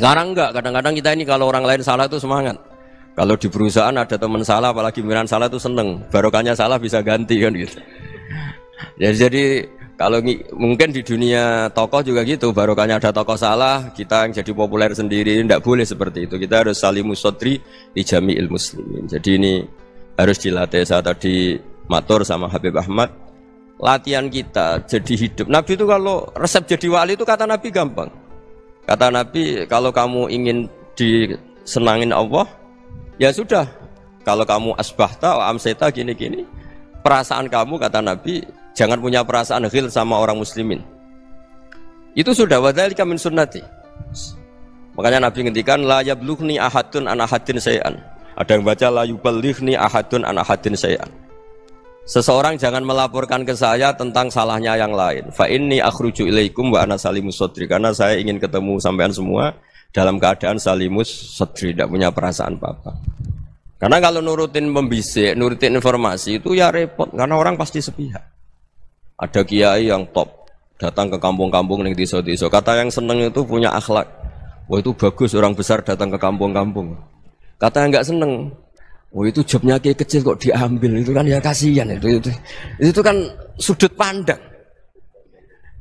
Sekarang enggak, kadang-kadang kita ini kalau orang lain salah itu semangat. Kalau di perusahaan ada teman salah, apalagi miran salah itu seneng. Barokahnya salah bisa ganti kan gitu. Ya, jadi kalau mungkin di dunia tokoh juga gitu, barokahnya ada tokoh salah, kita yang jadi populer sendiri, tidak boleh seperti itu. Kita harus saling sotri di jami'il muslimin. Jadi ini harus dilatih. Saya tadi matur sama Habib Ahmad, latihan kita jadi hidup. Nabi itu kalau resep jadi wali itu kata Nabi gampang. Kata Nabi, kalau kamu ingin disenangin Allah, ya sudah. Kalau kamu asbahta, amseta, gini-gini, perasaan kamu, kata Nabi, jangan punya perasaan hil sama orang muslimin. Itu sudah, wadhalika min sunnati. Makanya Nabi ngendikan, la yablughni ahadun an ahadin sayan. Ada yang baca, la yuballighni ahadun an ahadin sayan. Seseorang jangan melaporkan ke saya tentang salahnya yang lain. Fa ini akhruju ilaikum wa ana salimus sodri. Karena saya ingin ketemu sampean semua dalam keadaan salimus sodri. Tidak punya perasaan apa-apa. Karena kalau nurutin membisik, nurutin informasi itu ya repot. Karena orang pasti sepihak. Ada kiai yang top. Datang ke kampung-kampung yang diso-diso. Kata yang seneng itu punya akhlak. Wah itu bagus orang besar datang ke kampung-kampung. Kata yang nggak seneng, Oh itu jobnya kayak kecil kok diambil itu kan ya kasihan itu, itu itu kan sudut pandang.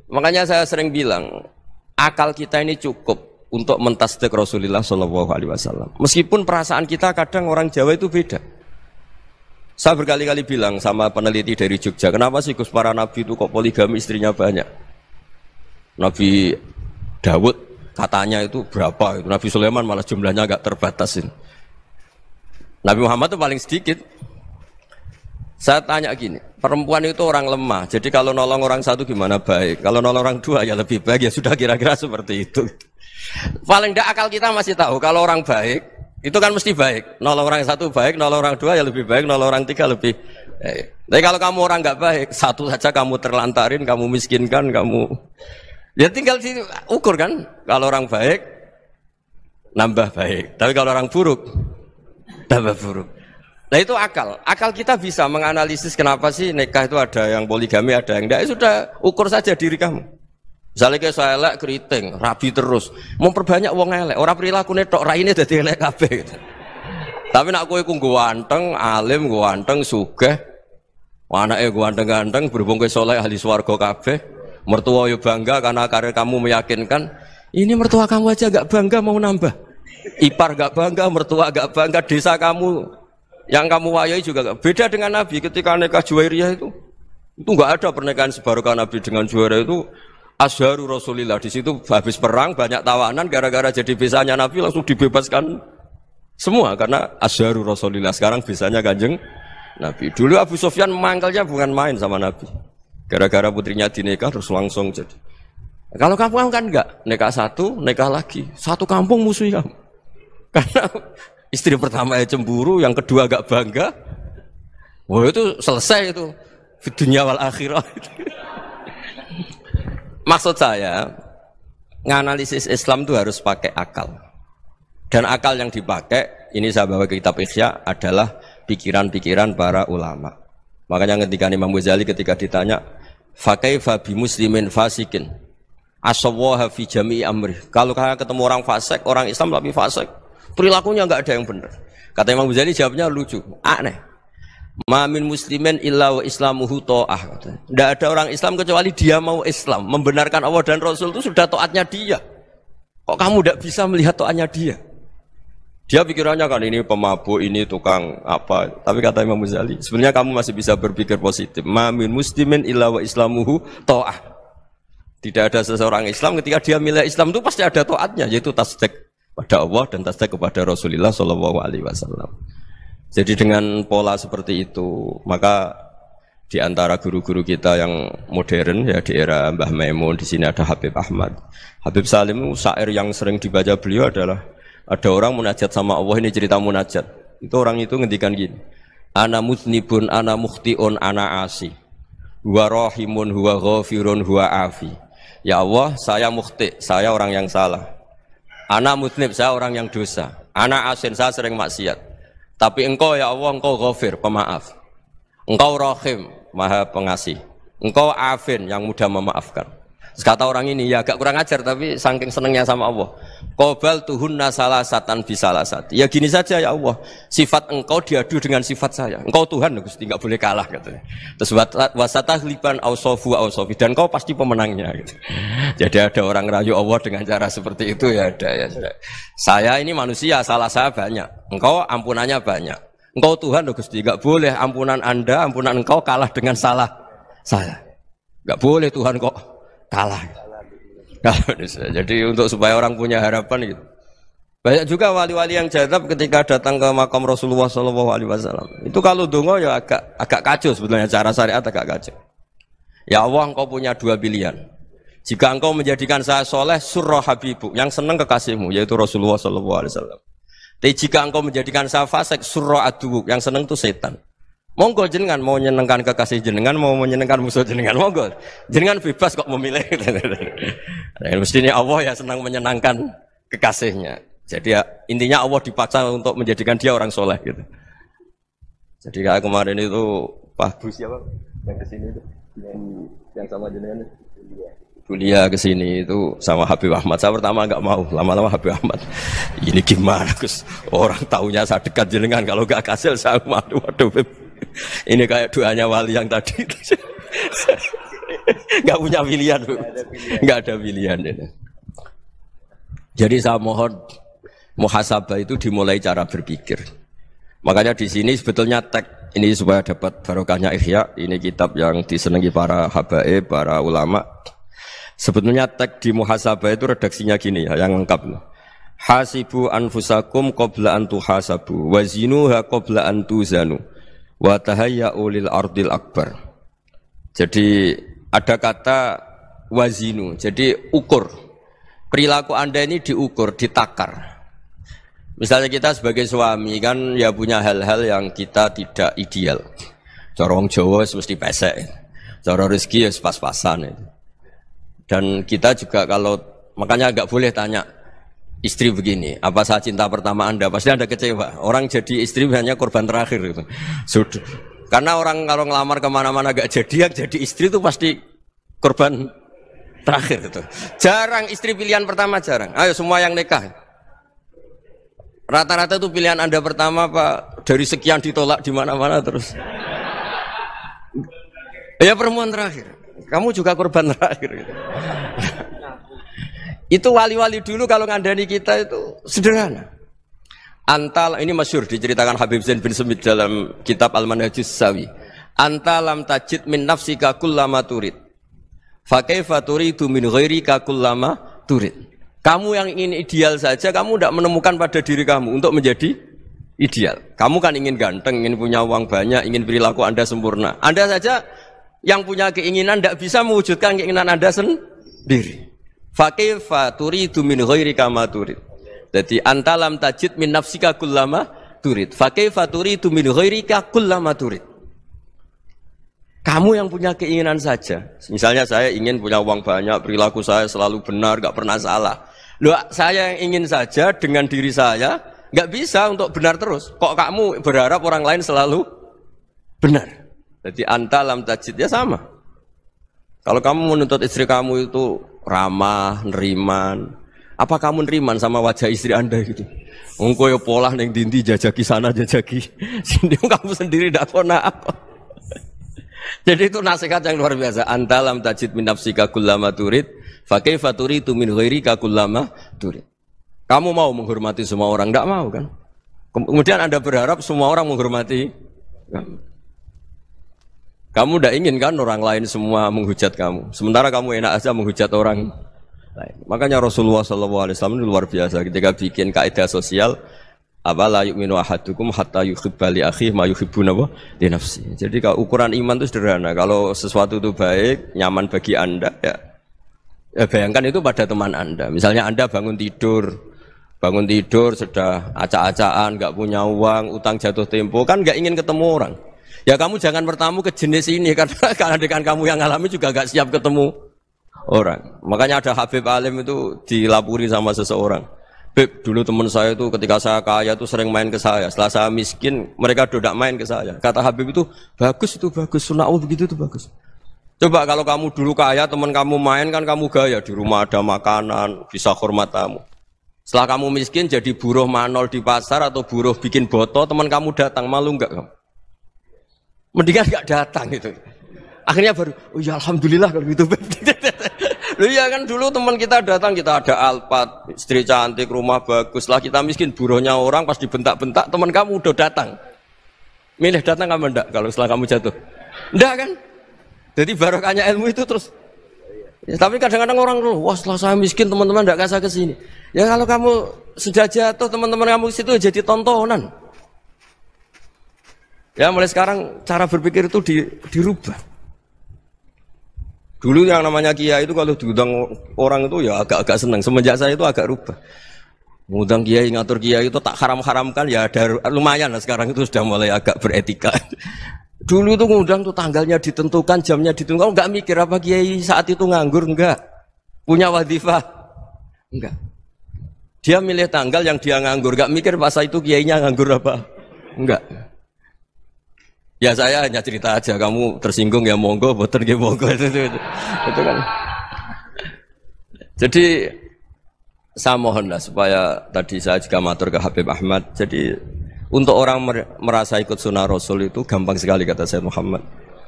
Makanya saya sering bilang akal kita ini cukup untuk mentasdik Rasulullah Shallallahu Alaihi Wasallam. Meskipun perasaan kita kadang orang Jawa itu beda. Saya berkali-kali bilang sama peneliti dari Jogja, kenapa sih Gus para nabi itu kok poligami istrinya banyak? Nabi Dawud katanya itu berapa? Itu Nabi Sulaiman malah jumlahnya agak terbatasin. Nabi Muhammad itu paling sedikit. Saya tanya gini, perempuan itu orang lemah. Jadi kalau nolong orang satu gimana baik? Kalau nolong orang dua ya lebih baik. Ya sudah kira-kira seperti itu. Paling tidak akal kita masih tahu kalau orang baik itu kan mesti baik. Nolong orang satu baik, nolong orang dua ya lebih baik, nolong orang tiga lebih. baik. Tapi kalau kamu orang nggak baik, satu saja kamu terlantarin, kamu miskinkan, kamu ya tinggal di ukur kan. Kalau orang baik nambah baik, tapi kalau orang buruk tambah buruk. Nah itu akal. Akal kita bisa menganalisis kenapa sih nikah itu ada yang poligami, ada yang tidak. Ya sudah ukur saja diri kamu. Misalnya kayak saya elek keriting, rabi terus. Memperbanyak uang elek. Orang perilaku netok raine jadi elek kabe. Gitu. Tapi nak kue kung ganteng, alim ganteng, sugih. Anake ganteng-ganteng berhubung kue soleh ahli swargo kabe. Mertua yo ya bangga karena karir kamu meyakinkan. Ini mertua kamu aja gak bangga mau nambah. Ipar gak bangga, mertua gak bangga, desa kamu yang kamu wayai juga gak. Beda dengan Nabi ketika nikah Juwairiyah itu. Itu nggak ada pernikahan sebarukan Nabi dengan juara itu. Azharu Rasulillah di situ habis perang banyak tawanan gara-gara jadi bisanya Nabi langsung dibebaskan semua karena Azharu Rasulillah sekarang bisanya ganjeng Nabi. Dulu Abu Sofyan mangkalnya bukan main sama Nabi. Gara-gara putrinya dinikah terus langsung jadi. Kalau kamu kan enggak, nikah satu, nikah lagi. Satu kampung musuh kamu. Karena istri pertama ya cemburu, yang kedua agak bangga. Wah itu selesai itu. Dunia wal akhirah. Maksud saya, nganalisis Islam itu harus pakai akal. Dan akal yang dipakai, ini saya bawa ke kitab Ikhya, adalah pikiran-pikiran para ulama. Makanya ketika Imam Ghazali ketika ditanya, Fakaifa bi muslimin fasikin? Asawaha fi jami'i amri. Kalau kalian ketemu orang fasik, orang Islam tapi fasik, perilakunya nggak ada yang benar. Kata Imam Ghazali jawabnya lucu, aneh. Mamin muslimin illa islamuhu to'ah. Tidak ada orang Islam kecuali dia mau Islam. Membenarkan Allah dan Rasul itu sudah to'atnya dia. Kok kamu tidak bisa melihat to'atnya dia? Dia pikirannya kan ini pemabuk, ini tukang apa. Tapi kata Imam Muzali sebenarnya kamu masih bisa berpikir positif. Mamin muslimin illa islamuhu to'ah. Tidak ada seseorang Islam ketika dia milih Islam itu pasti ada to'atnya, yaitu tasdek kepada Allah dan tasdik kepada Rasulullah Shallallahu Alaihi Wasallam. Jadi dengan pola seperti itu, maka di antara guru-guru kita yang modern ya di era Mbah Maimun di sini ada Habib Ahmad. Habib Salim syair yang sering dibaca beliau adalah ada orang munajat sama Allah ini cerita munajat. Itu orang itu ngendikan gini. Ana muznibun ana muhtiun ana asi. Huwa rahimun huwa ghafirun huwa afi. Ya Allah, saya mukhti, saya orang yang salah. Anak mutnib saya orang yang dosa. Anak asin, saya sering maksiat. Tapi engkau ya Allah, engkau ghafir, pemaaf. Engkau rahim, maha pengasih. Engkau afin, yang mudah memaafkan. Kata orang ini ya agak kurang ajar tapi saking senengnya sama Allah. Kobal tuhunna salah satan bisalah sat. Ya gini saja ya Allah. Sifat engkau diadu dengan sifat saya. Engkau Tuhan Gusti nggak boleh kalah gitu. Terus wasatah liban ausofu ausofi dan kau pasti pemenangnya. Gitu. Jadi ada orang rayu Allah dengan cara seperti itu ya ada ya. Saya ini manusia salah saya banyak. Engkau ampunannya banyak. Engkau Tuhan loh Gusti, nggak boleh ampunan Anda, ampunan engkau kalah dengan salah saya. Nggak boleh Tuhan kok kalah. Jadi untuk supaya orang punya harapan gitu. Banyak juga wali-wali yang jatuh ketika datang ke makam Rasulullah Shallallahu Alaihi Wasallam. Itu kalau dongo ya agak agak kacau sebetulnya cara syariat agak kacau. Ya Allah, engkau punya dua pilihan. Jika engkau menjadikan saya soleh, surah habibu yang senang kekasihmu yaitu Rasulullah Shallallahu Alaihi Wasallam. Tapi jika engkau menjadikan saya fasik, surah adu yang senang itu setan. Monggo jenengan mau menyenangkan kekasih jenengan, mau menyenangkan musuh jenengan, monggo. Jenengan bebas kok memilih. nah, mestinya Allah ya senang menyenangkan kekasihnya. Jadi ya, intinya Allah dipaksa untuk menjadikan dia orang soleh gitu. Jadi kayak kemarin itu Pak Bu siapa yang kesini itu yang, yang sama jenengan kuliah ke sini itu sama Habib Ahmad. Saya pertama nggak mau, lama-lama Habib Ahmad. Ini gimana Gus? Orang taunya saya dekat jenengan kalau nggak kasih, saya malu waduh. Ini kayak doanya wali yang tadi. nggak punya pilihan, nggak ada pilihan. Jadi saya mohon muhasabah itu dimulai cara berpikir. Makanya di sini sebetulnya tag ini supaya dapat barokahnya ikhya ini kitab yang disenangi para habaib, para ulama. Sebetulnya tag di muhasabah itu redaksinya gini ya, yang lengkap loh. Hasibu anfusakum qabla an tuhasabu wazinuha qabla an tuzanu wa tahayya ulil ardil akbar. Jadi ada kata wazinu, jadi ukur. Perilaku Anda ini diukur, ditakar. Misalnya kita sebagai suami kan ya punya hal-hal yang kita tidak ideal. Corong Jawa mesti pesek. Cara rezeki ya pas-pasan Dan kita juga kalau makanya agak boleh tanya istri begini, apa saat cinta pertama Anda? Pasti Anda kecewa. Orang jadi istri hanya korban terakhir gitu. Sudah. Karena orang kalau ngelamar kemana-mana gak jadi, yang jadi istri itu pasti korban terakhir itu. Jarang istri pilihan pertama jarang. Ayo semua yang nikah. Rata-rata itu pilihan Anda pertama Pak dari sekian ditolak di mana-mana terus. Ya permohon terakhir. Kamu juga korban terakhir. Gitu. Itu wali-wali dulu kalau ngandani kita itu sederhana. Antal ini masyur diceritakan Habib Zain bin Semit dalam kitab Al-Manhajus Sawi. Antalam tajid min nafsi nafsika lama turid. Fakaifa turidu min ghairika lama turid. Kamu yang ingin ideal saja kamu tidak menemukan pada diri kamu untuk menjadi ideal. Kamu kan ingin ganteng, ingin punya uang banyak, ingin perilaku Anda sempurna. Anda saja yang punya keinginan tidak bisa mewujudkan keinginan Anda sendiri. Fakifa turidu min ghairi kama turid. Jadi antalam tajid min nafsika kullama turid. Fakifa turidu min ghairi kullama turid. Kamu yang punya keinginan saja. Misalnya saya ingin punya uang banyak, perilaku saya selalu benar, gak pernah salah. Loh, saya yang ingin saja dengan diri saya gak bisa untuk benar terus. Kok kamu berharap orang lain selalu benar? Jadi antalam tajid ya sama. Kalau kamu menuntut istri kamu itu ramah, neriman. Apa kamu neriman sama wajah istri Anda gitu? Ungko ya pola neng dindi jajaki sana jajaki. Sendiri kamu sendiri ndak kona apa. Jadi itu nasihat yang luar biasa. Antalam tajid min nafsika kullama turid, fa faturi turidu min ghairika kullama turid. Kamu mau menghormati semua orang? tidak mau kan? Kemudian Anda berharap semua orang menghormati kamu tidak ingin kan orang lain semua menghujat kamu. Sementara kamu enak aja menghujat orang lain. Makanya Rasulullah SAW itu luar biasa ketika bikin kaidah sosial Apalah la yu'minu ahadukum hatta yuhibba li ma yuhibbuna wa li nafsi. Jadi kalau ukuran iman itu sederhana. Kalau sesuatu itu baik, nyaman bagi Anda ya, ya bayangkan itu pada teman Anda. Misalnya Anda bangun tidur, bangun tidur sudah acak-acakan, nggak punya uang, utang jatuh tempo, kan nggak ingin ketemu orang. Ya kamu jangan bertamu ke jenis ini karena karena dengan kamu yang alami juga gak siap ketemu orang. Makanya ada Habib Alim itu dilapuri sama seseorang. Beb, dulu teman saya itu ketika saya kaya itu sering main ke saya. Setelah saya miskin, mereka tidak main ke saya. Kata Habib itu, bagus itu bagus, sunnah Allah begitu itu bagus. Coba kalau kamu dulu kaya, teman kamu main kan kamu gaya. Di rumah ada makanan, bisa hormat tamu. Setelah kamu miskin jadi buruh manol di pasar atau buruh bikin botol teman kamu datang, malu enggak kamu? Mendingan nggak datang itu. Akhirnya baru, oh ya alhamdulillah kalau gitu. Lu ya kan dulu teman kita datang kita ada alpat, istri cantik, rumah bagus lah kita miskin, buruhnya orang pas dibentak-bentak teman kamu udah datang. Milih datang kamu enggak kalau setelah kamu jatuh? Enggak kan? Jadi barokahnya ilmu itu terus Ya, tapi kadang-kadang orang lu, wah setelah saya miskin teman-teman enggak kasih ke sini. Ya kalau kamu sudah jatuh teman-teman kamu situ jadi tontonan. Ya mulai sekarang cara berpikir itu di, dirubah. Dulu yang namanya kiai itu kalau diundang orang itu ya agak-agak seneng. Semenjak saya itu agak rubah. Ngundang kiai ngatur kiai itu tak haram-haramkan ya ada lumayan lah sekarang itu sudah mulai agak beretika. Dulu itu ngundang tuh tanggalnya ditentukan, jamnya ditentukan. Kalau nggak mikir apa kiai saat itu nganggur enggak. Punya wadifah enggak. Dia milih tanggal yang dia nganggur, nggak mikir masa itu kiainya nganggur apa enggak. Ya saya hanya cerita aja, kamu tersinggung ya monggo, boten nggih ya monggo itu, itu, itu, itu kan. Jadi saya mohonlah supaya tadi saya juga matur ke Habib Ahmad. Jadi untuk orang merasa ikut sunnah Rasul itu gampang sekali kata saya Muhammad.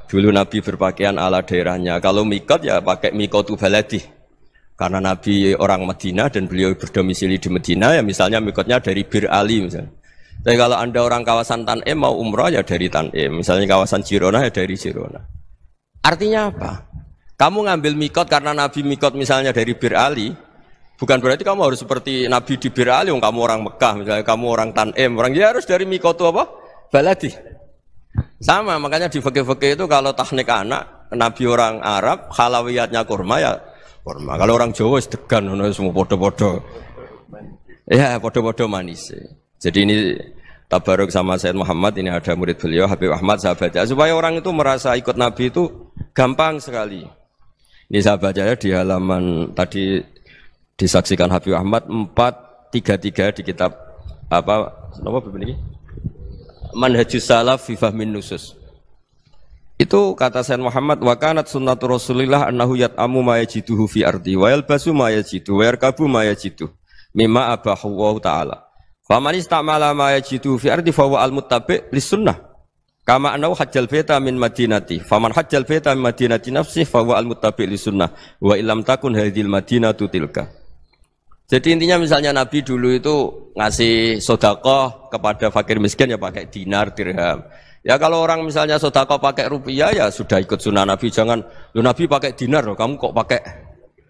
Dulu Nabi berpakaian ala daerahnya. Kalau mikot ya pakai mikot baladi. Karena Nabi orang Madinah dan beliau berdomisili di Madinah ya misalnya mikotnya dari Bir Ali misalnya. Tapi kalau Anda orang kawasan Tanim mau umroh ya dari Tanim, misalnya kawasan Cirona ya dari Cirona. Artinya apa? Kamu ngambil mikot karena Nabi mikot misalnya dari Bir Ali, bukan berarti kamu harus seperti Nabi di Bir Ali, kamu orang Mekah, misalnya kamu orang Tanim, orang dia harus dari mikot itu apa? Baladi. Sama, makanya di fakir-fakir itu kalau teknik anak, Nabi orang Arab, halawiyatnya kurma ya kurma. Kalau orang Jawa sedegan, semua bodoh bodoh Ya, bodoh bodoh manis. Ya. Jadi ini Tabaruk sama Said Muhammad ini ada murid beliau Habib Ahmad sahabat supaya orang itu merasa ikut Nabi itu gampang sekali. Ini saya di halaman tadi disaksikan Habib Ahmad 433 di kitab apa nama begini? Manhajus Salaf fi Fahmin Nusus. Itu kata Said Muhammad wa kanat sunnatu Rasulillah annahu yat'amu ma yajiduhu fi ardi wa yalbasu ma yajidu wa yarkabu ma yajidu mimma abahu wa ta'ala. Faman istamala ma yajidu fi ardi fa al muttabi lis sunnah. Kama anau hajjal baita min madinati. Faman hajjal baita min madinati nafsi fa al muttabi lis sunnah. Wa ilam takun hadhil madinatu tilka. Jadi intinya misalnya Nabi dulu itu ngasih sodakoh kepada fakir miskin ya pakai dinar, dirham. Ya kalau orang misalnya sodakoh pakai rupiah ya sudah ikut sunnah Nabi. Jangan, lu Nabi pakai dinar loh, kamu kok pakai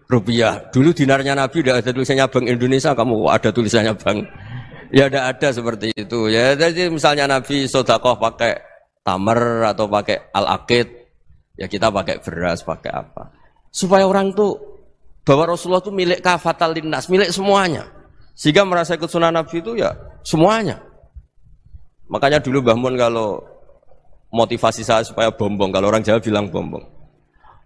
rupiah. Dulu dinarnya Nabi udah ada tulisannya Bank Indonesia, kamu ada tulisannya Bank ya tidak ada seperti itu ya jadi misalnya Nabi sodakoh pakai tamer atau pakai al aqid, ya kita pakai beras pakai apa supaya orang tuh bahwa Rasulullah itu milik kafatal linnas milik semuanya sehingga merasa ikut sunnah Nabi itu ya semuanya makanya dulu Bahmun kalau motivasi saya supaya bombong kalau orang Jawa bilang bombong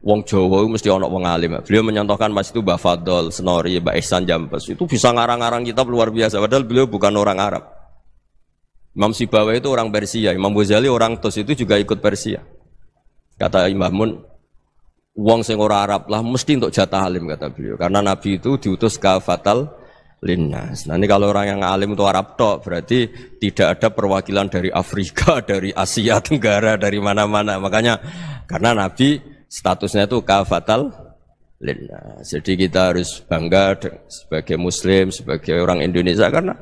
Wong Jawa mesti onok wong alim. Beliau menyontohkan mas itu Mbah Fadol, Senori, Mbah Ihsan Jambes. Itu bisa ngarang-ngarang kitab luar biasa. Padahal beliau bukan orang Arab. Imam Sibawa itu orang Persia, Imam Ghazali orang Tos itu juga ikut Persia. Kata Imam Mun, wong sing ora Arab lah mesti untuk jatah alim kata beliau. Karena Nabi itu diutus ke Fatal linnas. Nah ini kalau orang yang alim itu Arab tok berarti tidak ada perwakilan dari Afrika, dari Asia Tenggara, dari mana-mana. Makanya karena Nabi statusnya itu kafatal linnas. Jadi kita harus bangga sebagai muslim, sebagai orang Indonesia karena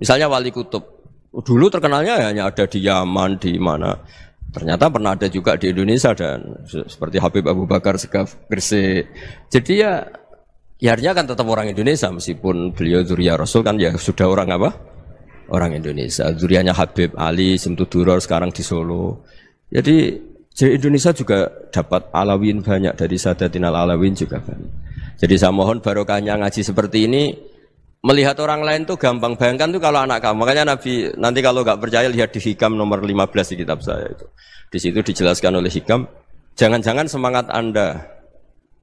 misalnya wali kutub dulu terkenalnya hanya ada di Yaman, di mana ternyata pernah ada juga di Indonesia dan seperti Habib Abu Bakar Segaf Gresik. Jadi ya ya kan tetap orang Indonesia meskipun beliau Zuriya Rasul kan ya sudah orang apa? Orang Indonesia. Zuriyanya Habib Ali Simtuduror sekarang di Solo. Jadi jadi Indonesia juga dapat alawin banyak dari Sadatin al-Alawin juga banyak. Jadi saya mohon barokahnya ngaji seperti ini melihat orang lain tuh gampang bayangkan tuh kalau anak kamu makanya Nabi nanti kalau nggak percaya lihat di hikam nomor 15 di kitab saya itu di situ dijelaskan oleh hikam jangan-jangan semangat anda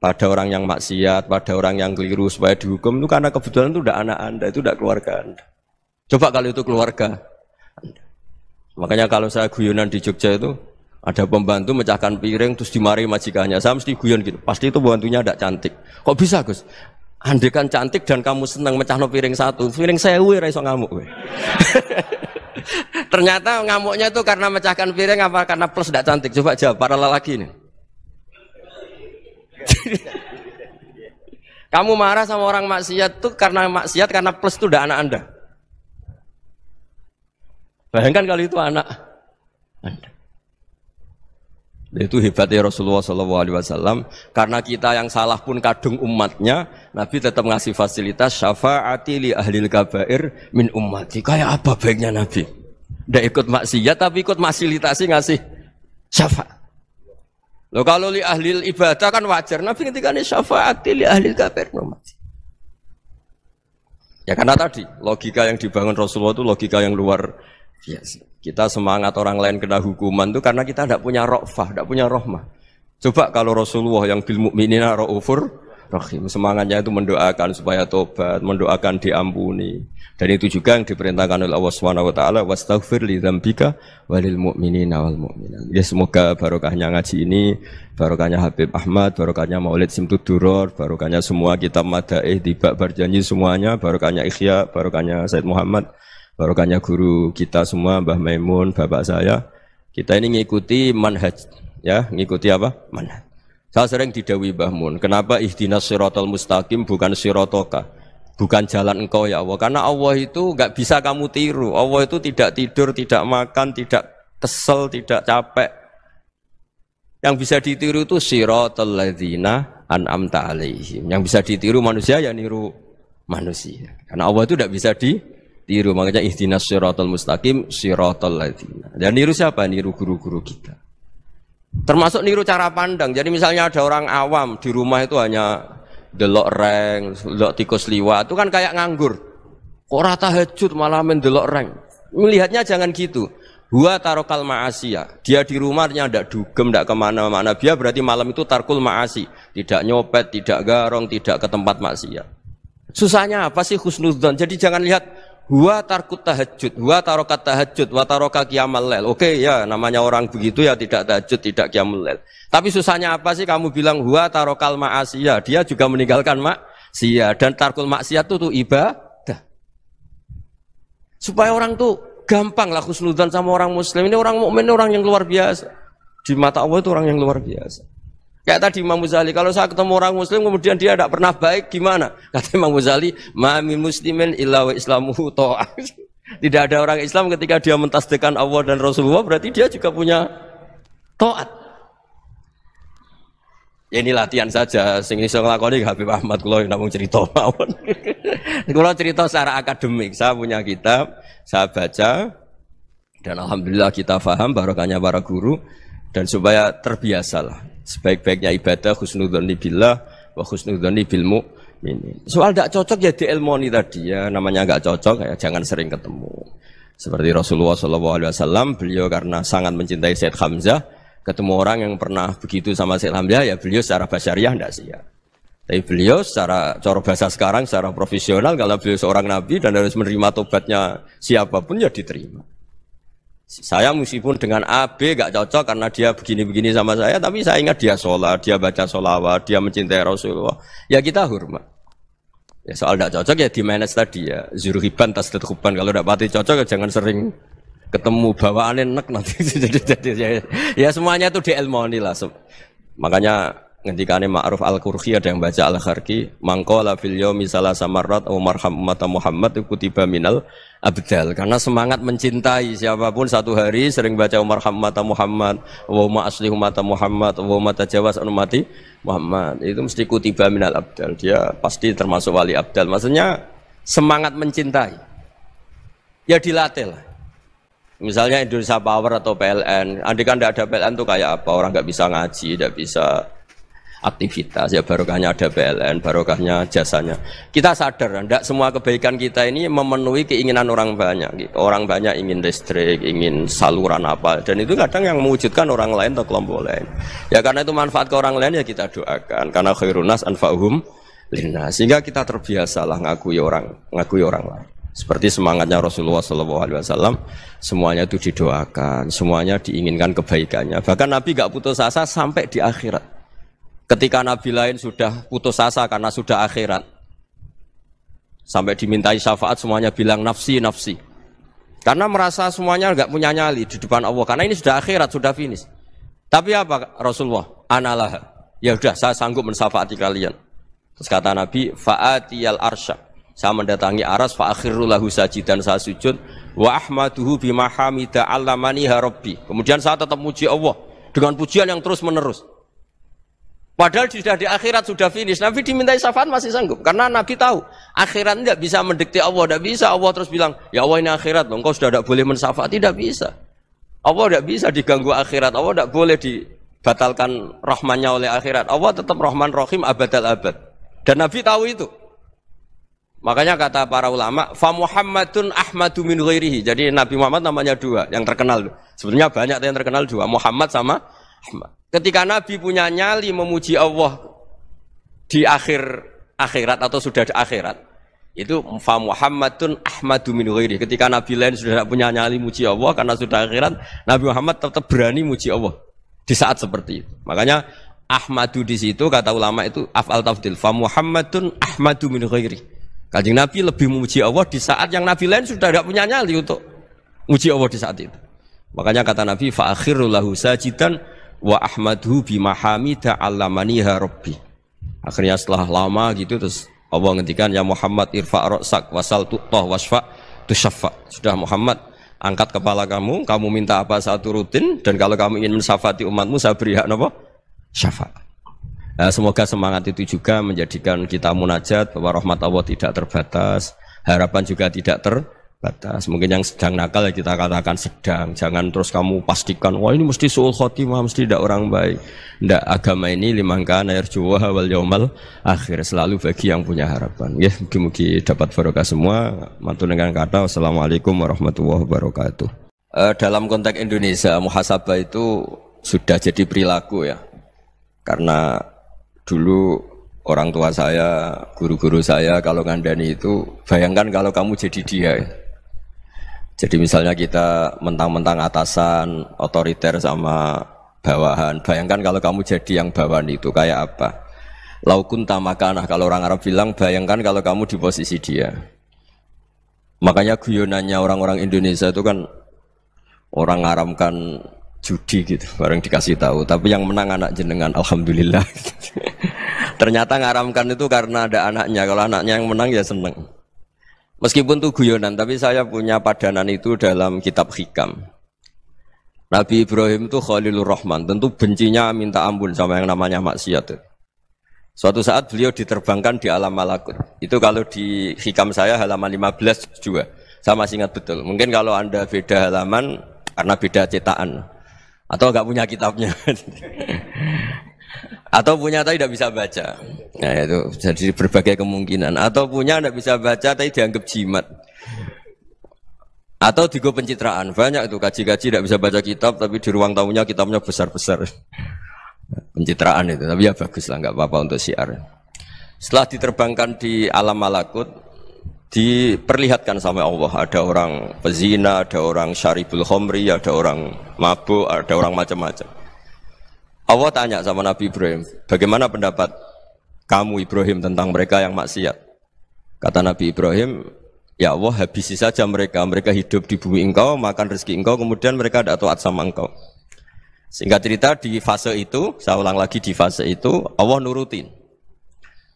pada orang yang maksiat pada orang yang keliru supaya dihukum itu karena kebetulan itu udah anak anda itu udah keluarga anda coba kalau itu keluarga anda. makanya kalau saya guyonan di Jogja itu ada pembantu mecahkan piring terus dimari majikannya. Saya mesti guyon gitu. Pasti itu pembantunya tidak cantik. Kok bisa Gus? Andekan cantik dan kamu senang mecah no piring satu, piring saya wira raiso ngamuk. Ternyata ngamuknya itu karena mecahkan piring apa karena plus tidak cantik. Coba jawab para lelaki ini. kamu marah sama orang maksiat tuh karena maksiat karena plus itu udah anak anda. Bayangkan kalau itu anak anda. Itu hebatnya Rasulullah Shallallahu Alaihi Wasallam. Karena kita yang salah pun kadung umatnya, Nabi tetap ngasih fasilitas syafaati li ahli kabair min ummati. Kayak apa baiknya Nabi? Tidak ikut maksiat tapi ikut fasilitasi ngasih syafaat. Lo kalau li ahli ibadah kan wajar. Nabi ketika ini syafaati li ahli kabair min ummati. Ya karena tadi logika yang dibangun Rasulullah itu logika yang luar biasa. Kita semangat orang lain kena hukuman itu karena kita tidak punya rokfah, tidak punya rohmah. Coba kalau Rasulullah yang bil mukminina raufur rahim semangatnya itu mendoakan supaya tobat, mendoakan diampuni. Dan itu juga yang diperintahkan oleh Allah Subhanahu wa taala wastaghfir li dzambika walil mukminina wal mukminat. Ya semoga barokahnya ngaji ini, barokahnya Habib Ahmad, barokahnya Maulid Simtud Duror, barokahnya semua kitab Madaih, bak berjanji semuanya, barokahnya Ikhya, barokahnya Said Muhammad barokahnya guru kita semua Mbah Maimun, bapak saya. Kita ini ngikuti manhaj ya, ngikuti apa? Manhaj. Saya sering didawi Mbah Mun, kenapa ihdinas sirotol mustaqim bukan sirotoka? Bukan jalan engkau ya Allah, karena Allah itu nggak bisa kamu tiru. Allah itu tidak tidur, tidak makan, tidak kesel, tidak capek. Yang bisa ditiru itu sirotol ladhina an'amta alaihim. Yang bisa ditiru manusia ya niru manusia. Karena Allah itu tidak bisa di tiru makanya istinas sirotol mustaqim sirotol ladina dan niru siapa niru guru-guru kita termasuk niru cara pandang jadi misalnya ada orang awam di rumah itu hanya delok reng delok tikus liwat itu kan kayak nganggur kok rata hajut malah mendelok reng melihatnya jangan gitu Hua tarokal ma'asiya Dia di rumahnya tidak dugem, tidak kemana-mana. Dia berarti malam itu tarkul ma'asi. Tidak nyopet, tidak garong, tidak ke tempat maksiat. Susahnya apa sih khusnudzon? Jadi jangan lihat Huwa tarkut tahajud, huwa tarokat tahajud, huwa taroka kiamal lel. Oke okay, ya, namanya orang begitu ya tidak tahajud, tidak kiamal lel. Tapi susahnya apa sih kamu bilang huwa tarokal ma'asiyah. Dia juga meninggalkan maksiat. Dan tarkul maksiat itu tuh ibadah. Supaya orang tuh gampang lah khusnudan sama orang muslim. Ini orang mukmin orang yang luar biasa. Di mata Allah itu orang yang luar biasa. Kayak tadi Imam Muzali, kalau saya ketemu orang muslim kemudian dia tidak pernah baik gimana? Kata Imam Muzali, "Mami muslimin illa wa islamuhu Tidak ada orang Islam ketika dia mentasdekan Allah dan Rasulullah berarti dia juga punya to'at. Ya ini latihan saja, sing iso nglakoni Habib Ahmad kula namung cerita mawon. kalau cerita secara akademik, saya punya kitab, saya baca dan alhamdulillah kita faham, barokahnya para guru dan supaya terbiasalah Sebaik-baiknya ibadah khusnudzoni billah wa khusnudzoni bil ini Soal tidak cocok ya di ilmoni tadi ya namanya nggak cocok ya jangan sering ketemu. Seperti Rasulullah Alaihi Wasallam beliau karena sangat mencintai Syed Hamzah ketemu orang yang pernah begitu sama Syed Hamzah ya beliau secara basyariah tidak sih ya Tapi beliau secara cara bahasa sekarang secara profesional kalau beliau seorang nabi dan harus menerima tobatnya siapapun ya diterima. Saya meskipun dengan A, B gak cocok karena dia begini-begini sama saya, tapi saya ingat dia sholat, dia baca sholawat, dia mencintai Rasulullah. Ya kita hormat. Ya, soal gak cocok ya di manage tadi ya. Zurhiban, tas huban. Kalau gak pati cocok ya jangan sering ketemu bawaan enak nanti jadi jadi ya, ya semuanya itu di lah makanya ngendikane Ma'ruf al qurqi ada yang baca Al-Kharqi mangkola fil yaumi salasa marrat au marham umat Muhammad kutiba minal abdal karena semangat mencintai siapapun satu hari sering baca Umar Hamata Muhammad wa ma asli umat Muhammad wa ma tajawas mati Muhammad itu mesti kutiba minal abdal dia pasti termasuk wali abdal maksudnya semangat mencintai ya dilatih lah Misalnya Indonesia Power atau PLN, andikan tidak ada PLN tuh kayak apa? Orang nggak bisa ngaji, tidak bisa aktivitas ya barokahnya ada PLN barokahnya jasanya kita sadar tidak semua kebaikan kita ini memenuhi keinginan orang banyak gitu. orang banyak ingin listrik ingin saluran apa dan itu kadang yang mewujudkan orang lain atau kelompok lain ya karena itu manfaat ke orang lain ya kita doakan karena khairunas anfa'uhum lina sehingga kita terbiasalah ngakui orang ngakui orang lain seperti semangatnya Rasulullah SAW, semuanya itu didoakan, semuanya diinginkan kebaikannya. Bahkan Nabi gak putus asa sampai di akhirat. Ketika nabi lain sudah putus asa karena sudah akhirat. Sampai dimintai syafaat semuanya bilang nafsi, nafsi. Karena merasa semuanya nggak punya nyali di depan Allah. Karena ini sudah akhirat, sudah finish. Tapi apa Rasulullah? Analah. Ya sudah, saya sanggup mensafaati kalian. Terus kata Nabi, fa'atiyal arsha. Saya mendatangi aras, fa'akhiru lahu dan saya sujud. Wa ahmaduhu bimahamida allamani ya Kemudian saya tetap muji Allah. Dengan pujian yang terus menerus. Padahal sudah di akhirat sudah finish. Nabi dimintai syafaat masih sanggup karena Nabi tahu akhirat tidak bisa mendikte Allah, tidak bisa Allah terus bilang ya Allah ini akhirat loh, engkau sudah tidak boleh mensafat, tidak bisa. Allah tidak bisa diganggu akhirat, Allah tidak boleh dibatalkan rahmannya oleh akhirat. Allah tetap rahman rahim abad al abad. Dan Nabi tahu itu. Makanya kata para ulama, fa Muhammadun Ahmadu min ghairihi. Jadi Nabi Muhammad namanya dua, yang terkenal. Sebenarnya banyak yang terkenal dua, Muhammad sama Ahmad. Ketika Nabi punya nyali memuji Allah di akhir akhirat atau sudah di akhirat, itu fa Muhammadun Ahmadu min ghairi. Ketika Nabi lain sudah tidak punya nyali muji Allah karena sudah akhirat, Nabi Muhammad tetap berani muji Allah di saat seperti itu. Makanya Ahmadu di situ kata ulama itu afal tafdil. Fa Muhammadun Ahmadu min ghairi. Kajing Nabi lebih memuji Allah di saat yang Nabi lain sudah tidak punya nyali untuk muji Allah di saat itu. Makanya kata Nabi fa akhirul lahu sajidan wa ahmadhu bimahamida allamaniha rabbi. Akhirnya setelah lama gitu terus Allah ngendikan ya Muhammad irfa ra'sak wasal tuqtah wasfa tusyaffa. Sudah Muhammad angkat kepala kamu, kamu minta apa satu rutin dan kalau kamu ingin mensafati umatmu saya beri hak napa? Syafaat. Nah, semoga semangat itu juga menjadikan kita munajat bahwa rahmat Allah tidak terbatas, harapan juga tidak ter batas. Mungkin yang sedang nakal ya kita katakan sedang. Jangan terus kamu pastikan, wah ini mesti suul khotimah, mesti tidak orang baik. Tidak, agama ini limangkan air juwa wal yaumal akhir. Selalu bagi yang punya harapan. Ya, mungkin-mungkin dapat barokah semua. Mantul dengan kata, assalamualaikum warahmatullahi wabarakatuh. E, dalam konteks Indonesia, muhasabah itu sudah jadi perilaku ya. Karena dulu orang tua saya, guru-guru saya kalau ngandani itu, bayangkan kalau kamu jadi dia ya jadi misalnya kita mentang-mentang atasan, otoriter sama bawahan. Bayangkan kalau kamu jadi yang bawahan itu kayak apa? Laukun tamakana kalau orang Arab bilang bayangkan kalau kamu di posisi dia. Makanya guyonannya orang-orang Indonesia itu kan orang Arab kan judi gitu, bareng dikasih tahu. Tapi yang menang anak jenengan, alhamdulillah. Ternyata ngaramkan itu karena ada anaknya. Kalau anaknya yang menang ya seneng. Meskipun itu guyonan, tapi saya punya padanan itu dalam kitab hikam. Nabi Ibrahim itu Khalilur Rahman, tentu bencinya minta ampun sama yang namanya maksiat. Suatu saat beliau diterbangkan di alam malakut. Itu kalau di hikam saya halaman 15 juga. Saya masih ingat betul. Mungkin kalau Anda beda halaman karena beda cetakan atau nggak punya kitabnya. atau punya tapi tidak bisa baca nah itu jadi berbagai kemungkinan atau punya tidak bisa baca tapi dianggap jimat atau digo pencitraan banyak itu kaji-kaji tidak bisa baca kitab tapi di ruang tamunya kitabnya besar-besar pencitraan itu tapi ya bagus lah nggak apa-apa untuk siar setelah diterbangkan di alam malakut diperlihatkan sama Allah ada orang pezina ada orang syaribul homri ada orang mabuk ada orang macam-macam Allah tanya sama Nabi Ibrahim, bagaimana pendapat kamu Ibrahim tentang mereka yang maksiat? Kata Nabi Ibrahim, ya Allah habisi saja mereka, mereka hidup di bumi engkau, makan rezeki engkau, kemudian mereka tidak taat sama engkau. Singkat cerita di fase itu, saya ulang lagi di fase itu, Allah nurutin.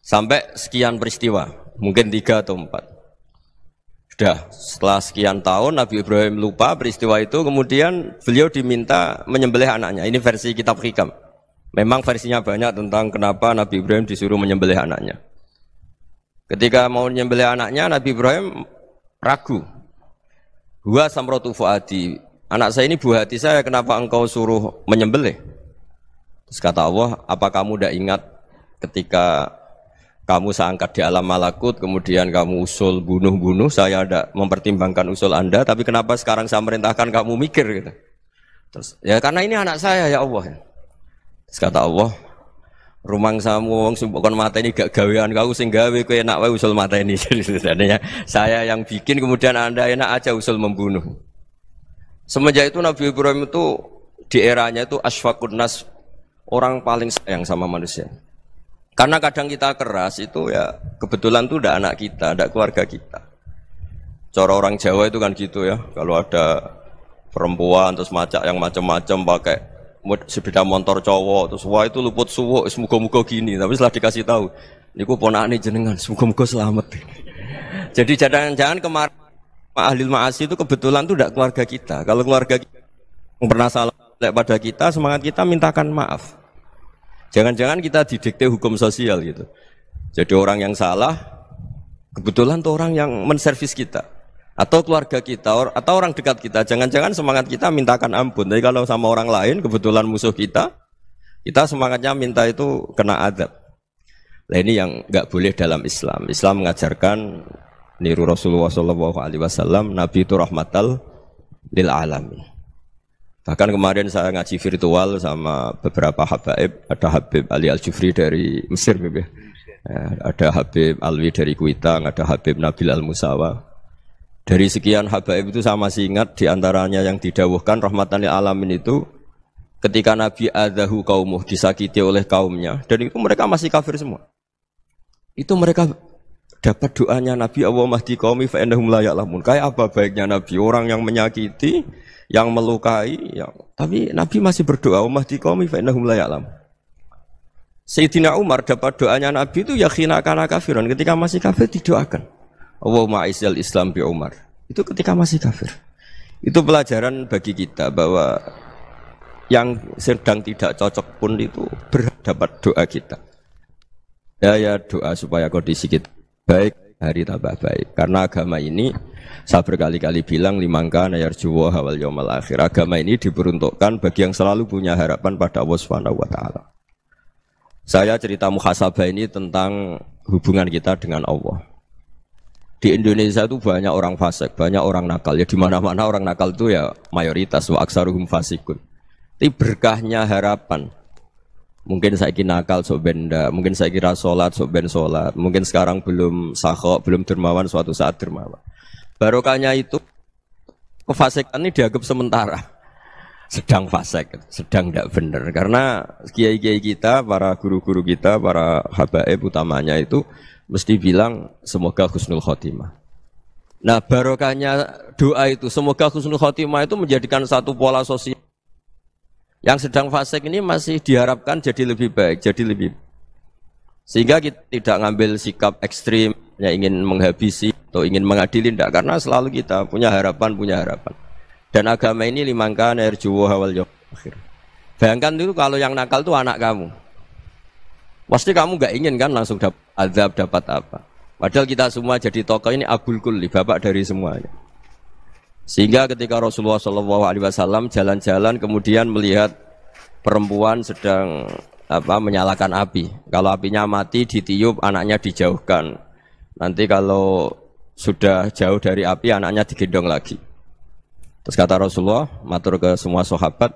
Sampai sekian peristiwa, mungkin tiga atau empat sudah setelah sekian tahun Nabi Ibrahim lupa peristiwa itu kemudian beliau diminta menyembelih anaknya ini versi kitab hikam memang versinya banyak tentang kenapa Nabi Ibrahim disuruh menyembelih anaknya ketika mau menyembelih anaknya Nabi Ibrahim ragu Gua samrotu fuadi anak saya ini buah hati saya kenapa engkau suruh menyembelih terus kata Allah apa kamu tidak ingat ketika kamu seangkat di alam malakut, kemudian kamu usul bunuh-bunuh, saya ada mempertimbangkan usul Anda, tapi kenapa sekarang saya merintahkan kamu mikir gitu. Terus, ya karena ini anak saya ya Allah. Ya. Terus kata Allah, rumang samu wong sumpokon mata ini gak gawean kau sing gawe kau enak wae usul mata ini. Jadi saya yang bikin kemudian Anda enak aja usul membunuh. Semenjak itu Nabi Ibrahim itu di eranya itu asfaqun nas orang paling sayang sama manusia. Karena kadang kita keras itu ya kebetulan tuh udah anak kita, ada keluarga kita. Cara orang Jawa itu kan gitu ya, kalau ada perempuan terus macak yang macam-macam pakai sepeda motor cowok terus wah itu luput suwo semoga-moga gini tapi setelah dikasih tahu niku ponakane jenengan semoga-moga selamat jadi jangan-jangan kemarin Pak Ahlil maasi itu kebetulan tuh tidak keluarga kita kalau keluarga kita yang pernah salah pada kita semangat kita mintakan maaf Jangan-jangan kita didikte hukum sosial gitu. Jadi orang yang salah kebetulan tuh orang yang menservis kita atau keluarga kita atau orang dekat kita. Jangan-jangan semangat kita mintakan ampun. Tapi kalau sama orang lain kebetulan musuh kita, kita semangatnya minta itu kena adab. Nah ini yang nggak boleh dalam Islam. Islam mengajarkan niru Rasulullah saw, Nabi itu rahmatal lil alamin. Bahkan kemarin saya ngaji virtual sama beberapa habaib, ada Habib Ali Al Jufri dari Mesir, ya. ya. ada Habib Alwi dari Kuitang, ada Habib Nabil Al Musawa. Dari sekian habaib itu sama masih ingat diantaranya yang didawuhkan rahmatan alamin itu ketika Nabi adahu kaumuh disakiti oleh kaumnya dan itu mereka masih kafir semua. Itu mereka dapat doanya Nabi Allah mahdi kaumi fa layaklah Kayak apa baiknya Nabi orang yang menyakiti yang melukai yang tapi Nabi masih berdoa umat di kaum fa'inahum Sayyidina Umar dapat doanya Nabi itu yakhina karena kafiran. ketika masih kafir didoakan Allahumma aisyal Islam bi Umar itu ketika masih kafir itu pelajaran bagi kita bahwa yang sedang tidak cocok pun itu berdapat doa kita ya ya doa supaya kondisi kita baik hari tambah baik. Karena agama ini saya berkali-kali bilang limangka nayarjuwa hawal yawmal akhir. Agama ini diperuntukkan bagi yang selalu punya harapan pada Allah Subhanahu wa taala. Saya cerita muhasabah ini tentang hubungan kita dengan Allah. Di Indonesia itu banyak orang fasik, banyak orang nakal. Ya dimana mana-mana orang nakal itu ya mayoritas wa aksaruhum fasikun. Tapi berkahnya harapan, Mungkin saya kira nakal sok benda, mungkin saya kira sholat sok ben sholat, mungkin sekarang belum sahok belum dermawan, suatu saat dermawan. Barokahnya itu kefasikan ini dianggap sementara, sedang fasek, sedang tidak benar. Karena kiai-kiai kita, para guru-guru kita, para habaib utamanya itu mesti bilang semoga husnul khotimah. Nah barokahnya doa itu semoga husnul khotimah itu menjadikan satu pola sosial yang sedang fasik ini masih diharapkan jadi lebih baik, jadi lebih sehingga kita tidak ngambil sikap ekstrim yang ingin menghabisi atau ingin mengadili tidak karena selalu kita punya harapan punya harapan dan agama ini limangka air juwo hawal akhir bayangkan dulu kalau yang nakal itu anak kamu pasti kamu nggak ingin kan langsung dapat azab dapat apa padahal kita semua jadi tokoh ini abul kulli bapak dari semuanya sehingga ketika Rasulullah Shallallahu Alaihi Wasallam jalan-jalan kemudian melihat perempuan sedang apa menyalakan api. Kalau apinya mati ditiup anaknya dijauhkan. Nanti kalau sudah jauh dari api anaknya digendong lagi. Terus kata Rasulullah matur ke semua sahabat,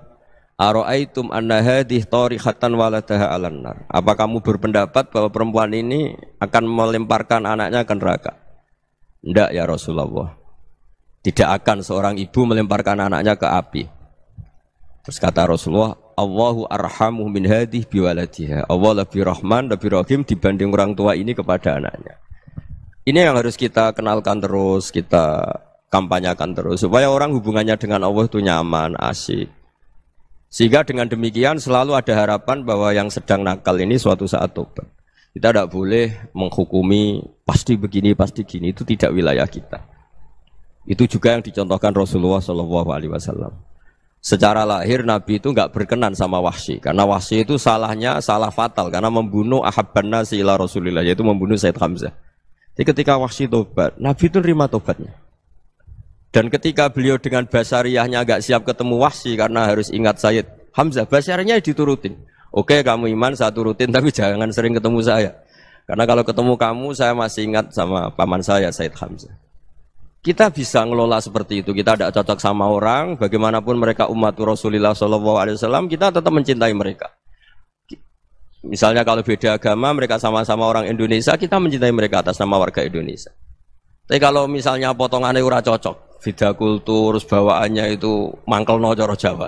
Aro'aitum anna tori tarihatan waladaha alannar." Apa kamu berpendapat bahwa perempuan ini akan melemparkan anaknya ke neraka? Tidak ya Rasulullah. Tidak akan seorang ibu melemparkan anaknya ke api. Terus kata Rasulullah, Allahu arhamu min hadih biwaladiha. Allah lebih rahman, lebih rahim dibanding orang tua ini kepada anaknya. Ini yang harus kita kenalkan terus, kita kampanyakan terus. Supaya orang hubungannya dengan Allah itu nyaman, asik. Sehingga dengan demikian selalu ada harapan bahwa yang sedang nakal ini suatu saat tobat. Kita tidak boleh menghukumi pasti begini, pasti gini, itu tidak wilayah kita. Itu juga yang dicontohkan Rasulullah Shallallahu Alaihi Wasallam. Secara lahir Nabi itu nggak berkenan sama wahsy karena wahsy itu salahnya salah fatal karena membunuh ahabban nasi Rasulullah Rasulillah yaitu membunuh Said Hamzah. Jadi ketika wahsy tobat, Nabi itu terima tobatnya. Dan ketika beliau dengan basariyahnya agak siap ketemu wahsy karena harus ingat Said Hamzah, basariyahnya diturutin. Oke kamu iman saya turutin tapi jangan sering ketemu saya. Karena kalau ketemu kamu saya masih ingat sama paman saya Said Hamzah. Kita bisa ngelola seperti itu. Kita tidak cocok sama orang, bagaimanapun mereka umat Rasulullah Shallallahu Alaihi Wasallam, kita tetap mencintai mereka. Misalnya kalau beda agama, mereka sama-sama orang Indonesia, kita mencintai mereka atas nama warga Indonesia. Tapi kalau misalnya potongannya ura cocok, beda kultur, bawaannya itu mangkel no Jawa,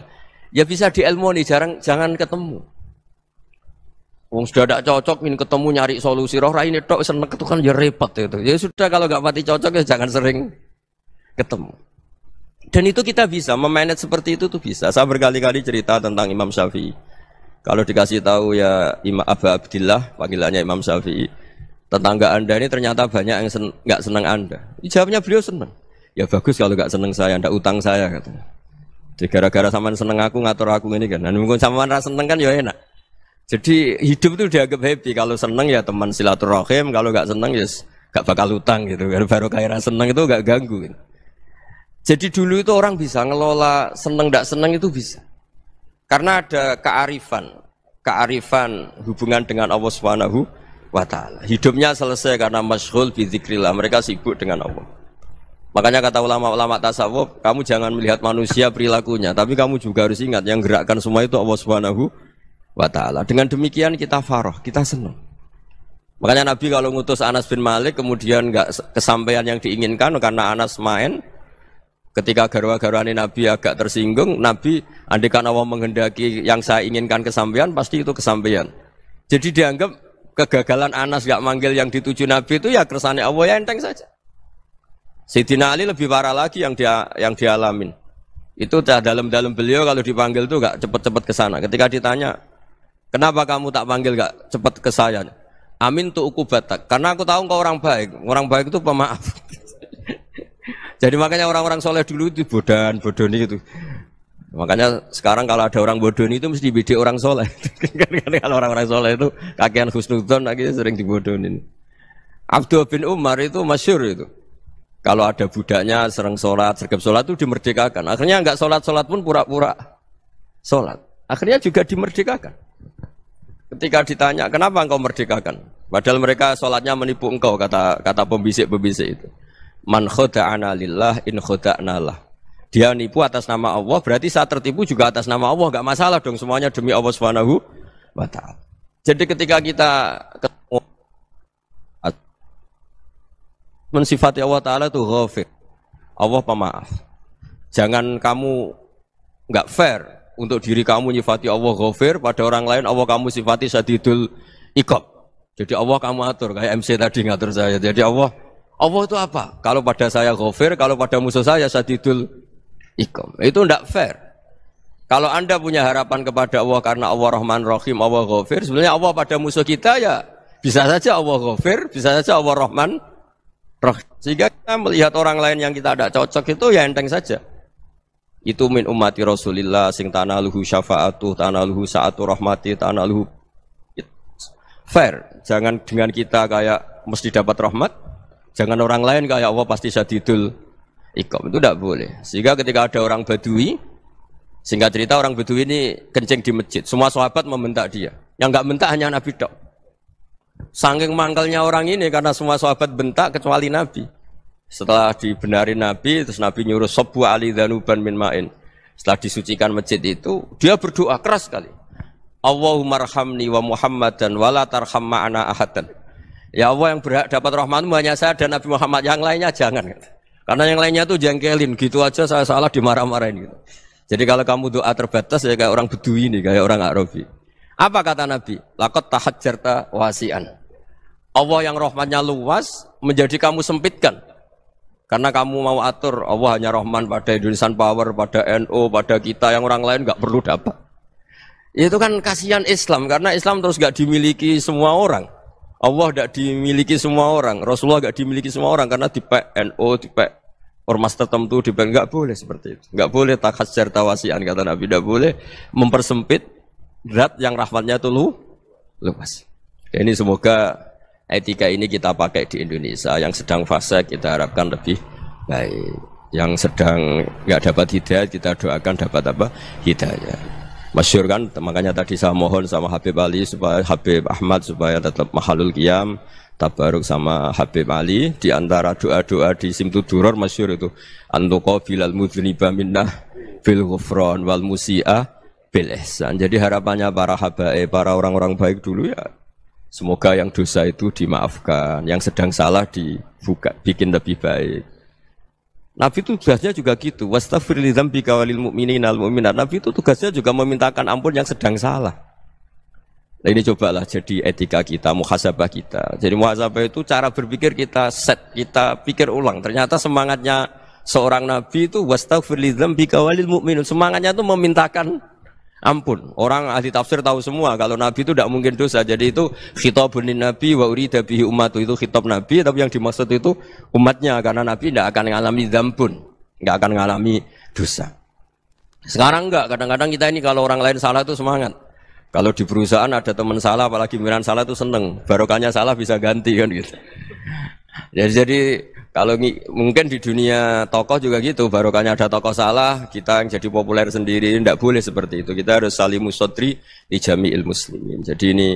ya bisa Nih jarang jangan ketemu. Wong sudah tidak cocok, ingin ketemu nyari solusi roh, ini tok seneng itu kan ya repot itu. Ya sudah kalau nggak mati cocok ya jangan sering ketemu. Dan itu kita bisa memanage seperti itu tuh bisa. Saya berkali-kali cerita tentang Imam Syafi'i. Kalau dikasih tahu ya Imam Abu Abdillah, panggilannya Imam Syafi'i. Tetangga Anda ini ternyata banyak yang sen nggak senang Anda. Jawabnya beliau senang. Ya bagus kalau nggak senang saya, Anda utang saya katanya. Jadi gara-gara sama seneng aku ngatur aku ini kan. Dan mungkin sama rasa seneng kan ya enak. Jadi hidup itu dianggap happy. Kalau seneng ya teman silaturahim, kalau nggak seneng ya yes, gak bakal utang gitu. Baru rasa seneng itu nggak ganggu. Gitu. Jadi dulu itu orang bisa ngelola seneng tidak seneng itu bisa. Karena ada kearifan, kearifan hubungan dengan Allah Subhanahu wa taala. Hidupnya selesai karena masyhul Fizikrillah Mereka sibuk dengan Allah. Makanya kata ulama-ulama tasawuf, kamu jangan melihat manusia perilakunya, tapi kamu juga harus ingat yang gerakkan semua itu Allah Subhanahu wa taala. Dengan demikian kita faroh, kita senang. Makanya Nabi kalau ngutus Anas bin Malik kemudian nggak kesampaian yang diinginkan karena Anas main, Ketika garwa-garwani Nabi agak tersinggung, Nabi andika Allah menghendaki yang saya inginkan kesampaian, pasti itu kesampaian. Jadi dianggap kegagalan Anas gak manggil yang dituju Nabi itu ya kersane Allah ya enteng saja. Sidina Ali lebih parah lagi yang dia yang dialamin. Itu dah dalam-dalam beliau kalau dipanggil tuh gak cepet-cepet ke sana. Ketika ditanya, "Kenapa kamu tak panggil gak cepet ke saya?" Amin tuh ukubatak. Karena aku tahu kau orang baik. Orang baik itu pemaaf. Jadi makanya orang-orang soleh dulu itu bodan, bodoni itu. Makanya sekarang kalau ada orang bodoni itu mesti bidik orang soleh. Kan kalau orang-orang soleh itu kakean khusnudon lagi sering dibodonin. Abdul bin Umar itu masyur itu. Kalau ada budaknya serang sholat, sergap sholat itu dimerdekakan. Akhirnya nggak sholat-sholat pun pura-pura sholat. Akhirnya juga dimerdekakan. Ketika ditanya, kenapa engkau merdekakan? Padahal mereka sholatnya menipu engkau, kata kata pembisik-pembisik itu man khoda'ana lillah in khoda'na lah. Dia nipu atas nama Allah, berarti saat tertipu juga atas nama Allah, nggak masalah dong semuanya demi Allah Subhanahu wa taala. Jadi ketika kita mensifati Allah taala itu ghafir. Allah pemaaf. Jangan kamu nggak fair untuk diri kamu nyifati Allah ghafir pada orang lain Allah kamu sifati sadidul ikob. Jadi Allah kamu atur kayak MC tadi ngatur saya. Jadi Allah Allah itu apa? Kalau pada saya ghafir, kalau pada musuh saya sadidul ikom. Itu tidak fair. Kalau Anda punya harapan kepada Allah karena Allah Rahman Rahim, Allah ghafir, sebenarnya Allah pada musuh kita ya bisa saja Allah ghafir, bisa saja Allah Rahman Rahim. Sehingga kita melihat orang lain yang kita tidak cocok itu ya enteng saja. Itu min umati Rasulillah sing tanaluhu syafa'atuh, tanaluhu sa'atu rahmati, tanaluhu fair. Jangan dengan kita kayak mesti dapat rahmat, Jangan orang lain kayak Allah pasti sadidul ikom itu tidak boleh. Sehingga ketika ada orang Badui, sehingga cerita orang Badui ini kencing di masjid. Semua sahabat membentak dia. Yang nggak bentak hanya Nabi dok. Sangking mangkalnya orang ini karena semua sahabat bentak kecuali Nabi. Setelah dibenari Nabi, terus Nabi nyuruh sebuah ali danuban min ma'in. Setelah disucikan masjid itu, dia berdoa keras sekali. Allahumma rahamni wa Muhammadan wa la tarham ma'ana ahadan. Ya Allah yang berhak dapat rahmatmu hanya saya dan Nabi Muhammad yang lainnya jangan. Karena yang lainnya tuh jengkelin gitu aja saya salah dimarah-marahin gitu. Jadi kalau kamu doa terbatas ya kayak orang Bedui ini kayak orang Arabi. Apa kata Nabi? Lakot tahat jerta wasian. Allah yang rahmatnya luas menjadi kamu sempitkan. Karena kamu mau atur Allah hanya rahman pada Indonesian Power, pada NO, pada kita yang orang lain nggak perlu dapat. Itu kan kasihan Islam karena Islam terus nggak dimiliki semua orang. Allah tidak dimiliki semua orang, Rasulullah tidak dimiliki semua orang karena di PNO, di PNO, ormas tertentu di PNO, nggak boleh seperti itu. Nggak boleh takat sertawasian kata Nabi, tidak boleh mempersempit berat yang rahmatnya itu lu, luas. Ini semoga etika ini kita pakai di Indonesia. Yang sedang fase kita harapkan lebih baik. Yang sedang nggak dapat hidayah kita doakan dapat apa hidayah masyur kan makanya tadi saya mohon sama Habib Ali supaya Habib Ahmad supaya tetap mahalul kiam tabaruk sama Habib Ali di antara doa-doa di simtu duror masyur itu antuqo bilal mudhniba minnah bil wal musi'a bil ihsan jadi harapannya para habae para orang-orang baik dulu ya semoga yang dosa itu dimaafkan yang sedang salah dibuka bikin lebih baik Nabi itu tugasnya juga gitu. Wastafir li dzambika walil al Nabi itu tugasnya juga memintakan ampun yang sedang salah. Nah ini cobalah jadi etika kita, muhasabah kita. Jadi muhasabah itu cara berpikir kita set, kita pikir ulang. Ternyata semangatnya seorang nabi itu wastafir li dzambika Semangatnya itu memintakan Ampun, orang ahli tafsir tahu semua kalau Nabi itu tidak mungkin dosa. Jadi itu khitabun Nabi wa urida umat itu khitab Nabi, tapi yang dimaksud itu umatnya karena Nabi tidak akan mengalami zampun, nggak akan mengalami dosa. Sekarang enggak, kadang-kadang kita ini kalau orang lain salah itu semangat. Kalau di perusahaan ada teman salah, apalagi miran salah itu seneng. Barokahnya salah bisa ganti kan gitu. Jadi, jadi kalau mungkin di dunia tokoh juga gitu, barokahnya ada tokoh salah, kita yang jadi populer sendiri, tidak boleh seperti itu. Kita harus saling sodri di jami'il muslimin. Jadi ini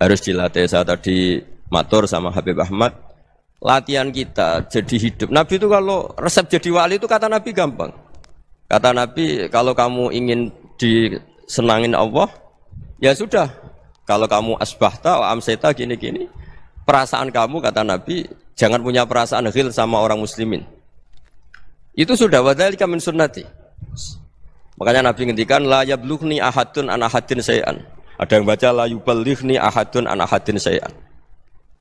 harus dilatih. Saya tadi matur sama Habib Ahmad, latihan kita jadi hidup. Nabi itu kalau resep jadi wali itu kata Nabi gampang. Kata Nabi, kalau kamu ingin disenangin Allah, ya sudah. Kalau kamu asbahta, amseta, gini-gini, perasaan kamu kata Nabi Jangan punya perasaan hil sama orang muslimin. Itu sudah wadhalika min sunnati. Makanya Nabi ngendikan la yablughni ahadun an ahadin sayan. Ada yang baca la yuballighni ahadun an ahadin sayan.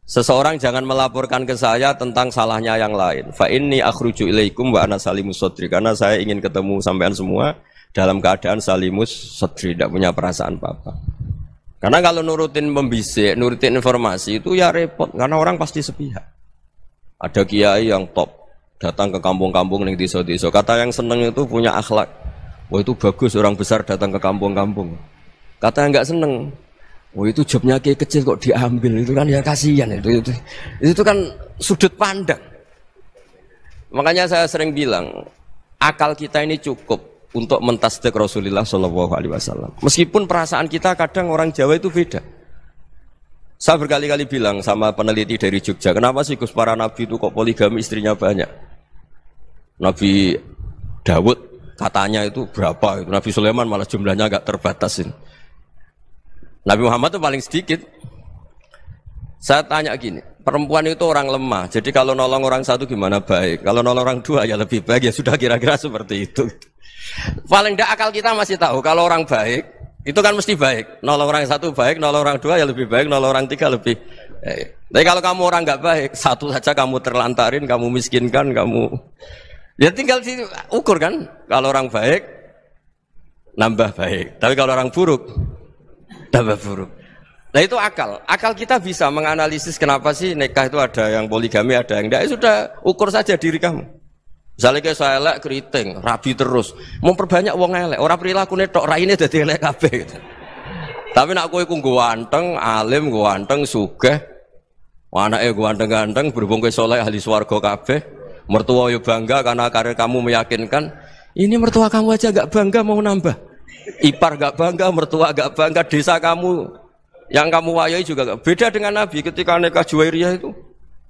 Seseorang jangan melaporkan ke saya tentang salahnya yang lain. Fa inni akhruju ilaikum wa ana salimus sadri Karena saya ingin ketemu sampean semua dalam keadaan salimus sadri Tidak punya perasaan apa-apa. Karena kalau nurutin pembisik, nurutin informasi itu ya repot. Karena orang pasti sepihak. Ada kiai yang top, datang ke kampung-kampung nih desa Kata yang seneng itu punya akhlak. Wah itu bagus orang besar datang ke kampung-kampung. Kata yang nggak seneng, wah itu jobnya kiai kecil kok diambil itu kan ya kasihan itu, itu itu kan sudut pandang. Makanya saya sering bilang akal kita ini cukup untuk mentasdek Rasulullah Shallallahu Alaihi Wasallam. Meskipun perasaan kita kadang orang Jawa itu beda. Saya berkali-kali bilang sama peneliti dari Jogja, kenapa sih Gus para nabi itu kok poligami istrinya banyak? Nabi Dawud katanya itu berapa? Itu Nabi Sulaiman malah jumlahnya agak terbatasin. Nabi Muhammad itu paling sedikit. Saya tanya gini, perempuan itu orang lemah. Jadi kalau nolong orang satu gimana baik? Kalau nolong orang dua ya lebih baik. Ya sudah kira-kira seperti itu. Paling tidak akal kita masih tahu kalau orang baik itu kan mesti baik. Nol orang satu baik, nol orang dua ya lebih baik, nol orang tiga lebih. baik eh, Tapi kalau kamu orang nggak baik, satu saja kamu terlantarin, kamu miskinkan, kamu ya tinggal ukur kan. Kalau orang baik, nambah baik. Tapi kalau orang buruk, tambah buruk. Nah itu akal. Akal kita bisa menganalisis kenapa sih nikah itu ada yang poligami, ada yang tidak. Ya sudah ukur saja diri kamu. Misalnya saya elek keriting, rabi terus. mau perbanyak uang elek, orang perilaku tok raine jadi elek kafe. Gitu. Tapi nak kue gue ganteng, alim ganteng, sugih. Anake ganteng-ganteng berhubung kowe soleh ahli swargo kafe. Mertua yo bangga karena karir kamu meyakinkan. Ini mertua kamu aja gak bangga mau nambah. Ipar gak bangga, mertua gak bangga, desa kamu yang kamu wayai juga gak. beda dengan Nabi ketika nikah Juwairiyah itu.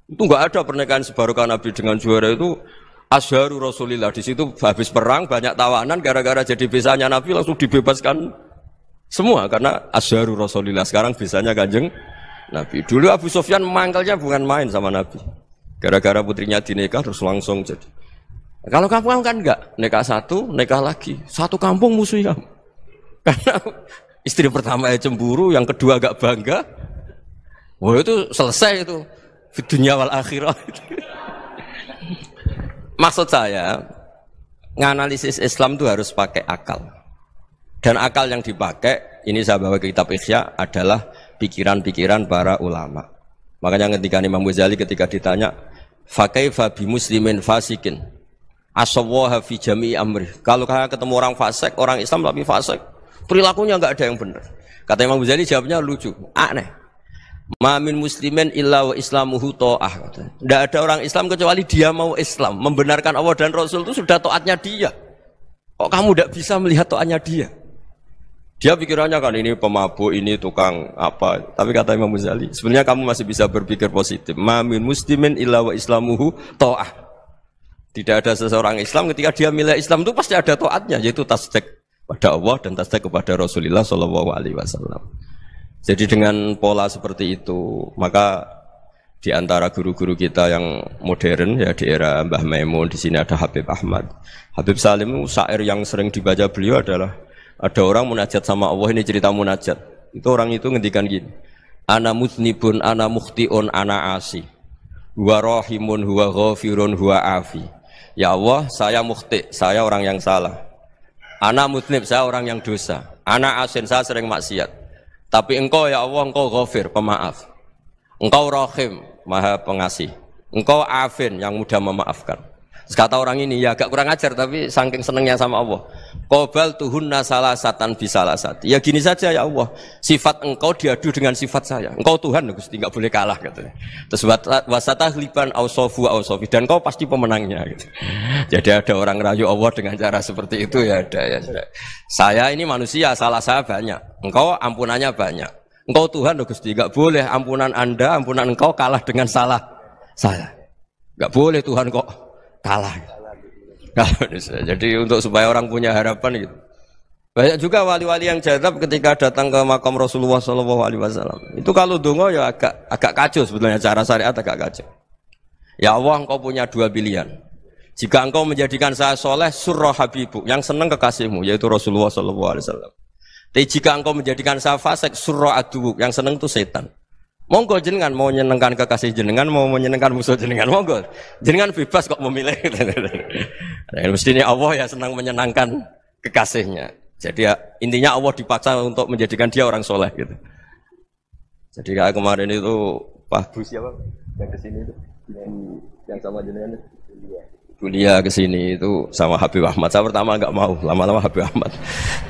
Itu gak ada pernikahan sebarukan Nabi dengan juara itu Asyaru Rasulillah di situ habis perang banyak tawanan gara-gara jadi bisanya Nabi langsung dibebaskan semua karena Asyaru Rasulillah sekarang bisanya kanjeng Nabi. Dulu Abu Sofyan mangkalnya bukan main sama Nabi. Gara-gara putrinya dinikah terus langsung jadi. Kalau kamu kan enggak, nikah satu, nikah lagi. Satu kampung musuh ya. Karena istri pertama ya cemburu, yang kedua agak bangga. Wah itu selesai itu. dunia wal akhirat. Maksud saya, nganalisis Islam itu harus pakai akal. Dan akal yang dipakai, ini saya bawa ke kitab Ikhya, adalah pikiran-pikiran para ulama. Makanya ketika Imam Ghazali ketika ditanya, Fakaifa bi muslimin fasikin asawwaha fi jami amri. Kalau kalian ketemu orang fasik, orang Islam tapi fasik, perilakunya nggak ada yang benar. Kata Imam Ghazali jawabnya lucu, aneh. Mamin muslimin illa wa islamuhu to'ah. Tidak ada orang Islam kecuali dia mau Islam. Membenarkan Allah dan Rasul itu sudah toatnya dia. Kok kamu tidak bisa melihat toatnya dia? Dia pikirannya kan ini pemabuk, ini tukang apa. Tapi kata Imam Ghazali, sebenarnya kamu masih bisa berpikir positif. Mamin muslimin illa wa islamuhu to'ah. Tidak ada seseorang Islam ketika dia milih Islam itu pasti ada toatnya yaitu tasdek pada Allah dan tasdek kepada Rasulullah Shallallahu Alaihi Wasallam. Jadi dengan pola seperti itu, maka di antara guru-guru kita yang modern ya di era Mbah Maimun di sini ada Habib Ahmad. Habib Salim syair yang sering dibaca beliau adalah ada orang munajat sama Allah ini cerita munajat. Itu orang itu ngendikan gini. Ana muznibun ana muhtiun ana asi. Wa rahimun huwa ghafirun huwa afi. Ya Allah, saya mukhti, saya orang yang salah. Ana muznib, saya orang yang dosa. Ana asin, saya sering maksiat. Tapi engkau ya Allah, engkau ghafir, pemaaf. Engkau rahim, maha pengasih. Engkau afin yang mudah memaafkan. Terus kata orang ini, ya agak kurang ajar tapi saking senengnya sama Allah. Kobal tuhun salah satan bisalah Satu Ya gini saja ya Allah, sifat engkau diadu dengan sifat saya. Engkau Tuhan, Gusti, nggak boleh kalah katanya. Terus wasata liban ausofu ausofi dan kau pasti pemenangnya. Gitu. Jadi ada orang rayu Allah dengan cara seperti itu ya ada ya. Saya ini manusia, salah saya banyak. Engkau ampunannya banyak. Engkau Tuhan, Gusti, nggak boleh ampunan Anda, ampunan engkau kalah dengan salah saya. Gak boleh Tuhan kok kalah. jadi untuk supaya orang punya harapan gitu. Banyak juga wali-wali yang jadab ketika datang ke makam Rasulullah Shallallahu Alaihi Wasallam. Itu kalau dongo ya agak agak kacau sebetulnya cara syariat agak kacau. Ya Allah, engkau punya dua pilihan. Jika engkau menjadikan saya soleh, surah habibu, yang senang kekasihmu, yaitu Rasulullah Shallallahu Alaihi Wasallam. Tapi jika engkau menjadikan saya fasik, surah adu, yang senang itu setan. Monggo jenengan mau menyenangkan kekasih jenengan, mau menyenangkan musuh jenengan, monggo. Jenengan bebas kok memilih. nah, mestinya Allah ya senang menyenangkan kekasihnya. Jadi ya, intinya Allah dipaksa untuk menjadikan dia orang soleh gitu. Jadi kayak kemarin itu Pak Bu siapa yang ke sini itu yang, yang sama jenengan kuliah ke sini itu sama Habib Ahmad. Saya pertama nggak mau, lama-lama Habib Ahmad.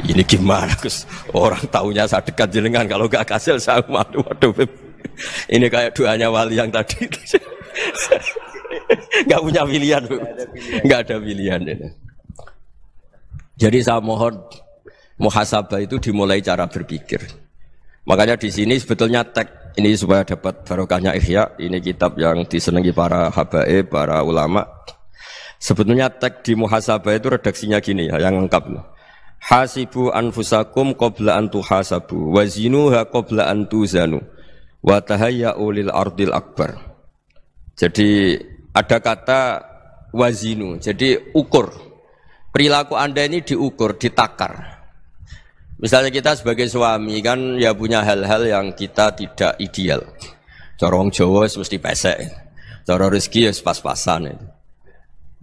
Ini gimana, Gus? Orang taunya saya dekat jenengan, kalau nggak kasih saya malu, waduh. Ini kayak doanya wali yang tadi. Gak punya pilihan. Gak ada pilihan. Ya. Jadi saya mohon muhasabah itu dimulai cara berpikir. Makanya di sini sebetulnya tag ini supaya dapat barokahnya Ihya, ini kitab yang disenangi para habaib, para ulama. Sebetulnya tag di muhasabah itu redaksinya gini ya, yang lengkap. Hasibu anfusakum qabla an tuhasabu wazinuha zinuha qabla an tuzanu wa tahayya'u ardil akbar. Jadi ada kata wazinu, jadi ukur. Perilaku Anda ini diukur, ditakar. Misalnya kita sebagai suami kan ya punya hal-hal yang kita tidak ideal. Corong Jawa mesti pesek. Cara rezeki ya pas-pasan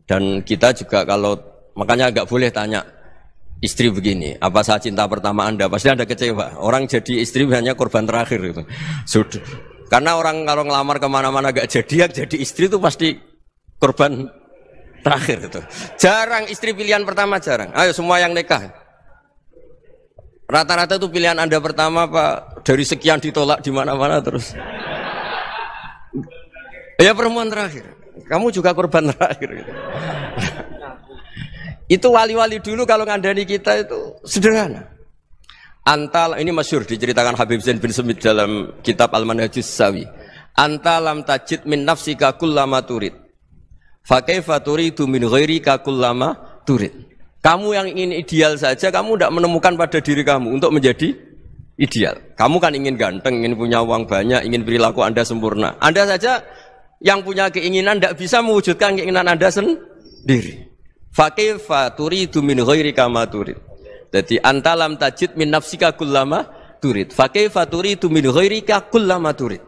Dan kita juga kalau makanya nggak boleh tanya istri begini, apa saat cinta pertama Anda? Pasti Anda kecewa. Orang jadi istri hanya korban terakhir itu. Sudah. Karena orang kalau ngelamar kemana-mana gak jadi, yang jadi istri itu pasti korban terakhir itu. Jarang istri pilihan pertama jarang. Ayo semua yang nikah. Rata-rata itu pilihan Anda pertama Pak dari sekian ditolak di mana-mana terus. Ya perempuan terakhir. Kamu juga korban terakhir gitu. Itu wali-wali dulu kalau ngandani kita itu sederhana. Antal ini masyur diceritakan Habib Zain bin Semit dalam kitab Al-Manhajus Sawi. Antalam tajid min nafsika kullama turid. Fakaifa turidu min ghairika kullama turid. Kamu yang ingin ideal saja kamu tidak menemukan pada diri kamu untuk menjadi ideal. Kamu kan ingin ganteng, ingin punya uang banyak, ingin perilaku Anda sempurna. Anda saja yang punya keinginan tidak bisa mewujudkan keinginan Anda sendiri. Fakaifa turidu min ghairi kama turid. Jadi antalam tajid min nafsika kullama turid. Fakaifa turidu min ghairika kullama turid.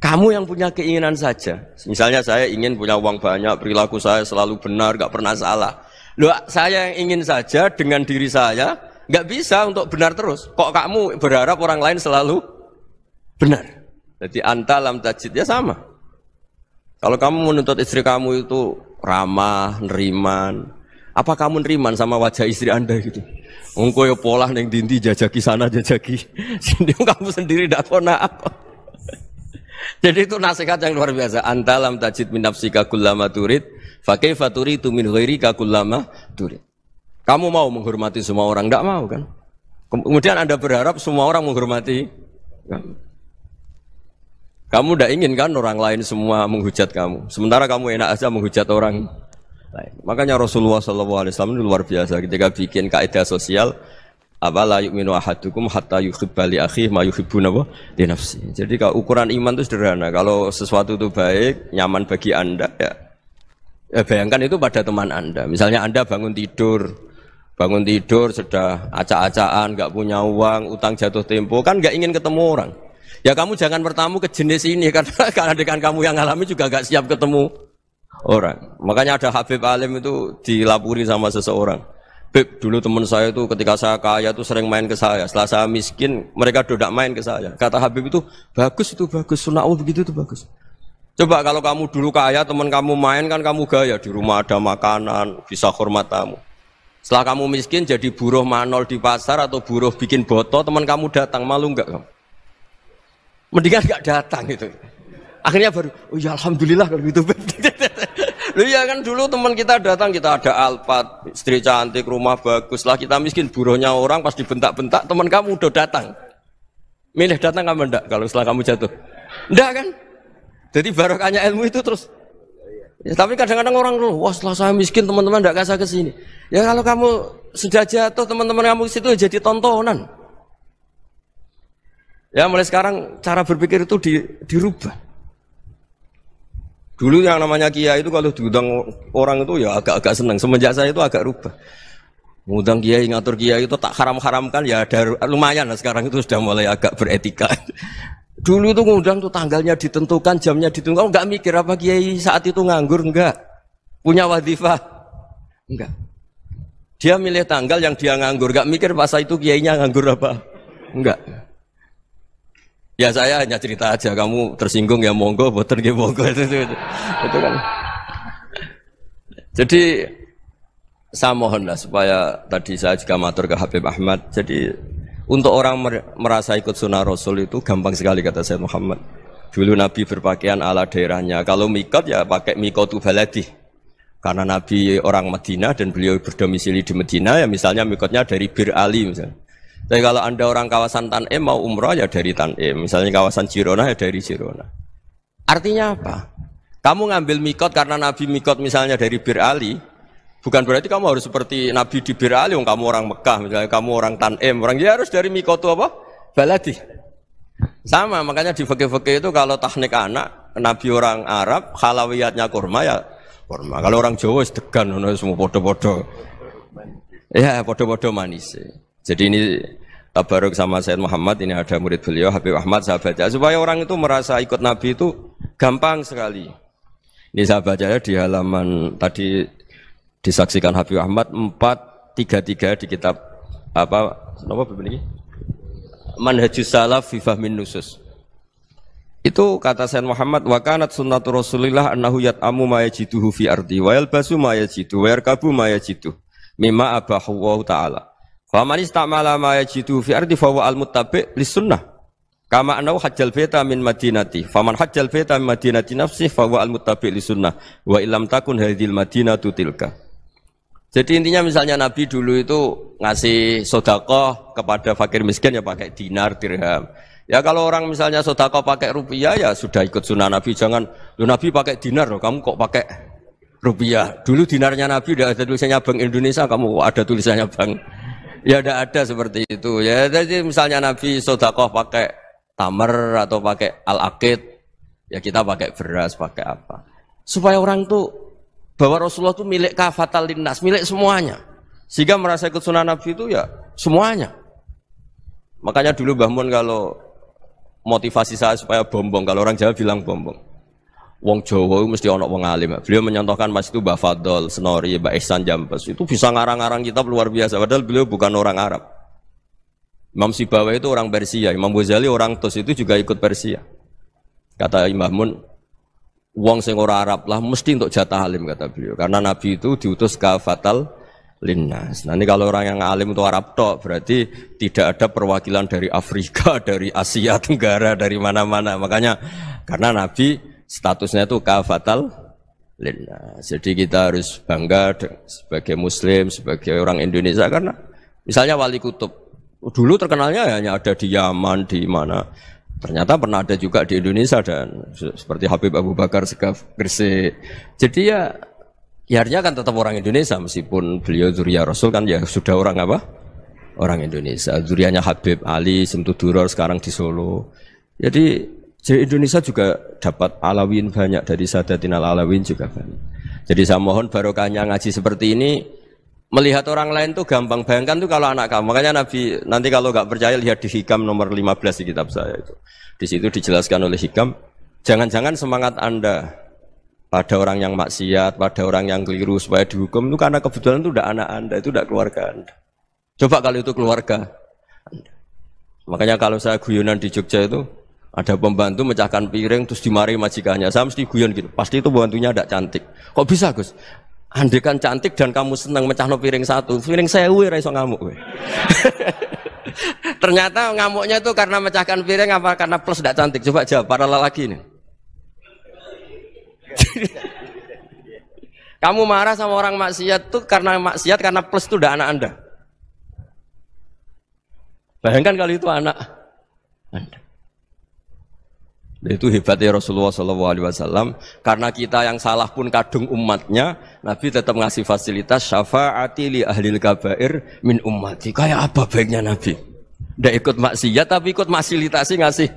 Kamu yang punya keinginan saja. Misalnya saya ingin punya uang banyak, perilaku saya selalu benar, gak pernah salah. Loh, saya yang ingin saja dengan diri saya gak bisa untuk benar terus. Kok kamu berharap orang lain selalu benar? Jadi antalam tajid ya sama. Kalau kamu menuntut istri kamu itu ramah, neriman. Apa kamu neriman sama wajah istri Anda gitu? Engko ya pola neng dindi jajaki sana jajaki. Sini kamu sendiri tidak kona apa. Jadi itu nasihat yang luar biasa. Antalam tajid min nafsika kullama turid, Fakai faturi turidu min ghairika kullama turid. Kamu mau menghormati semua orang? tidak mau kan? Kemudian Anda berharap semua orang menghormati kamu tidak ingin kan orang lain semua menghujat kamu. Sementara kamu enak aja menghujat orang lain. Makanya Rasulullah SAW ini luar biasa ketika bikin kaidah sosial. Abala yu'minu ahadukum hatta yuhibba li akhi ma yuhibbu nabo li nafsi. Jadi ukuran iman itu sederhana. Kalau sesuatu itu baik, nyaman bagi Anda ya. ya bayangkan itu pada teman Anda. Misalnya Anda bangun tidur, bangun tidur sudah acak-acakan, nggak punya uang, utang jatuh tempo, kan nggak ingin ketemu orang. Ya kamu jangan bertamu ke jenis ini karena dengan kamu yang alami juga gak siap ketemu orang. Makanya ada Habib Alim itu dilapuri sama seseorang. Beb, dulu teman saya itu ketika saya kaya itu sering main ke saya. Setelah saya miskin, mereka dodak main ke saya. Kata Habib itu, bagus itu bagus, sunnah Allah begitu itu bagus. Coba kalau kamu dulu kaya, teman kamu main kan kamu gaya. Di rumah ada makanan, bisa hormat tamu. Setelah kamu miskin jadi buruh manol di pasar atau buruh bikin botol teman kamu datang, malu enggak kamu? Mendingan nggak datang itu. Akhirnya baru, oh ya alhamdulillah kalau gitu. Lu ya kan dulu teman kita datang kita ada Alphard, istri cantik, rumah bagus lah kita miskin buruhnya orang pas dibentak-bentak teman kamu udah datang. Milih datang kamu enggak kalau setelah kamu jatuh? Enggak kan? Jadi barokahnya ilmu itu terus Ya, tapi kadang-kadang orang lu, wah setelah saya miskin teman-teman ndak kasih ke sini. Ya kalau kamu sudah jatuh teman-teman kamu situ jadi tontonan. Ya mulai sekarang cara berpikir itu di, dirubah. Dulu yang namanya Kia itu kalau diundang orang itu ya agak-agak senang. Semenjak saya itu agak rubah. Ngundang kiai, ngatur Kia itu tak haram-haramkan ya ada lumayan lah sekarang itu sudah mulai agak beretika. Dulu itu ngundang tuh tanggalnya ditentukan, jamnya ditentukan. Enggak mikir apa kiai saat itu nganggur enggak. Punya wadifah enggak. Dia milih tanggal yang dia nganggur, enggak mikir masa itu kiainya nganggur apa. Enggak. Ya saya hanya cerita aja, kamu tersinggung ya monggo, boten nggih monggo itu, itu, itu, itu kan. Jadi saya mohonlah supaya tadi saya juga matur ke Habib Ahmad. Jadi untuk orang merasa ikut sunnah Rasul itu gampang sekali kata saya Muhammad. Dulu Nabi berpakaian ala daerahnya. Kalau mikot ya pakai mikotu baladi. Karena Nabi orang Madinah dan beliau berdomisili di Madinah ya misalnya mikotnya dari Bir Ali misalnya. Jadi kalau Anda orang kawasan Tanim mau umroh ya dari Tanim, misalnya kawasan Cirona ya dari Cirona. Artinya apa? Kamu ngambil mikot karena Nabi mikot misalnya dari Bir Ali, bukan berarti kamu harus seperti Nabi di Bir Ali, kamu orang Mekah, misalnya kamu orang Tanim, orang dia harus dari mikot apa? Baladi. Sama, makanya di fakih-fakih itu kalau teknik anak, Nabi orang Arab, halawiyatnya kurma ya kurma. Kalau orang Jawa sedekan, semua bodoh bodoh Ya, bodoh bodoh manis. Jadi ini Tabaruk sama Said Muhammad ini ada murid beliau Habib Ahmad sahabatnya. supaya orang itu merasa ikut Nabi itu gampang sekali. Ini sahabatnya di halaman tadi disaksikan Habib Ahmad 433 di kitab apa apa ini? Manhajus Salaf fi Fahmin Nusus. Itu kata Sayyid Muhammad wa kanat sunnatu Rasulillah annahu yat'amu ma yajiduhu fi ardi wa yalbasu ma yajidu wa yarkabu ma yajidu mimma abahu wa ta'ala. Faman istamala ma yajidu fi ardi fa al muttabi' li sunnah. Kama anau hajjal beta min madinati. Faman hajjal beta min madinati nafsi fa al muttabi' li sunnah. Wa illam takun hadhil madinatu tilka. Jadi intinya misalnya Nabi dulu itu ngasih sodakoh kepada fakir miskin ya pakai dinar, dirham. Ya kalau orang misalnya sodakoh pakai rupiah ya sudah ikut sunnah Nabi. Jangan, lu Nabi pakai dinar loh, kamu kok pakai rupiah. Dulu dinarnya Nabi udah ada tulisannya Bank Indonesia, kamu ada tulisannya Bank ya tidak ada seperti itu ya jadi misalnya Nabi sodakoh pakai tamer atau pakai al akid ya kita pakai beras pakai apa supaya orang tuh bahwa Rasulullah itu milik kafatal linnas milik semuanya sehingga merasa ikut sunnah Nabi itu ya semuanya makanya dulu bangun kalau motivasi saya supaya bombong kalau orang Jawa bilang bombong Wong Jawa mesti ono wong alim. Beliau menyontohkan mas itu Mbah Fadol, Senori, Mbah Ihsan Jambes. Itu bisa ngarang-ngarang kitab luar biasa. Padahal beliau bukan orang Arab. Imam Sibawa itu orang Persia. Imam Ghazali orang Tos itu juga ikut Persia. Kata Imam Mun, wong sing ora Arab lah mesti untuk jatah alim kata beliau. Karena Nabi itu diutus ke Fatal Linnas. Nah, ini kalau orang yang alim itu Arab tok, berarti tidak ada perwakilan dari Afrika, dari Asia Tenggara, dari mana-mana. Makanya karena Nabi statusnya itu kafatal lina. Jadi kita harus bangga sebagai muslim, sebagai orang Indonesia karena misalnya wali kutub oh, dulu terkenalnya hanya ada di Yaman, di mana. Ternyata pernah ada juga di Indonesia dan seperti Habib Abu Bakar Segaf Gresik. Jadi ya ya artinya kan tetap orang Indonesia meskipun beliau Zuriya Rasul kan ya sudah orang apa? Orang Indonesia. Zuriyanya Habib Ali Semtuduror sekarang di Solo. Jadi jadi Indonesia juga dapat alawin banyak dari Sadatin al-Alawin juga banyak. Jadi saya mohon barokahnya ngaji seperti ini melihat orang lain tuh gampang bayangkan tuh kalau anak kamu makanya Nabi nanti kalau nggak percaya lihat di Hikam nomor 15 di kitab saya itu di situ dijelaskan oleh Hikam jangan-jangan semangat anda pada orang yang maksiat pada orang yang keliru supaya dihukum itu karena kebetulan itu udah anak anda itu udah keluarga anda coba kalau itu keluarga anda. makanya kalau saya guyonan di Jogja itu ada pembantu mecahkan piring terus dimari majikannya. Saya mesti guyon gitu. Pasti itu pembantunya tidak cantik. Kok bisa Gus? Andekan cantik dan kamu senang mecahno piring satu, piring saya ora raiso ngamuk Ternyata ngamuknya itu karena mecahkan piring apa karena plus tidak cantik. Coba jawab para lelaki ini. kamu marah sama orang maksiat tuh karena maksiat karena plus itu udah anak Anda. Bayangkan kali itu anak Anda. Itu hebatnya Rasulullah SAW. Alaihi Wasallam. Karena kita yang salah pun kadung umatnya, Nabi tetap ngasih fasilitas syafaati li ahli kabair min ummati. Kayak apa baiknya Nabi? Tidak ikut maksiat tapi ikut fasilitasi ngasih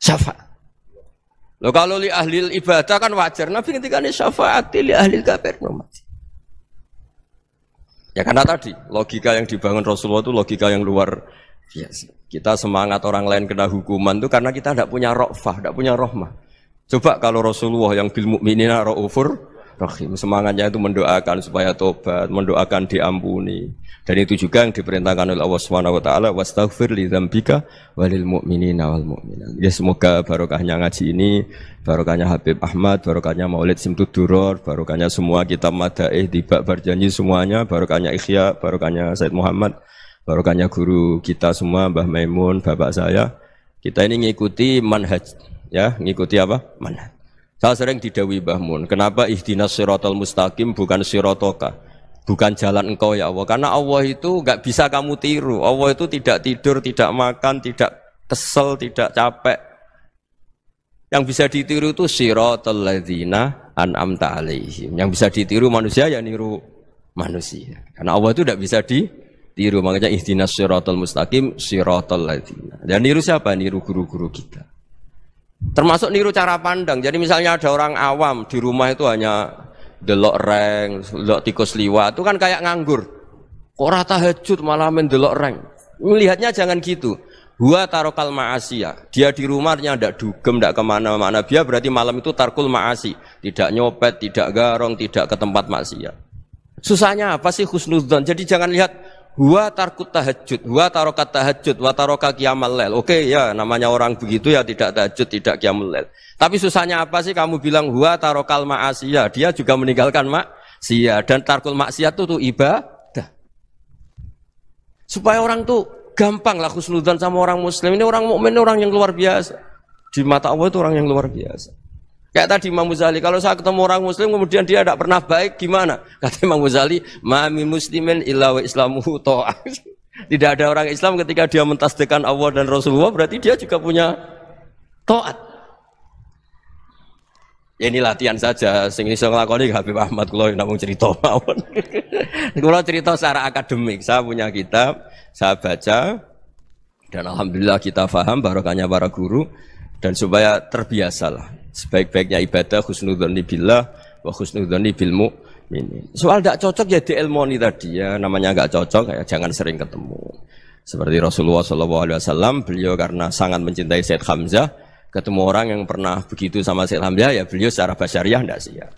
syafaat. Loh kalau li ahli ibadah kan wajar. Nabi ketika ini syafaati li ahli kabair min ummati. Ya karena tadi logika yang dibangun Rasulullah itu logika yang luar biasa. Kita semangat orang lain kena hukuman itu karena kita tidak punya rofah, tidak punya rohmah. Coba kalau Rasulullah yang bil mukminina raufur rahim semangatnya itu mendoakan supaya tobat, mendoakan diampuni. Dan itu juga yang diperintahkan oleh Allah Subhanahu wa taala wastaghfir li dzambika walil mu'minina wal mukminat. Ya semoga barokahnya ngaji ini, barokahnya Habib Ahmad, barokahnya Maulid Simtud Duror, barokahnya semua kitab Madaih, tiba Barjanji semuanya, barokahnya Ikhya, barokahnya Said Muhammad barokahnya guru kita semua Mbah Maimun, bapak saya. Kita ini ngikuti manhaj, ya, ngikuti apa? Manhaj. Saya sering didawi Mbah Maimun. kenapa ihdinas sirotol mustaqim bukan sirotoka? Bukan jalan engkau ya Allah, karena Allah itu nggak bisa kamu tiru. Allah itu tidak tidur, tidak makan, tidak kesel, tidak capek. Yang bisa ditiru itu sirotol ladhina an'amta alaihim. Yang bisa ditiru manusia ya niru manusia. Karena Allah itu tidak bisa di tiru makanya istina syiratul mustaqim syiratul ladina. dan niru siapa niru guru-guru kita termasuk niru cara pandang jadi misalnya ada orang awam di rumah itu hanya delok reng delok tikus liwat itu kan kayak nganggur kok rata malam malah mendelok reng melihatnya jangan gitu Hua tarokal ma'asiyah. Dia di rumahnya tidak dugem, tidak kemana-mana. Dia berarti malam itu tarkul ma'asi. Tidak nyopet, tidak garong, tidak ke tempat maksiat. Susahnya apa sih khusnudzon? Jadi jangan lihat Wa tarkut tahajud, wa tarokat tahajud, wa taroka kiamal lel. Oke okay, ya, namanya orang begitu ya tidak tahajud, tidak kiamal lel. Tapi susahnya apa sih kamu bilang wa tarokal ma'asiyah. Dia juga meninggalkan maksiat. Dan tarkul maksiat itu tuh ibadah. Supaya orang tuh gampang lah khusnudan sama orang muslim. Ini orang mukmin orang yang luar biasa. Di mata Allah itu orang yang luar biasa. Kayak tadi Imam Muzali, kalau saya ketemu orang muslim kemudian dia tidak pernah baik gimana? Kata Imam Muzali, "Mami muslimin illa Islamu to'a. Tidak ada orang Islam ketika dia mentasdekan Allah dan Rasulullah berarti dia juga punya to'at. Ya ini latihan saja, sing iso ini. Habib Ahmad tidak mau cerita mawon. kalau cerita secara akademik, saya punya kitab, saya baca dan alhamdulillah kita faham barokahnya para guru dan supaya terbiasalah Sebaik-baiknya ibadah husnudzoni billah wa husnudzoni bilmu mu'minin. Soal tidak cocok ya di dielmoni tadi ya namanya nggak cocok ya jangan sering ketemu. Seperti Rasulullah saw. beliau karena sangat mencintai Syed Hamzah ketemu orang yang pernah begitu sama Syed Hamzah ya beliau secara basyariah tidak ya.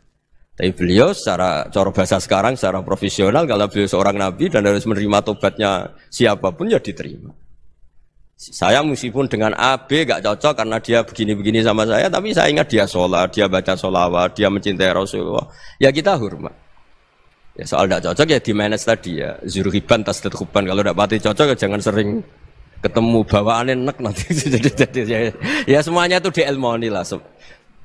Tapi beliau secara cara bahasa sekarang secara profesional kalau beliau seorang nabi dan harus menerima tobatnya siapapun ya diterima. Saya meskipun dengan A, B gak cocok karena dia begini-begini sama saya, tapi saya ingat dia sholat, dia baca sholawat, dia mencintai Rasulullah. Ya kita hormat. Ya, soal tidak cocok ya di manage tadi ya. Zurhiban, tasdetkuban Kalau tidak pati cocok ya jangan sering ketemu bawaan enak nanti jadi jadi ya, ya semuanya itu di ilmu lah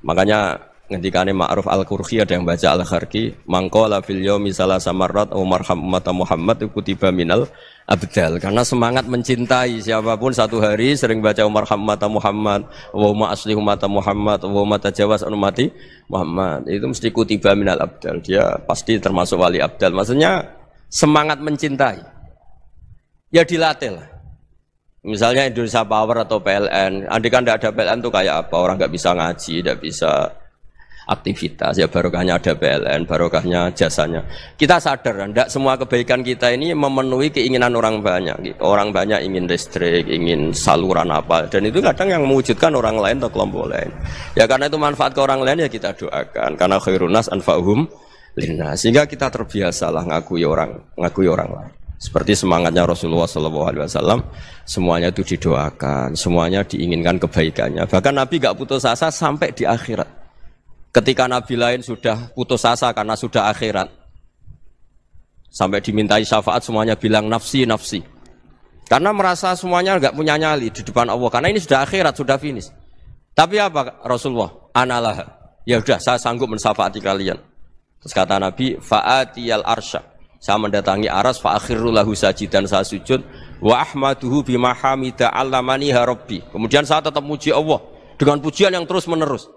makanya ngendikane Ma'ruf Al-Qurhi ada yang baca Al-Kharqi mangkola fil misalnya salah samarat Umar Muhammad ikutiba minal abdal karena semangat mencintai siapapun satu hari sering baca Umar Hamad Muhammad ma asli umata Muhammad ma tajawas mati Muhammad itu mesti kutiba minal abdal dia pasti termasuk wali abdal maksudnya semangat mencintai ya dilatih lah misalnya Indonesia Power atau PLN andikan tidak ada PLN tuh kayak apa orang nggak bisa ngaji tidak bisa aktivitas ya barokahnya ada PLN barokahnya jasanya kita sadar tidak semua kebaikan kita ini memenuhi keinginan orang banyak gitu. orang banyak ingin listrik ingin saluran apa dan itu kadang yang mewujudkan orang lain atau kelompok lain ya karena itu manfaat ke orang lain ya kita doakan karena khairunas anfa'uhum lina sehingga kita terbiasalah ngakui orang ngakui orang lain seperti semangatnya Rasulullah SAW, semuanya itu didoakan, semuanya diinginkan kebaikannya. Bahkan Nabi gak putus asa sampai di akhirat. Ketika nabi lain sudah putus asa karena sudah akhirat. Sampai dimintai syafaat semuanya bilang nafsi nafsi. Karena merasa semuanya nggak punya nyali di depan Allah. Karena ini sudah akhirat, sudah finish. Tapi apa Rasulullah? Analah. Ya sudah, saya sanggup mensafaati kalian. Terus kata Nabi, fa'atiyal arsha Saya mendatangi aras, fa'akhiru lahu dan saya sujud. Wa ahmaduhu bimahamida hamida allamani ya Kemudian saya tetap muji Allah. Dengan pujian yang terus menerus.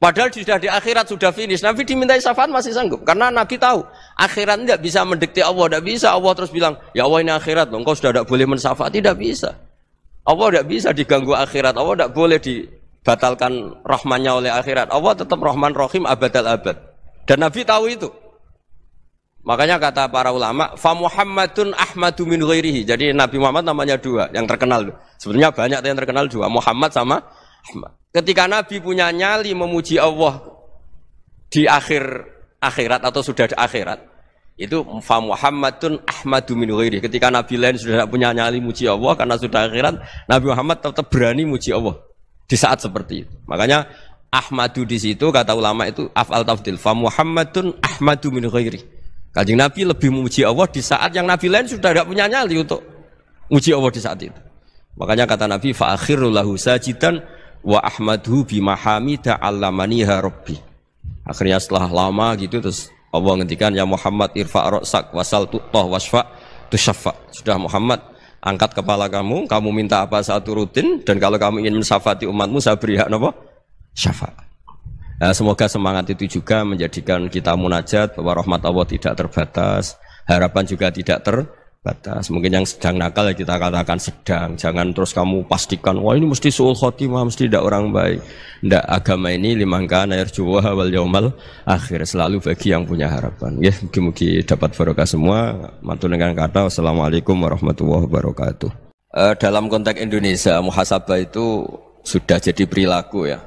Padahal sudah di akhirat sudah finish. Nabi dimintai syafaat masih sanggup karena Nabi tahu akhirat tidak bisa mendekati Allah, tidak bisa Allah terus bilang, "Ya Allah ini akhirat, loh, engkau sudah tidak boleh mensafaat." Tidak bisa. Allah tidak bisa diganggu akhirat. Allah tidak boleh dibatalkan rahmannya oleh akhirat. Allah tetap rahman rahim abad al abad. Dan Nabi tahu itu. Makanya kata para ulama, fa Muhammadun Ahmadu min ghairihi. Jadi Nabi Muhammad namanya dua, yang terkenal. Sebenarnya banyak yang terkenal dua, Muhammad sama Ketika Nabi punya nyali memuji Allah di akhir akhirat atau sudah di akhirat, itu fa Muhammadun Ahmadu min ghairi. Ketika Nabi lain sudah tidak punya nyali muji Allah karena sudah akhirat, Nabi Muhammad tetap berani muji Allah di saat seperti itu. Makanya Ahmadu di situ kata ulama itu afal tafdil fa Muhammadun Ahmadu min ghairi. Kajing Nabi lebih memuji Allah di saat yang Nabi lain sudah tidak punya nyali untuk muji Allah di saat itu. Makanya kata Nabi fa akhirul lahu sajidan wa ahmadhu bi hamida allamaniha ya rabbi. Akhirnya setelah lama gitu terus Allah ngendikan ya Muhammad irfa ra'sak wasal tuqtah wasfa tusyaffa. Sudah Muhammad angkat kepala kamu, kamu minta apa saat rutin dan kalau kamu ingin mensafati umatmu saya beri hak napa? syafa' Nah, ya, semoga semangat itu juga menjadikan kita munajat bahwa rahmat Allah tidak terbatas, harapan juga tidak terbatas batas. Mungkin yang sedang nakal ya kita katakan sedang. Jangan terus kamu pastikan, wah ini mesti suul khotimah, mesti tidak orang baik. Tidak agama ini limangkan air juwa wal yaumal akhir. Selalu bagi yang punya harapan. Ya, mungkin-mungkin dapat barokah semua. Mantul dengan kata, assalamualaikum warahmatullahi wabarakatuh. E, dalam konteks Indonesia, muhasabah itu sudah jadi perilaku ya.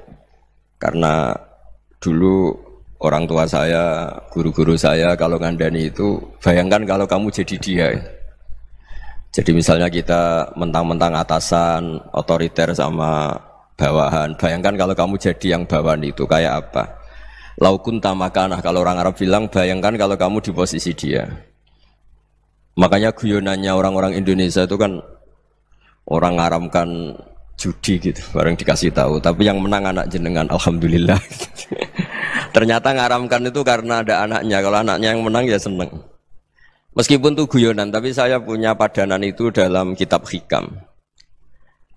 Karena dulu orang tua saya, guru-guru saya kalau ngandani itu, bayangkan kalau kamu jadi dia ya jadi misalnya kita mentang-mentang atasan, otoriter sama bawahan. Bayangkan kalau kamu jadi yang bawahan itu kayak apa? Laukun tamakanah kalau orang Arab bilang bayangkan kalau kamu di posisi dia. Makanya guyonannya orang-orang Indonesia itu kan orang ngaramkan judi gitu bareng dikasih tahu tapi yang menang anak jenengan alhamdulillah ternyata ngaramkan itu karena ada anaknya kalau anaknya yang menang ya seneng Meskipun itu guyonan, tapi saya punya padanan itu dalam kitab hikam.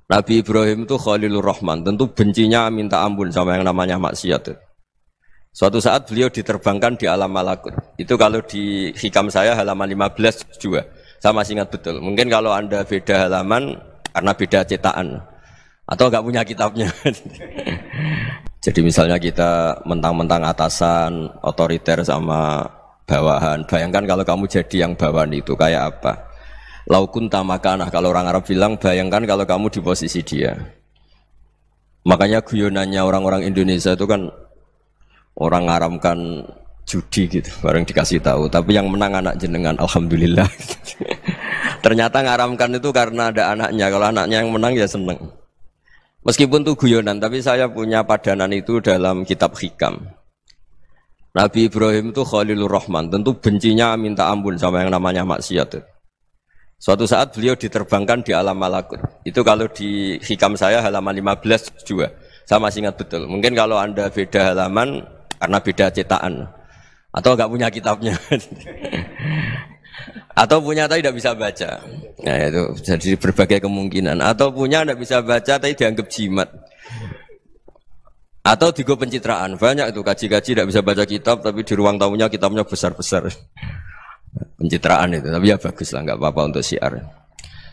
Nabi Ibrahim itu Khalilur Rahman, tentu bencinya minta ampun sama yang namanya maksiat. Suatu saat beliau diterbangkan di alam malakut. Itu kalau di hikam saya halaman 15 juga. Saya masih ingat betul. Mungkin kalau Anda beda halaman karena beda cetakan atau nggak punya kitabnya. Jadi misalnya kita mentang-mentang atasan, otoriter sama bawahan. Bayangkan kalau kamu jadi yang bawahan itu kayak apa? Laukun tamakanah kalau orang Arab bilang bayangkan kalau kamu di posisi dia. Makanya guyonannya orang-orang Indonesia itu kan orang ngaramkan judi gitu, bareng dikasih tahu. Tapi yang menang anak jenengan, alhamdulillah. Ternyata ngaramkan itu karena ada anaknya. Kalau anaknya yang menang ya seneng. Meskipun itu guyonan, tapi saya punya padanan itu dalam kitab hikam. Nabi Ibrahim itu Khalilur Rahman, tentu bencinya minta ampun sama yang namanya maksiat. Itu. Suatu saat beliau diterbangkan di alam malakut. Itu kalau di hikam saya halaman 15 juga. Saya masih ingat betul. Mungkin kalau Anda beda halaman karena beda cetakan atau nggak punya kitabnya. atau punya tapi tidak bisa baca. Nah, itu jadi berbagai kemungkinan. Atau punya tidak bisa baca tapi dianggap jimat. Atau digo pencitraan. Banyak itu kaji-kaji tidak bisa baca kitab tapi di ruang tamunya kitabnya besar-besar. Pencitraan itu. Tapi ya bagus lah, nggak apa-apa untuk siar.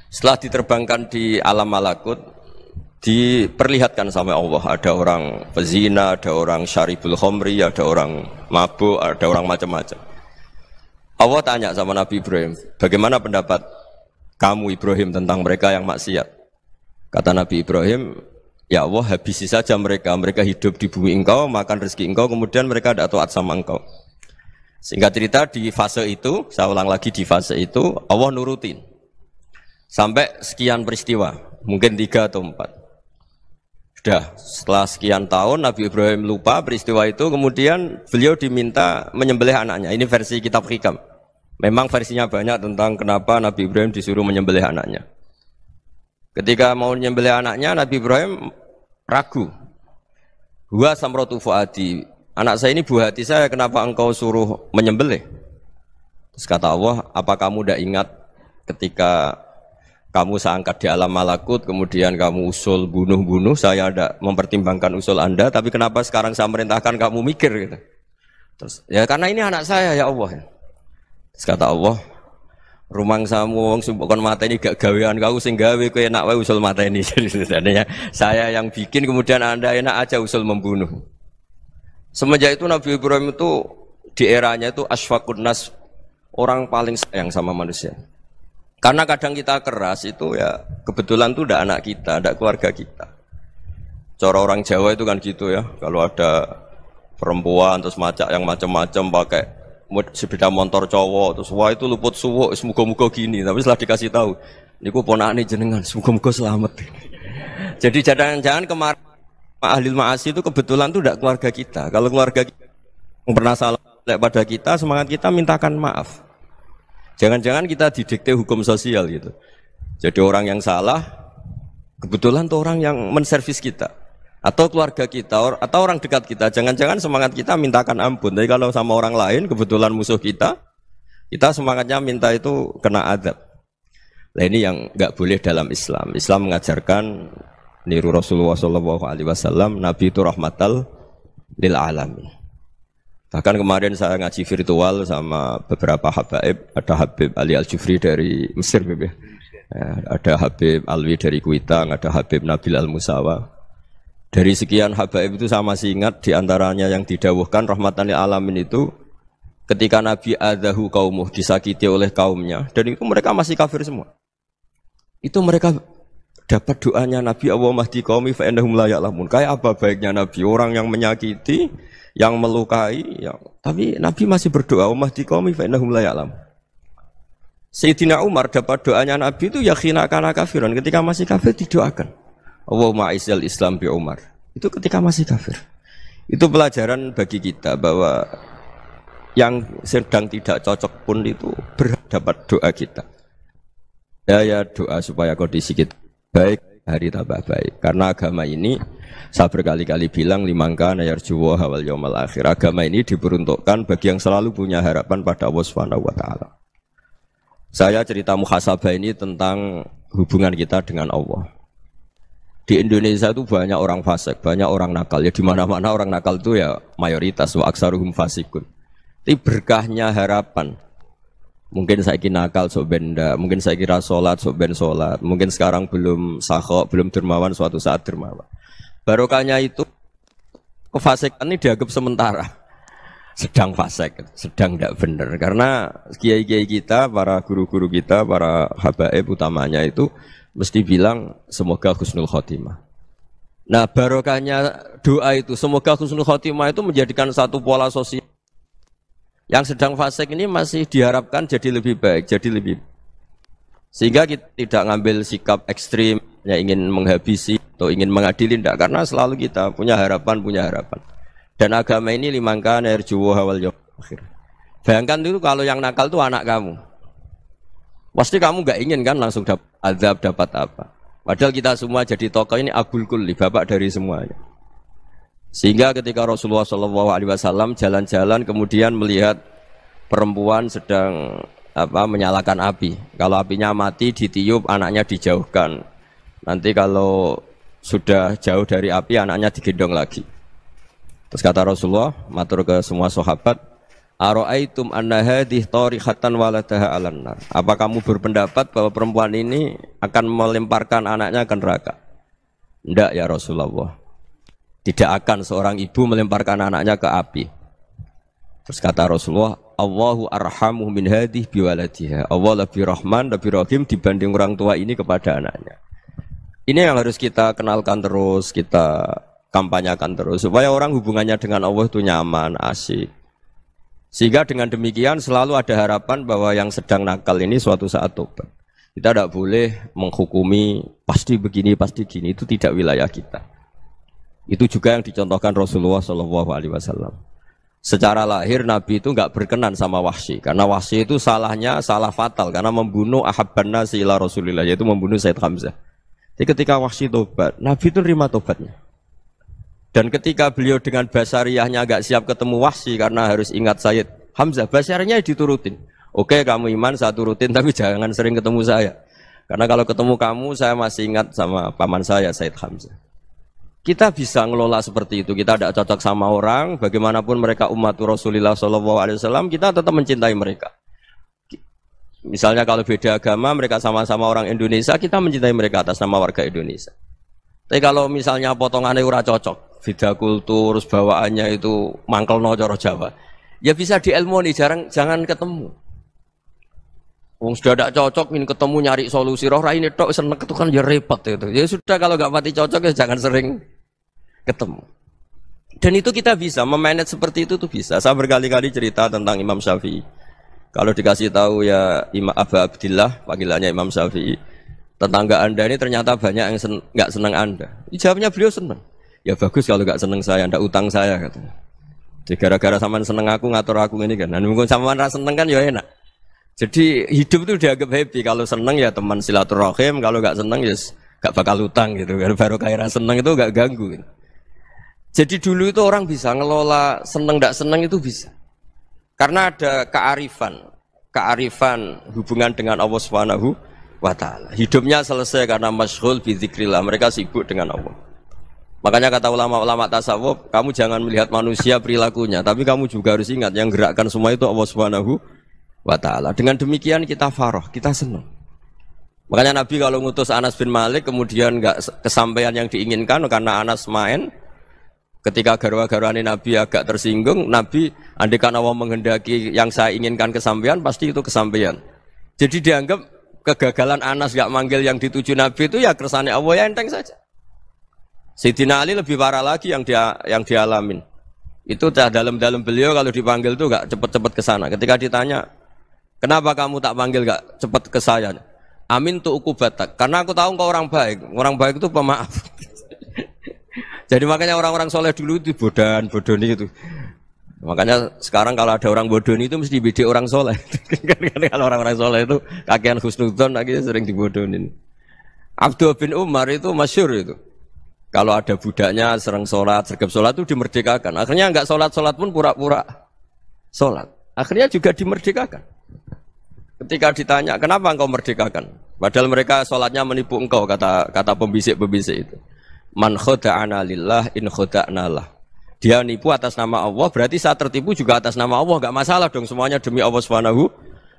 Setelah diterbangkan di alam malakut, diperlihatkan sama Allah ada orang pezina, ada orang syaribul khomri, ada orang mabuk, ada orang macam-macam. Allah tanya sama Nabi Ibrahim, bagaimana pendapat kamu Ibrahim tentang mereka yang maksiat? Kata Nabi Ibrahim, Ya Allah habisi saja mereka, mereka hidup di bumi engkau, makan rezeki engkau, kemudian mereka ada taat sama engkau. Sehingga cerita di fase itu, saya ulang lagi di fase itu, Allah nurutin. Sampai sekian peristiwa, mungkin tiga atau empat. Sudah, setelah sekian tahun Nabi Ibrahim lupa peristiwa itu, kemudian beliau diminta menyembelih anaknya. Ini versi kitab hikam. Memang versinya banyak tentang kenapa Nabi Ibrahim disuruh menyembelih anaknya. Ketika mau nyembelih anaknya, Nabi Ibrahim ragu. Gua samrotu fuadi. Anak saya ini buah hati saya, kenapa engkau suruh menyembelih? Terus kata Allah, apa kamu tidak ingat ketika kamu seangkat di alam malakut, kemudian kamu usul bunuh-bunuh, saya tidak mempertimbangkan usul Anda, tapi kenapa sekarang saya merintahkan kamu mikir? Gitu. Terus, ya karena ini anak saya ya Allah. Terus kata Allah, rumang samu wong sing kon mateni gak gawean kau sing gawe kowe enak wae usul mateni sebenarnya saya yang bikin kemudian Anda enak aja usul membunuh semenjak itu Nabi Ibrahim itu di eranya itu asfakun nas orang paling sayang sama manusia karena kadang kita keras itu ya kebetulan tuh ndak anak kita ndak keluarga kita cara orang Jawa itu kan gitu ya kalau ada perempuan terus macak yang macam-macam pakai sepeda motor cowok terus wah itu luput suwo semoga-moga gini tapi setelah dikasih tahu niku ponakane jenengan semoga-moga selamat jadi jangan-jangan kemarin ahli maasi itu kebetulan tuh tidak keluarga kita kalau keluarga kita yang pernah salah pada kita semangat kita mintakan maaf jangan-jangan kita didikte hukum sosial gitu jadi orang yang salah kebetulan tuh orang yang menservis kita atau keluarga kita atau orang dekat kita jangan-jangan semangat kita mintakan ampun tapi kalau sama orang lain kebetulan musuh kita kita semangatnya minta itu kena adab nah ini yang nggak boleh dalam Islam Islam mengajarkan niru Rasulullah saw Nabi itu rahmatal lil alamin bahkan kemarin saya ngaji virtual sama beberapa habaib ada Habib Ali Al Jufri dari Mesir ya. ada Habib Alwi dari Kuitang ada Habib Nabil Al Musawa dari sekian habaib itu sama masih ingat diantaranya yang didawuhkan rahmatan alamin itu ketika Nabi adahu kaumuh disakiti oleh kaumnya dan itu mereka masih kafir semua itu mereka dapat doanya Nabi Allah mahdi kaumi innahum la lamun kayak apa baiknya Nabi orang yang menyakiti yang melukai ya. tapi Nabi masih berdoa Allah mahdi kaumi innahum la lamun Sayyidina Umar dapat doanya Nabi itu yakin yakinakana kafiran ketika masih kafir didoakan Allahumma aizal Islam bi Umar. Itu ketika masih kafir. Itu pelajaran bagi kita bahwa yang sedang tidak cocok pun itu berdapat doa kita. Ya, ya doa supaya kondisi kita baik hari tambah baik. Karena agama ini saya berkali-kali bilang limangka nayarjuwa ya, hawal yaumal akhir. Agama ini diperuntukkan bagi yang selalu punya harapan pada Allah Subhanahu wa taala. Saya cerita muhasabah ini tentang hubungan kita dengan Allah di Indonesia itu banyak orang fasik, banyak orang nakal. Ya di mana-mana orang nakal itu ya mayoritas wa aksaruhum fasikun. Tapi berkahnya harapan. Mungkin saya kira nakal sok benda, mungkin saya kira sholat sok ben sholat, mungkin sekarang belum sahok, belum dermawan, suatu saat dermawan. Barokahnya itu kefasikan ini dianggap sementara sedang fasek, sedang tidak benar karena kiai-kiai kita, para guru-guru kita, para habaib utamanya itu mesti bilang semoga husnul khotimah. Nah barokahnya doa itu semoga husnul khotimah itu menjadikan satu pola sosial yang sedang fasik ini masih diharapkan jadi lebih baik, jadi lebih sehingga kita tidak ngambil sikap ekstrim yang ingin menghabisi atau ingin mengadili tidak karena selalu kita punya harapan punya harapan dan agama ini limangkan air juwo hawal bayangkan dulu kalau yang nakal itu anak kamu Pasti kamu nggak ingin kan langsung dap azab dapat apa. Padahal kita semua jadi tokoh ini abul kulli, bapak dari semuanya. Sehingga ketika Rasulullah SAW jalan-jalan kemudian melihat perempuan sedang apa menyalakan api. Kalau apinya mati ditiup anaknya dijauhkan. Nanti kalau sudah jauh dari api anaknya digendong lagi. Terus kata Rasulullah, matur ke semua sahabat, Aro'aitum anna hadih tarihatan waladaha alannar. Apa kamu berpendapat bahwa perempuan ini akan melemparkan anaknya ke neraka? Tidak ya Rasulullah. Tidak akan seorang ibu melemparkan anaknya ke api. Terus kata Rasulullah, Allahu arhamu min hadih biwaladiha. Allah lebih rahman, lebih rahim dibanding orang tua ini kepada anaknya. Ini yang harus kita kenalkan terus, kita kampanyakan terus supaya orang hubungannya dengan Allah itu nyaman, asik. Sehingga dengan demikian selalu ada harapan bahwa yang sedang nakal ini suatu saat tobat. Kita tidak boleh menghukumi pasti begini, pasti gini, itu tidak wilayah kita. Itu juga yang dicontohkan Rasulullah Shallallahu Alaihi Wasallam. Secara lahir Nabi itu nggak berkenan sama wahsi karena wahsi itu salahnya salah fatal karena membunuh ahabban sila Rasulullah Rasulillah yaitu membunuh Said Hamzah. Jadi ketika wahsi tobat, Nabi itu terima tobatnya. Dan ketika beliau dengan basariahnya agak siap ketemu wahsi karena harus ingat Sayyid Hamzah, basariahnya diturutin. Oke kamu iman saya turutin tapi jangan sering ketemu saya. Karena kalau ketemu kamu saya masih ingat sama paman saya Sayyid Hamzah. Kita bisa ngelola seperti itu. Kita tidak cocok sama orang, bagaimanapun mereka umat Rasulullah Shallallahu Alaihi Wasallam, kita tetap mencintai mereka. Misalnya kalau beda agama, mereka sama-sama orang Indonesia, kita mencintai mereka atas nama warga Indonesia. Tapi kalau misalnya potongannya ora cocok, beda kultur, bawaannya itu mangkel nojor Jawa, ya bisa dielmoni, jarang jangan ketemu. Wong sudah tidak cocok, ingin ketemu nyari solusi. Roh ini tok seneng itu kan ya repot itu. Ya sudah kalau nggak mati cocok ya jangan sering ketemu. Dan itu kita bisa memanage seperti itu tuh bisa. Saya berkali-kali cerita tentang Imam Syafi'i. Kalau dikasih tahu ya Imam Abu Abdillah, panggilannya Imam Syafi'i tetangga Anda ini ternyata banyak yang sen senang Anda. Jawabnya beliau senang. Ya bagus kalau nggak senang saya, Anda utang saya katanya. Jadi gara-gara sama seneng aku ngatur aku ini kan. Dan nah, mungkin sama rasa seneng kan ya enak. Jadi hidup itu dianggap happy. Kalau seneng ya teman silaturahim, kalau nggak seneng ya yes, nggak bakal utang gitu. kan baru kaya seneng itu nggak ganggu. Gitu. Jadi dulu itu orang bisa ngelola seneng nggak seneng itu bisa. Karena ada kearifan, kearifan hubungan dengan Allah swt wa ta'ala. Hidupnya selesai karena masyhul bidzikrillah. Mereka sibuk dengan Allah. Makanya kata ulama-ulama tasawuf, kamu jangan melihat manusia perilakunya, tapi kamu juga harus ingat yang gerakkan semua itu Allah Subhanahu wa ta'ala. Dengan demikian kita faroh, kita senang. Makanya Nabi kalau ngutus Anas bin Malik kemudian nggak kesampaian yang diinginkan karena Anas main, ketika garwa-garwani Nabi agak tersinggung, Nabi andikan Allah menghendaki yang saya inginkan kesampaian, pasti itu kesampaian. Jadi dianggap kegagalan Anas gak manggil yang dituju Nabi itu ya kersane Allah ya enteng saja. Sidina Ali lebih parah lagi yang dia yang dialamin. Itu dah dalam-dalam beliau kalau dipanggil tuh gak cepet-cepet ke sana. Ketika ditanya, "Kenapa kamu tak panggil gak cepet ke saya?" Amin tuh uku batak. Karena aku tahu engkau orang baik. Orang baik itu pemaaf. Jadi makanya orang-orang soleh dulu itu bodan, bodoni itu. Makanya sekarang kalau ada orang bodoh itu mesti bidik orang soleh. kalau orang-orang soleh itu kakean khusnudon akhirnya sering dibodohin. Abdul bin Umar itu masyur itu. Kalau ada budaknya serang sholat, sergap sholat itu dimerdekakan. Akhirnya nggak sholat-sholat pun pura-pura sholat. Akhirnya juga dimerdekakan. Ketika ditanya, kenapa engkau merdekakan? Padahal mereka sholatnya menipu engkau, kata kata pembisik-pembisik itu. Man khoda'ana lillah in khoda'na lah dia nipu atas nama Allah, berarti saat tertipu juga atas nama Allah, nggak masalah dong semuanya demi Allah Subhanahu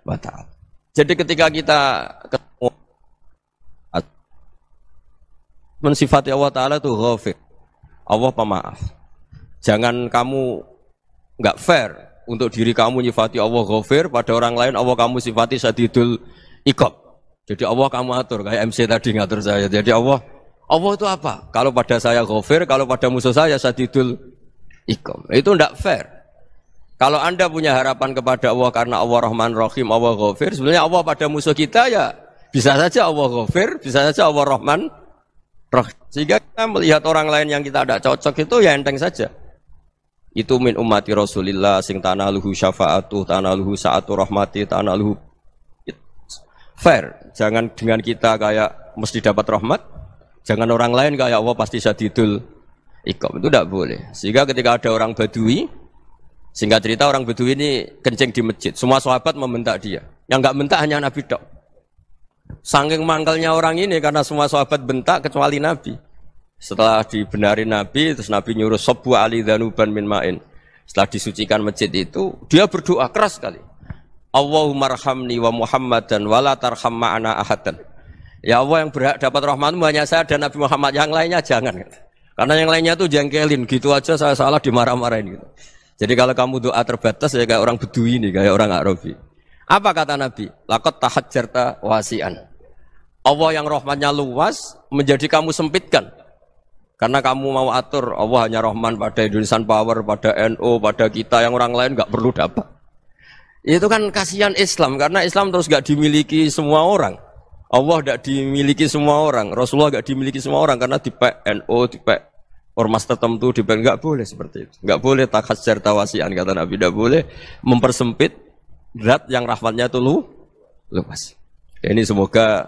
wa taala. Jadi ketika kita ketemu mensifati Allah taala itu ghafir. Allah pemaaf. Jangan kamu nggak fair untuk diri kamu nyifati Allah ghafir, pada orang lain Allah kamu sifati sadidul ikob. Jadi Allah kamu atur kayak MC tadi ngatur saya. Jadi Allah Allah itu apa? Kalau pada saya ghafir, kalau pada musuh saya sadidul ikom. Itu tidak fair. Kalau Anda punya harapan kepada Allah karena Allah Rahman Rahim, Allah Ghafir, sebenarnya Allah pada musuh kita ya bisa saja Allah Ghafir, bisa saja Allah Rahman Rahim. Sehingga kita melihat orang lain yang kita tidak cocok itu ya enteng saja. Itu min umati Rasulillah sing tanah luhu syafaatuh, tanah luhu saatu rahmati, tanah luhu fair. Jangan dengan kita kayak mesti dapat rahmat, jangan orang lain kayak Allah pasti sadidul ikom itu tidak boleh. Sehingga ketika ada orang Badui, sehingga cerita orang Badui ini kencing di masjid, semua sahabat membentak dia. Yang nggak bentak hanya Nabi dok. Sangking mangkelnya orang ini karena semua sahabat bentak kecuali Nabi. Setelah dibenari Nabi, terus Nabi nyuruh sobu ali danuban min ma'in. Setelah disucikan masjid itu, dia berdoa keras sekali. Allahumma rahamni wa Muhammad dan wala tarham ma'ana ahadan. Ya Allah yang berhak dapat rahmatmu hanya saya dan Nabi Muhammad yang lainnya jangan. Karena yang lainnya tuh jengkelin, gitu aja saya salah dimarah-marahin gitu. Jadi kalau kamu doa terbatas ya kayak orang bedu ini, kayak orang Arabi. Apa kata Nabi? Lakot tahat jerta wasian. Allah yang rahmatnya luas menjadi kamu sempitkan. Karena kamu mau atur Allah hanya rahman pada Indonesian Power, pada NO, pada kita yang orang lain nggak perlu dapat. Itu kan kasihan Islam karena Islam terus nggak dimiliki semua orang. Allah tidak dimiliki semua orang, Rasulullah tidak dimiliki semua orang karena di PNO, di PNO, ormas tertentu di PNO nggak boleh seperti itu, nggak boleh takat tawasian kata Nabi, tidak boleh mempersempit zat yang rahmatnya itu lu luas. Ya, ini semoga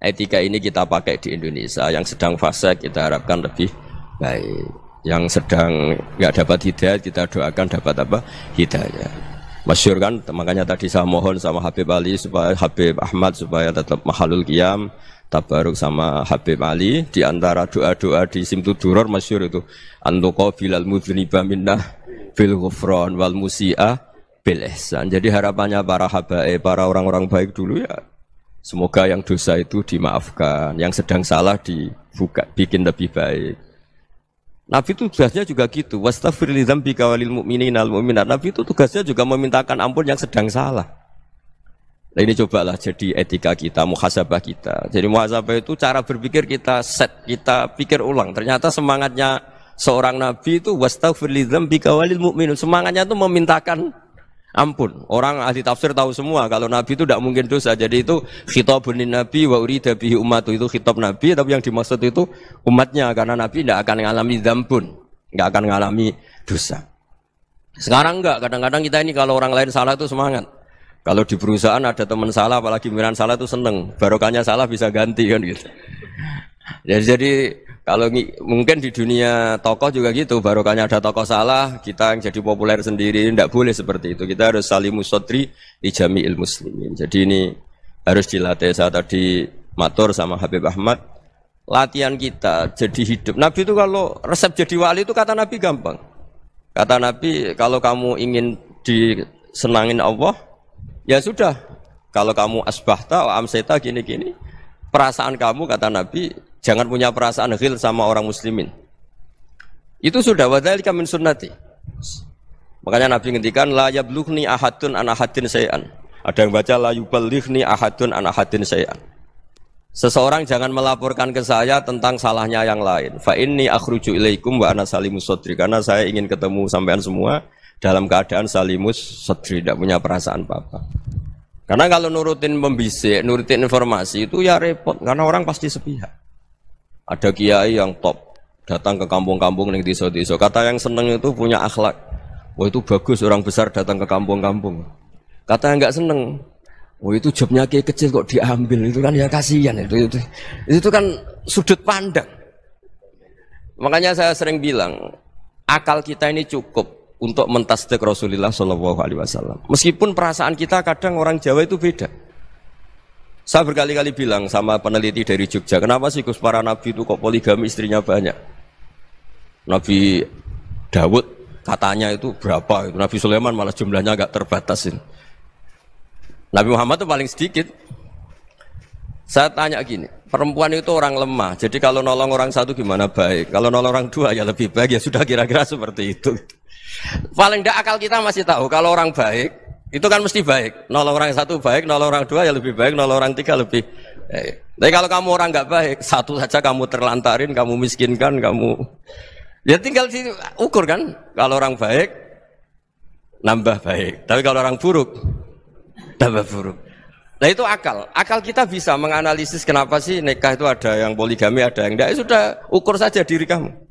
etika ini kita pakai di Indonesia, yang sedang fase kita harapkan lebih baik, yang sedang nggak dapat hidayah kita doakan dapat apa hidayah masyur kan makanya tadi saya mohon sama Habib Ali supaya Habib Ahmad supaya tetap mahalul kiam tabaruk sama Habib Ali di antara doa-doa di simtu duror masyur itu antuqa bilal mudhniba minnah bil ghufran wal musi'a bil ihsan jadi harapannya para habae eh, para orang-orang baik dulu ya semoga yang dosa itu dimaafkan yang sedang salah dibuka bikin lebih baik Nabi itu tugasnya juga gitu. Wastafir Nabi itu tugasnya juga memintakan ampun yang sedang salah. Nah ini cobalah jadi etika kita, muhasabah kita. Jadi muhasabah itu cara berpikir kita set, kita pikir ulang. Ternyata semangatnya seorang nabi itu wastafir li dzambika walil Semangatnya itu memintakan ampun. Orang ahli tafsir tahu semua kalau Nabi itu tidak mungkin dosa. Jadi itu khitabun Nabi wa urida bihi umat itu khitab Nabi tapi yang dimaksud itu umatnya karena Nabi tidak akan mengalami zambun tidak akan mengalami dosa. Sekarang enggak, kadang-kadang kita ini kalau orang lain salah itu semangat. Kalau di perusahaan ada teman salah apalagi miran salah itu seneng. Barokahnya salah bisa ganti kan gitu. Jadi, jadi kalau mungkin di dunia tokoh juga gitu, barokahnya ada tokoh salah, kita yang jadi populer sendiri, tidak boleh seperti itu. Kita harus saling sodri di ilmu muslimin. Jadi ini harus dilatih. Saya tadi matur sama Habib Ahmad, latihan kita jadi hidup. Nabi itu kalau resep jadi wali itu kata Nabi gampang. Kata Nabi, kalau kamu ingin disenangin Allah, ya sudah. Kalau kamu asbahta, amseta, gini-gini, perasaan kamu kata Nabi Jangan punya perasaan hil sama orang muslimin. Itu sudah wadhalika min sunnati. Makanya Nabi ngendikan la yablughni ahadun an ahadin sayan. Ada yang baca la yuballighni ahadun an ahadin sayan. Seseorang jangan melaporkan ke saya tentang salahnya yang lain. Fa inni akhruju ilaikum wa ana salimus sadri karena saya ingin ketemu sampean semua dalam keadaan salimus sadri tidak punya perasaan apa-apa. Karena kalau nurutin pembisik, nurutin informasi itu ya repot karena orang pasti sepihak. Ada kiai yang top, datang ke kampung-kampung -kampung, diso diso. Kata yang seneng itu punya akhlak. Wah itu bagus orang besar datang ke kampung-kampung. Kata yang nggak seneng, wah itu jobnya kiai kecil kok diambil itu kan ya kasihan itu, itu itu kan sudut pandang. Makanya saya sering bilang akal kita ini cukup untuk mentasdek Rasulullah Shallallahu Alaihi Wasallam. Meskipun perasaan kita kadang orang Jawa itu beda. Saya berkali-kali bilang sama peneliti dari Jogja, kenapa sih Gus para nabi itu kok poligami istrinya banyak? Nabi Dawud katanya itu berapa itu Nabi Sulaiman malah jumlahnya agak terbatasin. Nabi Muhammad itu paling sedikit. Saya tanya gini, perempuan itu orang lemah. Jadi kalau nolong orang satu gimana baik? Kalau nolong orang dua ya lebih baik. Ya sudah kira-kira seperti itu. Paling tidak akal kita masih tahu kalau orang baik itu kan mesti baik. Nol orang satu baik, nol orang dua ya lebih baik, nol orang tiga lebih baik. Eh, tapi kalau kamu orang nggak baik, satu saja kamu terlantarin, kamu miskinkan, kamu ya tinggal ukur kan. Kalau orang baik, nambah baik. Tapi kalau orang buruk, tambah buruk. Nah itu akal. Akal kita bisa menganalisis kenapa sih nikah itu ada yang poligami, ada yang tidak. Ya, sudah ukur saja diri kamu.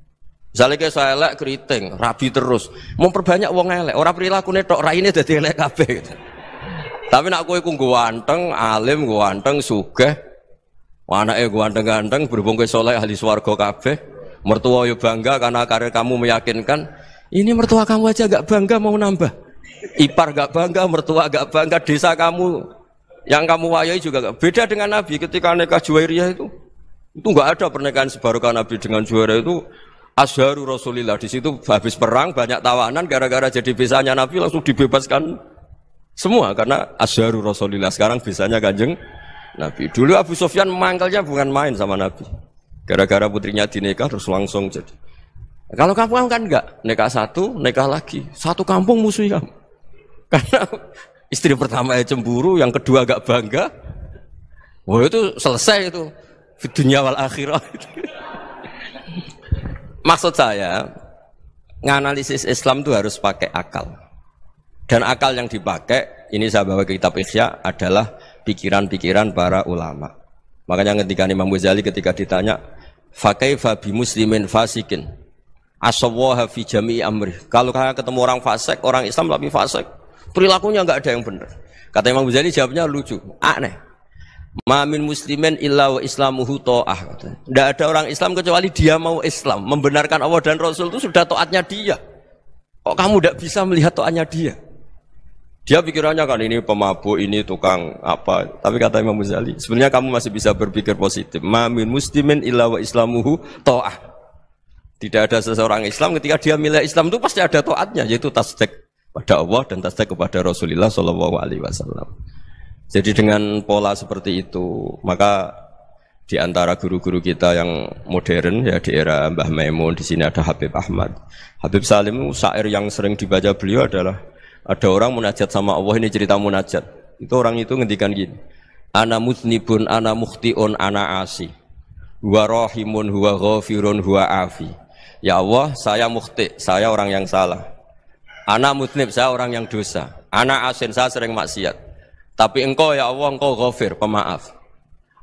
Misalnya kayak saya elek keriting, rabi terus. Memperbanyak uang elek, orang perilaku netok raine dadi elek kafe. Gitu. Tapi nak kue kung guanteng, alim suge, mana eh guanteng ganteng berhubung kowe soleh ahli swargo kafe. Mertua yo ya bangga karena karir kamu meyakinkan. Ini mertua kamu aja gak bangga mau nambah. Ipar gak bangga, mertua gak bangga, desa kamu yang kamu wayai juga gak. Beda dengan Nabi ketika nikah Juwairiyah itu. Itu gak ada pernikahan sebarukan Nabi dengan juara itu Asharu Rasulillah di situ habis perang banyak tawanan gara-gara jadi bisanya Nabi langsung dibebaskan semua karena Asharu Rasulillah sekarang bisanya kanjeng Nabi. Dulu Abu Sofyan mangkalnya bukan main sama Nabi. Gara-gara putrinya dinikah terus langsung jadi. Kalau kampung kan enggak, nikah satu, nikah lagi. Satu kampung musuh kamu. Karena istri pertama ya cemburu, yang kedua agak bangga. Wah oh, itu selesai itu. Dunia wal akhirat. Maksud saya, nganalisis Islam itu harus pakai akal. Dan akal yang dipakai, ini saya bawa ke kitab Ikhya, adalah pikiran-pikiran para ulama. Makanya ketika Imam Ghazali ketika ditanya, Fakaifa bi muslimin fasikin asawwaha fi jami'i amri. Kalau kalian ketemu orang fasik, orang Islam tapi fasik, perilakunya nggak ada yang benar. Kata Imam Ghazali jawabnya lucu, aneh. Mamin muslimin illa wa islamuhu to'ah. Tidak ada orang Islam kecuali dia mau Islam. Membenarkan Allah dan Rasul itu sudah toatnya dia. Kok kamu tidak bisa melihat toatnya dia? Dia pikirannya kan ini pemabuk, ini tukang apa. Tapi kata Imam Ghazali, sebenarnya kamu masih bisa berpikir positif. Mamin muslimin illa wa islamuhu to'ah. Tidak ada seseorang Islam ketika dia milih Islam itu pasti ada toatnya yaitu tasdek pada Allah dan tasdek kepada Rasulullah SAW. Alaihi Wasallam. Jadi dengan pola seperti itu, maka di antara guru-guru kita yang modern ya di era Mbah Maimun di sini ada Habib Ahmad. Habib Salim syair yang sering dibaca beliau adalah ada orang munajat sama Allah ini cerita munajat. Itu orang itu ngendikan gini. Ana muznibun ana muhtiun ana asi. Wa rahimun huwa ghafirun huwa afi. Ya Allah, saya muhti, saya orang yang salah. Ana muznib, saya orang yang dosa. Ana asin, saya sering maksiat. Tapi engkau ya Allah, engkau ghafir, pemaaf.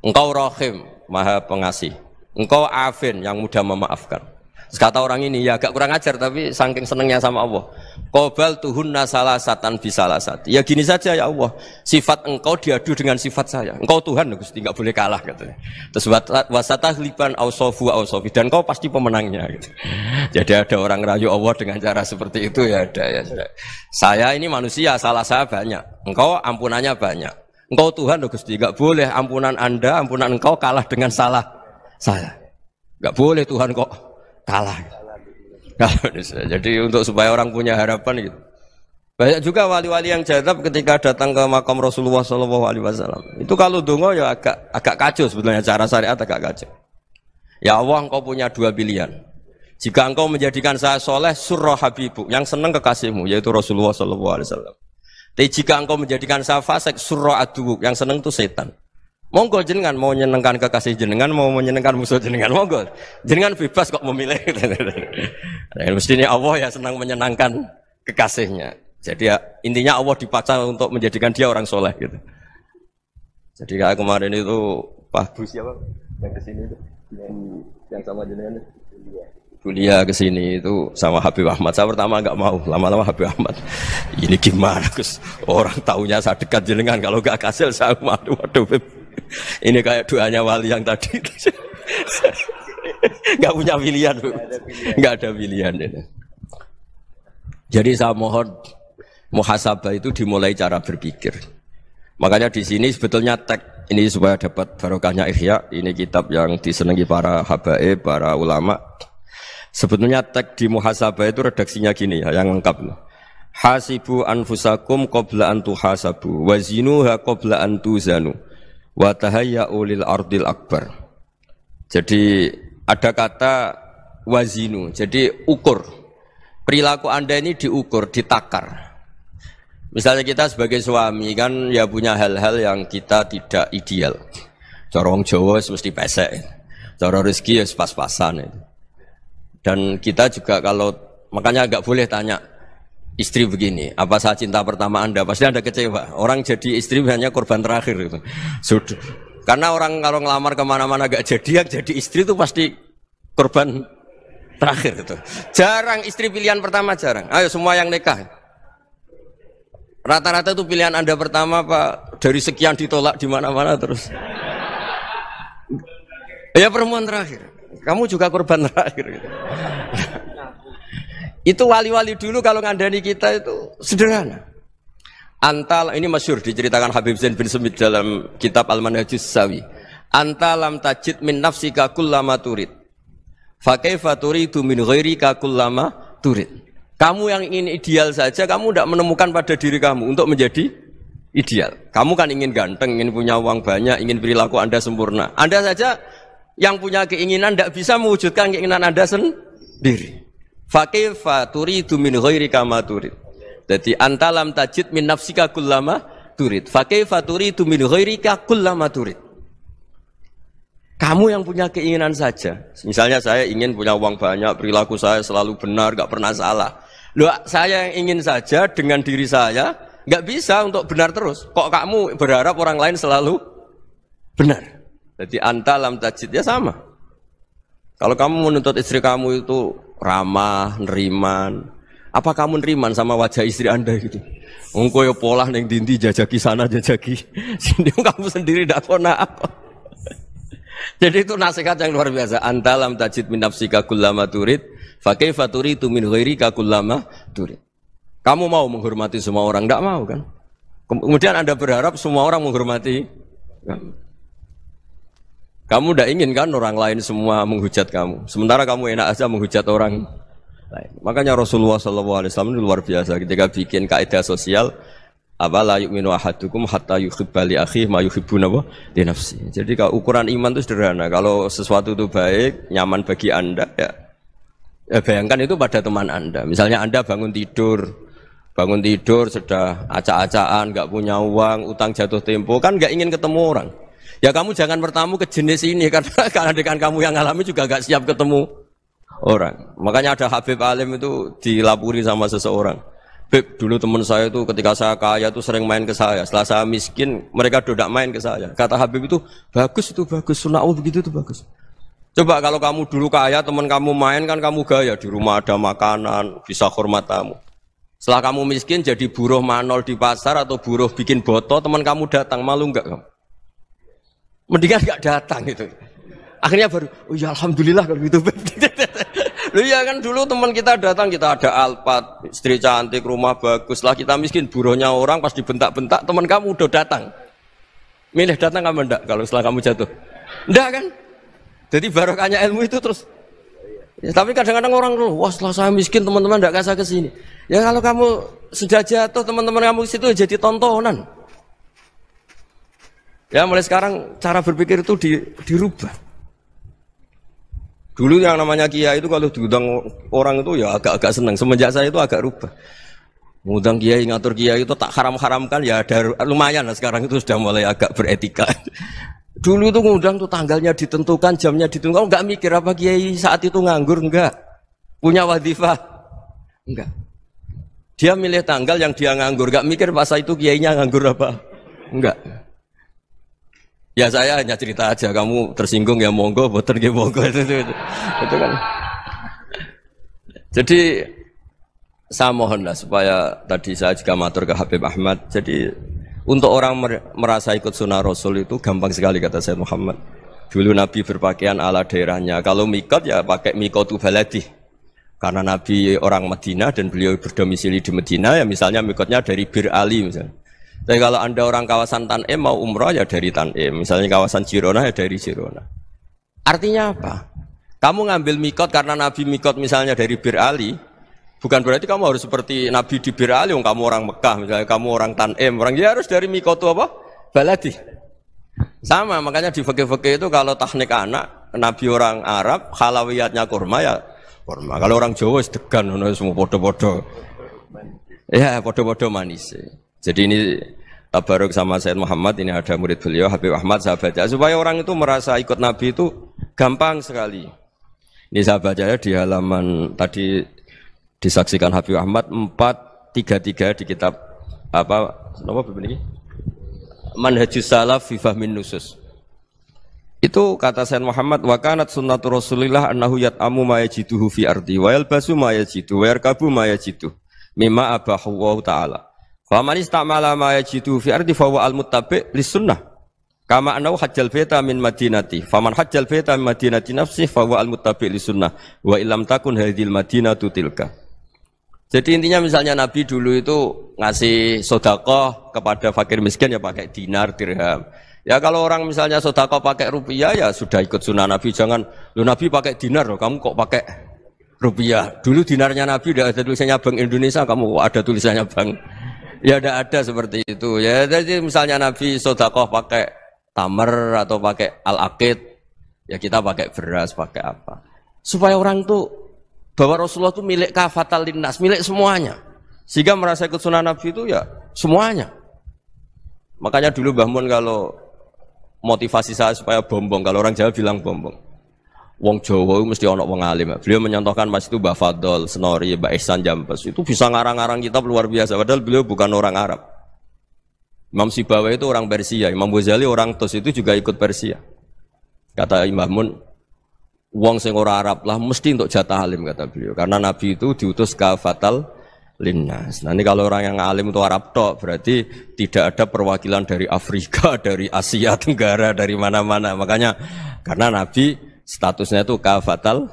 Engkau rahim, maha pengasih. Engkau afin yang mudah memaafkan. Kata orang ini ya agak kurang ajar tapi saking senengnya sama Allah. Kobal tuhunna bisalah bisalasat. Ya gini saja ya Allah. Sifat engkau diadu dengan sifat saya. Engkau Tuhan Gusti nggak boleh kalah katanya. Terus wasata liban ausofu ausofi dan kau pasti pemenangnya. Gitu. Jadi ada orang rayu Allah dengan cara seperti itu ya ada ya. Saya ini manusia salah saya banyak. Engkau ampunannya banyak. Engkau Tuhan Gusti nggak boleh ampunan anda ampunan engkau kalah dengan salah saya. Nggak boleh Tuhan kok kalah. jadi untuk supaya orang punya harapan gitu. Banyak juga wali-wali yang jadab ketika datang ke makam Rasulullah Shallallahu Alaihi Wasallam. Itu kalau dongo ya agak agak kacau sebetulnya cara syariat agak kacau. Ya Allah, engkau punya dua pilihan. Jika engkau menjadikan saya soleh, surah habibu yang senang kekasihmu yaitu Rasulullah SAW Tapi jika engkau menjadikan saya fasik, surah adu yang senang itu setan. Monggo jenengan mau menyenangkan kekasih jenengan, mau menyenangkan musuh jenengan, monggo. Jenengan bebas kok memilih. nah, mestinya Allah ya senang menyenangkan kekasihnya. Jadi ya, intinya Allah dipaksa untuk menjadikan dia orang soleh gitu. Jadi kayak kemarin itu Pak Bu siapa yang kesini itu yang yang sama jenengan kuliah ke sini itu sama Habib Ahmad. Saya pertama nggak mau, lama-lama Habib Ahmad. Ini gimana, Gus? Orang taunya saya dekat jenengan kalau nggak kasil saya waduh waduh. Ini kayak doanya wali yang tadi. Nggak punya pilihan, Bu. Nggak ada pilihan. ini. Jadi saya mohon muhasabah itu dimulai cara berpikir. Makanya di sini sebetulnya tag ini supaya dapat barokahnya Ihya, ini kitab yang disenangi para habaib, para ulama. Sebetulnya tag di muhasabah itu redaksinya gini ya, yang lengkap. Hasibu anfusakum qabla an tuhasabu wazinuha qabla an tuzanu wa ulil ardil akbar. Jadi ada kata wazinu. Jadi ukur. Perilaku Anda ini diukur, ditakar. Misalnya kita sebagai suami kan ya punya hal-hal yang kita tidak ideal. Corong jowo mesti pesek. Cara rezeki ya pas-pasan Dan kita juga kalau makanya agak boleh tanya istri begini, apa saat cinta pertama Anda? Pasti Anda kecewa. Orang jadi istri hanya korban terakhir. Gitu. Sudah. Karena orang kalau ngelamar kemana-mana gak jadi, yang jadi istri itu pasti korban terakhir. itu. Jarang istri pilihan pertama jarang. Ayo semua yang nikah. Rata-rata itu pilihan Anda pertama Pak dari sekian ditolak di mana-mana terus. Ya perempuan terakhir. Kamu juga korban terakhir. Gitu. Itu wali-wali dulu kalau ngandani kita itu sederhana. Antal ini masyur diceritakan Habib Zain bin Semit dalam kitab Al-Manhajus Sawi. Antalam tajid min nafsika kullama turid. Fakaifa turidu min ghairika kullama turid. Kamu yang ingin ideal saja, kamu tidak menemukan pada diri kamu untuk menjadi ideal. Kamu kan ingin ganteng, ingin punya uang banyak, ingin perilaku Anda sempurna. Anda saja yang punya keinginan tidak bisa mewujudkan keinginan Anda sendiri. Fakifa turidu min ghairi kama turid. Jadi antalam tajid min nafsika kullama turid. Fakifa turidu min ghairi kullama turid. Kamu yang punya keinginan saja. Misalnya saya ingin punya uang banyak, perilaku saya selalu benar, gak pernah salah. Loh, saya yang ingin saja dengan diri saya gak bisa untuk benar terus. Kok kamu berharap orang lain selalu benar? Jadi antalam tajid ya sama. Kalau kamu menuntut istri kamu itu ramah, neriman, apa kamu neriman sama wajah istri anda gitu? Ungko yo pola neng dindi jajaki sana jajaki, sini kamu sendiri tidak pernah. apa. Jadi itu nasihat yang luar biasa. Antalam lam tajid min nafsika kullama turid, fakaifa turidu min ghairika kullama turid. Kamu mau menghormati semua orang? Tidak mau kan? Kemudian Anda berharap semua orang menghormati kamu. Kamu tidak ingin kan orang lain semua menghujat kamu. Sementara kamu enak aja menghujat orang lain. Makanya Rasulullah Shallallahu Alaihi Wasallam luar biasa ketika bikin kaidah sosial. Abala yu'minu ahadukum hatta yuhibba li akhi ma yuhibbu nawa di nafsi. Jadi kalau ukuran iman itu sederhana. Kalau sesuatu itu baik, nyaman bagi Anda ya, ya bayangkan itu pada teman Anda. Misalnya Anda bangun tidur, bangun tidur sudah acak-acakan, nggak punya uang, utang jatuh tempo, kan nggak ingin ketemu orang. Ya kamu jangan bertamu ke jenis ini karena karena dengan kamu yang alami juga gak siap ketemu orang. Makanya ada Habib Alim itu dilapuri sama seseorang. Beb, dulu teman saya itu ketika saya kaya itu sering main ke saya. Setelah saya miskin, mereka dodak main ke saya. Kata Habib itu, bagus itu bagus, sunnah Allah begitu itu bagus. Coba kalau kamu dulu kaya, teman kamu main kan kamu gaya. Di rumah ada makanan, bisa hormat tamu. Setelah kamu miskin jadi buruh manol di pasar atau buruh bikin botol teman kamu datang, malu enggak kamu? Mendingan nggak datang gitu Akhirnya baru, oh ya alhamdulillah kalau gitu. Lu ya kan dulu teman kita datang kita ada alpat, istri cantik, rumah bagus lah kita miskin, buruhnya orang pas dibentak-bentak teman kamu udah datang. Milih datang kamu enggak kalau setelah kamu jatuh? Enggak kan? Jadi barokahnya ilmu itu terus. Ya, tapi kadang-kadang orang lu, wah setelah saya miskin teman-teman enggak kasih ke sini. Ya kalau kamu sudah jatuh teman-teman kamu ke situ jadi tontonan. Ya mulai sekarang cara berpikir itu di, dirubah. Dulu yang namanya kiai itu kalau diundang orang itu ya agak-agak senang. Semenjak saya itu agak rubah. Mudang kiai, ngatur kiai itu tak haram-haramkan ya ada lumayan lah sekarang itu sudah mulai agak beretika. Dulu itu ngundang tuh tanggalnya ditentukan, jamnya ditentukan. Enggak mikir apa kiai saat itu nganggur enggak. Punya wadifah enggak. Dia milih tanggal yang dia nganggur, enggak mikir masa itu kiainya nganggur apa. Enggak. Ya saya hanya cerita aja, kamu tersinggung ya monggo, boten nggih ya monggo itu, itu, itu, itu kan. Jadi saya mohonlah supaya tadi saya juga matur ke Habib Ahmad. Jadi untuk orang merasa ikut sunnah Rasul itu gampang sekali kata saya Muhammad. Dulu Nabi berpakaian ala daerahnya. Kalau mikot ya pakai mikotu baladi. Karena Nabi orang Madinah dan beliau berdomisili di Madinah ya misalnya mikotnya dari Bir Ali misalnya. Tapi nah, kalau Anda orang kawasan Tanim mau umroh ya dari Tanim. Misalnya kawasan Jirona ya dari Jirona. Artinya apa? Kamu ngambil mikot karena Nabi mikot misalnya dari Bir Ali, bukan berarti kamu harus seperti Nabi di Bir Ali, kamu orang Mekah, misalnya kamu orang Tanim, orang dia harus dari mikot apa? Baladi. Sama, makanya di Fakir-Fakir itu kalau teknik anak, Nabi orang Arab, halawiyatnya kurma ya kurma. Kalau orang Jawa sedekan, semua bodoh bodoh Ya, bodoh bodoh manis. Jadi ini Tabaruk sama Said Muhammad ini ada murid beliau Habib Ahmad saya baca supaya orang itu merasa ikut Nabi itu gampang sekali. Ini saya baca di halaman tadi disaksikan Habib Ahmad 433 di kitab apa nama Bib ini? Manhajus Salaf fi Min Nusus. Itu kata Sayyid Muhammad wa kanat sunnatu Rasulillah annahu yat'amu ma yajiduhu fi ardi wa yalbasu ma yajidu wa yarkabu ma yajidu mimma abahu wa ta'ala. Faman istamala ma yajidu fi ardi fa al muttabi li sunnah. Kama anau hajjal beta min madinati. Faman hajjal beta min madinati nafsi fa al muttabi li sunnah. Wa ilam takun hadhil madinatu tilka. Jadi intinya misalnya Nabi dulu itu ngasih sodakoh kepada fakir miskin ya pakai dinar, dirham. Ya kalau orang misalnya sodakoh pakai rupiah ya sudah ikut sunnah Nabi. Jangan, lu Nabi pakai dinar loh, kamu kok pakai rupiah. Dulu dinarnya Nabi udah ada tulisannya Bank Indonesia, kamu ada tulisannya Bank ya tidak ada seperti itu ya jadi misalnya Nabi sodakoh pakai tamer atau pakai al akid ya kita pakai beras pakai apa supaya orang tuh bahwa Rasulullah itu milik kafatal dinas milik semuanya sehingga merasa ikut sunnah Nabi itu ya semuanya makanya dulu Bahmun kalau motivasi saya supaya bombong kalau orang Jawa bilang bombong Wong Jawa mesti ono wong alim. Beliau menyontohkan Mas itu Mbah Fadol, Senori, Mbah Ihsan Jambes. Itu bisa ngarang-ngarang kitab luar biasa padahal beliau bukan orang Arab. Imam Sibawa itu orang Persia, Imam Ghazali orang Tos itu juga ikut Persia. Kata Imamun, wong sing ora Arab lah mesti untuk jatah alim kata beliau. Karena Nabi itu diutus ke Fatal linnas. Nah ini kalau orang yang alim itu Arab tok berarti tidak ada perwakilan dari Afrika, dari Asia Tenggara, dari mana-mana. Makanya karena Nabi statusnya itu kafatal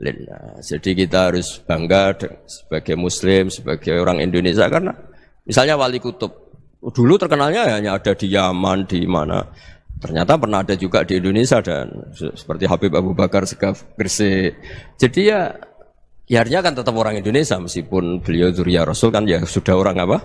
linnas. Jadi kita harus bangga sebagai muslim, sebagai orang Indonesia karena misalnya wali kutub dulu terkenalnya hanya ada di Yaman, di mana ternyata pernah ada juga di Indonesia dan seperti Habib Abu Bakar Segaf Gresik. Jadi ya ya artinya kan tetap orang Indonesia meskipun beliau Zuriya Rasul kan ya sudah orang apa?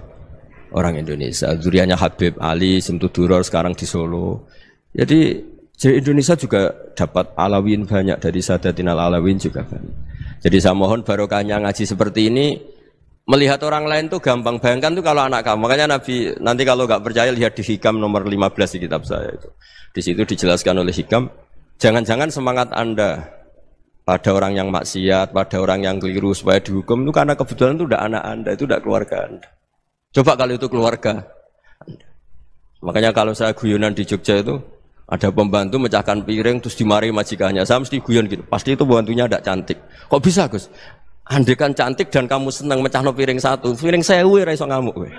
Orang Indonesia. Zuriyanya Habib Ali, Semtu sekarang di Solo. Jadi jadi Indonesia juga dapat alawin banyak dari Sadatinal Alawin juga banyak. Jadi saya mohon barokahnya ngaji seperti ini melihat orang lain tuh gampang bayangkan tuh kalau anak kamu makanya Nabi nanti kalau nggak percaya lihat di hikam nomor 15 di kitab saya itu di situ dijelaskan oleh hikam jangan-jangan semangat anda pada orang yang maksiat pada orang yang keliru supaya dihukum itu karena kebetulan itu udah anak anda itu udah keluarga anda coba kalau itu keluarga anda. makanya kalau saya guyonan di Jogja itu ada pembantu mecahkan piring terus dimarahi majikannya. Saya mesti guyon gitu. Pasti itu pembantunya tidak cantik. Kok bisa Gus? Andekan cantik dan kamu senang mecah no piring satu, piring saya uwe raiso ngamuk we.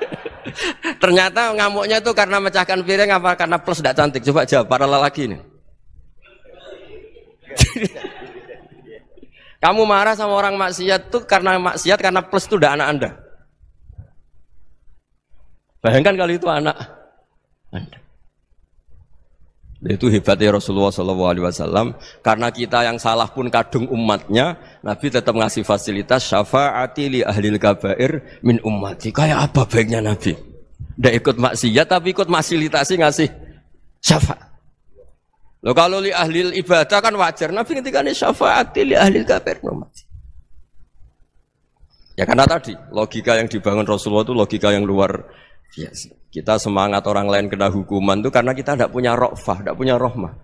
Ternyata ngamuknya itu karena mecahkan piring apa karena plus tidak cantik. Coba jawab para lelaki ini. kamu marah sama orang maksiat tuh karena maksiat karena plus itu udah anak Anda. Bayangkan kalau itu anak Anda. Itu hebatnya Rasulullah Shallallahu Alaihi Wasallam. Karena kita yang salah pun kadung umatnya, Nabi tetap ngasih fasilitas syafaati li ahli kabair min ummati. Kayak apa baiknya Nabi? Tidak ikut maksiat tapi ikut fasilitasi ngasih syafaat. Lo kalau li ahli ibadah kan wajar. Nabi ketika ini syafaati li ahli kabair min ummati. Ya karena tadi logika yang dibangun Rasulullah itu logika yang luar biasa. Ya, kita semangat orang lain kena hukuman itu karena kita tidak punya rohfah, tidak punya rohmah.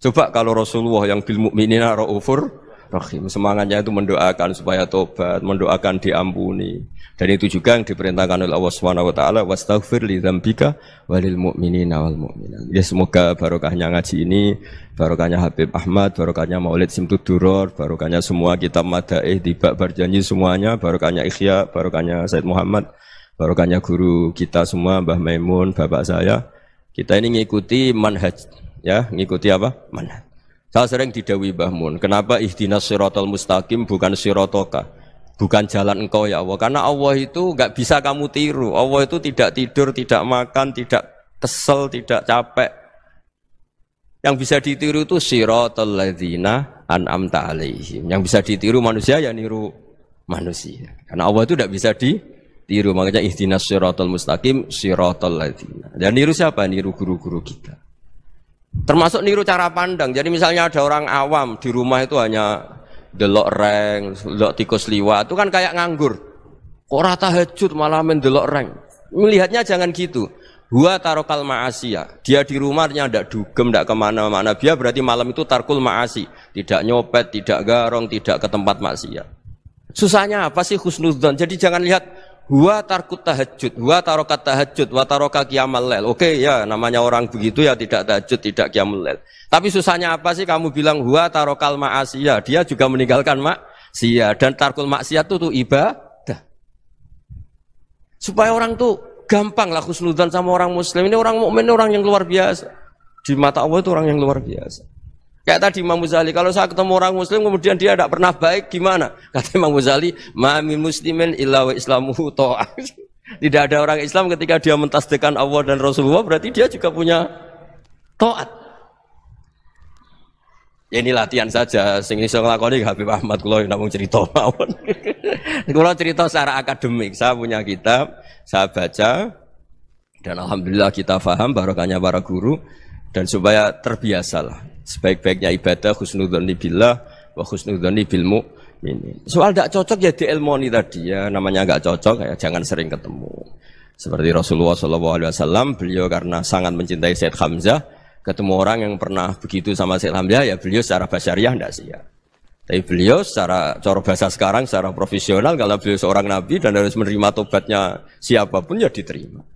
Coba kalau Rasulullah yang bil mukminina raufur rahim semangatnya itu mendoakan supaya tobat, mendoakan diampuni. Dan itu juga yang diperintahkan oleh Allah Subhanahu wa taala wastaghfir li dzambika walil mu'minina wal mu'minat. Ya semoga barokahnya ngaji ini, barokahnya Habib Ahmad, barokahnya Maulid Simtud Duror, barokahnya semua kitab Madaih, tiba berjanji semuanya, barokahnya Ikhya, barokahnya Said Muhammad, barokahnya guru kita semua Mbah Maimun, bapak saya. Kita ini ngikuti manhaj ya, ngikuti apa? Manhaj. Saya sering didawi Mbah Mun, kenapa ihdinas sirotol mustaqim bukan sirotoka? Bukan jalan engkau ya Allah, karena Allah itu nggak bisa kamu tiru. Allah itu tidak tidur, tidak makan, tidak kesel, tidak capek. Yang bisa ditiru itu sirotol ladzina an'amta alaihim. Yang bisa ditiru manusia ya niru manusia. Karena Allah itu tidak bisa di Tiru makanya istina sirotol mustaqim sirotol ladina. Dan niru siapa? Niru guru-guru kita. Termasuk niru cara pandang. Jadi misalnya ada orang awam di rumah itu hanya delok reng, delok tikus liwat, itu kan kayak nganggur. rata hajut malah mendelok reng. Melihatnya jangan gitu. Gua tarokal ma'asya. Dia di rumahnya tidak dugem, tidak kemana-mana. Dia berarti malam itu tarkul ma'asi. Tidak nyopet, tidak garong, tidak ke tempat maksiat. Susahnya apa sih khusnudzon? Jadi jangan lihat Wa tarkut tahajud, wa tarokat tahajud, wa taroka kiamal lel. Oke ya namanya orang begitu ya tidak tahajud, tidak kiamal lel. Tapi susahnya apa sih kamu bilang wa tarokal ma'asiya. Dia juga meninggalkan maksiat. Dan tarkul maksiat itu tuh ibadah. Supaya orang tuh gampang lah khusnudan sama orang muslim. Ini orang mukmin orang yang luar biasa. Di mata Allah itu orang yang luar biasa. Kayak tadi Imam Muzali, kalau saya ketemu orang muslim kemudian dia tidak pernah baik gimana? Kata Imam Muzali, "Mami muslimin illa wa islamuhu Tidak ada orang Islam ketika dia mentasdekan Allah dan Rasulullah berarti dia juga punya to'at. Ya ini latihan saja, sing iso nglakoni Habib Ahmad tidak mau cerita Kalau cerita secara akademik, saya punya kitab, saya baca dan alhamdulillah kita faham, barokahnya para guru dan supaya terbiasalah Sebaik-baiknya ibadah husnudzonni billah wa husnudzonni bil mukminin. Soal tidak cocok ya di ilmoni tadi ya namanya nggak cocok ya jangan sering ketemu. Seperti Rasulullah saw beliau karena sangat mencintai Syekh Hamzah ketemu orang yang pernah begitu sama Syekh Hamzah ya beliau secara basyariah tidak sih ya. Tapi beliau secara cara bahasa sekarang secara profesional kalau beliau seorang nabi dan harus menerima tobatnya siapapun ya diterima.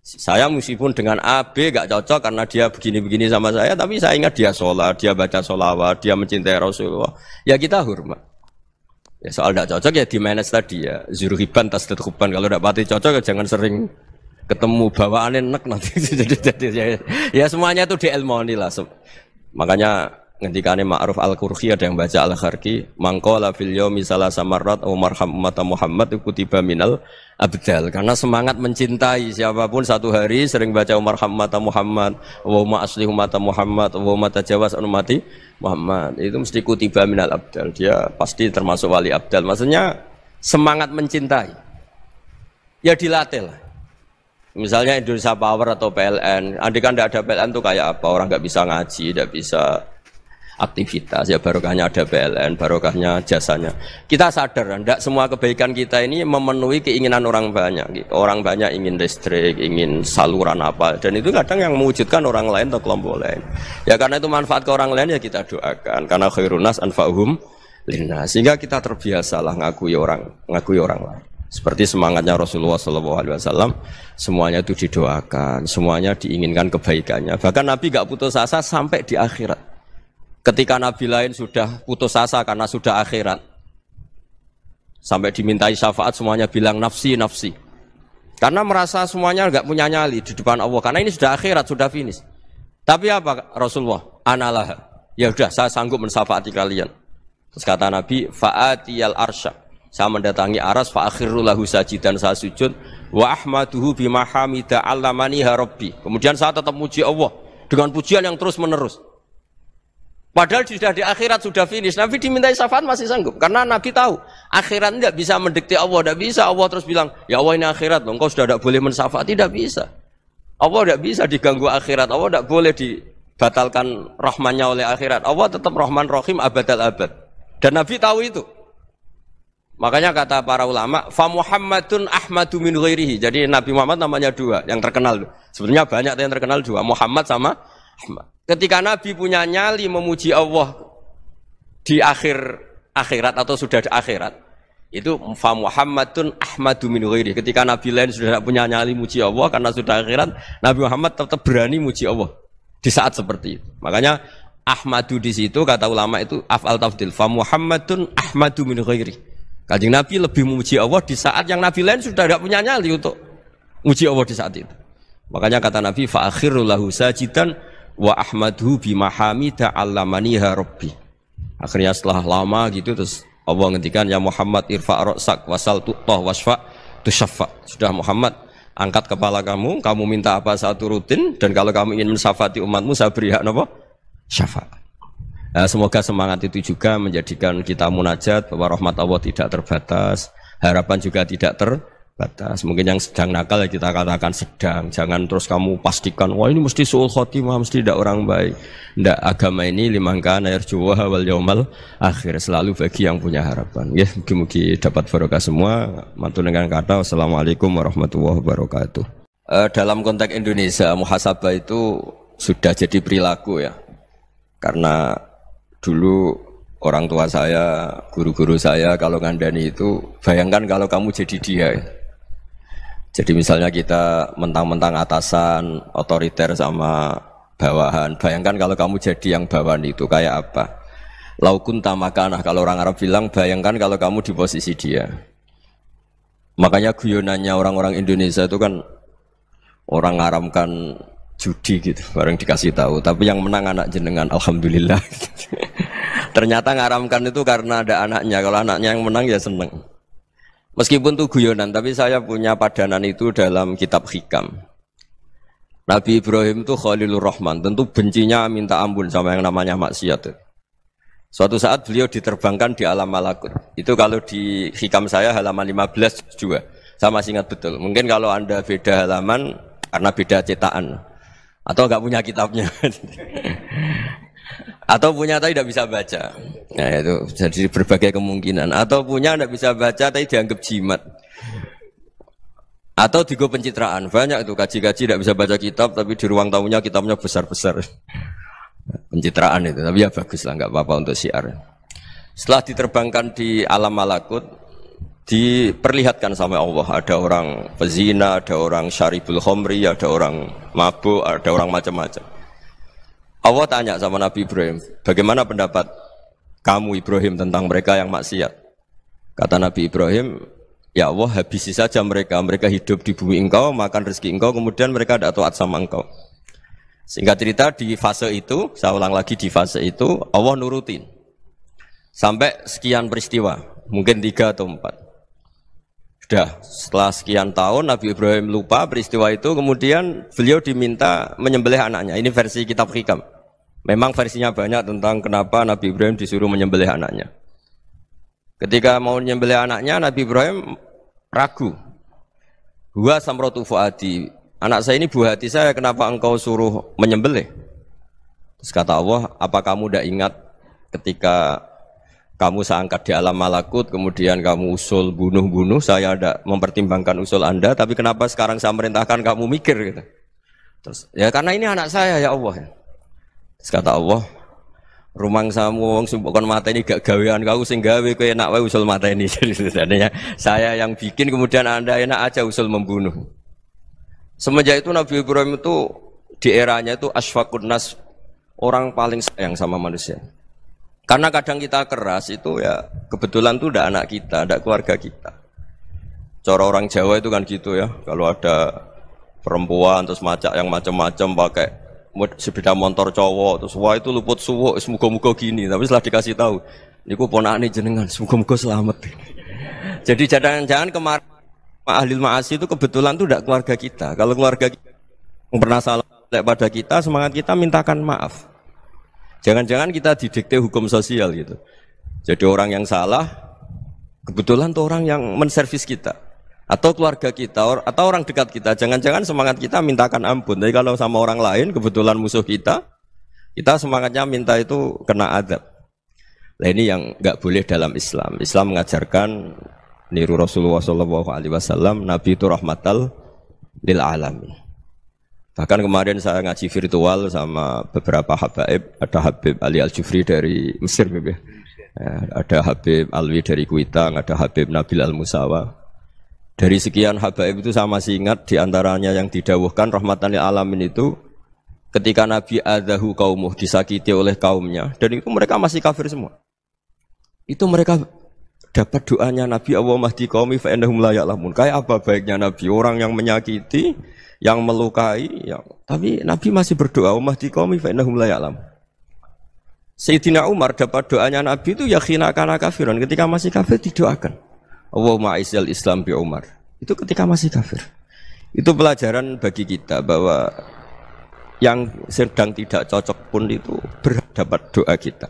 Saya meskipun dengan AB gak cocok karena dia begini-begini sama saya, tapi saya ingat dia sholat, dia baca sholawat, dia mencintai Rasulullah. Ya kita hormat. Ya soal gak cocok ya di manage tadi ya. Zuruhiban tas tetukuban kalau gak pati cocok ya jangan sering ketemu bawaan enak nanti jadi jadi ya, ya semuanya itu di ilmu lah. Makanya ngendikane Ma'ruf Al-Qurhi ada yang baca Al-Kharqi mangkola fil yaumi salasa marrat au Muhammad umat Muhammad kutiba minal abdal karena semangat mencintai siapapun satu hari sering baca Umar Hamata Muhammad wa ma asli umat Muhammad wa ma tajawas mati Muhammad itu mesti kutiba minal abdal dia pasti termasuk wali abdal maksudnya semangat mencintai ya dilatih lah Misalnya Indonesia Power atau PLN, andikan tidak ada PLN tuh kayak apa? Orang nggak bisa ngaji, tidak bisa aktivitas ya barokahnya ada PLN barokahnya jasanya kita sadar tidak semua kebaikan kita ini memenuhi keinginan orang banyak orang banyak ingin listrik ingin saluran apa dan itu kadang yang mewujudkan orang lain atau kelompok lain ya karena itu manfaat ke orang lain ya kita doakan karena khairunas anfa'uhum lina sehingga kita terbiasalah ngakui orang ngakui orang lain seperti semangatnya Rasulullah SAW, semuanya itu didoakan, semuanya diinginkan kebaikannya. Bahkan Nabi gak putus asa sampai di akhirat. Ketika nabi lain sudah putus asa karena sudah akhirat. Sampai dimintai syafaat semuanya bilang nafsi, nafsi. Karena merasa semuanya nggak punya nyali di depan Allah. Karena ini sudah akhirat, sudah finish. Tapi apa Rasulullah? Analah. Ya sudah, saya sanggup mensafaati kalian. Terus kata Nabi, fa'atiyal arsha Saya mendatangi aras, fa'akhiru lahu dan saya sujud. Wa ahmaduhu bimahamida hamida allamani ya Kemudian saya tetap muji Allah. Dengan pujian yang terus menerus. Padahal sudah di akhirat sudah finish. Nabi dimintai syafaat masih sanggup karena Nabi tahu akhirat tidak bisa mendekati Allah, tidak bisa Allah terus bilang ya Allah ini akhirat loh, engkau sudah tidak boleh mensyafaat, tidak bisa. Allah tidak bisa diganggu akhirat, Allah tidak boleh dibatalkan rahmannya oleh akhirat. Allah tetap rahman rahim abad al abad. Dan Nabi tahu itu. Makanya kata para ulama, fa Muhammadun Ahmadu min ghairihi. Jadi Nabi Muhammad namanya dua, yang terkenal. Sebenarnya banyak yang terkenal dua, Muhammad sama Ahmad. Ketika Nabi punya nyali memuji Allah di akhir akhirat atau sudah di akhirat, itu fa Muhammadun Ahmadu min ghairi. Ketika Nabi lain sudah tidak punya nyali muji Allah karena sudah akhirat, Nabi Muhammad tetap berani muji Allah di saat seperti itu. Makanya Ahmadu di situ kata ulama itu afal tafdil. Fa Muhammadun Ahmadu min ghairi. Kajing Nabi lebih memuji Allah di saat yang Nabi lain sudah tidak punya nyali untuk muji Allah di saat itu. Makanya kata Nabi fa akhirul lahu sajidan wa ahmadhu mahamida allamaniha rabbi. Akhirnya setelah lama gitu terus Allah ngendikan ya Muhammad irfa ra'sak wasal tuqtah wasfa tusyaffa. Sudah Muhammad angkat kepala kamu, kamu minta apa satu rutin dan kalau kamu ingin mensafati umatmu saya beri hak napa? syafa Nah, semoga semangat itu juga menjadikan kita munajat bahwa rahmat Allah tidak terbatas, harapan juga tidak ter batas. Mungkin yang sedang nakal ya kita katakan sedang. Jangan terus kamu pastikan, wah ini mesti suul khotimah, mesti tidak orang baik. Tidak, agama ini limangkan air juwa wal yaumal akhir. Selalu bagi yang punya harapan. Ya, mungkin dapat barokah semua. mantul dengan kata, assalamualaikum warahmatullahi wabarakatuh. Eh, dalam konteks Indonesia, muhasabah itu sudah jadi perilaku ya. Karena dulu orang tua saya, guru-guru saya kalau ngandani itu bayangkan kalau kamu jadi dia. Ya. Jadi misalnya kita mentang-mentang atasan, otoriter sama bawahan. Bayangkan kalau kamu jadi yang bawahan itu kayak apa? Laukun tamakanah kalau orang Arab bilang bayangkan kalau kamu di posisi dia. Makanya guyonannya orang-orang Indonesia itu kan orang kan judi gitu, bareng dikasih tahu. Tapi yang menang anak jenengan, alhamdulillah. Ternyata ngaramkan itu karena ada anaknya. Kalau anaknya yang menang ya seneng. Meskipun itu guyonan, tapi saya punya padanan itu dalam kitab hikam. Nabi Ibrahim itu Khalilur Rahman, tentu bencinya minta ampun sama yang namanya maksiat. Suatu saat beliau diterbangkan di alam malakut. Itu kalau di hikam saya halaman 15 juga. Sama singkat betul. Mungkin kalau Anda beda halaman karena beda cetakan atau nggak punya kitabnya. atau punya tapi tidak bisa baca nah itu jadi berbagai kemungkinan atau punya tidak bisa baca tapi dianggap jimat atau digo pencitraan banyak itu kaji-kaji tidak bisa baca kitab tapi di ruang tamunya kitabnya besar-besar pencitraan itu tapi ya bagus lah nggak apa-apa untuk siar setelah diterbangkan di alam malakut diperlihatkan sama Allah ada orang pezina ada orang syaribul khomri ada orang mabuk ada orang macam-macam Allah tanya sama Nabi Ibrahim, bagaimana pendapat kamu Ibrahim tentang mereka yang maksiat? Kata Nabi Ibrahim, ya Allah habisi saja mereka, mereka hidup di bumi engkau, makan rezeki engkau, kemudian mereka tidak taat sama engkau. Singkat cerita di fase itu, saya ulang lagi di fase itu, Allah nurutin. Sampai sekian peristiwa, mungkin tiga atau empat. Dah setelah sekian tahun Nabi Ibrahim lupa peristiwa itu kemudian beliau diminta menyembelih anaknya. Ini versi kitab hikam. Memang versinya banyak tentang kenapa Nabi Ibrahim disuruh menyembelih anaknya. Ketika mau menyembelih anaknya Nabi Ibrahim ragu. Gua samrotu fuadi. Anak saya ini buah hati saya kenapa engkau suruh menyembelih? Terus kata Allah, apa kamu tidak ingat ketika kamu seangkat di alam malakut, kemudian kamu usul bunuh-bunuh, saya ada mempertimbangkan usul Anda, tapi kenapa sekarang saya merintahkan kamu mikir gitu. Terus, ya karena ini anak saya ya Allah. Ya. Terus kata Allah, rumang samu wong sumpukon mata ini gak gawean kau sing gawe kau enak wae usul mata ini. Jadi saya yang bikin kemudian Anda enak aja usul membunuh. Semenjak itu Nabi Ibrahim itu di eranya itu asfakun nas orang paling sayang sama manusia. Karena kadang kita keras itu ya kebetulan tuh udah anak kita, ada keluarga kita. Cara orang Jawa itu kan gitu ya. Kalau ada perempuan terus macak yang macam-macam pakai sepeda motor cowok terus wah itu luput suwo semoga-moga gini tapi setelah dikasih tahu niku ponakane jenengan semoga-moga selamat jadi jangan-jangan kemarin ahli maasi itu kebetulan tuh tidak keluarga kita kalau keluarga kita pernah salah pada kita semangat kita mintakan maaf Jangan-jangan kita didikte hukum sosial gitu. Jadi orang yang salah kebetulan tuh orang yang menservis kita atau keluarga kita atau orang dekat kita. Jangan-jangan semangat kita mintakan ampun. Tapi kalau sama orang lain kebetulan musuh kita, kita semangatnya minta itu kena adab. Nah ini yang nggak boleh dalam Islam. Islam mengajarkan niru Rasulullah Shallallahu Alaihi Wasallam Nabi itu rahmatal lil alamin. Bahkan kemarin saya ngaji virtual sama beberapa habaib, ada Habib Ali Al Jufri dari Mesir, ya. ya. ada Habib Alwi dari Kuitang, ada Habib Nabil Al Musawa. Dari sekian habaib itu sama masih ingat diantaranya yang didawuhkan rahmatan lil alamin itu ketika Nabi adahu kaumuh disakiti oleh kaumnya dan itu mereka masih kafir semua. Itu mereka dapat doanya Nabi Allah mahdi kaumi fa innahum la Kayak apa baiknya Nabi orang yang menyakiti yang melukai ya. tapi Nabi masih berdoa umat di kaum fa'inahum la Sayyidina Umar dapat doanya Nabi itu yakhina kana kafiran ketika masih kafir didoakan Allahumma aisyal Islam bi Umar itu ketika masih kafir itu pelajaran bagi kita bahwa yang sedang tidak cocok pun itu berdapat doa kita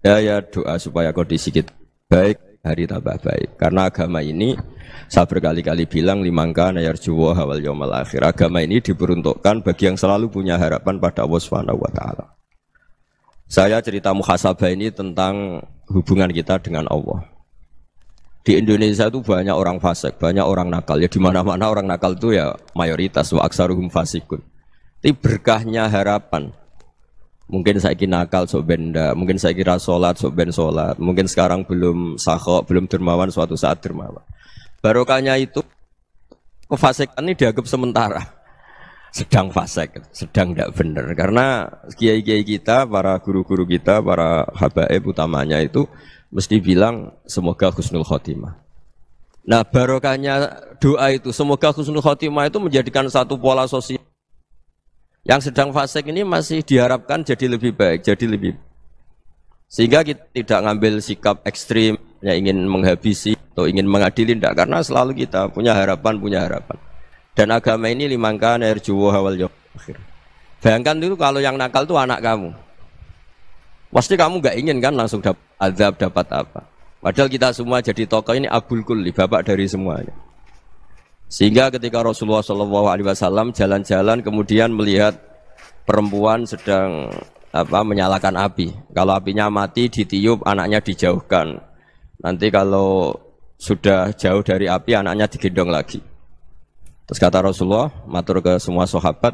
ya ya doa supaya kondisi kita baik hari tambah baik. Karena agama ini saya berkali-kali bilang limangka nayarjuwa hawal yawmal akhir. Agama ini diperuntukkan bagi yang selalu punya harapan pada Allah Subhanahu wa taala. Saya cerita muhasabah ini tentang hubungan kita dengan Allah. Di Indonesia itu banyak orang fasik, banyak orang nakal. Ya dimana mana-mana orang nakal itu ya mayoritas wa aksaruhum fasikun. Tapi berkahnya harapan, mungkin saya kira nakal sok benda, mungkin saya kira sholat sok ben sholat, mungkin sekarang belum sahok belum dermawan, suatu saat dermawan. Barokahnya itu kefasikan ini dianggap sementara, sedang fasek, sedang tidak benar. Karena kiai-kiai kita, para guru-guru kita, para habaib utamanya itu mesti bilang semoga husnul khotimah. Nah barokahnya doa itu semoga husnul khotimah itu menjadikan satu pola sosial yang sedang fasik ini masih diharapkan jadi lebih baik, jadi lebih sehingga kita tidak ngambil sikap ekstrim yang ingin menghabisi atau ingin mengadili tidak karena selalu kita punya harapan punya harapan dan agama ini limangkan air jowo hawal ya. akhir bayangkan dulu kalau yang nakal itu anak kamu pasti kamu nggak ingin kan langsung dapat azab dapat apa padahal kita semua jadi tokoh ini abul kulli bapak dari semuanya sehingga ketika Rasulullah SAW jalan-jalan kemudian melihat perempuan sedang apa menyalakan api. Kalau apinya mati ditiup anaknya dijauhkan. Nanti kalau sudah jauh dari api anaknya digendong lagi. Terus kata Rasulullah matur ke semua sahabat,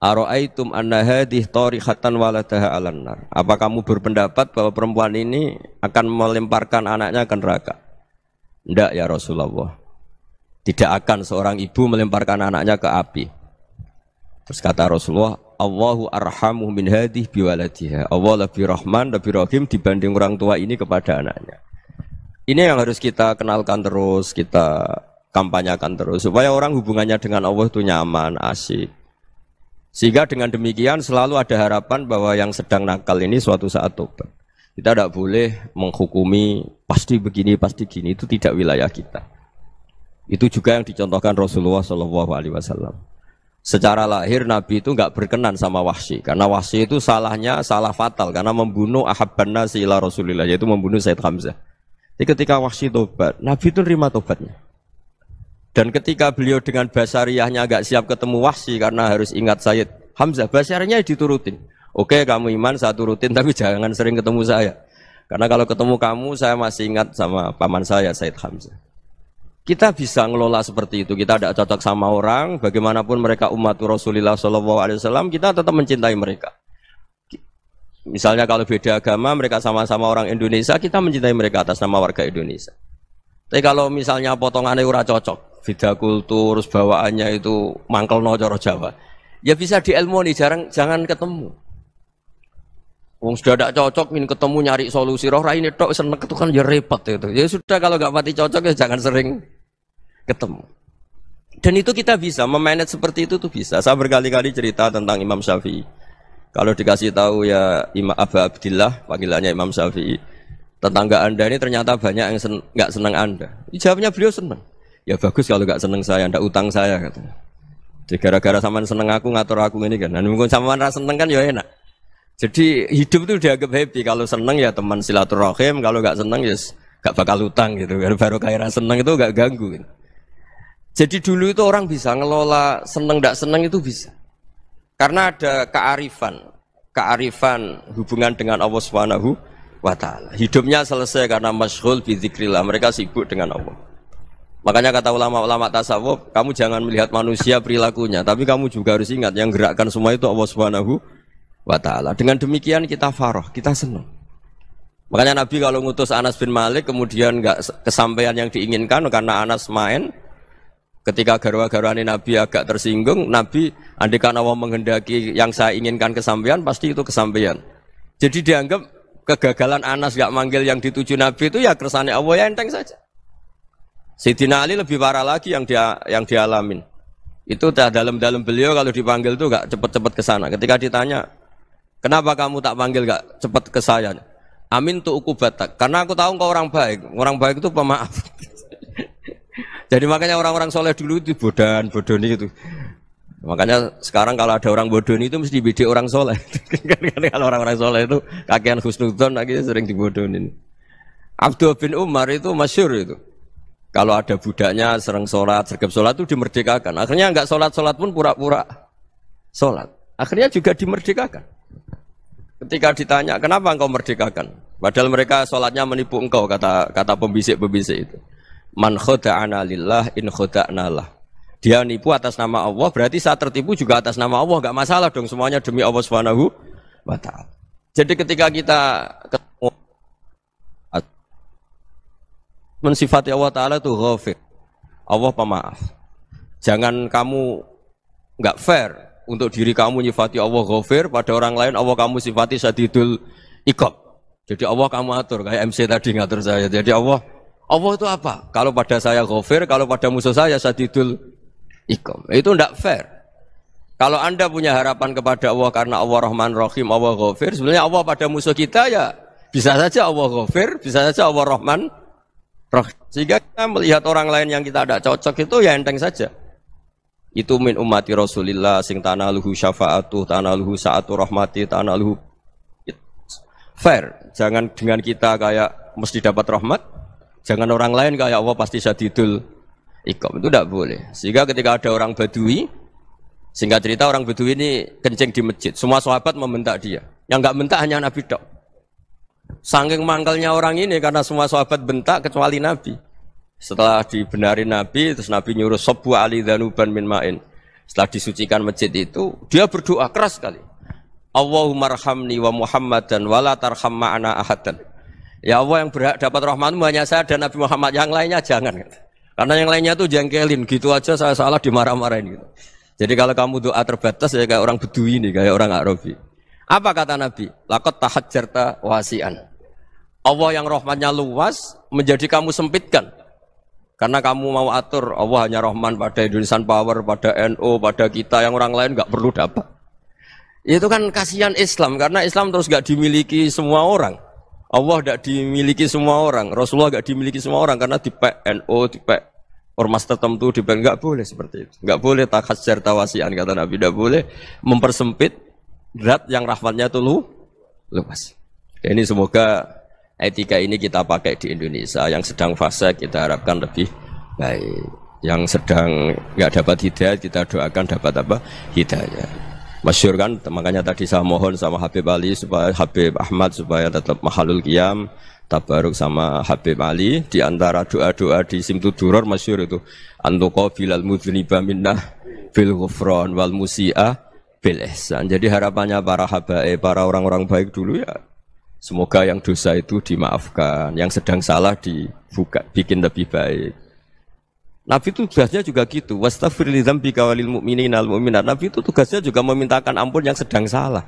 "Ara'aitum anna hadhihi tarihatan waladaha alannar." Apa kamu berpendapat bahwa perempuan ini akan melemparkan anaknya ke neraka? Tidak ya Rasulullah. Tidak akan seorang ibu melemparkan anaknya ke api. Terus kata Rasulullah, Allahu arhamu min hadih biwaladiha. Allah lebih rahman, lebih rahim dibanding orang tua ini kepada anaknya. Ini yang harus kita kenalkan terus, kita kampanyakan terus supaya orang hubungannya dengan Allah itu nyaman, asyik. Sehingga dengan demikian selalu ada harapan bahwa yang sedang nakal ini suatu saat tobat. Kita tidak boleh menghukumi pasti begini, pasti gini, itu tidak wilayah kita. Itu juga yang dicontohkan Rasulullah Shallallahu Alaihi Wasallam. Secara lahir Nabi itu nggak berkenan sama wahsy karena wahsy itu salahnya salah fatal karena membunuh ahabban nasi ila Rasulillah yaitu membunuh Said Hamzah. Jadi ketika wahsy tobat, Nabi itu nerima tobatnya. Dan ketika beliau dengan basariahnya agak siap ketemu wahsy karena harus ingat Said Hamzah, basariahnya diturutin. Oke, kamu iman saya turutin tapi jangan sering ketemu saya. Karena kalau ketemu kamu saya masih ingat sama paman saya Said Hamzah. Kita bisa ngelola seperti itu. Kita tidak cocok sama orang, bagaimanapun mereka umat Rasulullah Shallallahu Alaihi Wasallam, kita tetap mencintai mereka. Misalnya kalau beda agama, mereka sama-sama orang Indonesia, kita mencintai mereka atas nama warga Indonesia. Tapi kalau misalnya potongannya ura cocok, beda kultur, bawaannya itu mangkel no Jawa, ya bisa Nih jarang jangan ketemu. Wong sudah tidak cocok, min ketemu nyari solusi. Roh ini tok seneng itu kan ya repot itu. Ya sudah kalau nggak mati cocok ya jangan sering ketemu. Dan itu kita bisa memanage seperti itu tuh bisa. Saya berkali-kali cerita tentang Imam Syafi'i. Kalau dikasih tahu ya Imam Abu Abdillah, panggilannya Imam Syafi'i, tetangga Anda ini ternyata banyak yang sen senang Anda. Jawabnya beliau senang. Ya bagus kalau nggak senang saya, ndak utang saya katanya. Jadi gara-gara sama seneng aku ngatur aku ini kan. Dan nah, mungkin sama rasa seneng kan ya enak. Jadi hidup itu dianggap happy. Kalau seneng ya teman silaturahim, kalau nggak seneng ya yes, nggak bakal utang gitu. Baru kayak seneng itu nggak ganggu. Gitu. Jadi dulu itu orang bisa ngelola seneng tidak seneng itu bisa. Karena ada kearifan, kearifan hubungan dengan Allah Subhanahu wa taala. Hidupnya selesai karena masyhul bi dzikrillah. Mereka sibuk dengan Allah. Makanya kata ulama-ulama tasawuf, kamu jangan melihat manusia perilakunya, tapi kamu juga harus ingat yang gerakkan semua itu Allah Subhanahu wa taala. Dengan demikian kita faroh, kita senang. Makanya Nabi kalau ngutus Anas bin Malik kemudian nggak kesampaian yang diinginkan karena Anas main, Ketika garwa-garwani Nabi agak tersinggung, Nabi andikan Allah menghendaki yang saya inginkan kesampaian, pasti itu kesampaian. Jadi dianggap kegagalan Anas gak manggil yang dituju Nabi itu ya kersane Allah ya enteng saja. Sidina Ali lebih parah lagi yang dia yang dialamin. Itu dah dalam-dalam beliau kalau dipanggil tuh gak cepet-cepet ke sana. Ketika ditanya, "Kenapa kamu tak panggil gak cepet ke saya?" Amin tuh ukubatak. Karena aku tahu engkau orang baik. Orang baik itu pemaaf. Jadi makanya orang-orang soleh dulu itu bodan, bodoni itu. Makanya sekarang kalau ada orang bodoni itu mesti dibidi orang soleh. kalau orang-orang soleh itu kakean khusnudon akhirnya gitu sering dibodohin. Abdul bin Umar itu masyur itu. Kalau ada budaknya serang sholat, sergap sholat itu dimerdekakan. Akhirnya nggak sholat-sholat pun pura-pura sholat. Akhirnya juga dimerdekakan. Ketika ditanya, kenapa engkau merdekakan? Padahal mereka sholatnya menipu engkau, kata kata pembisik-pembisik itu man khoda'ana lillah in khoda'na lah. Dia nipu atas nama Allah, berarti saat tertipu juga atas nama Allah, nggak masalah dong semuanya demi Allah Subhanahu wa taala. Jadi ketika kita ketemu mensifati Allah taala itu ghafir. Allah pemaaf. Jangan kamu nggak fair untuk diri kamu nyifati Allah ghafir pada orang lain Allah kamu sifati sadidul ikab. Jadi Allah kamu atur kayak MC tadi ngatur saya. Jadi Allah Allah itu apa? Kalau pada saya ghafir, kalau pada musuh saya sadidul ikom. Itu tidak fair. Kalau Anda punya harapan kepada Allah karena Allah Rahman Rahim, Allah ghafir, sebenarnya Allah pada musuh kita ya bisa saja Allah ghafir, bisa saja Allah Rahman Rahim. Sehingga kita melihat orang lain yang kita tidak cocok itu ya enteng saja. Itu min umati Rasulillah sing luhu syafa'atuh, luhu sa'atu rahmati, tanah luhu fair. Jangan dengan kita kayak mesti dapat rahmat, Jangan orang lain kayak Allah pasti sadidul ikom itu tidak boleh. Sehingga ketika ada orang Badui, sehingga cerita orang Badui ini kencing di masjid. Semua sahabat membentak dia. Yang nggak bentak hanya Nabi dok. Sangking mangkalnya orang ini karena semua sahabat bentak kecuali Nabi. Setelah dibenari Nabi, terus Nabi nyuruh sebu ali danuban min ma'in. Setelah disucikan masjid itu, dia berdoa keras sekali. Allahumma rahamni wa Muhammadan la tarham ma'ana ahadan. Ya Allah yang berhak dapat rahmatmu hanya saya dan Nabi Muhammad yang lainnya jangan. Karena yang lainnya tuh jengkelin gitu aja saya salah dimarah-marahin gitu. Jadi kalau kamu doa terbatas ya kayak orang Bedui ini, kayak orang Arabi. Apa kata Nabi? Lakot tahat jerta wasian. Allah yang rahmatnya luas menjadi kamu sempitkan. Karena kamu mau atur Allah hanya rahman pada Indonesian Power, pada NO, pada kita yang orang lain nggak perlu dapat. Itu kan kasihan Islam karena Islam terus nggak dimiliki semua orang. Allah tidak dimiliki semua orang, Rasulullah tidak dimiliki semua orang karena di PNO, di P ormas tertentu, di PNO nggak boleh seperti itu, nggak boleh takat tawasian kata Nabi, tidak boleh mempersempit berat yang rahmatnya itu lu luas. Ini semoga etika ini kita pakai di Indonesia yang sedang fase kita harapkan lebih baik, yang sedang nggak dapat hidayah kita doakan dapat apa hidayah masyur kan makanya tadi saya mohon sama Habib Ali supaya Habib Ahmad supaya tetap mahalul kiam tabaruk sama Habib Ali di antara doa-doa di simtu duror masyur itu antuqo bilal mudhniba minnah bil ghufran wal musi'ah bil ihsan jadi harapannya para habae para orang-orang baik dulu ya semoga yang dosa itu dimaafkan yang sedang salah dibuka bikin lebih baik Nabi itu tugasnya juga gitu. mu'minat. Nabi itu tugasnya juga memintakan ampun yang sedang salah.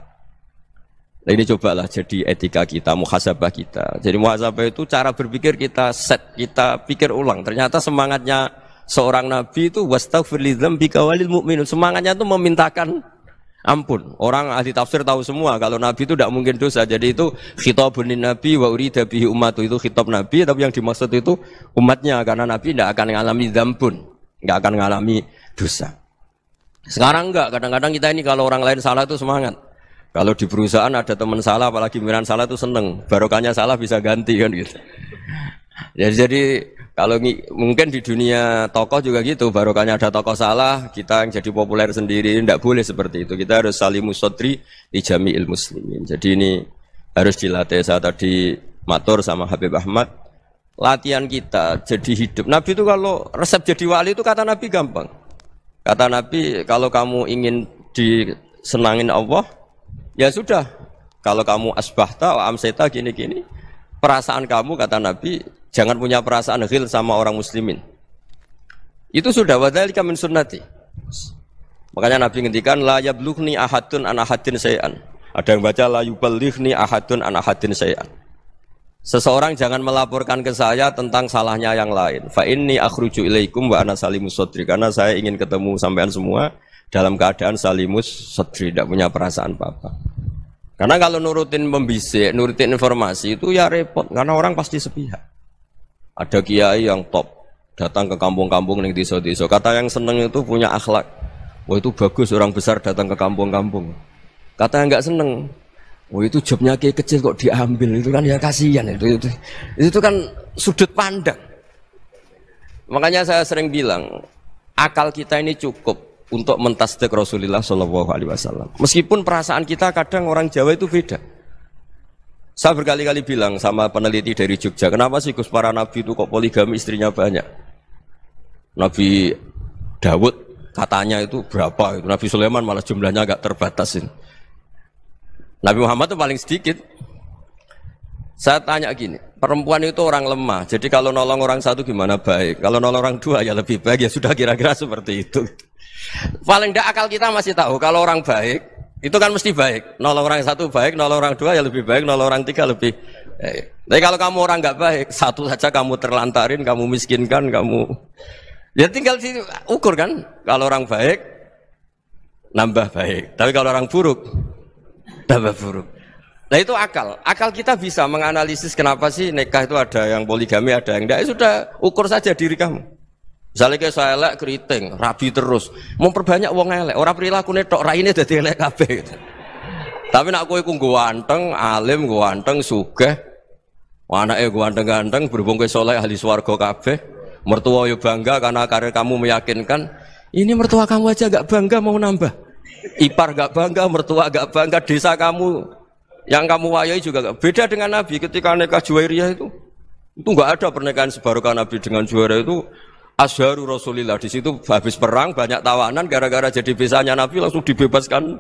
Nah ini cobalah jadi etika kita, muhasabah kita. Jadi muhasabah itu cara berpikir kita set, kita pikir ulang. Ternyata semangatnya seorang nabi itu wastafir li dzambika walil Semangatnya itu memintakan ampun. Orang ahli tafsir tahu semua kalau Nabi itu tidak mungkin dosa. Jadi itu khitabun Nabi wa urida umat itu khitab Nabi tapi yang dimaksud itu umatnya karena Nabi tidak akan mengalami dampun tidak akan mengalami dosa. Sekarang enggak, kadang-kadang kita ini kalau orang lain salah itu semangat. Kalau di perusahaan ada teman salah apalagi miran salah itu seneng. Barokahnya salah bisa ganti kan gitu. Ya, jadi kalau mungkin di dunia tokoh juga gitu, barokahnya ada tokoh salah, kita yang jadi populer sendiri, tidak boleh seperti itu. Kita harus saling sodri di jami'il muslimin. Jadi ini harus dilatih. Saya tadi matur sama Habib Ahmad, latihan kita jadi hidup. Nabi itu kalau resep jadi wali itu kata Nabi gampang. Kata Nabi, kalau kamu ingin disenangin Allah, ya sudah. Kalau kamu asbahta, amseta, gini-gini, perasaan kamu kata Nabi Jangan punya perasaan hil sama orang muslimin. Itu sudah wadhalika min sunnati. Makanya Nabi ngendikan la yablughni ahadun an ahadin sayan. Ada yang baca la yuballighni ahadun an ahadin sayan. Seseorang jangan melaporkan ke saya tentang salahnya yang lain. Fa inni akhruju ilaikum wa ana salimus sadri Karena saya ingin ketemu sampean semua dalam keadaan salimus sadri Tidak punya perasaan apa-apa. Karena kalau nurutin pembisik, nurutin informasi itu ya repot. Karena orang pasti sepihak. Ada kiai yang top, datang ke kampung-kampung di desa-desa. Kata yang seneng itu punya akhlak. Wah itu bagus orang besar datang ke kampung-kampung. Kata yang nggak seneng, wah itu jobnya kiai kecil kok diambil itu kan ya kasihan itu, itu itu kan sudut pandang. Makanya saya sering bilang akal kita ini cukup untuk mentasdek Rasulullah Shallallahu Alaihi Wasallam. Meskipun perasaan kita kadang orang Jawa itu beda. Saya berkali-kali bilang sama peneliti dari Jogja, kenapa sih Gus para nabi itu kok poligami istrinya banyak? Nabi Dawud katanya itu berapa itu Nabi Sulaiman malah jumlahnya agak terbatasin. Nabi Muhammad itu paling sedikit. Saya tanya gini, perempuan itu orang lemah. Jadi kalau nolong orang satu gimana baik? Kalau nolong orang dua ya lebih baik. Ya sudah kira-kira seperti itu. Paling tidak akal kita masih tahu kalau orang baik itu kan mesti baik. nolong orang satu baik, nolong orang dua ya lebih baik, nolong orang tiga lebih baik. Eh. Tapi kalau kamu orang nggak baik, satu saja kamu terlantarin, kamu miskinkan, kamu ya tinggal di ukur kan. Kalau orang baik, nambah baik. Tapi kalau orang buruk, tambah buruk. Nah itu akal. Akal kita bisa menganalisis kenapa sih nikah itu ada yang poligami, ada yang tidak. Ya sudah ukur saja diri kamu. Misalnya kayak saya elek keriting, rabi terus. Memperbanyak uang elek. Orang perilaku netok raine jadi elek kafe. Gitu. Tapi nak kowe ku ganteng, alim ganteng, sugih. Anake ganteng-ganteng berhubung kowe soleh ahli swargo kafe. Mertua yo ya bangga karena karir kamu meyakinkan. Ini mertua kamu aja gak bangga mau nambah. Ipar gak bangga, mertua gak bangga, desa kamu yang kamu wayai juga gak. Beda dengan Nabi ketika nikah Juwairiyah itu. Itu nggak ada pernikahan sebarukan Nabi dengan juara itu Asharu Rasulillah di situ habis perang banyak tawanan gara-gara jadi bisanya Nabi langsung dibebaskan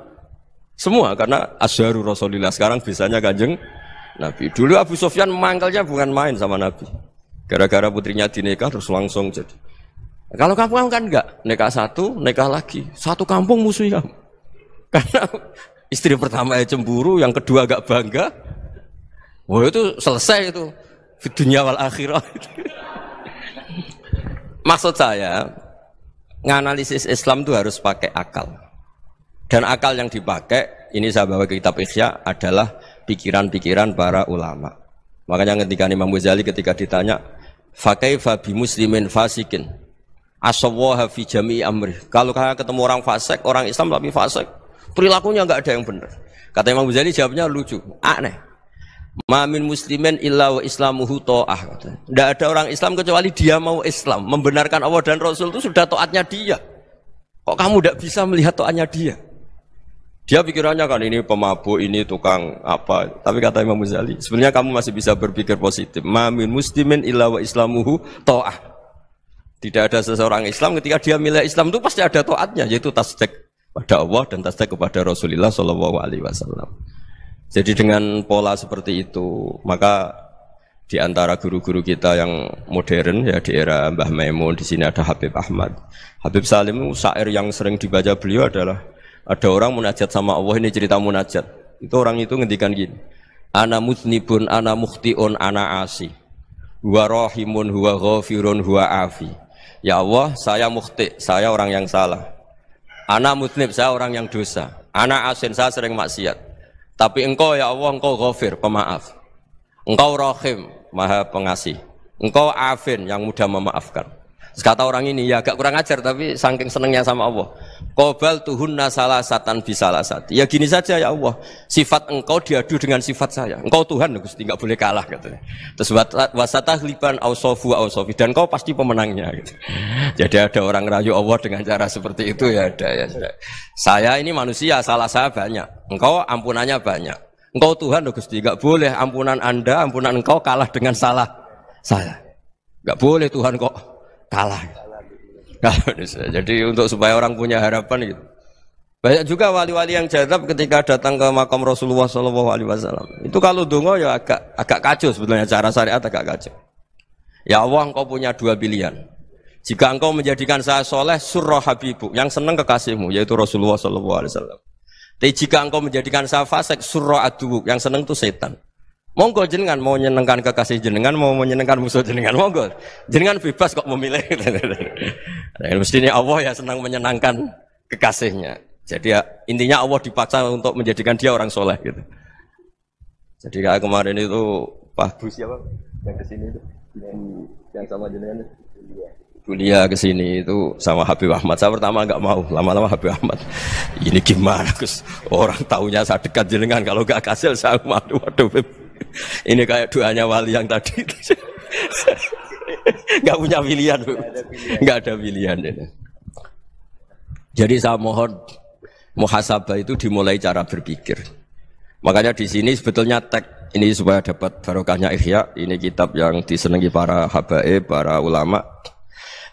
semua karena Asharu Rasulillah sekarang bisanya kanjeng Nabi. Dulu Abu Sofyan mangkelnya bukan main sama Nabi. Gara-gara putrinya dinikah terus langsung jadi. Kalau kampung kan enggak, nikah satu, nikah lagi. Satu kampung musuhnya. Karena istri pertama ya cemburu, yang kedua agak bangga. Wah itu selesai itu. Di dunia wal akhirat. Maksud saya, nganalisis Islam itu harus pakai akal. Dan akal yang dipakai, ini saya bawa ke kitab Ikhya, adalah pikiran-pikiran para ulama. Makanya ketika Imam Ghazali ketika ditanya, Fakaifa bi muslimin fasikin, asawaha fi jamii amri. Kalau kalian ketemu orang fasik, orang Islam tapi fasik, perilakunya enggak ada yang benar. Kata Imam Ghazali jawabnya lucu, aneh. Mamin muslimin illa wa islamuhu to'ah. Tidak ada orang Islam kecuali dia mau Islam. Membenarkan Allah dan Rasul itu sudah toatnya dia. Kok kamu tidak bisa melihat toatnya dia? Dia pikirannya kan ini pemabuk, ini tukang apa. Tapi kata Imam Ghazali, sebenarnya kamu masih bisa berpikir positif. Mamin muslimin illa wa islamuhu to'ah. Tidak ada seseorang Islam ketika dia milih Islam itu pasti ada toatnya yaitu tasdek pada Allah dan tasdek kepada Rasulullah Shallallahu alaihi wasallam. Jadi dengan pola seperti itu, maka di antara guru-guru kita yang modern ya di era Mbah Maimun di sini ada Habib Ahmad. Habib Salim syair yang sering dibaca beliau adalah ada orang munajat sama Allah ini cerita munajat. Itu orang itu ngendikan gini. Ana muznibun ana muhtiun ana asi. Wa rahimun huwa ghafirun huwa afi. Ya Allah, saya mukhti, saya orang yang salah. Ana muznib, saya orang yang dosa. Ana asin, saya sering maksiat. Tapi engkau ya Allah, engkau ghafir, pemaaf. Engkau rahim, maha pengasih. Engkau afin yang mudah memaafkan. Kata orang ini ya agak kurang ajar tapi saking senengnya sama Allah. Kobal tuhunna salah satan bisa salah. Ya gini saja ya Allah. Sifat engkau diadu dengan sifat saya. Engkau Tuhan Gusti nggak boleh kalah katanya. Terus wasata liban ausofu ausofi dan kau pasti pemenangnya. Gitu. Jadi ada orang rayu Allah dengan cara seperti itu ya ada ya. Saya ini manusia salah saya banyak. Engkau ampunannya banyak. Engkau Tuhan Gusti nggak boleh ampunan anda ampunan engkau kalah dengan salah saya. Nggak boleh Tuhan kok kalah. Jadi untuk supaya orang punya harapan gitu. Banyak juga wali-wali yang jatuh ketika datang ke makam Rasulullah Shallallahu Alaihi Wasallam. Itu kalau dongo ya agak agak kacau sebetulnya cara syariat agak kacau. Ya Allah, engkau punya dua pilihan. Jika engkau menjadikan saya soleh, surah habibu yang senang kekasihmu, yaitu Rasulullah Shallallahu Alaihi Wasallam. Tapi jika engkau menjadikan saya fasik, surah adu yang senang itu setan. Monggo jenengan mau menyenangkan kekasih jenengan, mau menyenangkan musuh jenengan, monggo. Jenengan bebas kok memilih. nah, mestinya Allah ya senang menyenangkan kekasihnya. Jadi ya, intinya Allah dipaksa untuk menjadikan dia orang soleh gitu. Jadi kayak kemarin itu Pak Bu siapa yang kesini itu yang, yang sama jenengan kuliah ke sini itu sama Habib Ahmad. Saya pertama nggak mau, lama-lama Habib Ahmad. Ini gimana, Gus? Orang taunya saya dekat jenengan, kalau nggak kasih, saya malu, waduh. Ini kayak doanya wali yang tadi. nggak punya pilihan, nggak ada pilihan. ini. Jadi saya mohon muhasabah itu dimulai cara berpikir. Makanya di sini sebetulnya tag ini supaya dapat barokahnya ikhya ini kitab yang disenangi para habaib, para ulama.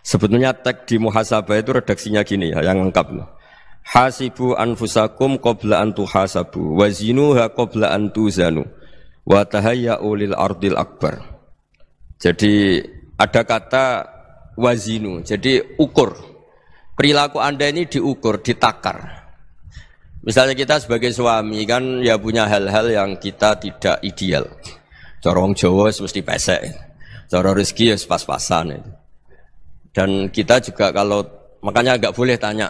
Sebetulnya tag di muhasabah itu redaksinya gini ya, yang lengkap loh. Hasibu anfusakum qabla an tuhasabu wazinuha qabla an tuzanu wa tahayya ulil ardil akbar. Jadi ada kata wazinu, jadi ukur. Perilaku Anda ini diukur, ditakar. Misalnya kita sebagai suami kan ya punya hal-hal yang kita tidak ideal. Corong jowo mesti pesek. Cara rezeki ya pas-pasan Dan kita juga kalau makanya agak boleh tanya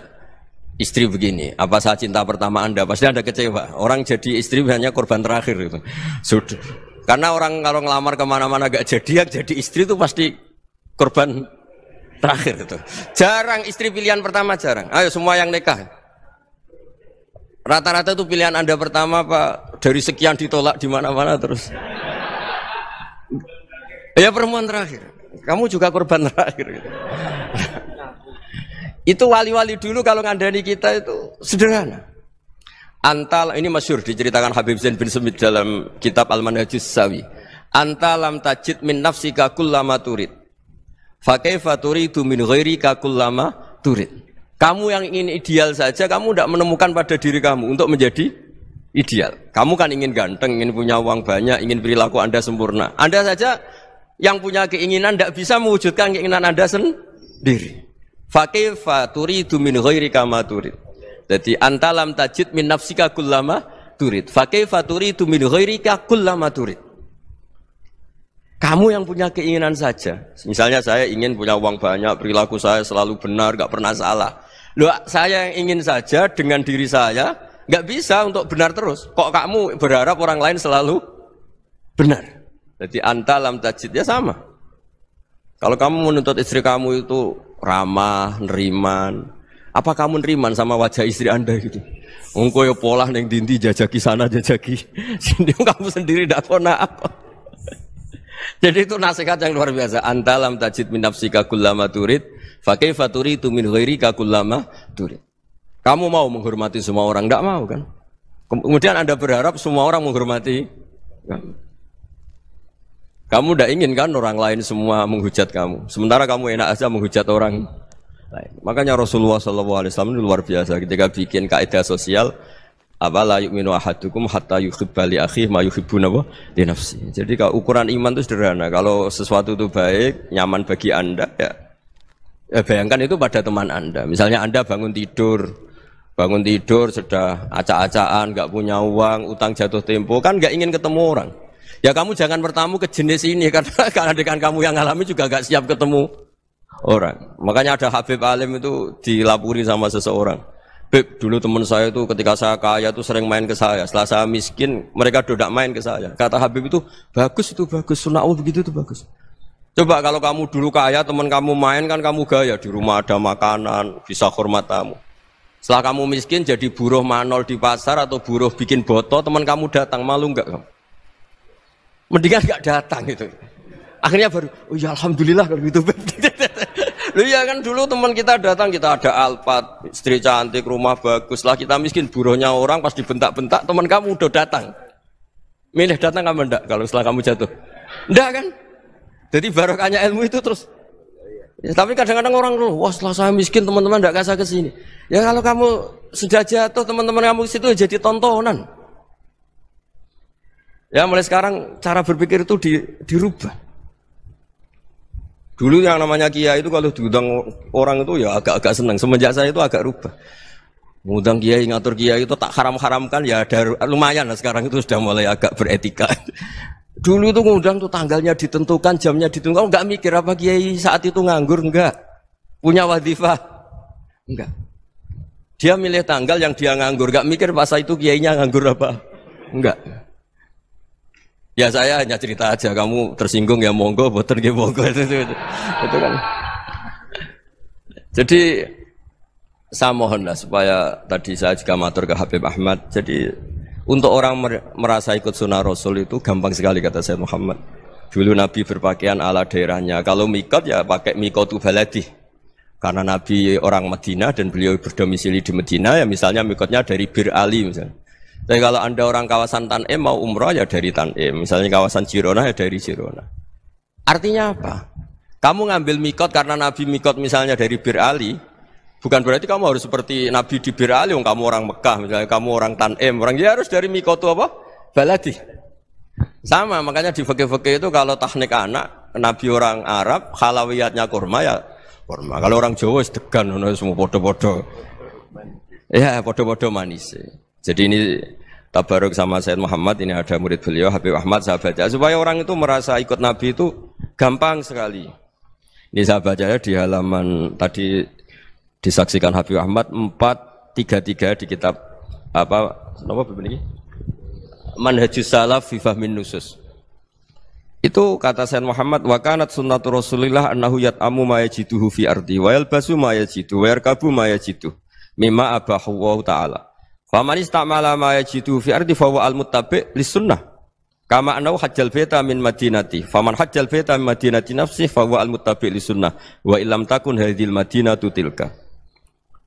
istri begini, apa saat cinta pertama Anda? Pasti Anda kecewa. Orang jadi istri hanya korban terakhir itu. Sudah. Karena orang kalau ngelamar kemana-mana gak jadi, ya jadi istri itu pasti korban terakhir itu. Jarang istri pilihan pertama jarang. Ayo semua yang nikah. Rata-rata itu pilihan Anda pertama Pak dari sekian ditolak di mana-mana terus. Ya perempuan terakhir. Kamu juga korban terakhir. Gitu. Itu wali-wali dulu kalau ngandani kita itu sederhana. Antal ini masyur diceritakan Habib Zain bin Semit dalam kitab Al-Manhajus Sawi. Antalam tajid min nafsika kullama turid. Fakaifa turidu min ghairika kullama turid. Kamu yang ingin ideal saja kamu tidak menemukan pada diri kamu untuk menjadi ideal. Kamu kan ingin ganteng, ingin punya uang banyak, ingin perilaku Anda sempurna. Anda saja yang punya keinginan tidak bisa mewujudkan keinginan Anda sendiri. Fakifa turidu min ghairi kama turid. Jadi antalam tajid min nafsika kullama turid. Fakifa turidu min ghairi kullama turid. Kamu yang punya keinginan saja. Misalnya saya ingin punya uang banyak, perilaku saya selalu benar, gak pernah salah. Loh, saya yang ingin saja dengan diri saya gak bisa untuk benar terus. Kok kamu berharap orang lain selalu benar? Jadi antalam tajid ya sama. Kalau kamu menuntut istri kamu itu ramah, neriman, apa kamu neriman sama wajah istri anda gitu? Ungko ya pola neng dindi jajaki sana jajaki, sendiri kamu sendiri tidak kona apa. Jadi itu nasihat yang luar biasa. Antalam tajid min nafsika lama turid, fakih faturi itu min ghairika lama turid. Kamu mau menghormati semua orang? Tidak mau kan? Kemudian anda berharap semua orang menghormati kamu. Kamu tidak ingin kan orang lain semua menghujat kamu. Sementara kamu enak saja menghujat orang lain. Makanya Rasulullah SAW Wasallam luar biasa ketika bikin kaidah sosial Apalah yuk minu ahadukum hatta yuhibba bali ma yuhibbu nawa dinafsi. nafsi. Jadi kalau ukuran iman itu sederhana. Kalau sesuatu itu baik, nyaman bagi Anda ya, ya bayangkan itu pada teman Anda. Misalnya Anda bangun tidur, bangun tidur sudah acak-acakan, nggak punya uang, utang jatuh tempo, kan nggak ingin ketemu orang. Ya kamu jangan bertamu ke jenis ini karena dengan kamu yang alami juga gak siap ketemu orang. Makanya ada Habib Alim itu dilapuri sama seseorang. Beb, dulu teman saya itu ketika saya kaya itu sering main ke saya. Setelah saya miskin, mereka tidak main ke saya. Kata Habib itu, bagus itu bagus, sunnah Allah begitu itu bagus. Coba kalau kamu dulu kaya, teman kamu main kan kamu gaya. Di rumah ada makanan, bisa hormat tamu. Setelah kamu miskin jadi buruh manol di pasar atau buruh bikin botol teman kamu datang, malu enggak kamu? Mendingan gak datang itu. Akhirnya baru, oh ya alhamdulillah kalau gitu. Lu ya kan dulu teman kita datang kita ada Alphard, istri cantik, rumah bagus lah kita miskin, buruhnya orang pas dibentak-bentak teman kamu udah datang. Milih datang kamu enggak kalau setelah kamu jatuh? Enggak kan? Jadi barokahnya ilmu itu terus. Ya, tapi kadang-kadang orang lu, wah setelah saya miskin teman-teman enggak kasih ke sini. Ya kalau kamu sudah jatuh teman-teman kamu situ jadi tontonan. Ya mulai sekarang cara berpikir itu di, dirubah. Dulu yang namanya kiai itu kalau diundang orang itu ya agak-agak senang. Semenjak saya itu agak rubah. Ngundang kiai, ngatur kiai itu tak haram-haramkan ya ada lumayan lah sekarang itu sudah mulai agak beretika. Dulu itu ngundang tuh tanggalnya ditentukan, jamnya ditentukan. Oh, enggak mikir apa kiai saat itu nganggur enggak. Punya wadifa, enggak. Dia milih tanggal yang dia nganggur, enggak mikir masa itu kiainya nganggur apa. Enggak. Ya saya hanya cerita aja, kamu tersinggung ya monggo, boten nggih ya monggo itu, itu, kan. Jadi saya mohonlah supaya tadi saya juga matur ke Habib Ahmad. Jadi untuk orang merasa ikut sunnah Rasul itu gampang sekali kata saya Muhammad. Dulu Nabi berpakaian ala daerahnya. Kalau mikot ya pakai mikotu baladi. Karena Nabi orang Madinah dan beliau berdomisili di Madinah ya misalnya mikotnya dari Bir Ali misalnya. Dan kalau Anda orang kawasan Tanim mau umroh ya dari Tanim, misalnya kawasan Cirona ya dari Cirona. Artinya apa? Kamu ngambil mikot karena Nabi mikot misalnya dari Bir Ali, bukan berarti kamu harus seperti Nabi di Bir Ali, kamu orang Mekah, misalnya kamu orang Tanim, orang dia harus dari mikot itu apa? Baladi. Sama, makanya di fakir-fakir itu kalau teknik anak, Nabi orang Arab, halawiyatnya kurma ya kurma. Kalau orang Jawa sedegan, semua bodoh bodoh Ya, bodoh bodoh manis. Jadi ini Tabaruk sama Said Muhammad ini ada murid beliau Habib Ahmad saya baca supaya orang itu merasa ikut Nabi itu gampang sekali. Ini saya baca di halaman tadi disaksikan Habib Ahmad 433 di kitab apa nama begini? Manhajus Salaf fi Fahmin Nusus. Itu kata Sayyid Muhammad wa kanat sunnatu Rasulillah annahu yat'amu ma yajiduhu fi ardi wa yalbasu ma yajidu wa yarkabu ma yajidu mimma abahu wa ta'ala. Faman istamala ma yajidu fi ardi fa al muttabi li sunnah. Kama anau hajjal beta min madinati. Faman hajjal beta min madinati nafsi fa al muttabi li sunnah. Wa illam takun hadhil madinatu tilka.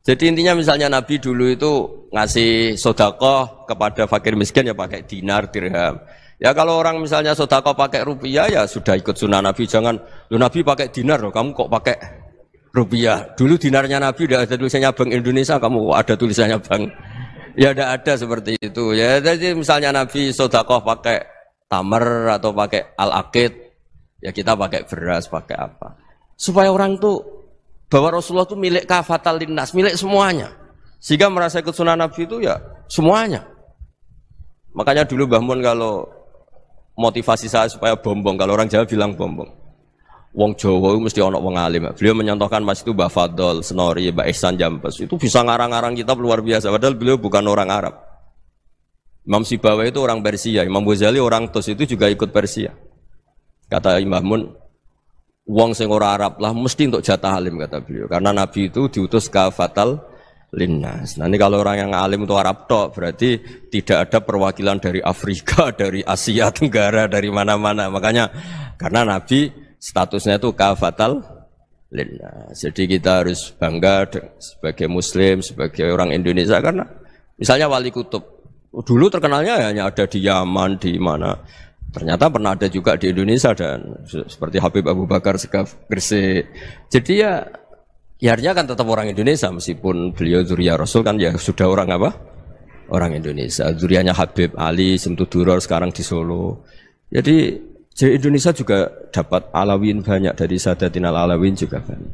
Jadi intinya misalnya Nabi dulu itu ngasih sodakoh kepada fakir miskin ya pakai dinar, dirham. Ya kalau orang misalnya sodakoh pakai rupiah ya sudah ikut sunnah Nabi. Jangan, lu Nabi pakai dinar loh, kamu kok pakai rupiah. Dulu dinarnya Nabi udah ada tulisannya Bank Indonesia, kamu ada tulisannya Bank ya tidak ada seperti itu ya jadi misalnya Nabi sodakoh pakai tamer atau pakai al akid ya kita pakai beras pakai apa supaya orang tuh bahwa Rasulullah itu milik kafatal linnas milik semuanya sehingga merasa ikut sunnah Nabi itu ya semuanya makanya dulu Bahmun kalau motivasi saya supaya bombong kalau orang Jawa bilang bombong Wong Jawa mesti ono wong alim. Beliau menyontohkan Mas itu Mbah Fadol, Senori, Mbah Ihsan Jambes. Itu bisa ngarang-ngarang kitab luar biasa padahal beliau bukan orang Arab. Imam Sibawa itu orang Persia, Imam Ghazali orang Tos itu juga ikut Persia. Kata Imam Mun, wong sing ora Arab lah mesti untuk jatah alim kata beliau. Karena Nabi itu diutus ke Fatal linnas. Nah ini kalau orang yang alim itu Arab tok berarti tidak ada perwakilan dari Afrika, dari Asia Tenggara, dari mana-mana. Makanya karena Nabi statusnya itu kafatal lillah. Jadi kita harus bangga sebagai muslim, sebagai orang Indonesia karena misalnya wali kutub dulu terkenalnya hanya ada di Yaman, di mana ternyata pernah ada juga di Indonesia dan seperti Habib Abu Bakar Segaf Gresik. Jadi ya ya artinya kan tetap orang Indonesia meskipun beliau zuriya Rasul kan ya sudah orang apa? Orang Indonesia. Zuriyanya Habib Ali Semtuduror sekarang di Solo. Jadi jadi Indonesia juga dapat alawin banyak dari Sadatin al-Alawin juga banyak.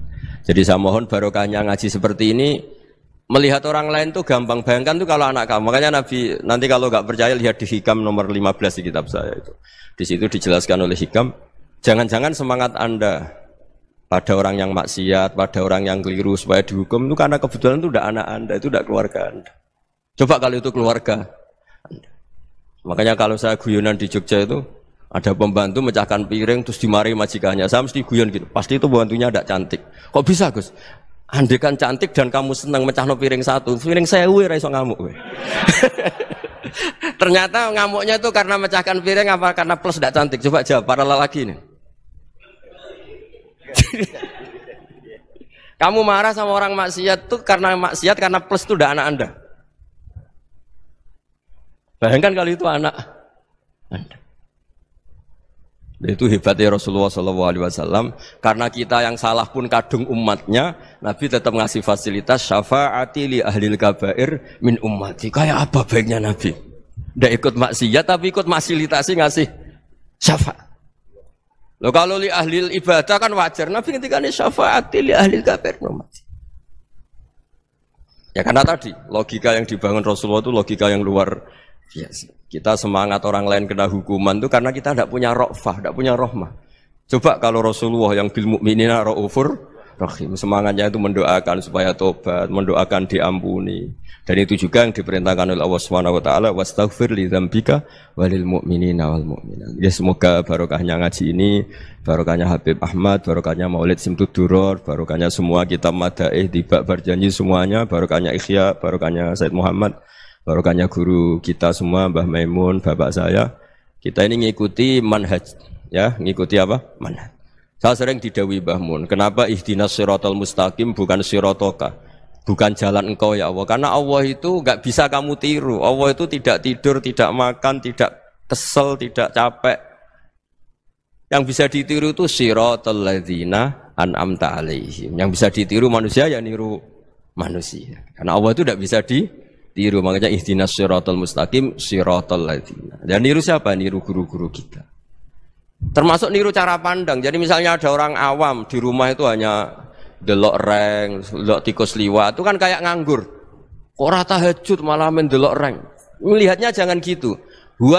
Jadi saya mohon barokahnya ngaji seperti ini melihat orang lain tuh gampang bayangkan tuh kalau anak kamu makanya Nabi nanti kalau nggak percaya lihat di Hikam nomor 15 di kitab saya itu di situ dijelaskan oleh Hikam jangan-jangan semangat anda pada orang yang maksiat pada orang yang keliru supaya dihukum itu karena kebetulan itu udah anak anda itu udah keluarga anda coba kalau itu keluarga anda. makanya kalau saya guyonan di Jogja itu ada pembantu mecahkan piring terus dimari majikannya. Saya mesti guyon gitu. Pasti itu pembantunya tidak cantik. Kok bisa Gus? Andekan cantik dan kamu senang mecah no piring satu, piring saya uwe raiso ngamuk we. Ternyata ngamuknya itu karena mecahkan piring apa karena plus tidak cantik. Coba jawab para lelaki ini. kamu marah sama orang maksiat tuh karena maksiat karena plus itu udah anak anda. Bayangkan kali itu anak anda. Nah, itu hebatnya Rasulullah Shallallahu Alaihi Wasallam. Karena kita yang salah pun kadung umatnya, Nabi tetap ngasih fasilitas syafaati li ahli kabair min ummati. Kayak apa baiknya Nabi? Tidak ikut maksiat tapi ikut fasilitasi ngasih syafa Lo kalau li ahli ibadah kan wajar. Nabi ketika ini syafaati li ahli kabair min ummati. Ya karena tadi logika yang dibangun Rasulullah itu logika yang luar biasa. Ya, kita semangat orang lain kena hukuman itu karena kita tidak punya rokfah, tidak punya rohmah. Coba kalau Rasulullah yang bil mukminina raufur rahim semangatnya itu mendoakan supaya tobat, mendoakan diampuni. Dan itu juga yang diperintahkan oleh Allah Subhanahu wa taala wastaghfir li dzambika walil mukminina wal mu'minat. Ya semoga barokahnya ngaji ini, barokahnya Habib Ahmad, barokahnya Maulid Simtud Duror, barokahnya semua kitab Madaih, tiba berjanji semuanya, barokahnya Ikhya, barokahnya Said Muhammad barokahnya guru kita semua Mbah Maimun, bapak saya. Kita ini ngikuti manhaj, ya, ngikuti apa? Manhaj. Saya sering didawi Mbah Mun, kenapa ihdinas siratal mustaqim bukan sirotoka? Bukan jalan engkau ya Allah, karena Allah itu nggak bisa kamu tiru. Allah itu tidak tidur, tidak makan, tidak kesel, tidak capek. Yang bisa ditiru itu sirotal ladzina an'amta alaihim. Yang bisa ditiru manusia ya niru manusia. Karena Allah itu tidak bisa di tiru makanya istinas sirotol mustaqim sirotol ladina. dan niru siapa niru guru-guru kita termasuk niru cara pandang jadi misalnya ada orang awam di rumah itu hanya delok reng delok tikus liwat itu kan kayak nganggur kok rata hajut malah mendelok reng melihatnya jangan gitu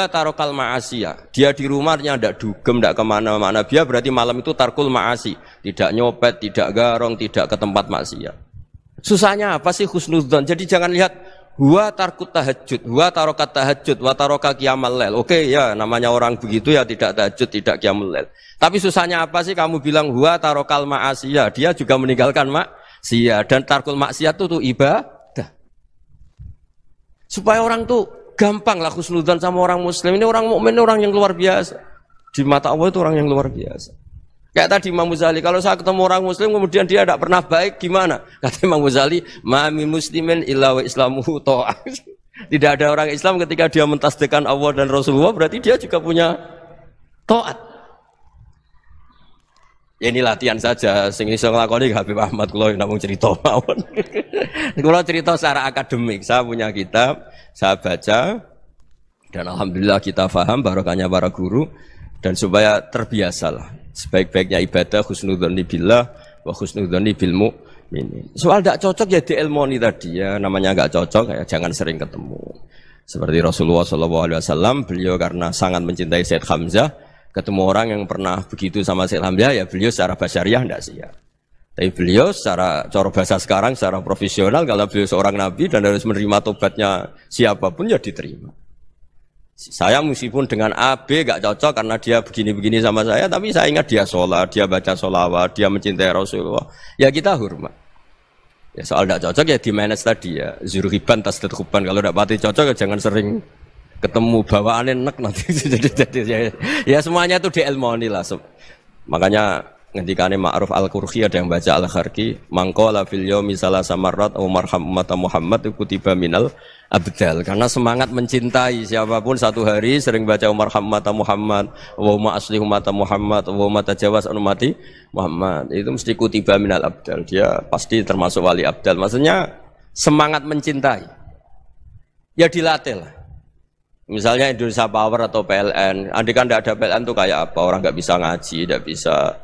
taro kalma asia, Dia di rumahnya tidak dugem, tidak kemana-mana. Dia berarti malam itu tarkul ma'asi. Tidak nyopet, tidak garong, tidak ke tempat maksiat. Susahnya apa sih husnudzon? Jadi jangan lihat Wa tarkut tahajud, wa tarokat tahajud, wa taroka kiamal lel. Oke okay, ya namanya orang begitu ya tidak tahajud, tidak kiamal lel. Tapi susahnya apa sih kamu bilang wa tarokal ma'asiya, Dia juga meninggalkan maksiat. Dan tarkul maksiat itu tuh ibadah. Supaya orang tuh gampang lah khusnudan sama orang muslim. Ini orang mukmin orang yang luar biasa. Di mata Allah itu orang yang luar biasa. Kayak tadi Imam Muzali, kalau saya ketemu orang muslim kemudian dia tidak pernah baik gimana? Kata Imam Muzali, "Mami muslimin illa wa islamuhu Tidak ada orang Islam ketika dia mentasdekan Allah dan Rasulullah berarti dia juga punya to'at. Ya ini latihan saja, sing iso ngelakoni Habib Ahmad tidak mau cerita mawon. kalau cerita secara akademik, saya punya kitab, saya baca dan alhamdulillah kita faham, barokahnya para guru dan supaya terbiasalah. Sebaik-baiknya ibadah khusnudzoni billah wa khusnudzoni bil mukminin. Soal tidak cocok ya di ilmoni tadi ya namanya nggak cocok ya jangan sering ketemu. Seperti Rasulullah SAW beliau karena sangat mencintai Syed Hamzah ketemu orang yang pernah begitu sama Syed Hamzah ya beliau secara basyariah tidak ya. Tapi beliau secara cara bahasa sekarang secara profesional kalau beliau seorang nabi dan harus menerima tobatnya siapapun ya diterima. Saya meskipun dengan A, B gak cocok karena dia begini-begini sama saya, tapi saya ingat dia sholat, dia baca sholawat, dia mencintai Rasulullah. Ya kita hormat. Ya soal gak cocok ya di manage tadi ya. Zurhiban tas huban kalau gak pati cocok ya jangan sering ketemu bawaan enak nanti jadi jadi ya, ya semuanya itu dielmoni lah. Makanya ngendikane Ma'ruf Al-Qurhi ada yang baca Al-Kharqi mangkola fil yaumi salasa marrat Umar Muhammad, Muhammad kutiba minal Abdel, karena semangat mencintai siapapun satu hari sering baca Umar Hamata Muhammad Allahumma asli umata Muhammad Allahumma tajawas anumati Muhammad itu mesti kutiba minal Abdel dia pasti termasuk wali Abdel maksudnya semangat mencintai ya dilatih lah misalnya Indonesia Power atau PLN andai kan tidak ada PLN tuh kayak apa orang nggak bisa ngaji tidak bisa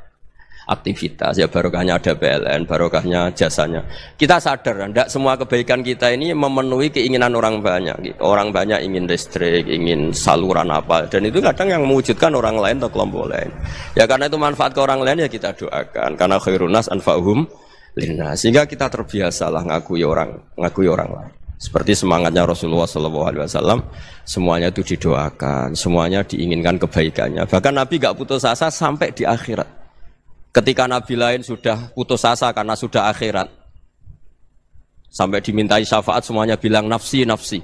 aktivitas ya barokahnya ada PLN barokahnya jasanya kita sadar tidak semua kebaikan kita ini memenuhi keinginan orang banyak gitu. orang banyak ingin listrik ingin saluran apa dan itu kadang yang mewujudkan orang lain atau kelompok lain ya karena itu manfaat ke orang lain ya kita doakan karena khairunas anfa'uhum lina sehingga kita terbiasalah ngakui orang ngakui orang lain seperti semangatnya Rasulullah SAW, semuanya itu didoakan, semuanya diinginkan kebaikannya. Bahkan Nabi gak putus asa sampai di akhirat. Ketika nabi lain sudah putus asa karena sudah akhirat. Sampai dimintai syafaat semuanya bilang nafsi nafsi.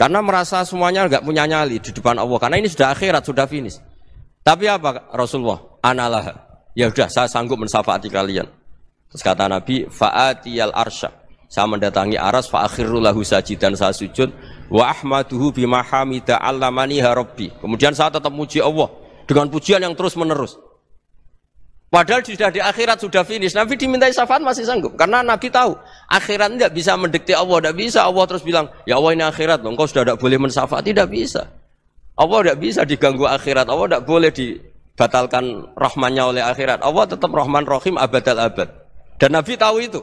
Karena merasa semuanya nggak punya nyali di depan Allah. Karena ini sudah akhirat, sudah finish. Tapi apa Rasulullah? Analah. Ya sudah, saya sanggup mensafaati kalian. Terus kata Nabi, fa'atiyal arsha Saya mendatangi aras, fa'akhiru lahu dan saya sujud. Wa ahmaduhu bimahamida allamani ya Kemudian saya tetap muji Allah. Dengan pujian yang terus menerus. Padahal sudah di akhirat sudah finish. Nabi dimintai syafaat masih sanggup karena Nabi tahu akhirat tidak bisa mendekati Allah, tidak bisa Allah terus bilang, "Ya Allah ini akhirat loh, engkau sudah tidak boleh mensafat, Tidak bisa. Allah tidak bisa diganggu akhirat. Allah tidak boleh dibatalkan rahmannya oleh akhirat. Allah tetap rahman rahim abad al abad. Dan Nabi tahu itu.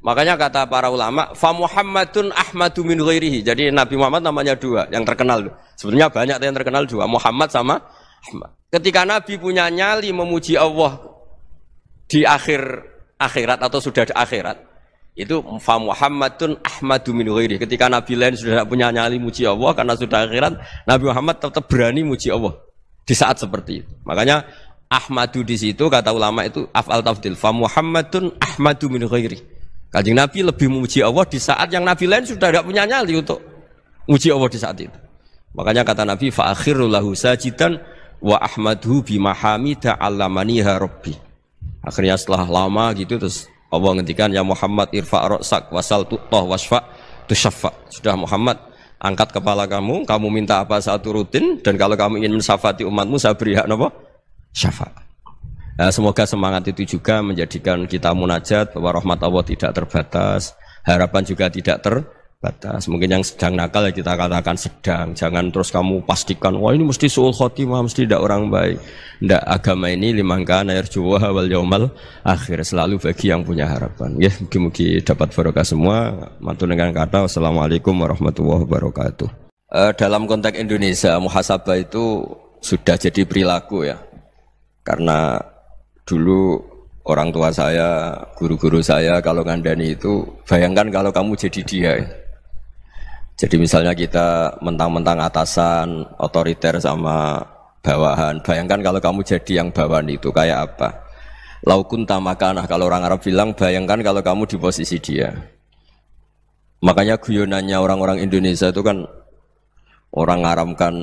Makanya kata para ulama, "Fa Muhammadun Ahmadu min ghairihi." Jadi Nabi Muhammad namanya dua, yang terkenal. Sebenarnya banyak yang terkenal dua, Muhammad sama Ketika Nabi punya nyali memuji Allah di akhir akhirat atau sudah di akhirat, itu fa Muhammadun Ahmadu min ghairi. Ketika Nabi lain sudah tidak punya nyali muji Allah karena sudah akhirat, Nabi Muhammad tetap berani muji Allah di saat seperti itu. Makanya Ahmadu di situ kata ulama itu afal tafdil. Fa Muhammadun Ahmadu min ghairi. Kajing Nabi lebih memuji Allah di saat yang Nabi lain sudah tidak punya nyali untuk muji Allah di saat itu. Makanya kata Nabi fa akhirul lahu sajidan wa ahmadhu bimahamida allamaniha ya rabbi. Akhirnya setelah lama gitu terus Allah ngendikan ya Muhammad irfa ra'sak wasal tuqtah wasfa tusyaffa. Sudah Muhammad angkat kepala kamu, kamu minta apa saat rutin dan kalau kamu ingin mensafati umatmu saya beri hak napa? syafa Nah, semoga semangat itu juga menjadikan kita munajat bahwa rahmat Allah tidak terbatas, harapan juga tidak ter batas. Mungkin yang sedang nakal ya kita katakan sedang. Jangan terus kamu pastikan, wah ini mesti suul khotimah, mesti tidak orang baik. Tidak, agama ini limangkan air juwa wal jomal akhir. Selalu bagi yang punya harapan. Ya, mungkin-mungkin dapat barokah semua. mantul dengan kata, assalamualaikum warahmatullahi wabarakatuh. E, dalam konteks Indonesia, muhasabah itu sudah jadi perilaku ya. Karena dulu orang tua saya, guru-guru saya kalau ngandani itu, bayangkan kalau kamu jadi dia. Ya. Jadi misalnya kita mentang-mentang atasan, otoriter sama bawahan. Bayangkan kalau kamu jadi yang bawahan itu kayak apa? Laukun tamakanah kalau orang Arab bilang bayangkan kalau kamu di posisi dia. Makanya guyonannya orang-orang Indonesia itu kan orang kan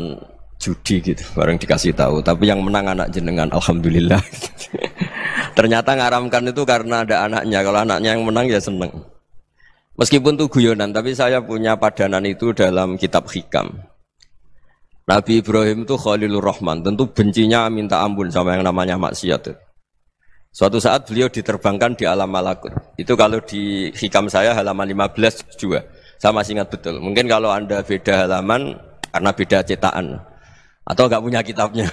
judi gitu, bareng dikasih tahu. Tapi yang menang anak jenengan, alhamdulillah. Ternyata ngaramkan itu karena ada anaknya. Kalau anaknya yang menang ya seneng. Meskipun itu guyonan, tapi saya punya padanan itu dalam kitab hikam. Nabi Ibrahim itu Khalilur Rahman, tentu bencinya minta ampun sama yang namanya maksiat. Suatu saat beliau diterbangkan di alam malakut. Itu kalau di hikam saya halaman 15 juga. Saya masih ingat betul. Mungkin kalau Anda beda halaman karena beda cetakan atau nggak punya kitabnya.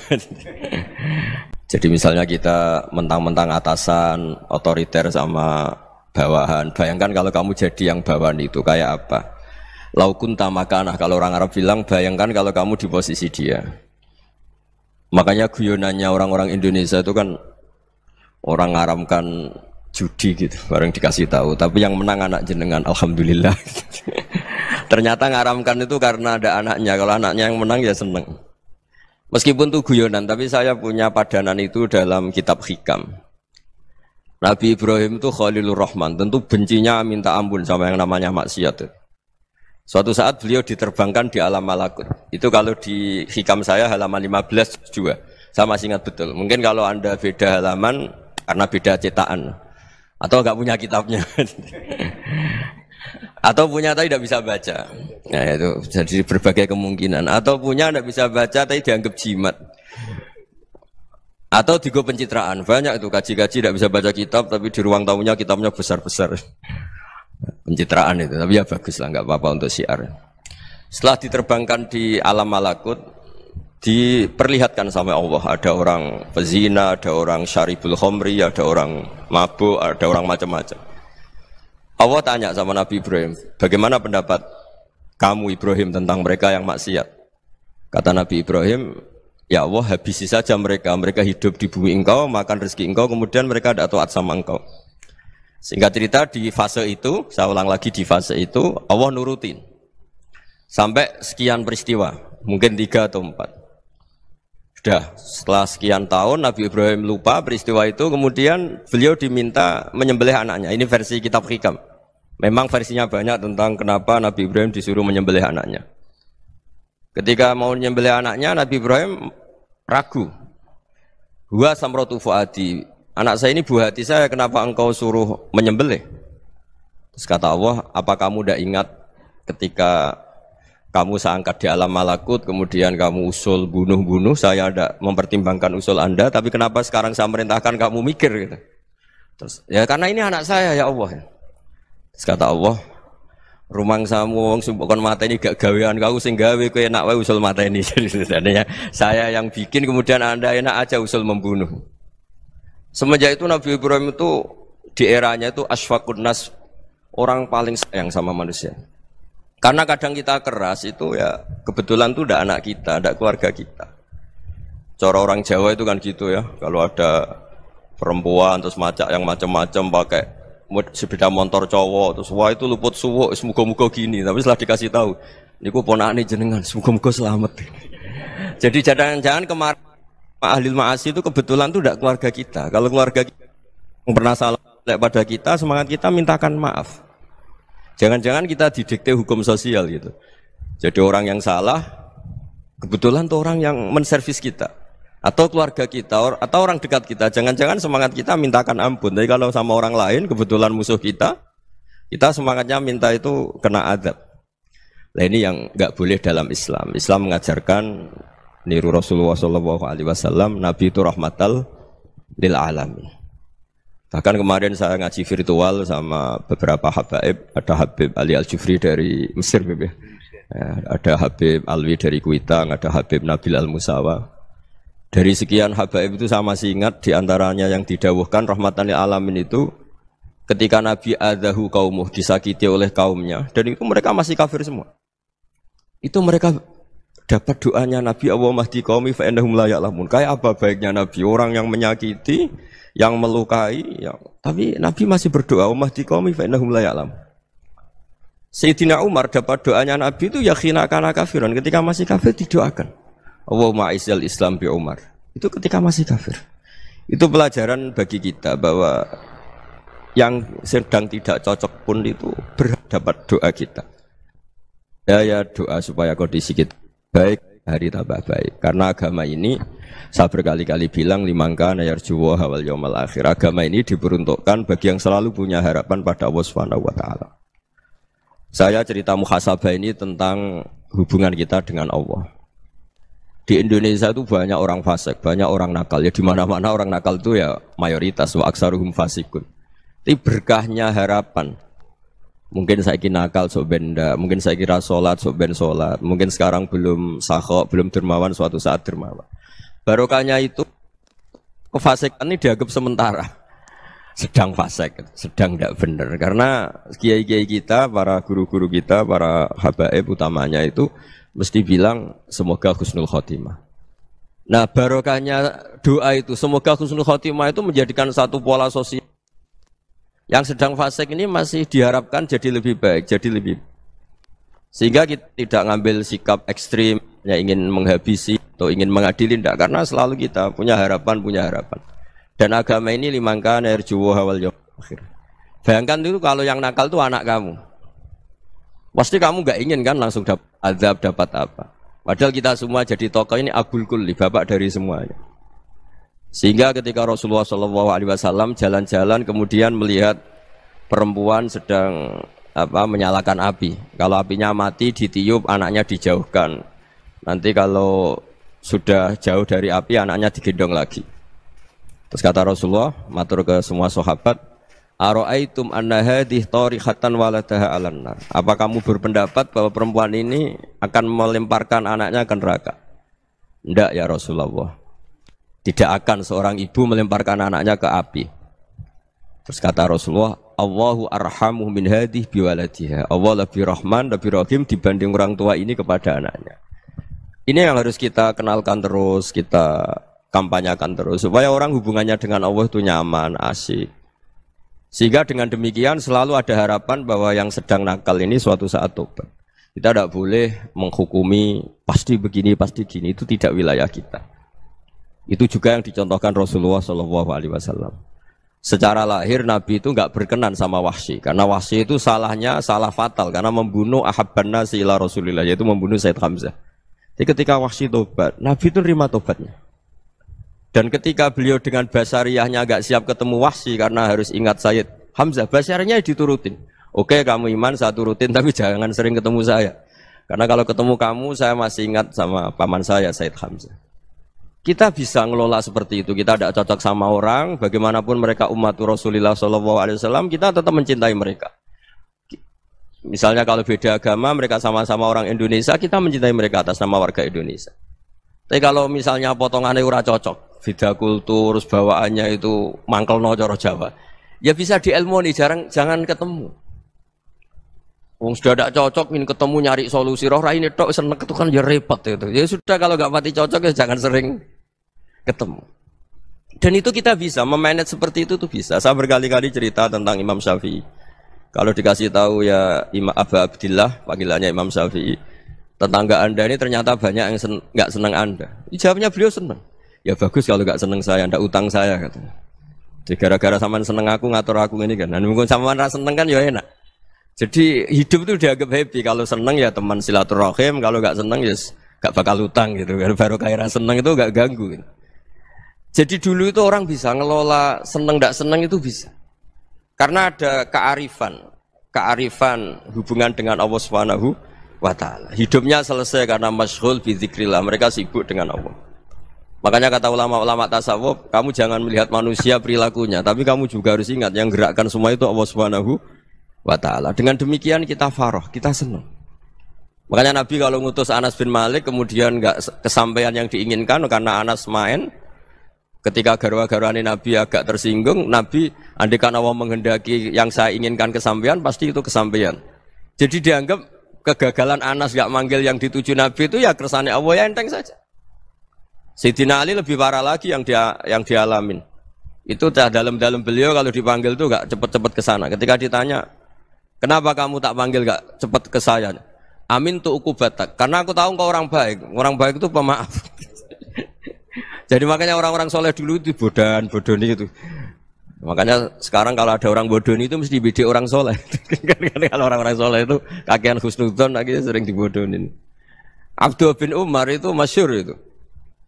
Jadi misalnya kita mentang-mentang atasan, otoriter sama bawahan. Bayangkan kalau kamu jadi yang bawahan itu kayak apa? Laukun tamakanah kalau orang Arab bilang bayangkan kalau kamu di posisi dia. Makanya guyonannya orang-orang Indonesia itu kan orang Arab kan judi gitu bareng dikasih tahu tapi yang menang anak jenengan alhamdulillah ternyata ngaramkan itu karena ada anaknya kalau anaknya yang menang ya seneng meskipun itu guyonan tapi saya punya padanan itu dalam kitab hikam Nabi Ibrahim itu Khalilur Rahman, tentu bencinya minta ampun sama yang namanya maksiat. Suatu saat beliau diterbangkan di alam malakut. Itu kalau di hikam saya halaman 15 juga. Saya masih ingat betul. Mungkin kalau Anda beda halaman karena beda cetakan atau nggak punya kitabnya. atau punya tapi tidak bisa baca. Nah, itu jadi berbagai kemungkinan. Atau punya tidak bisa baca tapi dianggap jimat. Atau digo pencitraan. Banyak itu kaji-kaji tidak bisa baca kitab tapi di ruang tamunya kitabnya besar-besar. Pencitraan itu. Tapi ya bagus lah, nggak apa-apa untuk siar. Setelah diterbangkan di alam malakut, diperlihatkan sama Allah ada orang pezina, ada orang syaribul khomri, ada orang mabuk, ada orang macam-macam. Allah tanya sama Nabi Ibrahim, bagaimana pendapat kamu Ibrahim tentang mereka yang maksiat? Kata Nabi Ibrahim, Ya Allah habisi saja mereka, mereka hidup di bumi engkau, makan rezeki engkau, kemudian mereka tidak taat sama engkau. Sehingga cerita di fase itu, saya ulang lagi di fase itu, Allah nurutin. Sampai sekian peristiwa, mungkin tiga atau empat. Sudah, setelah sekian tahun Nabi Ibrahim lupa peristiwa itu, kemudian beliau diminta menyembelih anaknya. Ini versi kitab hikam. Memang versinya banyak tentang kenapa Nabi Ibrahim disuruh menyembelih anaknya. Ketika mau menyembelih anaknya, Nabi Ibrahim ragu. Wa samratu fuadi. Anak saya ini buah hati saya, kenapa engkau suruh menyembelih? Terus kata Allah, apa kamu tidak ingat ketika kamu seangkat di alam malakut, kemudian kamu usul bunuh-bunuh, saya ada mempertimbangkan usul Anda, tapi kenapa sekarang saya merintahkan kamu mikir gitu? Terus, ya karena ini anak saya ya Allah. Ya. Terus kata Allah, rumang samu wong sumpok kon mata ini gak gawean kau sing gawe kowe enak wae usul mata ini sebenarnya saya yang bikin kemudian anda enak aja usul membunuh semenjak itu Nabi Ibrahim itu di eranya itu asfakun nas orang paling sayang sama manusia karena kadang kita keras itu ya kebetulan tuh tidak anak kita, tidak keluarga kita. Cara orang Jawa itu kan gitu ya, kalau ada perempuan terus macak yang macam-macam pakai sepeda motor cowok terus wah itu luput suwok semoga-moga gini tapi setelah dikasih tahu ini ponak nih jenengan semoga-moga selamat jadi jangan-jangan kemarin Pak ahli maasi itu kebetulan tuh tidak keluarga kita kalau keluarga kita yang pernah salah pada kita semangat kita mintakan maaf jangan-jangan kita didikte hukum sosial gitu jadi orang yang salah kebetulan tuh orang yang menservis kita atau keluarga kita atau orang dekat kita jangan-jangan semangat kita mintakan ampun tapi kalau sama orang lain kebetulan musuh kita kita semangatnya minta itu kena adab nah ini yang nggak boleh dalam Islam Islam mengajarkan niru Rasulullah Shallallahu Alaihi Wasallam Nabi itu rahmatal lil alamin bahkan kemarin saya ngaji virtual sama beberapa habaib ada Habib Ali Al Jufri dari Mesir ya, ada Habib Alwi dari Kuitang ada Habib Nabil Al Musawa dari sekian habaib itu sama masih ingat diantaranya yang didawuhkan rahmatan alamin itu ketika Nabi adahu kaumuh disakiti oleh kaumnya dan itu mereka masih kafir semua. Itu mereka dapat doanya Nabi Allah mahdi kaumi layak lamun. Kayak apa baiknya Nabi orang yang menyakiti, yang melukai, yang... tapi Nabi masih berdoa Allah mahdi kaumi layak lamun. Sayyidina Umar dapat doanya Nabi itu yakinakana kafiran ketika masih kafir didoakan. Allahumma izzal Islam bi Umar. Itu ketika masih kafir. Itu pelajaran bagi kita bahwa yang sedang tidak cocok pun itu berdapat doa kita. Ya, ya doa supaya kondisi kita baik hari tambah baik karena agama ini saya berkali-kali bilang limangka nayarjuwa hawal yomal akhir agama ini diperuntukkan bagi yang selalu punya harapan pada Allah Subhanahu wa taala saya cerita muhasabah ini tentang hubungan kita dengan Allah di Indonesia itu banyak orang fasik, banyak orang nakal. Ya di mana-mana orang nakal itu ya mayoritas wa aksaruhum fasikun. Tapi berkahnya harapan. Mungkin saya kira nakal sok benda, mungkin saya kira sholat sok ben sholat, mungkin sekarang belum sahok, belum dermawan, suatu saat dermawan. Barokahnya itu kefasikan ini dianggap sementara sedang fasek, sedang tidak benar. Karena kiai-kiai kita, para guru-guru kita, para habaib utamanya itu mesti bilang semoga husnul khotimah. Nah barokahnya doa itu semoga husnul khotimah itu menjadikan satu pola sosial yang sedang fase ini masih diharapkan jadi lebih baik, jadi lebih sehingga kita tidak ngambil sikap ekstrim yang ingin menghabisi atau ingin mengadili tidak karena selalu kita punya harapan punya harapan dan agama ini limangkan air juwa hawal akhir bayangkan itu kalau yang nakal itu anak kamu Pasti kamu nggak ingin kan langsung dap azab dapat apa. Padahal kita semua jadi tokoh ini abul kulli, bapak dari semuanya. Sehingga ketika Rasulullah SAW jalan-jalan kemudian melihat perempuan sedang apa menyalakan api. Kalau apinya mati ditiup anaknya dijauhkan. Nanti kalau sudah jauh dari api anaknya digendong lagi. Terus kata Rasulullah matur ke semua sahabat, Aro'aitum anna hadih tarihatan waladaha alannar. Apa kamu berpendapat bahwa perempuan ini akan melemparkan anaknya ke neraka? Tidak ya Rasulullah. Tidak akan seorang ibu melemparkan anaknya ke api. Terus kata Rasulullah, Allahu arhamu min hadih biwaladiha. Allah lebih rahman, lebih rahim dibanding orang tua ini kepada anaknya. Ini yang harus kita kenalkan terus, kita kampanyakan terus supaya orang hubungannya dengan Allah itu nyaman, asik sehingga dengan demikian selalu ada harapan bahwa yang sedang nakal ini suatu saat tobat. Kita tidak boleh menghukumi pasti begini, pasti gini, itu tidak wilayah kita. Itu juga yang dicontohkan Rasulullah Shallallahu Alaihi Wasallam. Secara lahir Nabi itu nggak berkenan sama wahsi karena wahsi itu salahnya salah fatal karena membunuh ahabbanna sila Rasulillah yaitu membunuh Said Hamzah. Jadi ketika wahsi tobat, Nabi itu nerima tobatnya. Dan ketika beliau dengan basariahnya agak siap ketemu wahsi karena harus ingat Sayyid Hamzah, basariahnya diturutin. Oke kamu iman saya turutin tapi jangan sering ketemu saya. Karena kalau ketemu kamu saya masih ingat sama paman saya Sayyid Hamzah. Kita bisa ngelola seperti itu. Kita tidak cocok sama orang, bagaimanapun mereka umat Rasulullah Shallallahu Alaihi Wasallam, kita tetap mencintai mereka. Misalnya kalau beda agama, mereka sama-sama orang Indonesia, kita mencintai mereka atas nama warga Indonesia. Tapi kalau misalnya potongannya ura cocok, beda kultur, bawaannya itu mangkel no coro Jawa. Ya bisa nih, jarang jangan ketemu. Wong sudah tidak cocok, ingin ketemu nyari solusi roh ini tok seneng itu kan ya repot itu. Ya sudah kalau nggak mati cocok ya jangan sering ketemu. Dan itu kita bisa memanage seperti itu tuh bisa. Saya berkali-kali cerita tentang Imam Syafi'i. Kalau dikasih tahu ya Imam Abu Abdillah, panggilannya Imam Syafi'i. Tetangga Anda ini ternyata banyak yang sen nggak senang Anda. Jawabnya beliau seneng. Ya bagus kalau gak seneng saya, ndak utang saya katanya. Jadi gara-gara sama seneng aku ngatur aku ini kan. Dan nah, mungkin saman rasa seneng kan ya enak. Jadi hidup itu dianggap happy. Kalau seneng ya teman silaturahim, kalau gak seneng ya gak bakal utang gitu. Kan. Baru kaya seneng itu gak ganggu. Gitu. Jadi dulu itu orang bisa ngelola seneng nggak seneng itu bisa. Karena ada kearifan, kearifan hubungan dengan Allah Subhanahu wa taala. Hidupnya selesai karena masyhul bi Mereka sibuk dengan Allah. Makanya kata ulama-ulama tasawuf, kamu jangan melihat manusia perilakunya, tapi kamu juga harus ingat yang gerakkan semua itu Allah Subhanahu wa taala. Dengan demikian kita faroh, kita senang. Makanya Nabi kalau ngutus Anas bin Malik kemudian nggak kesampaian yang diinginkan karena Anas main ketika garwa-garwani Nabi agak tersinggung, Nabi andikan Allah menghendaki yang saya inginkan kesampaian pasti itu kesampaian. Jadi dianggap kegagalan Anas nggak manggil yang dituju Nabi itu ya kersane Allah ya enteng saja. Sayyidina Ali lebih parah lagi yang dia yang dialamin. Itu dah dalam-dalam beliau kalau dipanggil tuh gak cepet-cepet ke sana. Ketika ditanya, "Kenapa kamu tak panggil gak cepet ke saya?" Amin tuh batak Karena aku tahu kau orang baik. Orang baik itu pemaaf. Jadi makanya orang-orang soleh dulu itu bodan, bodoni itu. Makanya sekarang kalau ada orang bodoni itu mesti dibidik orang soleh. Kan kalau orang-orang soleh itu kakean khusnudon lagi sering dibodonin. Abdul bin Umar itu masyur itu.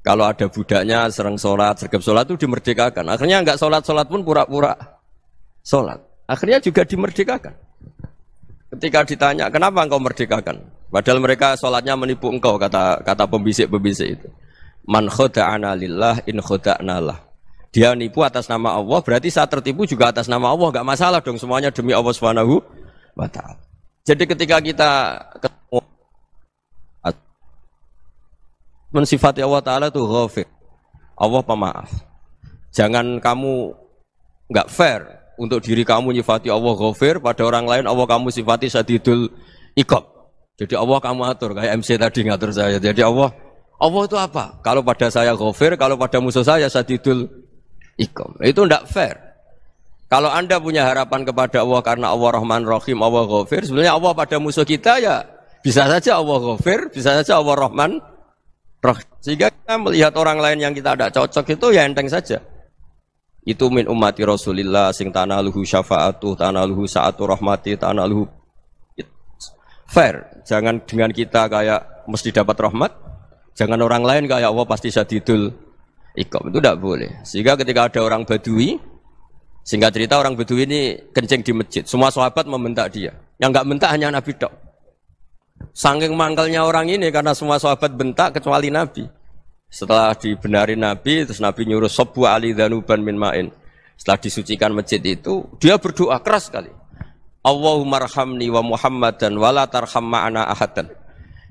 Kalau ada budaknya serang sholat, sergap sholat itu dimerdekakan. Akhirnya nggak sholat-sholat pun pura-pura sholat. Akhirnya juga dimerdekakan. Ketika ditanya, kenapa engkau merdekakan? Padahal mereka sholatnya menipu engkau, kata kata pembisik-pembisik itu. Man khoda'ana lillah in khoda'na dia nipu atas nama Allah, berarti saat tertipu juga atas nama Allah, nggak masalah dong semuanya demi Allah SWT. Jadi ketika kita mensifati ya Allah Ta'ala itu ghafir. Allah pemaaf. Jangan kamu nggak fair untuk diri kamu nyifati Allah ghafir, pada orang lain Allah kamu sifati sadidul ikob. Jadi Allah kamu atur, kayak MC tadi ngatur saya. Jadi Allah, Allah itu apa? Kalau pada saya ghafir, kalau pada musuh saya sadidul ikob. Itu nggak fair. Kalau Anda punya harapan kepada Allah karena Allah Rahman Rahim, Allah Ghafir, sebenarnya Allah pada musuh kita ya bisa saja Allah Ghafir, bisa saja Allah Rahman roh. Sehingga kita melihat orang lain yang kita tidak cocok itu ya enteng saja. Itu min umati Rasulillah sing tanaluhu syafa'atu, tanaluhu sa'atu rahmati, tanaluhu fair. Jangan dengan kita kayak mesti dapat rahmat, jangan orang lain kayak Allah pasti sadidul ikom itu tidak boleh. Sehingga ketika ada orang Badui, sehingga cerita orang Badui ini kencing di masjid, semua sahabat membentak dia. Yang nggak bentak hanya Nabi dok. Sangking mangkelnya orang ini karena semua sahabat bentak kecuali Nabi. Setelah dibenarin Nabi, terus Nabi nyuruh sebuah ali danuban min ma'in. Setelah disucikan masjid itu, dia berdoa keras sekali. Allahumma rahamni wa Muhammad dan walatarhamma tarham ma'ana ahadan.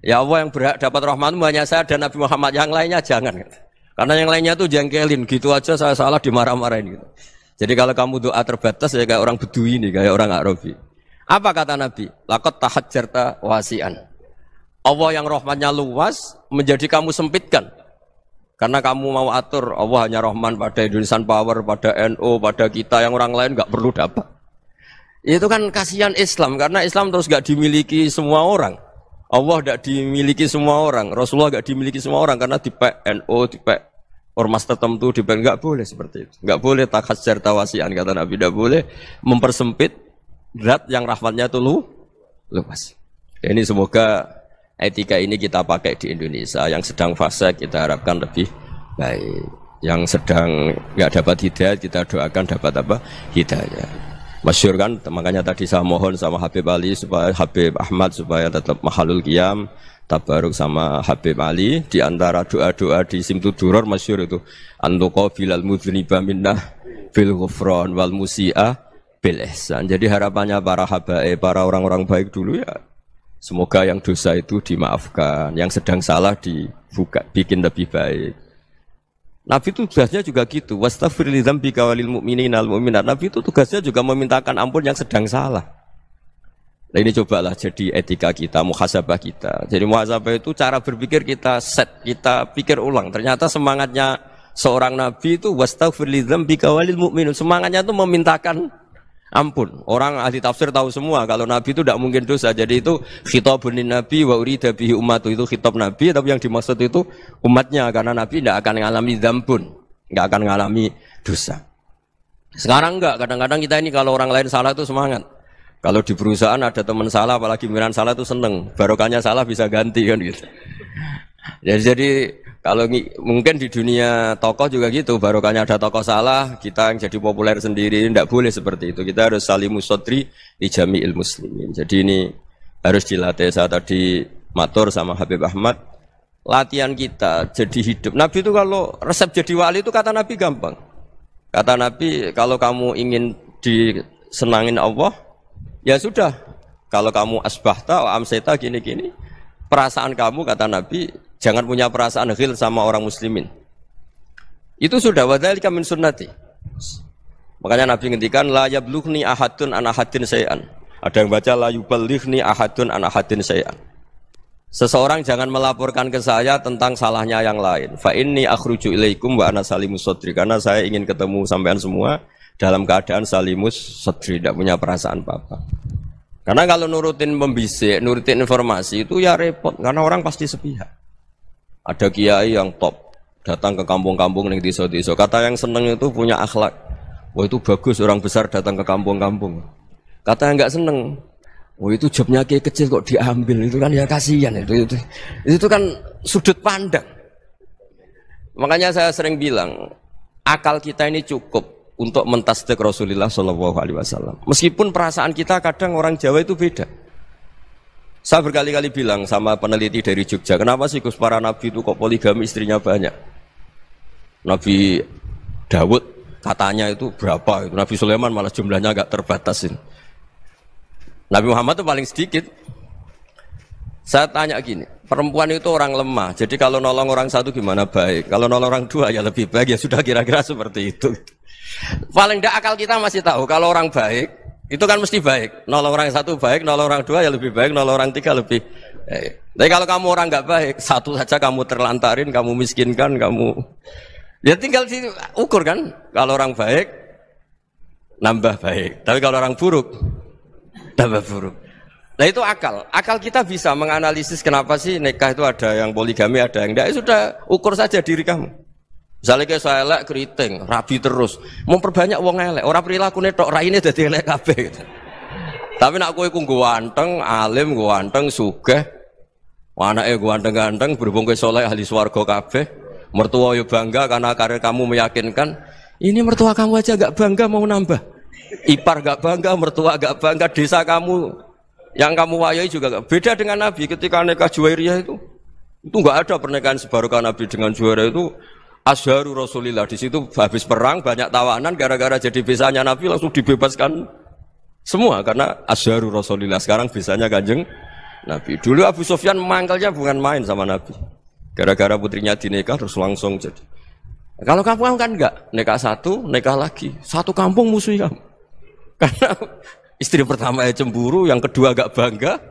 Ya Allah yang berhak dapat rahmatmu hanya saya dan Nabi Muhammad yang lainnya jangan. Karena yang lainnya tuh jengkelin gitu aja saya salah dimarah-marahin gitu. Jadi kalau kamu doa terbatas ya kayak orang Bedui ini kayak orang Arabi. Apa kata Nabi? Lakot tahajjarta wasian. Allah yang rahmatnya luas menjadi kamu sempitkan. Karena kamu mau atur Allah hanya rahman pada Indonesian Power, pada NO, pada kita yang orang lain nggak perlu dapat. Itu kan kasihan Islam karena Islam terus nggak dimiliki semua orang. Allah tidak dimiliki semua orang, Rasulullah nggak dimiliki semua orang karena di NO, di ormas tertentu di nggak boleh seperti itu. Nggak boleh hajar tawasian kata Nabi tidak boleh mempersempit zat yang rahmatnya itu lu luas. ini semoga etika ini kita pakai di Indonesia yang sedang fase kita harapkan lebih baik yang sedang nggak dapat hidayah kita doakan dapat apa hidayah masyur kan makanya tadi saya mohon sama Habib Ali supaya Habib Ahmad supaya tetap mahalul kiam tabaruk sama Habib Ali di antara doa-doa di Simtu Duror masyur itu antuqa bilal mudhniba baminah fil ghufran wal musi'ah bil ihsan jadi harapannya para habaib para orang-orang baik dulu ya Semoga yang dosa itu dimaafkan, yang sedang salah dibuka, bikin lebih baik. Nabi itu tugasnya juga gitu. Wastafir li dzambika ilmu al mu'minat. Nabi itu tugasnya juga memintakan ampun yang sedang salah. Nah ini cobalah jadi etika kita, muhasabah kita. Jadi muhasabah itu cara berpikir kita set, kita pikir ulang. Ternyata semangatnya seorang nabi itu wastafir li ilmu mu'minun. Semangatnya itu memintakan ampun. Orang ahli tafsir tahu semua kalau Nabi itu tidak mungkin dosa. Jadi itu khitabun Nabi wa urida umat itu khitab Nabi tapi yang dimaksud itu umatnya karena Nabi tidak akan mengalami zambun, tidak akan mengalami dosa. Sekarang enggak, kadang-kadang kita ini kalau orang lain salah itu semangat. Kalau di perusahaan ada teman salah, apalagi pimpinan salah itu seneng. Barokahnya salah bisa ganti kan gitu. Jadi, jadi kalau mungkin di dunia tokoh juga gitu, barokahnya ada tokoh salah, kita yang jadi populer sendiri tidak boleh seperti itu. Kita harus saling musodri di jami'il muslimin. Jadi ini harus dilatih. Saya tadi matur sama Habib Ahmad, latihan kita jadi hidup. Nabi itu kalau resep jadi wali itu kata Nabi gampang. Kata Nabi, kalau kamu ingin disenangin Allah, ya sudah. Kalau kamu asbahta, amseta, gini-gini, perasaan kamu kata Nabi Jangan punya perasaan hil sama orang muslimin. Itu sudah wadhalika min sunnati. Makanya Nabi ngendikan la yablughni ahadun an ahadin sayan. Ada yang baca la yuballighni ahadun an ahadin sayan. Seseorang jangan melaporkan ke saya tentang salahnya yang lain. Fa inni akhruju ilaikum wa ana salimus sodri. Karena saya ingin ketemu sampean semua dalam keadaan salimus sodri. Tidak punya perasaan apa-apa. Karena kalau nurutin pembisik, nurutin informasi itu ya repot. Karena orang pasti sepihak. Ada kiai yang top, datang ke kampung-kampung -kampung, di desa Kata yang seneng itu punya akhlak. Wah itu bagus orang besar datang ke kampung-kampung. Kata yang nggak seneng, wah itu jobnya kiai kecil kok diambil itu kan ya kasihan itu itu, itu kan sudut pandang. Makanya saya sering bilang akal kita ini cukup untuk mentasdek Rasulullah Shallallahu Alaihi Wasallam. Meskipun perasaan kita kadang orang Jawa itu beda. Saya berkali-kali bilang sama peneliti dari Jogja, kenapa sih Gus para nabi itu kok poligami istrinya banyak? Nabi Dawud katanya itu berapa? Itu Nabi Sulaiman malah jumlahnya agak terbatasin. Nabi Muhammad itu paling sedikit. Saya tanya gini, perempuan itu orang lemah. Jadi kalau nolong orang satu gimana baik? Kalau nolong orang dua ya lebih baik. Ya sudah kira-kira seperti itu. Paling tidak akal kita masih tahu kalau orang baik itu kan mesti baik. Nol orang satu baik, nol orang dua ya lebih baik, nol orang tiga lebih baik. Tapi kalau kamu orang nggak baik, satu saja kamu terlantarin, kamu miskinkan, kamu ya tinggal ukur kan. Kalau orang baik, nambah baik. Tapi kalau orang buruk, tambah buruk. Nah itu akal. Akal kita bisa menganalisis kenapa sih nikah itu ada yang poligami, ada yang tidak. Ya sudah ukur saja diri kamu. Misalnya kayak saya elek keriting, rabi terus, memperbanyak uang elek. Orang perilaku nih tok raine jadi elek kafe. Gitu. Tapi nak kue ku anteng alim suge mana eh ganteng-ganteng berhubung kowe soleh ahli swargo kafe Mertua yo ya bangga karena karir kamu meyakinkan. Ini mertua kamu aja gak bangga mau nambah. Ipar gak bangga, mertua gak bangga, desa kamu yang kamu wayai juga gak. Beda dengan Nabi ketika nikah Juwairiyah itu. Itu gak ada pernikahan sebaru Nabi dengan Juwairiyah itu Asharu Rasulillah di situ habis perang banyak tawanan gara-gara jadi bisanya Nabi langsung dibebaskan semua karena Asharu Rasulillah sekarang bisanya kanjeng Nabi. Dulu Abu Sofyan mangkalnya bukan main sama Nabi. Gara-gara putrinya dinikah terus langsung jadi. Kalau kampung kan enggak, nikah satu, nikah lagi. Satu kampung musuh kamu. Karena istri pertama ya cemburu, yang kedua agak bangga.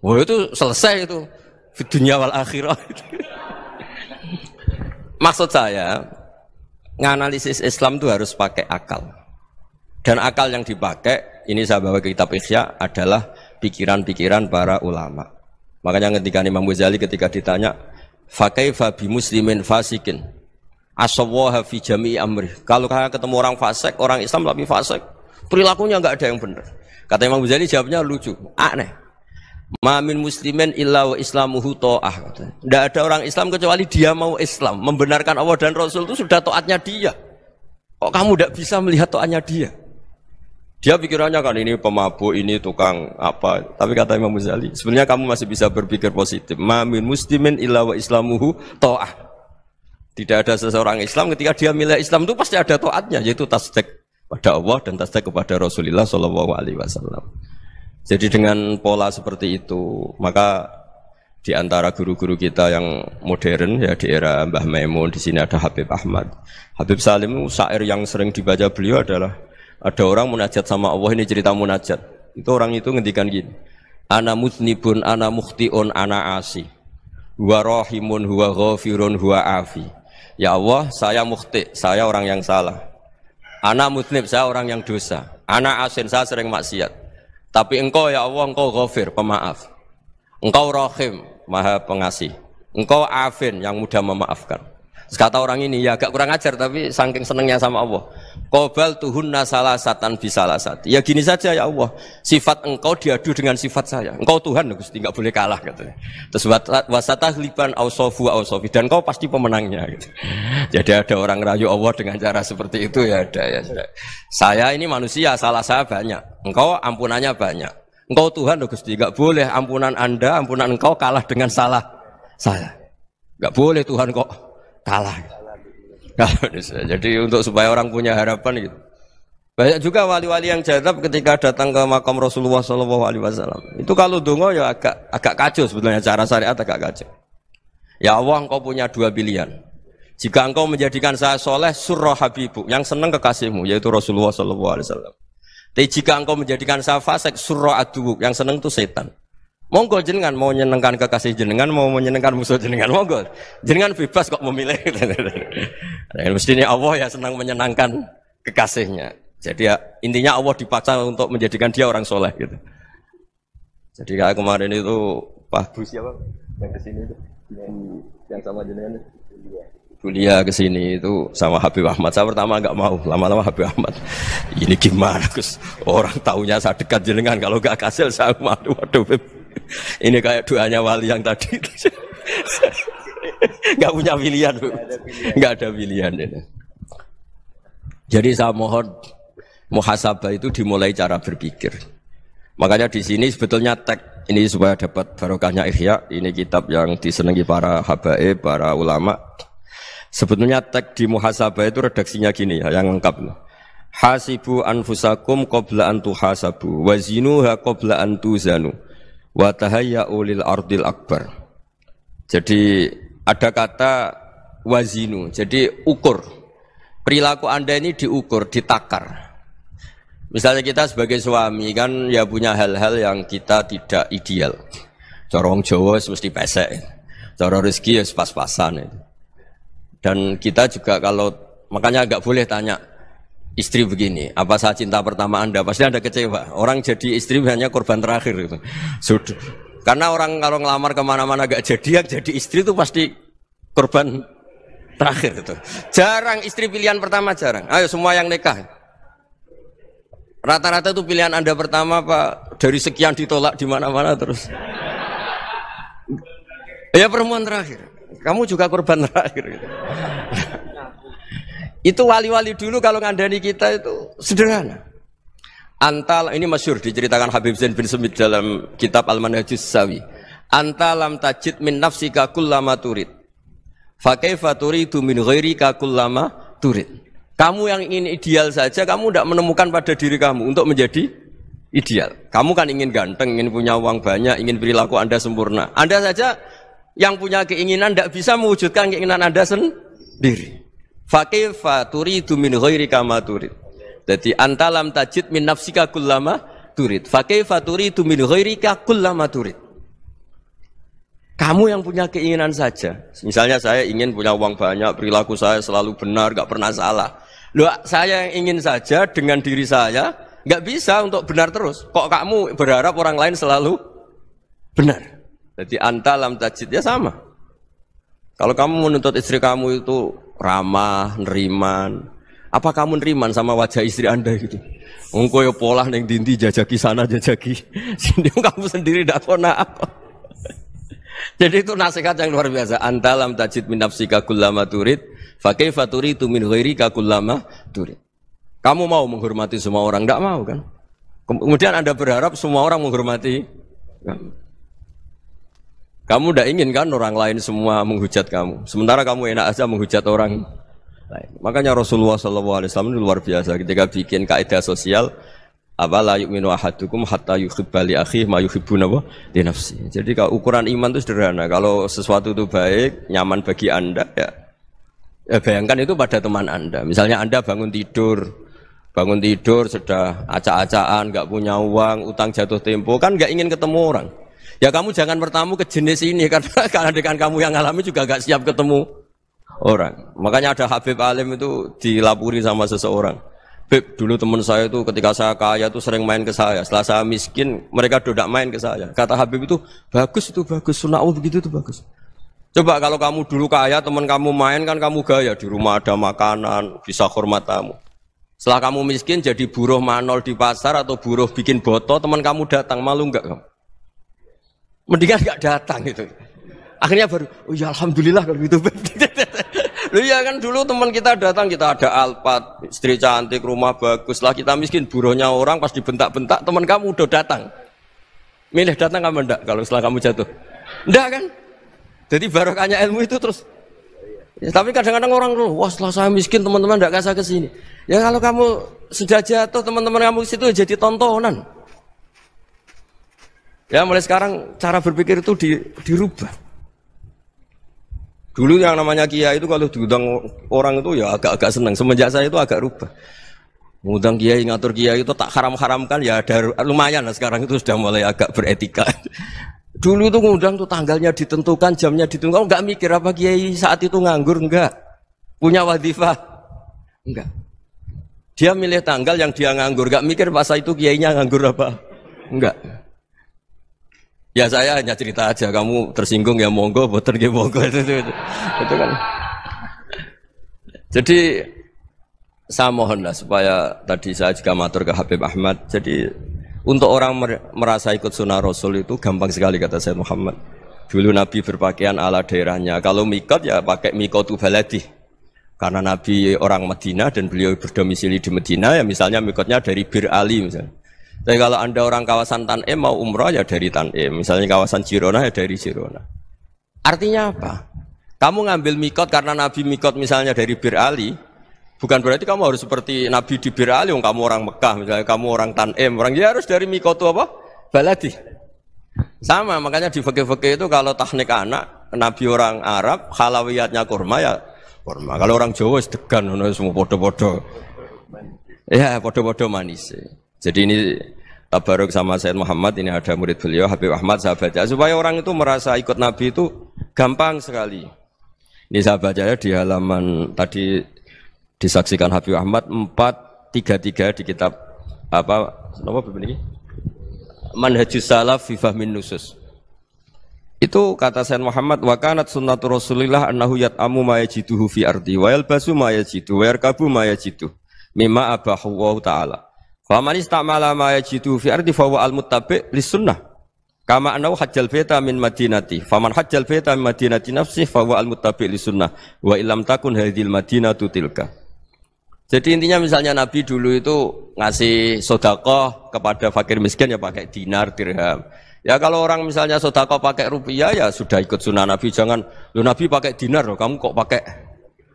Wah itu selesai itu. Dunia wal akhirah. Maksud saya, nganalisis Islam itu harus pakai akal. Dan akal yang dipakai, ini saya bawa ke kitab Ikhya, adalah pikiran-pikiran para ulama. Makanya ketika Imam Ghazali ketika ditanya, Fakaifa bi muslimin fasikin asawwaha fi jami'i amri. Kalau kalian ketemu orang fasik, orang Islam tapi fasik, perilakunya nggak ada yang benar. Kata Imam Ghazali jawabnya lucu, aneh. Mamin muslimin illa wa islamuhu ta'ah. Tidak ada orang Islam kecuali dia mau Islam. Membenarkan Allah dan Rasul itu sudah toatnya dia. Kok kamu tidak bisa melihat toatnya dia? Dia pikirannya kan ini pemabuk, ini tukang apa. Tapi kata Imam Muzali sebenarnya kamu masih bisa berpikir positif. Mamin muslimin illa wa islamuhu ta'ah. Tidak ada seseorang Islam ketika dia milih Islam itu pasti ada toatnya yaitu tasdek pada Allah dan tasdek kepada Rasulullah Shallallahu alaihi wasallam. Jadi dengan pola seperti itu, maka di antara guru-guru kita yang modern ya di era Mbah Maimun di sini ada Habib Ahmad. Habib Salim syair yang sering dibaca beliau adalah ada orang munajat sama Allah ini cerita munajat. Itu orang itu ngendikan gini. Ana muznibun ana muhtiun ana asi. Wa rahimun huwa ghafirun huwa afi. Ya Allah, saya muhti, saya orang yang salah. Ana muznib, saya orang yang dosa. Ana asin, saya sering maksiat. Tapi engkau ya Allah, engkau ghafir, pemaaf. Engkau rahim, maha pengasih. Engkau afin yang mudah memaafkan. Kata orang ini ya agak kurang ajar tapi saking senengnya sama Allah. Kobal tuhun nasalah satan bisalah sat. Ya gini saja ya Allah. Sifat engkau diadu dengan sifat saya. Engkau Tuhan Gusti nggak boleh kalah katanya. Gitu. Terus wasatah liban ausofu ausofi dan kau pasti pemenangnya. Gitu. Jadi ada orang rayu Allah dengan cara seperti itu ya ada ya. Saya ini manusia salah saya banyak. Engkau ampunannya banyak. Engkau Tuhan Gusti nggak boleh ampunan anda ampunan engkau kalah dengan salah saya. Nggak boleh Tuhan kok kalah. Jadi untuk supaya orang punya harapan gitu. Banyak juga wali-wali yang jatuh ketika datang ke makam Rasulullah Shallallahu Alaihi Wasallam. Itu kalau dongo ya agak agak kacau sebetulnya cara syariat agak kacau. Ya Allah, engkau punya dua pilihan. Jika engkau menjadikan saya soleh, surah habibu, yang senang kekasihmu, yaitu Rasulullah Shallallahu Alaihi Wasallam. Tapi jika engkau menjadikan saya fasik, surah adu, yang senang itu setan. Monggo jenengan mau menyenangkan kekasih jenengan, mau menyenangkan musuh jenengan, monggo. Jenengan bebas kok memilih. Nah, mestinya Allah ya senang menyenangkan kekasihnya. Jadi ya, intinya Allah dipaksa untuk menjadikan dia orang soleh gitu. Jadi kayak kemarin itu Pak Bu siapa yang kesini itu yang, yang sama jenengan Julia ke sini itu sama Habib Ahmad. Saya pertama nggak mau, lama-lama Habib Ahmad. Ini gimana Gus? Orang taunya saya dekat jenengan kalau nggak kasil saya waduh waduh. Ini kayak doanya wali yang tadi. Gak punya pilihan. Gak ada pilihan. ini. Jadi saya mohon muhasabah itu dimulai cara berpikir. Makanya di sini sebetulnya tag ini supaya dapat barokahnya Ihya, ini kitab yang disenangi para habaib, para ulama. Sebetulnya tag di muhasabah itu redaksinya gini ya, yang lengkap. Hasibu anfusakum qabla an tuhasabu wazinuha qabla an tuzanu watahaya ulil ardil akbar. Jadi ada kata wazinu. Jadi ukur. Perilaku Anda ini diukur, ditakar. Misalnya kita sebagai suami kan ya punya hal-hal yang kita tidak ideal. Corong Jawa mesti pesek. Corong rezeki ya pas-pasan Dan kita juga kalau makanya nggak boleh tanya istri begini, apa saya cinta pertama Anda? Pasti Anda kecewa. Orang jadi istri hanya korban terakhir itu. Sudah. Karena orang kalau ngelamar kemana-mana gak jadi, yang jadi istri itu pasti korban terakhir itu. Jarang istri pilihan pertama jarang. Ayo semua yang nikah. Rata-rata itu pilihan Anda pertama Pak. dari sekian ditolak di mana-mana terus. Ya perempuan terakhir. Kamu juga korban terakhir. Gitu. Itu wali-wali dulu kalau ngandani kita itu sederhana. Antal ini masyur diceritakan Habib Zain bin Semit dalam kitab Al-Manhajus Sawi. Antalam tajid min nafsi nafsika lama turid. Fakaifa turidu min ghairika kullama turid. Kamu yang ingin ideal saja, kamu tidak menemukan pada diri kamu untuk menjadi ideal. Kamu kan ingin ganteng, ingin punya uang banyak, ingin perilaku Anda sempurna. Anda saja yang punya keinginan tidak bisa mewujudkan keinginan Anda sendiri. Fakifa turidu min ghairi kama turid. Jadi antalam tajid min nafsika kullama turid. Fakifa turidu min ghairika kullama turid. Kamu yang punya keinginan saja. Misalnya saya ingin punya uang banyak, perilaku saya selalu benar, gak pernah salah. Loh, saya yang ingin saja dengan diri saya gak bisa untuk benar terus. Kok kamu berharap orang lain selalu benar? Jadi antalam tajid ya sama. Kalau kamu menuntut istri kamu itu ramah, neriman. Apa kamu neriman sama wajah istri Anda gitu? Engkau ya pola neng dindi jajaki sana jajaki. Sini kamu sendiri tidak pernah apa. Jadi itu nasihat yang luar biasa. Antalam tajid min nafsika kullama turid, faturi turidu min ghairika kullama turid. Kamu mau menghormati semua orang? Tidak mau kan? Kemudian Anda berharap semua orang menghormati kamu tidak ingin kan orang lain semua menghujat kamu. Sementara kamu enak aja menghujat orang lain. Makanya Rasulullah SAW itu luar biasa ketika bikin kaidah sosial apa la yu'minu ahadukum hatta yuhibba li ma yuhibbuna wa li nafsi. Jadi kalau ukuran iman itu sederhana. Kalau sesuatu itu baik, nyaman bagi Anda ya. ya bayangkan itu pada teman Anda. Misalnya Anda bangun tidur, bangun tidur sudah acak-acakan, nggak punya uang, utang jatuh tempo, kan nggak ingin ketemu orang. Ya kamu jangan bertamu ke jenis ini karena karena dengan kamu yang alami juga gak siap ketemu orang. Makanya ada Habib Alim itu dilapuri sama seseorang. Beb, dulu teman saya itu ketika saya kaya itu sering main ke saya. Setelah saya miskin, mereka dodak main ke saya. Kata Habib itu, bagus itu bagus, sunnah begitu itu bagus. Coba kalau kamu dulu kaya, teman kamu main kan kamu gaya. Di rumah ada makanan, bisa hormat tamu. Setelah kamu miskin jadi buruh manol di pasar atau buruh bikin botol teman kamu datang, malu enggak kamu? Mendingan gak datang gitu. Akhirnya baru, oh ya alhamdulillah kalau gitu. Lu ya kan dulu teman kita datang kita ada Alphard, istri cantik, rumah bagus lah kita miskin, buruhnya orang pas dibentak-bentak teman kamu udah datang. Milih datang kamu enggak kalau setelah kamu jatuh? Enggak kan? Jadi barokahnya ilmu itu terus Ya, tapi kadang-kadang orang dulu, wah setelah saya miskin teman-teman tidak kasar ke sini. Ya kalau kamu sudah jatuh teman-teman kamu situ jadi tontonan. Ya mulai sekarang cara berpikir itu di, dirubah. Dulu yang namanya kiai itu kalau diundang orang itu ya agak-agak senang. Semenjak saya itu agak rubah. Mudang kiai, ngatur kiai itu tak haram-haramkan ya ada lumayan lah sekarang itu sudah mulai agak beretika. Dulu itu ngundang tuh tanggalnya ditentukan, jamnya ditentukan. Enggak mikir apa kiai saat itu nganggur enggak. Punya wadifah enggak. Dia milih tanggal yang dia nganggur, enggak mikir masa itu kiainya nganggur apa enggak. Ya saya hanya cerita aja, kamu tersinggung ya monggo, boten nggih monggo itu, itu, itu. itu kan. Jadi saya mohonlah supaya tadi saya juga matur ke Habib Ahmad. Jadi untuk orang merasa ikut sunnah Rasul itu gampang sekali kata saya Muhammad. Dulu Nabi berpakaian ala daerahnya. Kalau mikot ya pakai mikotu baladi. Karena Nabi orang Madinah dan beliau berdomisili di Madinah ya misalnya mikotnya dari Bir Ali misalnya. Tapi kalau Anda orang kawasan Tanim mau umroh ya dari Tanim, misalnya kawasan Jirona ya dari Jirona. Artinya apa? Kamu ngambil mikot karena Nabi mikot misalnya dari Bir Ali, bukan berarti kamu harus seperti Nabi di Bir Ali, kamu orang Mekah, misalnya kamu orang Tanim, orang ya harus dari mikot apa? Baladi. Sama, makanya di fakih-fakih itu kalau teknik anak, Nabi orang Arab, halawiyatnya kurma ya kurma. Kalau orang Jawa sedekan, semua bodoh bodoh Ya, bodoh bodoh manis. Jadi ini Tabaruk sama Said Muhammad ini ada murid beliau Habib Ahmad saya baca supaya orang itu merasa ikut Nabi itu gampang sekali. Ini saya ya di halaman tadi disaksikan Habib Ahmad 433 di kitab apa nama ini? Manhajus Salaf fi Fahmin Nusus. Itu kata Sayyid Muhammad wa kanat sunnatu Rasulillah annahu yat'amu ma yajiduhu fi ardi wa yalbasu ma yajidu wa yarkabu ma yajidu mimma abahu wa ta'ala. Wa man istamala ma yajidu fi ardi fa al-muttabi' li sunnah Kama anau hajjal feta min madinati. Faman hajjal feta min madinati nafsi fa al-muttabi' li sunnah Wa ilam takun hadhil madinatu tilka. Jadi intinya misalnya Nabi dulu itu ngasih sodako kepada fakir miskin ya pakai dinar, dirham. Ya kalau orang misalnya sodako pakai rupiah ya sudah ikut sunnah Nabi. Jangan, lu Nabi pakai dinar loh, kamu kok pakai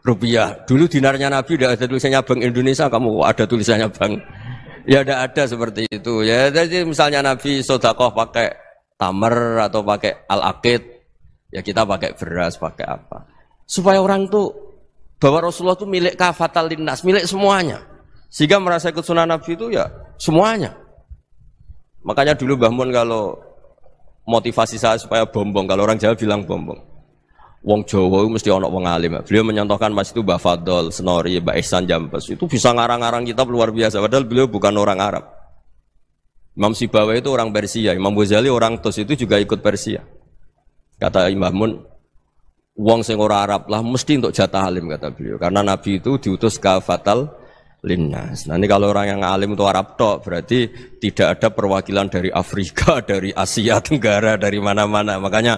rupiah. Dulu dinarnya Nabi udah ada tulisannya Bank Indonesia, kamu ada tulisannya Bank ya tidak ada seperti itu ya jadi misalnya Nabi sodakoh pakai tamar atau pakai al aqid, ya kita pakai beras pakai apa supaya orang tuh bahwa Rasulullah itu milik kafatal linnas milik semuanya sehingga merasa ikut sunnah Nabi itu ya semuanya makanya dulu Bahmun kalau motivasi saya supaya bombong kalau orang Jawa bilang bombong Wong Jawa mesti ono wong alim. Beliau menyontohkan Mas itu Mbah Fadol, Senori, Mbah Ihsan Jambes. Itu bisa ngarang-ngarang kitab luar biasa padahal beliau bukan orang Arab. Imam Sibawa itu orang Persia, Imam Ghazali orang Tos itu juga ikut Persia. Kata Imam Mun, wong sing ora Arab lah mesti untuk jatah alim kata beliau. Karena Nabi itu diutus ke Fatal Linnas. Nah ini kalau orang yang alim itu Arab tok berarti tidak ada perwakilan dari Afrika, dari Asia Tenggara, dari mana-mana. Makanya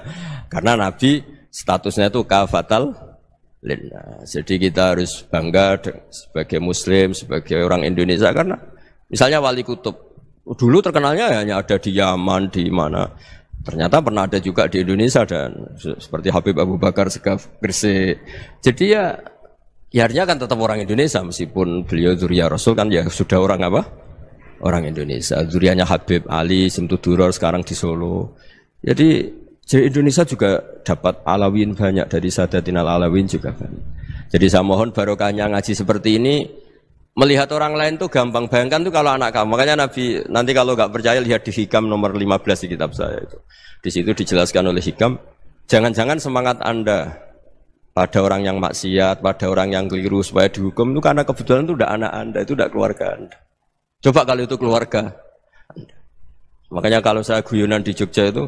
karena Nabi statusnya itu kafatal linnas. Jadi kita harus bangga sebagai muslim, sebagai orang Indonesia karena misalnya wali kutub dulu terkenalnya hanya ada di Yaman, di mana. Ternyata pernah ada juga di Indonesia dan seperti Habib Abu Bakar Segaf Gresik. Jadi ya ya kan tetap orang Indonesia meskipun beliau Zuriya Rasul kan ya sudah orang apa? Orang Indonesia. Zuriyahnya Habib Ali Semtuduror sekarang di Solo. Jadi jadi Indonesia juga dapat alawin banyak dari Sadatin al-Alawin juga banyak. Jadi saya mohon barokahnya ngaji seperti ini melihat orang lain tuh gampang bayangkan tuh kalau anak kamu makanya Nabi nanti kalau nggak percaya lihat di Hikam nomor 15 di kitab saya itu di situ dijelaskan oleh Hikam jangan-jangan semangat anda pada orang yang maksiat pada orang yang keliru supaya dihukum itu karena kebetulan itu udah anak anda itu udah keluarga anda coba kalau itu keluarga anda. makanya kalau saya guyonan di Jogja itu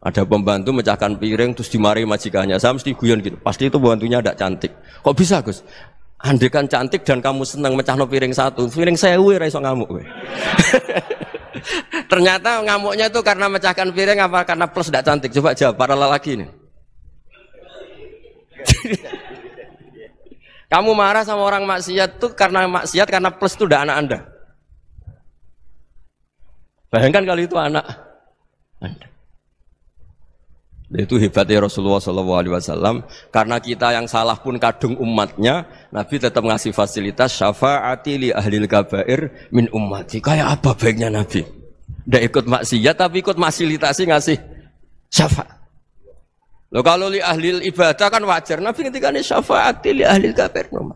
ada pembantu mecahkan piring terus dimari majikannya. Saya mesti guyon gitu. Pasti itu pembantunya tidak cantik. Kok bisa Gus? kan cantik dan kamu senang mecah no piring satu, piring saya uwe raiso ngamuk we. Ternyata ngamuknya itu karena mecahkan piring apa karena plus tidak cantik. Coba jawab para lelaki ini. kamu marah sama orang maksiat tuh karena maksiat karena plus itu udah anak Anda. Bayangkan kali itu anak Anda. Itu hebatnya Rasulullah Shallallahu Alaihi Wasallam. Karena kita yang salah pun kadung umatnya, Nabi tetap ngasih fasilitas syafaati li ahli kabair min ummati. Kayak apa baiknya Nabi? Tidak ikut maksiat tapi ikut fasilitasi ngasih syafaat. Lo kalau li ahli ibadah kan wajar. Nabi ketika ini syafaati li ahli kabair min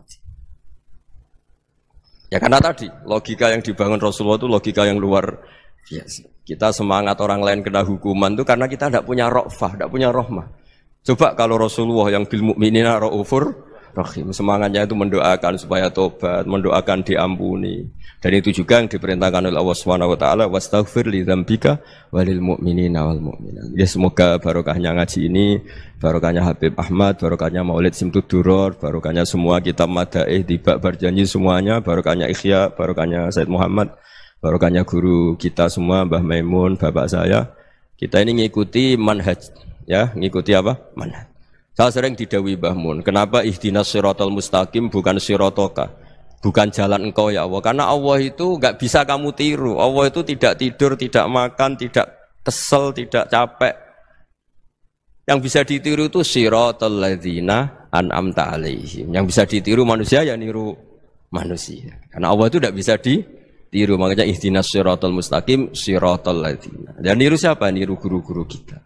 Ya karena tadi logika yang dibangun Rasulullah itu logika yang luar biasa. Kita semangat orang lain kena hukuman itu karena kita tidak punya rokfah, tidak punya rohmah. Coba kalau Rasulullah yang bil mukminina raufur rahim semangatnya itu mendoakan supaya tobat, mendoakan diampuni. Dan itu juga yang diperintahkan oleh Allah Subhanahu wa taala wastaghfir li dzambika walil mu'minina wal mukminat. Ya semoga barokahnya ngaji ini, barokahnya Habib Ahmad, barokahnya Maulid Simtud Duror, barokahnya semua kitab Madaih, bak berjanji semuanya, barokahnya Ikhya, barokahnya Said Muhammad barokahnya guru kita semua Mbah Maimun, bapak saya. Kita ini ngikuti manhaj ya, ngikuti apa? Manhaj. Saya sering didawi Mbah Mun, kenapa ihdinas sirotol mustaqim bukan sirotoka? Bukan jalan engkau ya Allah, karena Allah itu nggak bisa kamu tiru. Allah itu tidak tidur, tidak makan, tidak kesel, tidak capek. Yang bisa ditiru itu sirotol ladhina an'amta alaihim. Yang bisa ditiru manusia ya niru manusia. Karena Allah itu tidak bisa di Niru makanya istina sirotol mustaqim sirotol ladina. Dan niru siapa? Niru guru-guru kita.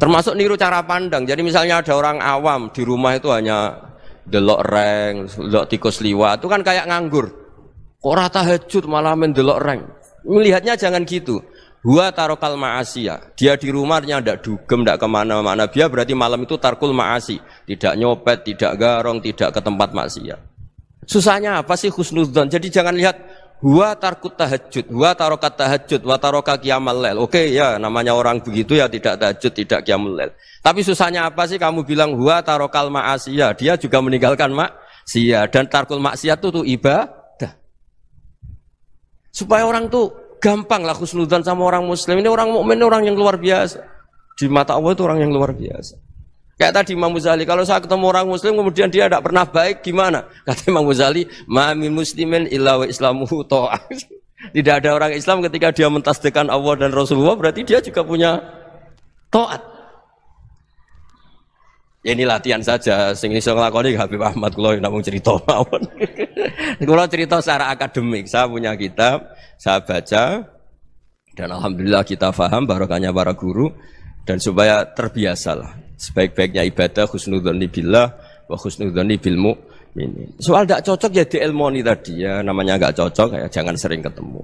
Termasuk niru cara pandang. Jadi misalnya ada orang awam di rumah itu hanya delok reng, delok tikus liwat, itu kan kayak nganggur. Kok rata hajut malah mendelok reng. Melihatnya jangan gitu. Hua tarokal ma'asiya. Dia di rumahnya tidak dugem, tidak kemana-mana. Dia berarti malam itu tarkul ma'asi. Tidak nyopet, tidak garong, tidak ke tempat maksiat. Susahnya apa sih khusnudzon? Jadi jangan lihat Wa tarkut tahajud, wa tarokat tahajud, wa taroka kiamal lel. Oke ya, namanya orang begitu ya tidak tahajud, tidak kiamal lel. Tapi susahnya apa sih kamu bilang wa tarokal ma'asiyah. Dia juga meninggalkan maksiat. Dan tarkul maksiat itu tuh ibadah. Supaya orang tuh gampang lah khusnudan sama orang muslim. Ini orang mukmin orang yang luar biasa. Di mata Allah itu orang yang luar biasa. Kayak tadi Imam Ghazali, kalau saya ketemu orang muslim kemudian dia tidak pernah baik gimana? Kata Imam Ghazali, mami muslimin illa Islamu islamuhu Tidak ada orang Islam ketika dia mentasdekan Allah dan Rasulullah berarti dia juga punya to'at. Ya ini latihan saja, sing iso nglakoni Habib Ahmad kula namung cerita mawon. kula cerita secara akademik, saya punya kitab, saya baca dan alhamdulillah kita faham barokahnya para guru dan supaya terbiasalah Sebaik-baiknya ibadah husnudzonni billah wa husnudzonni bil mukminin. Soal tidak cocok ya di ilmoni tadi ya namanya nggak cocok ya jangan sering ketemu.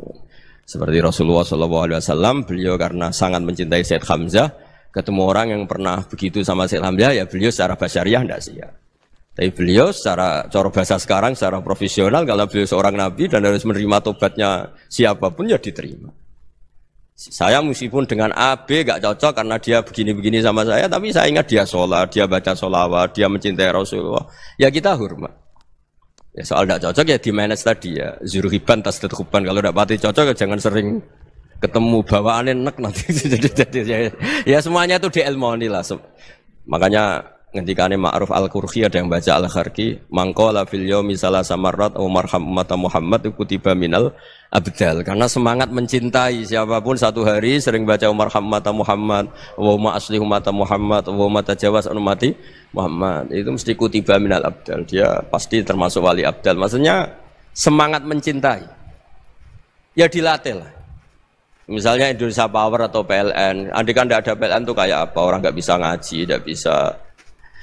Seperti Rasulullah saw Alaihi Wasallam beliau karena sangat mencintai Syed Hamzah ketemu orang yang pernah begitu sama Syed Hamzah ya beliau secara basyariah tidak ya. Tapi beliau secara cara bahasa sekarang secara profesional kalau beliau seorang nabi dan harus menerima tobatnya siapapun ya diterima. Saya meskipun dengan AB B gak cocok karena dia begini-begini sama saya, tapi saya ingat dia sholat, dia baca sholawat, dia mencintai Rasulullah. Ya kita hormat. Ya soal gak cocok ya di manage tadi ya. Zuruhiban, tasdidhuban. Kalau gak pati cocok ya jangan sering ketemu bawaannya enak nanti. jadi, jadi, ya, ya semuanya itu di ilmu lah. Makanya ngendikane Ma'ruf al qurqi ada yang baca Al-Kharqi mangkola fil yaumi salasa marrat wa marham ummata Muhammad kutiba minal abdal karena semangat mencintai siapapun satu hari sering baca Umar Hamata Muhammad wa ma asli Hamata Muhammad wa ma tajawaz ummati Muhammad itu mesti kutiba minal abdal dia pasti termasuk wali abdal maksudnya semangat mencintai ya dilatih lah misalnya Indonesia Power atau PLN andikan kan tidak ada PLN tuh kayak apa orang nggak bisa ngaji tidak bisa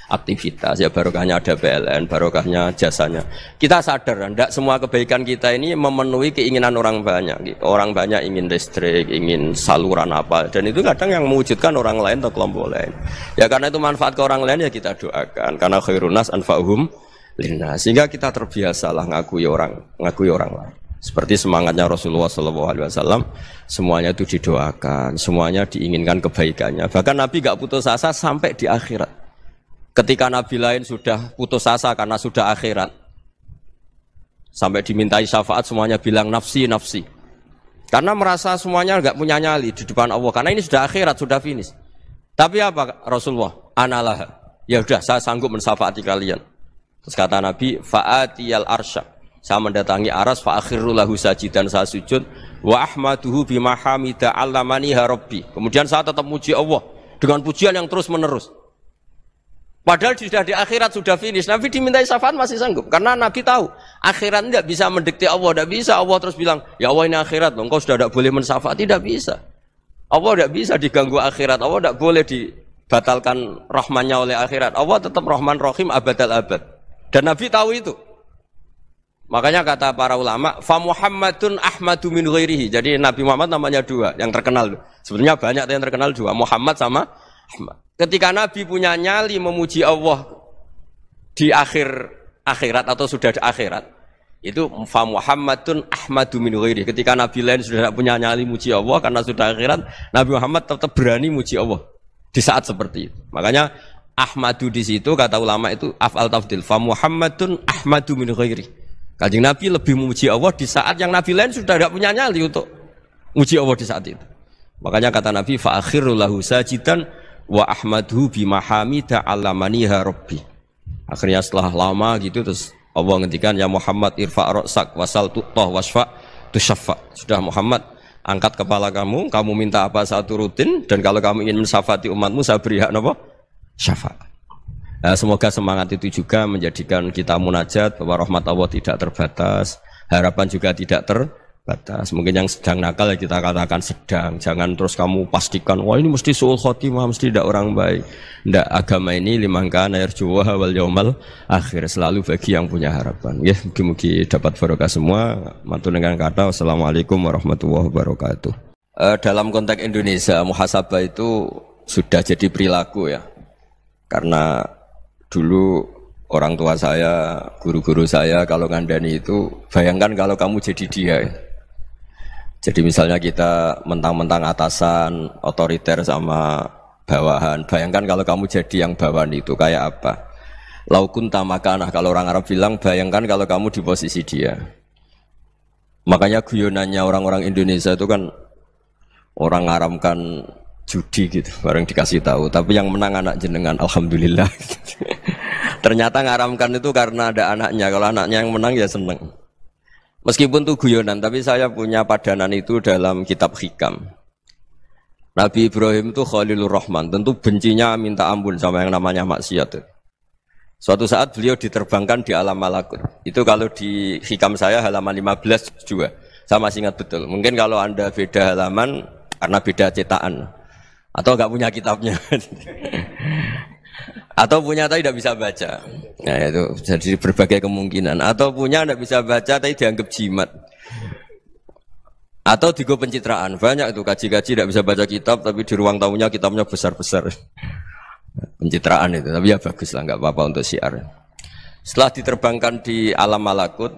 aktivitas ya barokahnya ada PLN barokahnya jasanya kita sadar tidak semua kebaikan kita ini memenuhi keinginan orang banyak gitu. orang banyak ingin listrik ingin saluran apa dan itu kadang yang mewujudkan orang lain atau kelompok lain ya karena itu manfaat ke orang lain ya kita doakan karena khairunas anfa'uhum lina sehingga kita terbiasalah ngakui orang ngakui orang lain seperti semangatnya Rasulullah Shallallahu Alaihi Wasallam semuanya itu didoakan semuanya diinginkan kebaikannya bahkan Nabi gak putus asa sampai di akhirat Ketika nabi lain sudah putus asa karena sudah akhirat. Sampai dimintai syafaat semuanya bilang nafsi, nafsi. Karena merasa semuanya nggak punya nyali di depan Allah. Karena ini sudah akhirat, sudah finish. Tapi apa Rasulullah? Analah. Ya sudah, saya sanggup mensafaati kalian. Terus kata Nabi, fa'atiyal arsha Saya mendatangi aras, fa'akhiru lahu dan saya sujud. Wa ahmaduhu bimahamida hamida allamani harobi. Ya Kemudian saya tetap muji Allah. Dengan pujian yang terus menerus. Padahal sudah di akhirat sudah finish. Nabi dimintai syafaat masih sanggup karena Nabi tahu akhirat tidak bisa mendekti Allah, tidak bisa Allah terus bilang, ya Allah ini akhirat, loh, engkau sudah tidak boleh mensyafaat, tidak bisa. Allah tidak bisa diganggu akhirat, Allah tidak boleh dibatalkan rahmannya oleh akhirat. Allah tetap rahman rahim abad al abad. Dan Nabi tahu itu. Makanya kata para ulama, fa Muhammadun Ahmadu min ghairihi. Jadi Nabi Muhammad namanya dua, yang terkenal. Sebenarnya banyak yang terkenal dua, Muhammad sama Ketika Nabi punya nyali memuji Allah di akhir akhirat atau sudah di akhirat, itu fa Muhammadun Ahmadu min ghairi. Ketika Nabi lain sudah tidak punya nyali muji Allah karena sudah akhirat, Nabi Muhammad tetap berani muji Allah di saat seperti itu. Makanya Ahmadu di situ kata ulama itu afal tafdil fa Muhammadun Ahmadu min ghairi. Kajing Nabi lebih memuji Allah di saat yang Nabi lain sudah tidak punya nyali untuk muji Allah di saat itu. Makanya kata Nabi, lahu sajidan wa ahmadhu mahamida alamaniha rabbi akhirnya setelah lama gitu terus Allah ngendikan ya Muhammad irfa roksak wasal tutoh wasfa tusyaffa sudah Muhammad angkat kepala kamu kamu minta apa satu rutin dan kalau kamu ingin mensafati umatmu saya beri hak apa syafa nah, semoga semangat itu juga menjadikan kita munajat bahwa rahmat Allah tidak terbatas harapan juga tidak ter batas. Mungkin yang sedang nakal ya kita katakan sedang. Jangan terus kamu pastikan, wah ini mesti suul khotimah, mesti tidak orang baik. Tidak, agama ini limangkan air juwa wal yomal akhir. Selalu bagi yang punya harapan. Ya, mungkin-mungkin dapat barokah semua. Mantu dengan kata, assalamualaikum warahmatullahi wabarakatuh. Eh, dalam konteks Indonesia, muhasabah itu sudah jadi perilaku ya. Karena dulu orang tua saya, guru-guru saya kalau ngandani itu bayangkan kalau kamu jadi dia. Ya. Jadi misalnya kita mentang-mentang atasan, otoriter sama bawahan. Bayangkan kalau kamu jadi yang bawahan itu kayak apa? Laukun tamakanah kalau orang Arab bilang bayangkan kalau kamu di posisi dia. Makanya guyonannya orang-orang Indonesia itu kan orang Arab kan judi gitu bareng dikasih tahu tapi yang menang anak jenengan alhamdulillah ternyata ngaramkan itu karena ada anaknya kalau anaknya yang menang ya seneng Meskipun itu guyonan, tapi saya punya padanan itu dalam kitab hikam. Nabi Ibrahim itu Khalilur Rahman, tentu bencinya minta ampun sama yang namanya maksiat. Suatu saat beliau diterbangkan di alam malakut. Itu kalau di hikam saya halaman 15 juga. Saya masih ingat betul. Mungkin kalau Anda beda halaman karena beda cetakan atau nggak punya kitabnya. atau punya tapi tidak bisa baca nah itu jadi berbagai kemungkinan atau punya tidak bisa baca tapi dianggap jimat atau digo pencitraan banyak itu kaji-kaji tidak bisa baca kitab tapi di ruang tamunya kitabnya besar-besar pencitraan itu tapi ya bagus lah nggak apa-apa untuk siar setelah diterbangkan di alam malakut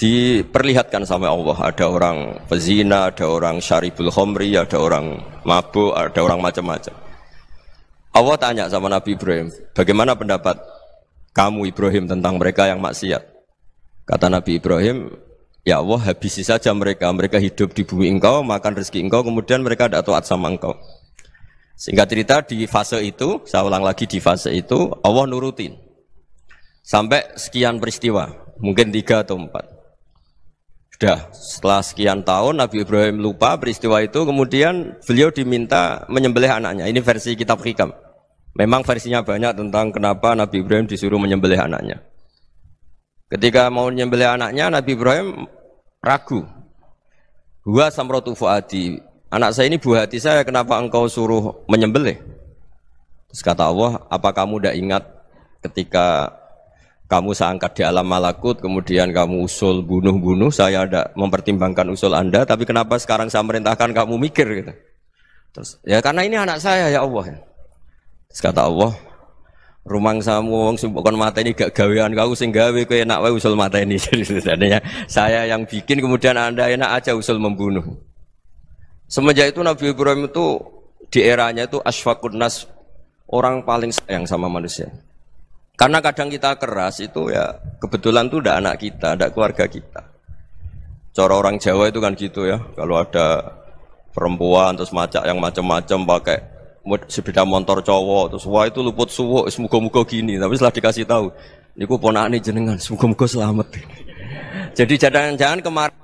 diperlihatkan sama Allah ada orang pezina ada orang syaribul khomri ada orang mabuk ada orang macam-macam Allah tanya sama Nabi Ibrahim, bagaimana pendapat kamu Ibrahim tentang mereka yang maksiat? Kata Nabi Ibrahim, ya Allah habisi saja mereka, mereka hidup di bumi engkau, makan rezeki engkau, kemudian mereka tidak taat sama engkau. Singkat cerita di fase itu, saya ulang lagi di fase itu, Allah nurutin. Sampai sekian peristiwa, mungkin tiga atau empat. Dah, setelah sekian tahun Nabi Ibrahim lupa peristiwa itu, kemudian beliau diminta menyembelih anaknya. Ini versi kitab hikam. Memang versinya banyak tentang kenapa Nabi Ibrahim disuruh menyembelih anaknya. Ketika mau menyembelih anaknya, Nabi Ibrahim ragu. Gua samrotu fuadi. Anak saya ini buah hati saya, kenapa engkau suruh menyembelih? Terus kata Allah, apa kamu tidak ingat ketika kamu saya angkat di alam malakut, kemudian kamu usul bunuh-bunuh, saya ada mempertimbangkan usul Anda, tapi kenapa sekarang saya merintahkan kamu mikir gitu. Terus, ya karena ini anak saya ya Allah. Ya. Terus kata Allah, rumang samu wong sumpokon mata ini gak gawean kau sing gawe kau enak wae usul mata ini. Jadi sebenarnya saya yang bikin kemudian Anda enak aja usul membunuh. Semenjak itu Nabi Ibrahim itu di eranya itu asfakun nas orang paling sayang sama manusia. Karena kadang kita keras itu ya kebetulan tuh tidak anak kita, tidak keluarga kita. Cara orang Jawa itu kan gitu ya, kalau ada perempuan terus macak yang macam-macam pakai sepeda motor cowok terus wah itu luput suwo semoga-moga gini tapi setelah dikasih tahu niku nih jenengan semoga-moga selamat jadi jangan-jangan kemarin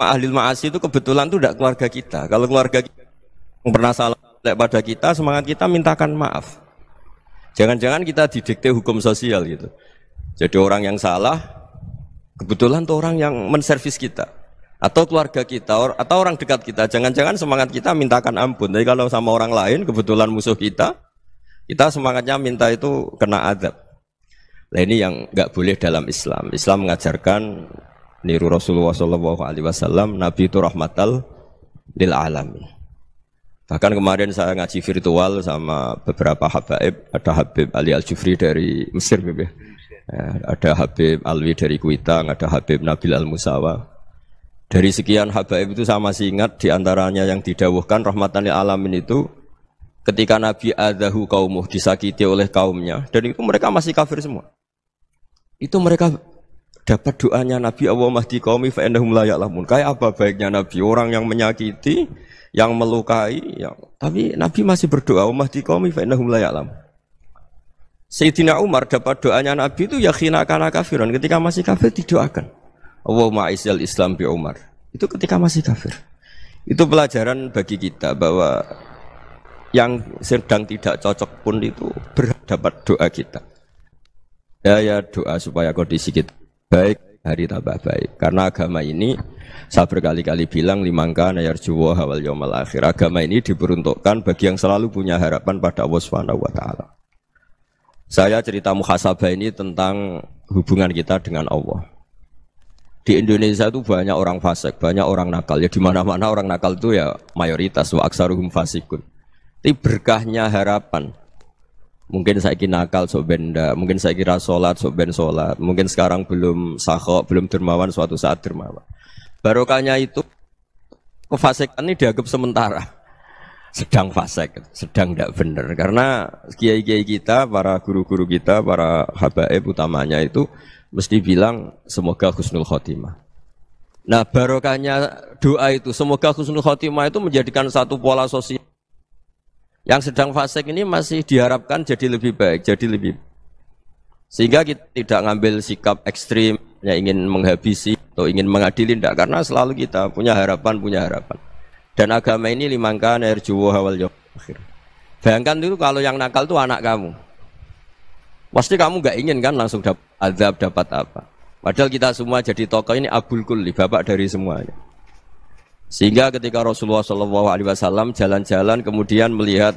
Ahlil maasi itu kebetulan tuh tidak keluarga kita kalau keluarga kita yang pernah salah pada kita semangat kita mintakan maaf Jangan-jangan kita didikte hukum sosial gitu. Jadi orang yang salah kebetulan tuh orang yang menservis kita atau keluarga kita atau orang dekat kita. Jangan-jangan semangat kita mintakan ampun. Tapi kalau sama orang lain kebetulan musuh kita, kita semangatnya minta itu kena adab. Nah ini yang nggak boleh dalam Islam. Islam mengajarkan niru Rasulullah Shallallahu Alaihi Wasallam Nabi itu rahmatal lil alamin. Bahkan kemarin saya ngaji virtual sama beberapa habaib, ada Habib Ali Al Jufri dari Mesir, ya. ya. ada Habib Alwi dari Kuitang, ada Habib Nabil Al Musawa. Dari sekian habaib itu sama masih ingat diantaranya yang didawuhkan rahmatan alamin itu ketika Nabi adahu kaumuh disakiti oleh kaumnya dan itu mereka masih kafir semua. Itu mereka dapat doanya Nabi Allah mahdi kaumi fa layaklah la Kayak apa baiknya Nabi orang yang menyakiti yang melukai ya. tapi Nabi masih berdoa umah di kaumi Sayyidina Umar dapat doanya Nabi itu yakhina kana kafiran ketika masih kafir didoakan Allahumma aisyal Islam bi Umar itu ketika masih kafir itu pelajaran bagi kita bahwa yang sedang tidak cocok pun itu berdapat doa kita ya ya doa supaya kondisi kita baik hari tambah baik. Karena agama ini saya berkali-kali bilang limangka nayarjuwa hawal yomal akhir. Agama ini diperuntukkan bagi yang selalu punya harapan pada Allah Subhanahu wa taala. Saya cerita muhasabah ini tentang hubungan kita dengan Allah. Di Indonesia itu banyak orang fasik, banyak orang nakal. Ya dimana mana-mana orang nakal itu ya mayoritas wa aksaruhum fasikun. Tapi berkahnya harapan mungkin saya kira nakal sok benda, mungkin saya kira sholat sok ben sholat, mungkin sekarang belum sahok belum dermawan, suatu saat dermawan. Barokahnya itu kefasikan ini dianggap sementara, sedang fasek, sedang tidak benar. Karena kiai-kiai kita, para guru-guru kita, para habaib utamanya itu mesti bilang semoga husnul khotimah. Nah barokahnya doa itu semoga husnul khotimah itu menjadikan satu pola sosial yang sedang fasik ini masih diharapkan jadi lebih baik, jadi lebih sehingga kita tidak ngambil sikap ekstrim yang ingin menghabisi atau ingin mengadili tidak karena selalu kita punya harapan punya harapan dan agama ini limangkan air juwa hawal akhir bayangkan dulu kalau yang nakal itu anak kamu pasti kamu nggak ingin kan langsung dapat azab dapat apa padahal kita semua jadi tokoh ini abul kulli bapak dari semuanya sehingga ketika Rasulullah SAW jalan-jalan kemudian melihat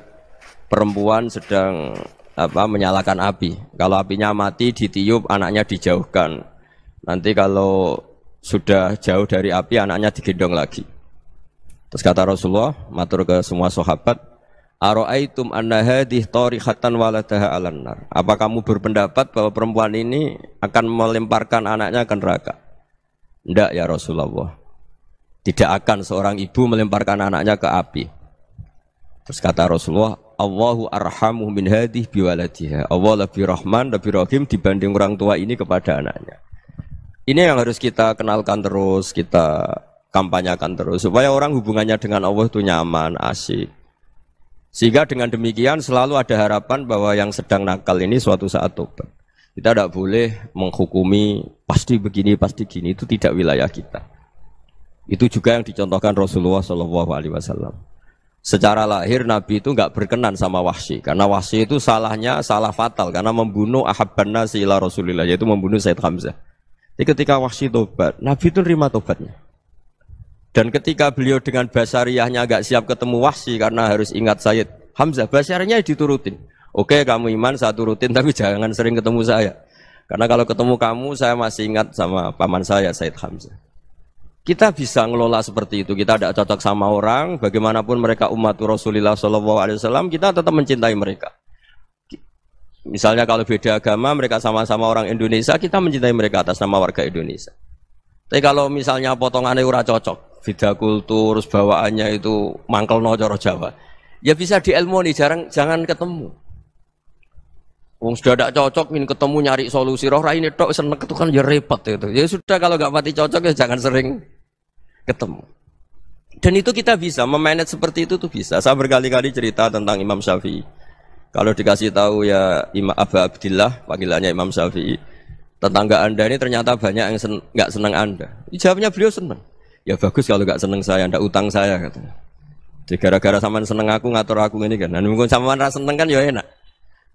perempuan sedang apa menyalakan api. Kalau apinya mati ditiup anaknya dijauhkan. Nanti kalau sudah jauh dari api anaknya digendong lagi. Terus kata Rasulullah matur ke semua sahabat, "Ara'aitum anna hadhihi tarikhatan waladaha alannar." Apa kamu berpendapat bahwa perempuan ini akan melemparkan anaknya ke neraka? Tidak ya Rasulullah. Tidak akan seorang ibu melemparkan anaknya ke api. Terus kata Rasulullah, Allahu arhamu min hadih biwaladiha. Allah lebih rahman, lebih rahim dibanding orang tua ini kepada anaknya. Ini yang harus kita kenalkan terus, kita kampanyakan terus supaya orang hubungannya dengan Allah itu nyaman, asyik. Sehingga dengan demikian selalu ada harapan bahwa yang sedang nakal ini suatu saat tobat. Kita tidak boleh menghukumi pasti begini, pasti gini itu tidak wilayah kita. Itu juga yang dicontohkan Rasulullah Shallallahu Alaihi Wasallam. Secara lahir Nabi itu nggak berkenan sama wahsy karena wahsy itu salahnya salah fatal karena membunuh ahabban nasi Rasulullah yaitu membunuh Said Hamzah. Jadi ketika wahsy tobat, Nabi itu nerima tobatnya. Dan ketika beliau dengan basariahnya agak siap ketemu wahsy karena harus ingat Said Hamzah, basariahnya diturutin. Oke kamu iman saya turutin tapi jangan sering ketemu saya. Karena kalau ketemu kamu saya masih ingat sama paman saya Said Hamzah. Kita bisa ngelola seperti itu. Kita tidak cocok sama orang, bagaimanapun mereka umat Rasulullah Shallallahu Alaihi Wasallam, kita tetap mencintai mereka. Misalnya kalau beda agama, mereka sama-sama orang Indonesia, kita mencintai mereka atas nama warga Indonesia. Tapi kalau misalnya potongannya ura cocok, beda kultur, bawaannya itu mangkel no Jawa, ya bisa dielmoni, jarang jangan ketemu. Wong sudah tidak cocok, ingin ketemu nyari solusi. Roh ini tok seneng itu kan ya repot itu. Ya sudah kalau nggak mati cocok ya jangan sering ketemu. Dan itu kita bisa memanage seperti itu tuh bisa. Saya berkali-kali cerita tentang Imam Syafi'i. Kalau dikasih tahu ya Imam Abu Abdillah, panggilannya Imam Syafi'i, tetangga Anda ini ternyata banyak yang sen senang Anda. Jawabnya beliau senang. Ya bagus kalau nggak senang saya, Anda utang saya katanya. Jadi gara-gara sama seneng aku ngatur aku ini kan. Dan nah, mungkin sama rasa seneng kan ya enak.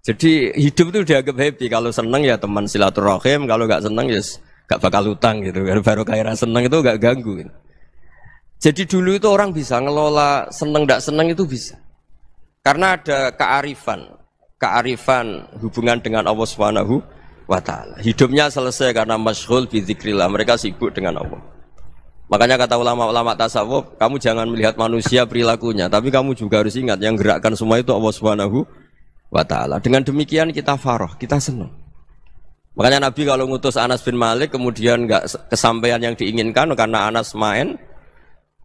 Jadi hidup itu dianggap happy. Kalau seneng ya teman silaturahim, kalau nggak seneng ya nggak bakal utang gitu. Kan. Baru kayak seneng itu nggak ganggu. Gitu. Jadi dulu itu orang bisa ngelola seneng tidak seneng itu bisa. Karena ada kearifan, kearifan hubungan dengan Allah Subhanahu wa taala. Hidupnya selesai karena masyhul dzikrillah, Mereka sibuk dengan Allah. Makanya kata ulama-ulama tasawuf, kamu jangan melihat manusia perilakunya, tapi kamu juga harus ingat yang gerakkan semua itu Allah Subhanahu wa taala. Dengan demikian kita faroh, kita senang. Makanya Nabi kalau ngutus Anas bin Malik kemudian nggak kesampaian yang diinginkan karena Anas main,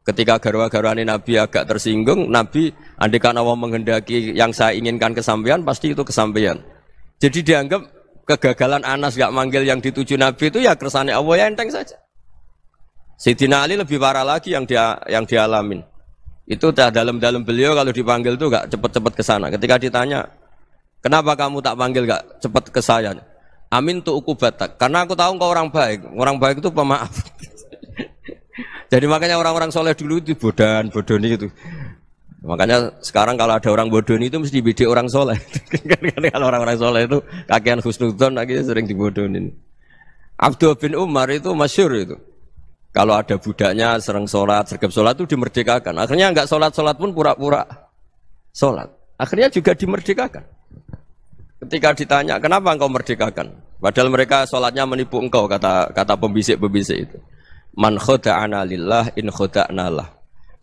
Ketika garwa garwa Nabi agak tersinggung, Nabi andai kan Allah menghendaki yang saya inginkan kesampaian, pasti itu kesampaian. Jadi dianggap kegagalan Anas gak manggil yang dituju Nabi itu ya kersane Allah ya enteng saja. Sidina Ali lebih parah lagi yang dia yang dialamin. Itu dah dalam-dalam beliau kalau dipanggil tuh gak cepet-cepet ke sana. Ketika ditanya, "Kenapa kamu tak panggil gak cepet ke saya?" Amin tuh ukubatak. Karena aku tahu kau orang baik. Orang baik itu pemaaf. Jadi makanya orang-orang soleh dulu itu bodan, bodoni itu. Makanya sekarang kalau ada orang bodoni itu mesti dibidik orang soleh. kalau orang-orang soleh itu kakean husnudon akhirnya gitu sering dibodohin. Abdul bin Umar itu masyur itu. Kalau ada budaknya serang sholat, sergap sholat itu dimerdekakan. Akhirnya nggak sholat-sholat pun pura-pura sholat. Akhirnya juga dimerdekakan. Ketika ditanya, kenapa engkau merdekakan? Padahal mereka sholatnya menipu engkau, kata kata pembisik-pembisik itu man khoda'ana lillah in khoda'na lah.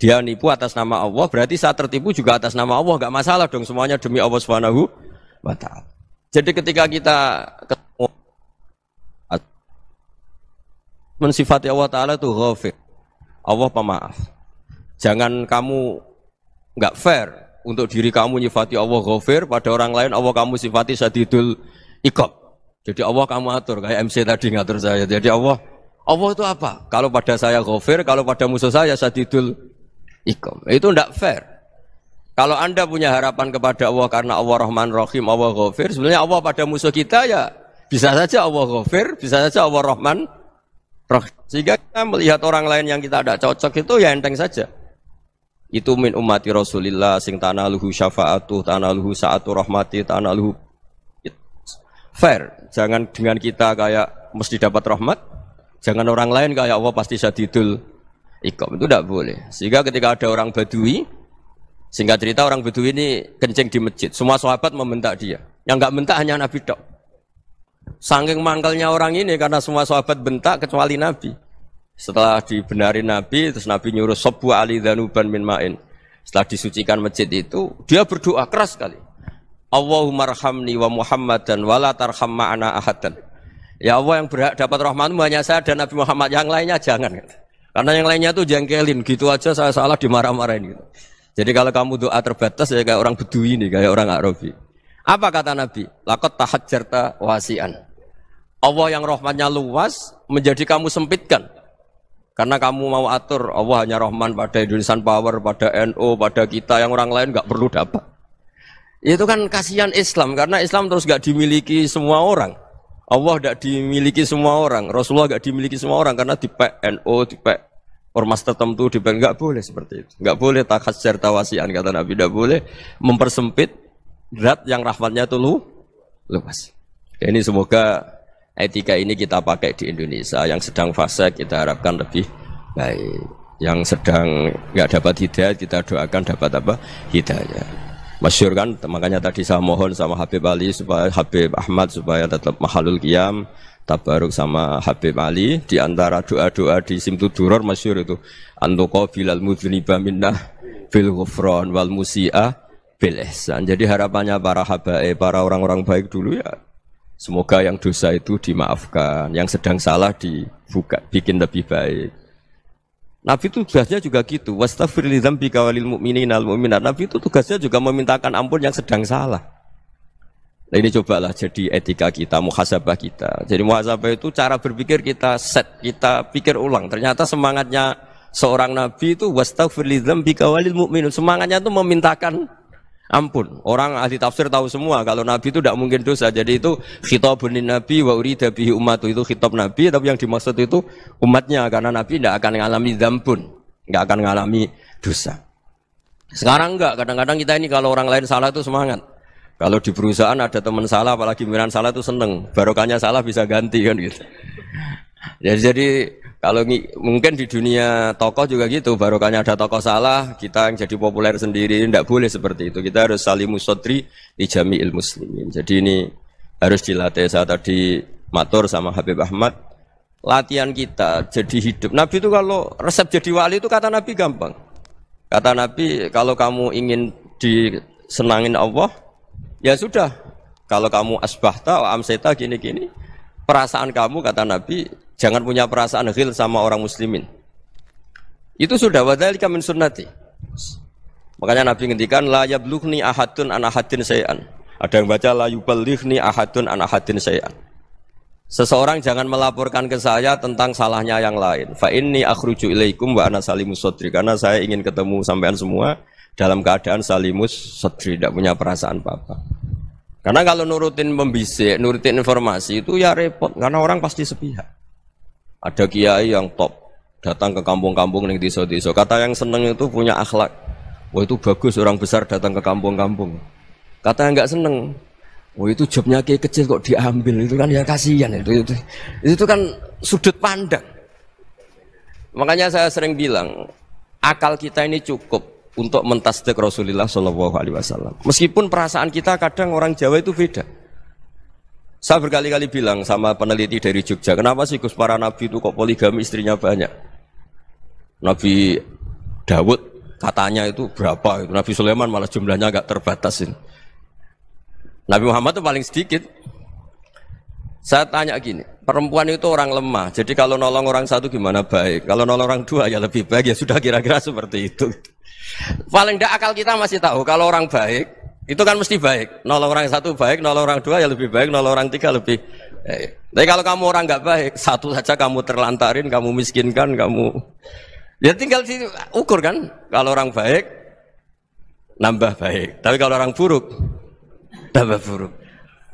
Dia nipu atas nama Allah, berarti saat tertipu juga atas nama Allah, Gak masalah dong semuanya demi Allah Subhanahu wa taala. Jadi ketika kita ketemu mensifati Allah taala itu ghafir. Allah pemaaf. Jangan kamu gak fair untuk diri kamu nyifati Allah ghafir pada orang lain Allah kamu sifati sadidul ikab. Jadi Allah kamu atur kayak MC tadi ngatur saya. Jadi Allah Allah itu apa? Kalau pada saya ghafir, kalau pada musuh saya sadidul ikom. Itu tidak fair. Kalau Anda punya harapan kepada Allah karena Allah Rahman Rahim, Allah ghafir, sebenarnya Allah pada musuh kita ya bisa saja Allah ghafir, bisa saja Allah Rahman Rahim. Sehingga kita melihat orang lain yang kita tidak cocok itu ya enteng saja. Itu min umati Rasulillah sing luhu syafa'atuh, tanah luhu sa'atu rahmati, tanah luhu fair. Jangan dengan kita kayak mesti dapat rahmat, Jangan orang lain kayak Allah pasti sadidul ikom itu tidak boleh. Sehingga ketika ada orang Badui, sehingga cerita orang Badui ini kencing di masjid. Semua sahabat membentak dia. Yang nggak bentak hanya Nabi dok. Sangking mangkalnya orang ini karena semua sahabat bentak kecuali Nabi. Setelah dibenari Nabi, terus Nabi nyuruh sebuah ali danuban min ma'in. Setelah disucikan masjid itu, dia berdoa keras sekali. Allahumma rahamni wa Muhammadan wala tarham ma'ana ahadan. Ya Allah yang berhak dapat Rahmat hanya saya dan Nabi Muhammad. Yang lainnya jangan. Karena yang lainnya tuh jengkelin. Gitu aja saya salah dimarah-marahin. Gitu. Jadi kalau kamu doa terbatas ya kayak orang Bedui ini, kayak orang Arabi. Apa kata Nabi? Lakot tahat jerta wasian. Allah yang rahmatnya luas menjadi kamu sempitkan. Karena kamu mau atur Allah hanya rahman pada Indonesian Power, pada NO, pada kita yang orang lain nggak perlu dapat. Itu kan kasihan Islam karena Islam terus nggak dimiliki semua orang. Allah tidak dimiliki semua orang, Rasulullah tidak dimiliki semua orang karena di PNO, di P ormas tertentu, di PNO nggak boleh seperti itu, nggak boleh takat serta wasian kata Nabi, tidak boleh mempersempit berat yang rahmatnya itu lu luas. Ini semoga etika ini kita pakai di Indonesia, yang sedang fase kita harapkan lebih baik, yang sedang nggak dapat hidayah kita doakan dapat apa hidayah masyur kan makanya tadi saya mohon sama Habib Ali supaya Habib Ahmad supaya tetap mahalul kiam tabaruk sama Habib Ali di antara doa-doa di simtu duror masyur itu antuqa bilal mudhniba baminah bil ghufran wal musi'ah bil ihsan jadi harapannya para habae para orang-orang baik dulu ya semoga yang dosa itu dimaafkan yang sedang salah dibuka bikin lebih baik Nabi itu tugasnya juga gitu. Wastafir li dzambika al mu'minat. Nabi itu tugasnya juga memintakan ampun yang sedang salah. Nah ini cobalah jadi etika kita, muhasabah kita. Jadi muhasabah itu cara berpikir kita set, kita pikir ulang. Ternyata semangatnya seorang nabi itu wastafir li dzambika Semangatnya itu memintakan ampun. Orang ahli tafsir tahu semua kalau Nabi itu tidak mungkin dosa. Jadi itu benih Nabi wa urida bihi itu khitab Nabi tapi yang dimaksud itu umatnya karena Nabi tidak akan mengalami pun tidak akan mengalami dosa. Sekarang enggak, kadang-kadang kita ini kalau orang lain salah itu semangat. Kalau di perusahaan ada teman salah apalagi miran salah itu seneng. Barokahnya salah bisa ganti kan gitu jadi, ya, jadi kalau mungkin di dunia tokoh juga gitu, barokahnya ada tokoh salah, kita yang jadi populer sendiri, tidak boleh seperti itu. Kita harus saling musodri di jami'il muslimin. Jadi ini harus dilatih. Saya tadi matur sama Habib Ahmad, latihan kita jadi hidup. Nabi itu kalau resep jadi wali itu kata Nabi gampang. Kata Nabi, kalau kamu ingin disenangin Allah, ya sudah. Kalau kamu asbahta, amseta, gini-gini, perasaan kamu kata Nabi Jangan punya perasaan hil sama orang muslimin. Itu sudah wadhalika min sunnati. Makanya Nabi ngendikan la yablughni ahadun an ahadin sayan. Ada yang baca la yuballighni ahadun an ahadin sayan. Seseorang jangan melaporkan ke saya tentang salahnya yang lain. Fa inni akhruju ilaikum wa ana salimus sadri Karena saya ingin ketemu sampean semua dalam keadaan salimus sadri Tidak punya perasaan apa-apa. Karena kalau nurutin membisik, nurutin informasi itu ya repot. Karena orang pasti sepihak. Ada kiai yang top, datang ke kampung-kampung di desa-desa. Kata yang seneng itu punya akhlak. Wah itu bagus orang besar datang ke kampung-kampung. Kata yang nggak seneng, wah itu jobnya kiai kecil kok diambil itu kan ya kasihan itu, itu itu kan sudut pandang. Makanya saya sering bilang akal kita ini cukup untuk mentasdik Rasulullah Shallallahu Alaihi Wasallam. Meskipun perasaan kita kadang orang Jawa itu beda. Saya berkali-kali bilang sama peneliti dari Jogja, kenapa sih Gus para nabi itu kok poligami istrinya banyak? Nabi Dawud katanya itu berapa itu Nabi Sulaiman malah jumlahnya agak terbatas ini. Nabi Muhammad itu paling sedikit. Saya tanya gini, perempuan itu orang lemah. Jadi kalau nolong orang satu gimana baik? Kalau nolong orang dua ya lebih baik ya sudah kira-kira seperti itu. Paling tidak akal kita masih tahu kalau orang baik itu kan mesti baik. Nol orang satu baik, nol orang dua ya lebih baik, nol orang tiga lebih. baik. Eh, tapi kalau kamu orang nggak baik, satu saja kamu terlantarin, kamu miskinkan, kamu ya tinggal ukur kan. Kalau orang baik, nambah baik. Tapi kalau orang buruk, tambah buruk.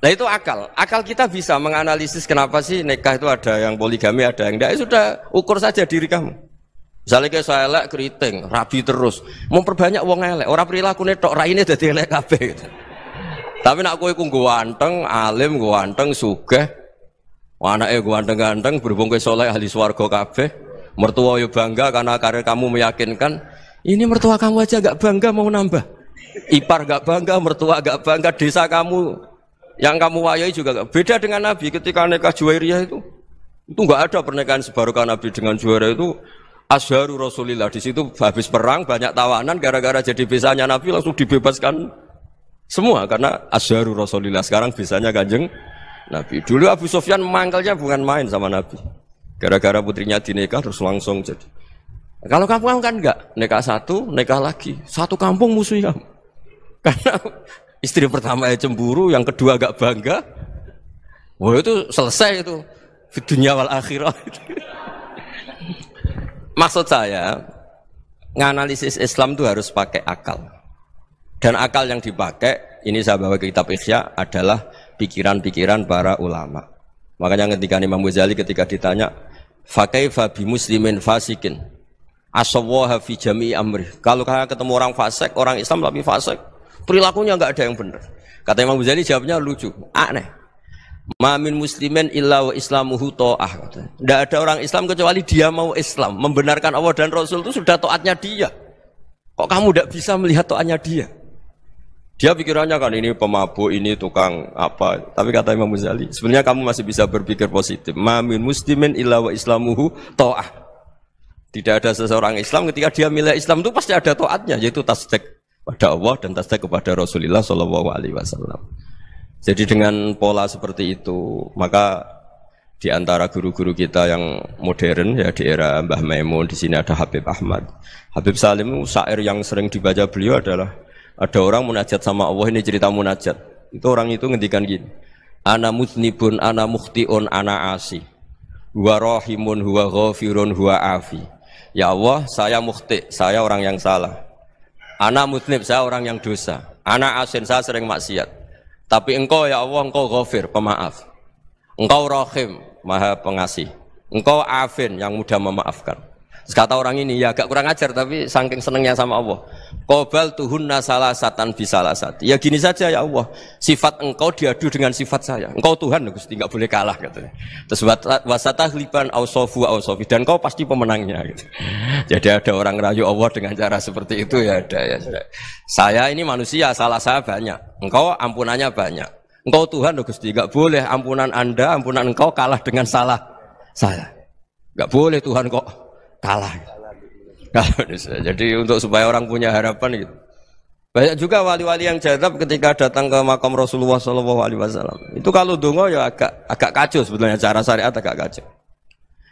Nah itu akal. Akal kita bisa menganalisis kenapa sih nikah itu ada yang poligami, ada yang tidak. Ya sudah ukur saja diri kamu. Misalnya kayak saya elek keriting, rabi terus. Memperbanyak uang elek, orang perilaku netok raine jadi elek Kafe. Gitu. Tapi nak kue kung ganteng, alim ganteng, mana eh ganteng-ganteng berhubung kowe soleh ahli swargo kafe, Mertua yo ya bangga karena karir kamu meyakinkan. Ini mertua kamu aja gak bangga mau nambah. Ipar gak bangga, mertua gak bangga, desa kamu yang kamu wayai juga gak. Beda dengan Nabi ketika nikah Juwairiyah itu. Itu gak ada pernikahan sebarukan Nabi dengan juara itu Asharu Rasulillah di situ habis perang banyak tawanan gara-gara jadi bisanya Nabi langsung dibebaskan semua karena Asharu Rasulillah sekarang bisanya kanjeng Nabi. Dulu Abu Sofyan mangkalnya bukan main sama Nabi. Gara-gara putrinya dinikah terus langsung jadi. Kalau kamu kan enggak, nikah satu, nikah lagi. Satu kampung musuhnya. Karena istri pertama ya cemburu, yang kedua agak bangga. Wah itu selesai itu. dunia wal akhirat. Maksud saya, nganalisis Islam itu harus pakai akal. Dan akal yang dipakai, ini saya bawa ke kitab Ihya adalah pikiran-pikiran para ulama. Makanya ketika Imam Ghazali ketika ditanya, Fakaifa bi muslimin fasikin, asawaha fi amri. Kalau kalian ketemu orang fasik, orang Islam tapi fasik, perilakunya nggak ada yang benar. Kata Imam Ghazali jawabnya lucu, aneh. Mamin muslimin illa wa islamuhu to'ah. Tidak ada orang Islam kecuali dia mau Islam. Membenarkan Allah dan Rasul itu sudah toatnya dia. Kok kamu tidak bisa melihat toatnya dia? Dia pikirannya kan ini pemabuk, ini tukang apa. Tapi kata Imam Ghazali, sebenarnya kamu masih bisa berpikir positif. Mamin muslimin illa wa islamuhu to'ah. Tidak ada seseorang Islam ketika dia milih Islam itu pasti ada toatnya yaitu tasdek pada Allah dan tasdek kepada Rasulullah Shallallahu Alaihi Wasallam. Jadi dengan pola seperti itu, maka di antara guru-guru kita yang modern ya di era Mbah Maimun di sini ada Habib Ahmad. Habib Salim syair yang sering dibaca beliau adalah ada orang munajat sama Allah ini cerita munajat. Itu orang itu ngendikan gini. Ana mutnibun ana muhtiun ana asi. Wa rahimun huwa ghafirun huwa afi. Ya Allah, saya mukti, saya orang yang salah. Ana mutnib, saya orang yang dosa. Ana asin, saya sering maksiat. Tapi engkau ya Allah, engkau ghafir, pemaaf. Engkau rahim, maha pengasih. Engkau afin yang mudah memaafkan. Kata orang ini ya agak kurang ajar tapi saking senengnya sama Allah. Kobal tuhunna salah satan bisalah sat. Ya gini saja ya Allah. Sifat engkau diadu dengan sifat saya. Engkau Tuhan Gusti nggak boleh kalah katanya. Terus wasatah liban ausofu ausofi dan kau pasti pemenangnya. Gitu. Jadi ada orang rayu Allah dengan cara seperti itu ya ada ya. Saya ini manusia salah saya banyak. Engkau ampunannya banyak. Engkau Tuhan loh Gusti, nggak boleh ampunan Anda, ampunan engkau kalah dengan salah saya. Nggak boleh Tuhan kok kalah. Jadi untuk supaya orang punya harapan gitu. Banyak juga wali-wali yang jadab ketika datang ke makam Rasulullah Shallallahu Alaihi Wasallam. Itu kalau dongo ya agak agak kacau sebetulnya cara syariat agak kacau.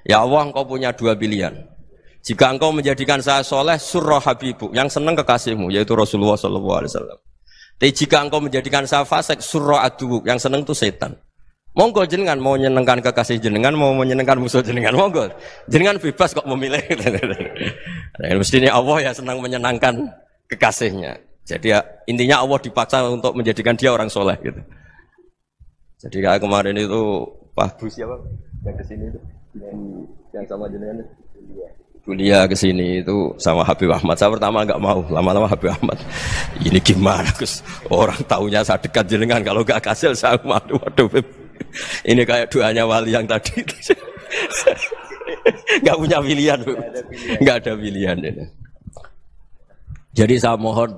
Ya Allah, engkau punya dua pilihan. Jika engkau menjadikan saya soleh, surah habibu, yang senang kekasihmu, yaitu Rasulullah Shallallahu Alaihi Wasallam. Tapi jika engkau menjadikan saya fasik, surah adu, yang senang itu setan. Monggo jenengan mau menyenangkan kekasih jenengan, mau menyenangkan musuh jenengan, monggo. Jenengan bebas kok memilih. nah, mestinya Allah ya senang menyenangkan kekasihnya. Jadi ya, intinya Allah dipaksa untuk menjadikan dia orang soleh gitu. Jadi kayak kemarin itu Pak Bu siapa yang kesini itu yang, yang sama jenengan kuliah ke sini itu sama Habib Ahmad. Saya pertama nggak mau, lama-lama Habib Ahmad. Ini gimana, Gus? Orang taunya saya dekat jenengan, kalau nggak kasih saya malu, waduh. Ini kayak doanya wali yang tadi. Gak punya pilihan. Gak ada pilihan. Ini. Ya. Jadi saya mohon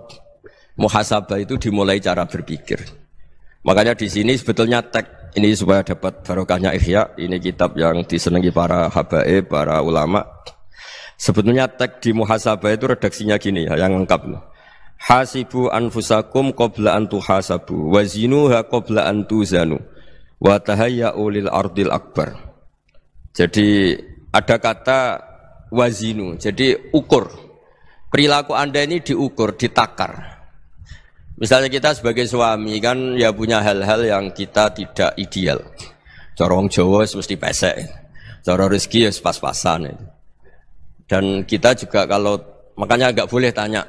muhasabah itu dimulai cara berpikir. Makanya di sini sebetulnya tag ini supaya dapat barokahnya ikhya. ini kitab yang disenangi para habaib, para ulama. Sebetulnya tag di muhasabah itu redaksinya gini ya, yang lengkap loh. Hasibu anfusakum qabla an tuhasabu wazinuha qabla an tuzanu wa tahayya'u lil ardil akbar. Jadi ada kata wazinu, jadi ukur. Perilaku Anda ini diukur, ditakar. Misalnya kita sebagai suami kan ya punya hal-hal yang kita tidak ideal. Corong Jawa mesti pesek. Cara rezeki ya pas-pasan Dan kita juga kalau makanya agak boleh tanya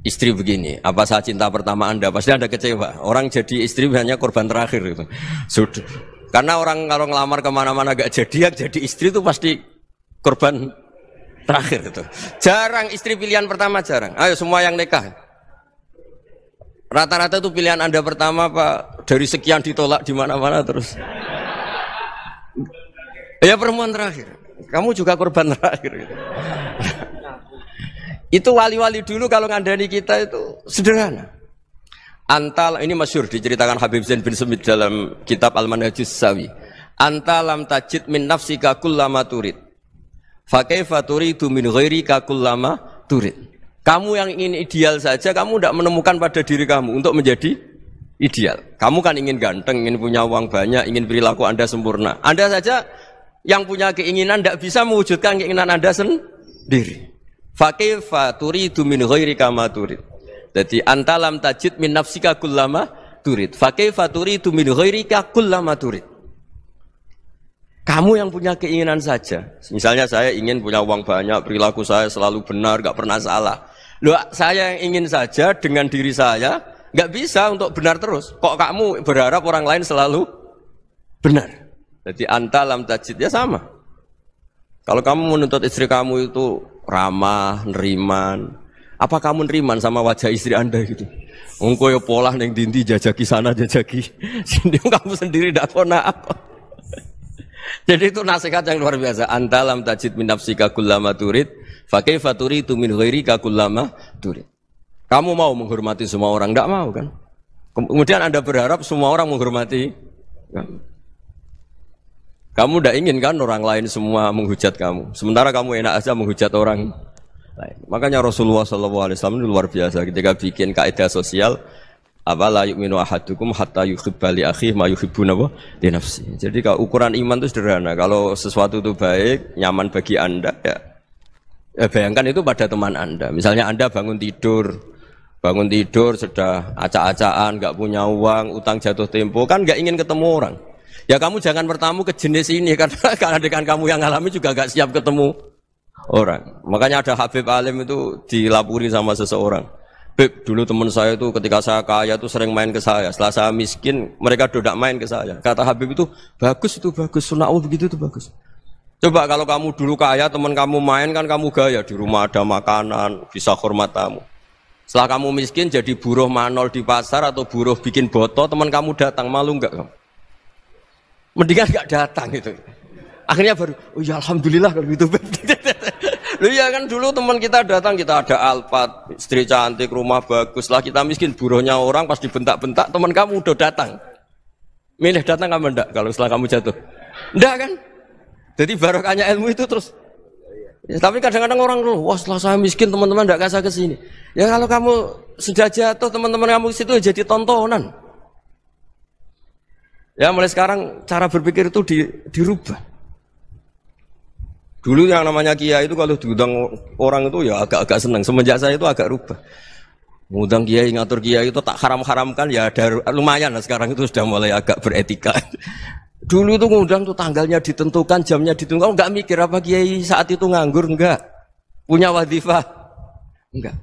istri begini, apa saat cinta pertama Anda? Pasti Anda kecewa. Orang jadi istri hanya korban terakhir itu. Sudah. Karena orang kalau ngelamar kemana-mana gak jadi, ya jadi istri itu pasti korban terakhir itu. Jarang istri pilihan pertama jarang. Ayo semua yang nikah. Rata-rata itu pilihan Anda pertama Pak dari sekian ditolak di mana-mana terus. Ya perempuan terakhir. Kamu juga korban terakhir. Gitu. Itu wali-wali dulu kalau ngandani kita itu sederhana. Antal ini masyur diceritakan Habib Zain bin Semit dalam kitab Al-Manhajus Sawi. Antalam tajid min nafsi nafsika lama turid. Fakaifa turidu min ghairika lama turid. Kamu yang ingin ideal saja kamu tidak menemukan pada diri kamu untuk menjadi ideal. Kamu kan ingin ganteng, ingin punya uang banyak, ingin perilaku Anda sempurna. Anda saja yang punya keinginan tidak bisa mewujudkan keinginan Anda sendiri. Fakaifa turidu min ghairi kama turid. Jadi antalam tajid min nafsika kullama turid. Fakaifa turidu min ghairi kullama turid. Kamu yang punya keinginan saja. Misalnya saya ingin punya uang banyak, perilaku saya selalu benar, gak pernah salah. Loh, saya yang ingin saja dengan diri saya gak bisa untuk benar terus. Kok kamu berharap orang lain selalu benar? Jadi antalam tajid ya sama. Kalau kamu menuntut istri kamu itu ramah, neriman, apa kamu neriman sama wajah istri anda gitu? Ungko ya pola neng dindi jajaki sana jajaki, sendiri kamu sendiri tidak kona apa. Jadi itu nasihat yang luar biasa. Antalam tajid min nafsika kullama turid, fakai faturi itu min ghairika kullama turid. Kamu mau menghormati semua orang? Tidak mau kan? Kemudian anda berharap semua orang menghormati kamu tidak ingin kan orang lain semua menghujat kamu. Sementara kamu enak aja menghujat orang lain. Makanya Rasulullah SAW Wasallam luar biasa ketika bikin kaidah sosial Apalah yuk minu ahadukum hatta yuhibba li ma yuhibbu nawa dinafsi. Jadi kalau ukuran iman itu sederhana. Kalau sesuatu itu baik, nyaman bagi Anda ya. ya bayangkan itu pada teman Anda. Misalnya Anda bangun tidur, bangun tidur sudah acak-acakan, nggak punya uang, utang jatuh tempo, kan nggak ingin ketemu orang. Ya kamu jangan bertamu ke jenis ini karena dengan kamu yang alami juga gak siap ketemu orang. Makanya ada Habib Alim itu dilapuri sama seseorang. Beb, dulu teman saya itu ketika saya kaya itu sering main ke saya. Setelah saya miskin, mereka tidak main ke saya. Kata Habib itu, bagus itu bagus, sunnah Allah begitu itu bagus. Coba kalau kamu dulu kaya, teman kamu main kan kamu gaya. Di rumah ada makanan, bisa hormat tamu. Setelah kamu miskin jadi buruh manol di pasar atau buruh bikin botol teman kamu datang, malu enggak kamu? Mendingan gak datang gitu. Akhirnya baru, oh ya alhamdulillah kalau gitu. Lu ya kan dulu teman kita datang kita ada Alphard, istri cantik, rumah bagus lah kita miskin, buruhnya orang pas dibentak-bentak teman kamu udah datang. Milih datang kamu enggak kalau setelah kamu jatuh? Enggak kan? Jadi barokahnya ilmu itu terus. Ya, tapi kadang-kadang orang lu, wah setelah saya miskin teman-teman enggak kasih ke sini. Ya kalau kamu sudah jatuh teman-teman kamu situ jadi tontonan. Ya mulai sekarang cara berpikir itu di, dirubah. Dulu yang namanya kiai itu kalau diundang orang itu ya agak-agak senang. Semenjak saya itu agak rubah. Mudang kiai ngatur kiai itu tak haram-haramkan ya ada lumayan lah sekarang itu sudah mulai agak beretika. Dulu itu ngundang tuh tanggalnya ditentukan, jamnya ditentukan. Enggak mikir apa kiai saat itu nganggur enggak. Punya wadifah enggak.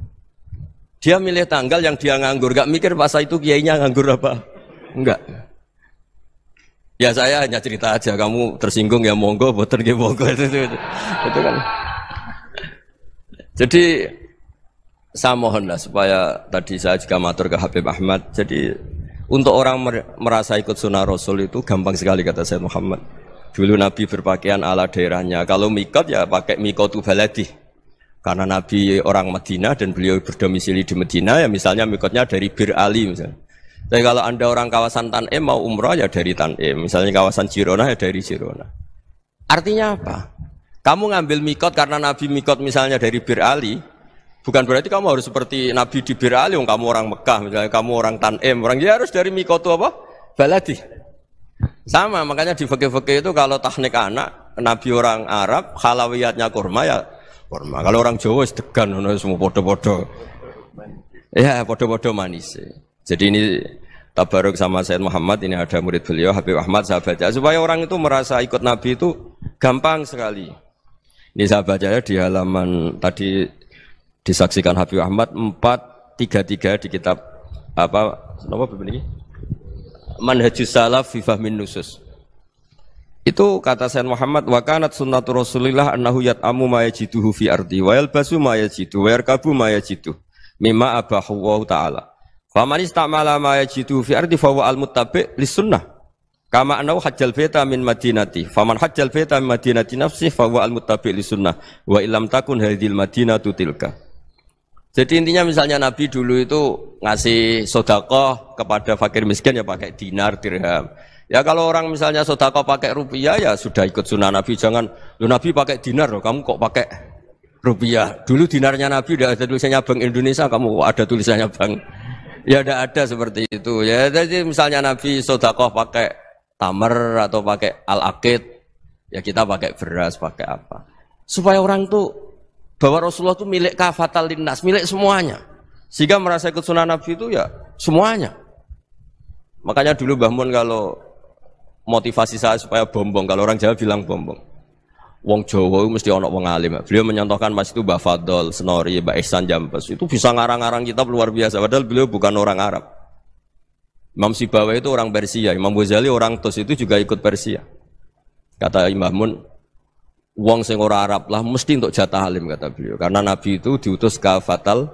Dia milih tanggal yang dia nganggur, Enggak mikir masa itu kiainya nganggur apa enggak. Ya saya hanya cerita aja, kamu tersinggung ya monggo, boten nggih ya monggo itu, itu, itu, itu kan. Jadi saya mohonlah supaya tadi saya juga matur ke Habib Ahmad. Jadi untuk orang merasa ikut sunnah Rasul itu gampang sekali kata saya Muhammad. Dulu Nabi berpakaian ala daerahnya. Kalau mikot ya pakai mikot baladi. Karena Nabi orang Madinah dan beliau berdomisili di Madinah ya misalnya mikotnya dari Bir Ali misalnya. Jadi kalau Anda orang kawasan Tanim mau umroh ya dari Tanim, misalnya kawasan Cirona ya dari Cirona. Artinya apa? Kamu ngambil mikot karena Nabi mikot misalnya dari Bir Ali, bukan berarti kamu harus seperti Nabi di Bir Ali, kamu orang Mekah, misalnya kamu orang Tanim, orang dia harus dari mikot itu apa? Baladi. Sama, makanya di fakir-fakir itu kalau teknik anak, Nabi orang Arab, halawiyatnya kurma ya kurma. Kalau orang Jawa sedegan, semua bodoh bodoh Ya, bodoh bodoh manis. Jadi ini Tabaruk sama Said Muhammad ini ada murid beliau Habib Ahmad saya supaya orang itu merasa ikut Nabi itu gampang sekali. Ini saya ya di halaman tadi disaksikan Habib Ahmad 433 di kitab apa nama ini? Manhajus Salaf fi Fahmin Nusus. Itu kata Sayyid Muhammad wa kanat sunnatu Rasulillah annahu yat'amu ma yajiduhu fi ardi wa yalbasu ma yajidu wa yarkabu ma yajidu mimma abahu wa ta'ala. Faman istamala ma yajidu fi ardi fa al muttabi li sunnah. Kama anau hajjal beta min madinati. Faman hajjal beta min madinati nafsi fa al muttabi li sunnah. Wa ilam takun hadil madinatu tilka. Jadi intinya misalnya Nabi dulu itu ngasih sodakoh kepada fakir miskin ya pakai dinar, dirham. Ya kalau orang misalnya sodakoh pakai rupiah ya sudah ikut sunnah Nabi. Jangan, lu Nabi pakai dinar loh, kamu kok pakai rupiah. Dulu dinarnya Nabi udah ada tulisannya Bank Indonesia, kamu ada tulisannya Bank ya tidak ada seperti itu ya jadi misalnya Nabi sodakoh pakai tamer atau pakai al akid ya kita pakai beras pakai apa supaya orang tuh bahwa Rasulullah itu milik kafatal linnas milik semuanya sehingga merasa ikut sunnah Nabi itu ya semuanya makanya dulu Bahmun kalau motivasi saya supaya bombong kalau orang Jawa bilang bombong Wong Jawa mesti ono wong alim. Beliau menyontohkan Mas itu Mbah Fadol, Senori, Mbak Ihsan Jambes. Itu bisa ngarang-ngarang kitab luar biasa padahal beliau bukan orang Arab. Imam Sibawa itu orang Persia, Imam Ghazali orang Tos itu juga ikut Persia. Kata Imam Mun, wong sing ora Arab lah mesti untuk jatah alim kata beliau. Karena Nabi itu diutus ke Fatal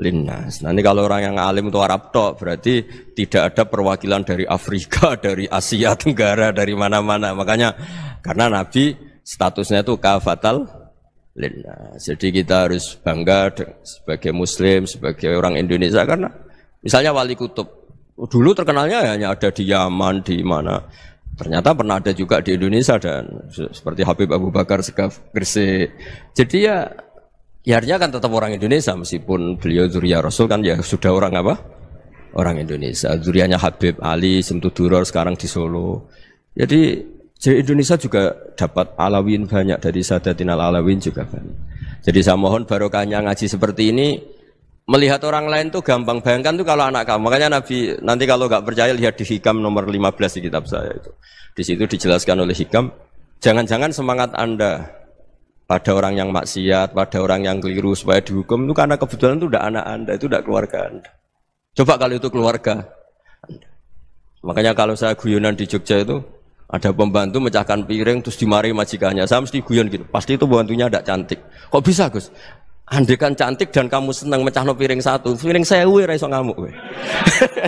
linnas. Nah, ini kalau orang yang alim itu Arab tok, berarti tidak ada perwakilan dari Afrika, dari Asia Tenggara, dari mana-mana. Makanya karena Nabi statusnya itu kafatal lina. Jadi kita harus bangga sebagai muslim, sebagai orang Indonesia karena misalnya wali kutub dulu terkenalnya hanya ada di Yaman, di mana ternyata pernah ada juga di Indonesia dan seperti Habib Abu Bakar Segaf Gresik. Jadi ya ya kan tetap orang Indonesia meskipun beliau Zuriya Rasul kan ya sudah orang apa? Orang Indonesia. Zuriyanya Habib Ali Semtuduror sekarang di Solo. Jadi jadi Indonesia juga dapat alawin banyak dari Sadatin al-Alawin juga banyak. Jadi saya mohon barokahnya ngaji seperti ini melihat orang lain tuh gampang bayangkan tuh kalau anak kamu makanya Nabi nanti kalau nggak percaya lihat di hikam nomor 15 di kitab saya itu di situ dijelaskan oleh hikam jangan-jangan semangat anda pada orang yang maksiat pada orang yang keliru supaya dihukum itu karena kebetulan itu udah anak anda itu udah keluarga anda coba kalau itu keluarga anda. makanya kalau saya guyonan di Jogja itu ada pembantu mecahkan piring terus dimarahi majikannya. Saya mesti guyon gitu. Pasti itu pembantunya tidak cantik. Kok bisa Gus? Andekan cantik dan kamu senang mecah no piring satu, piring saya uwe raiso ngamuk.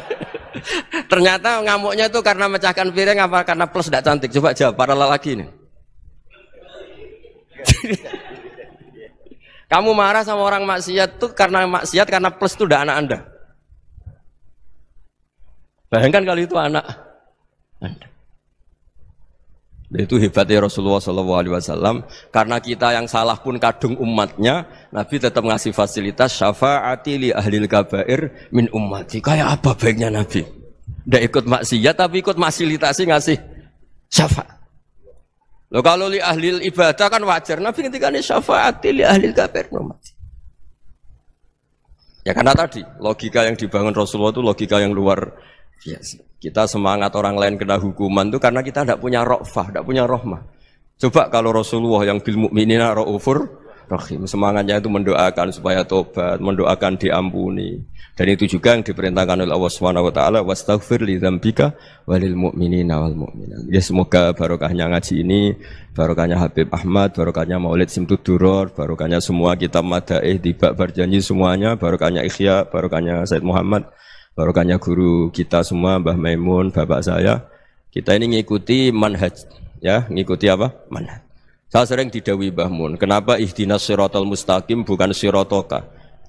Ternyata ngamuknya itu karena mecahkan piring apa karena plus tidak cantik. Coba jawab para lelaki ini. kamu marah sama orang maksiat tuh karena maksiat karena plus itu udah anak anda. Bayangkan kalau itu anak anda. Nah, itu hebatnya Rasulullah Shallallahu Alaihi Wasallam. Karena kita yang salah pun kadung umatnya, Nabi tetap ngasih fasilitas syafaati li ahli kabair min ummati. Kayak apa baiknya Nabi? Tidak ikut maksiat tapi ikut fasilitasi ngasih syafaat. Lo kalau li ahli ibadah kan wajar. Nabi ketika nih syafaati li ahli kabair min ummati. Ya karena tadi logika yang dibangun Rasulullah itu logika yang luar biasa. Kita semangat orang lain kena hukuman itu karena kita tidak punya rokfah, tidak punya rohmah. Coba kalau Rasulullah yang bil mukminina raufur rahim semangatnya itu mendoakan supaya tobat, mendoakan diampuni. Dan itu juga yang diperintahkan oleh Allah Subhanahu wa taala wastaghfir li dzambika walil mukminina wal mu'minat. Ya semoga barokahnya ngaji ini, barokahnya Habib Ahmad, barokahnya Maulid Simtud Duror, barokahnya semua kita Madaih, bak berjanji semuanya, barokahnya Ikhya, barokahnya Said Muhammad barokahnya guru kita semua Mbah Maimun, bapak saya. Kita ini ngikuti manhaj ya, ngikuti apa? Manhaj. Saya sering didawi Mbah Mun, kenapa ihdinas sirotol mustaqim bukan sirotoka?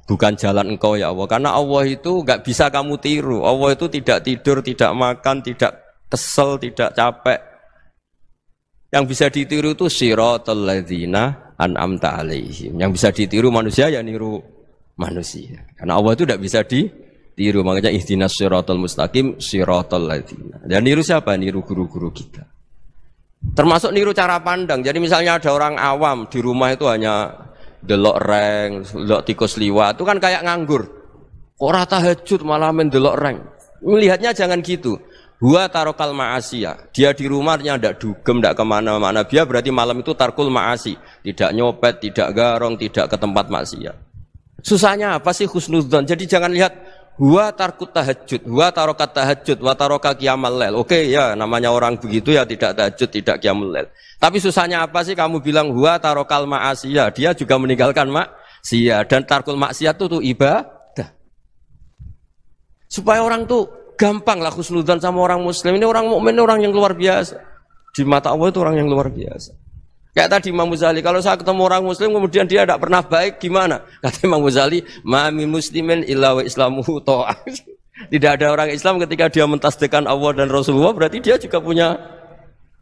Bukan jalan engkau ya Allah, karena Allah itu nggak bisa kamu tiru. Allah itu tidak tidur, tidak makan, tidak kesel, tidak capek. Yang bisa ditiru itu sirotol ladzina an'amta alaihim. Yang bisa ditiru manusia ya niru manusia. Karena Allah itu tidak bisa di tiru makanya istinas sirotol mustaqim sirotol ladina dan niru siapa niru guru-guru kita termasuk niru cara pandang jadi misalnya ada orang awam di rumah itu hanya delok reng delok tikus liwat itu kan kayak nganggur kok rata hajut malah mendelok reng melihatnya jangan gitu taro kalma asia, Dia di rumahnya tidak dugem, tidak kemana-mana. Dia berarti malam itu tarkul ma'asi. Tidak nyopet, tidak garong, tidak ke tempat maksiat. Susahnya apa sih khusnudzon? Jadi jangan lihat Huwa tarkut tahajud, huwa tarokat tahajud, huwa taroka kiamal lel. Oke okay, ya namanya orang begitu ya tidak tahajud, tidak kiamal lel. Tapi susahnya apa sih kamu bilang huwa tarokal ma'asiya, Dia juga meninggalkan maksiat. Dan tarkul maksiat itu tuh ibadah. Supaya orang tuh gampang lah khusnudan sama orang muslim. Ini orang mukmin orang yang luar biasa. Di mata Allah itu orang yang luar biasa. Kayak tadi Imam Muzali, kalau saya ketemu orang muslim kemudian dia tidak pernah baik gimana? Kata Imam Muzali, "Mami muslimin illa wa islamuhu ta'ah." Tidak ada orang Islam ketika dia mentasdekan Allah dan Rasulullah berarti dia juga punya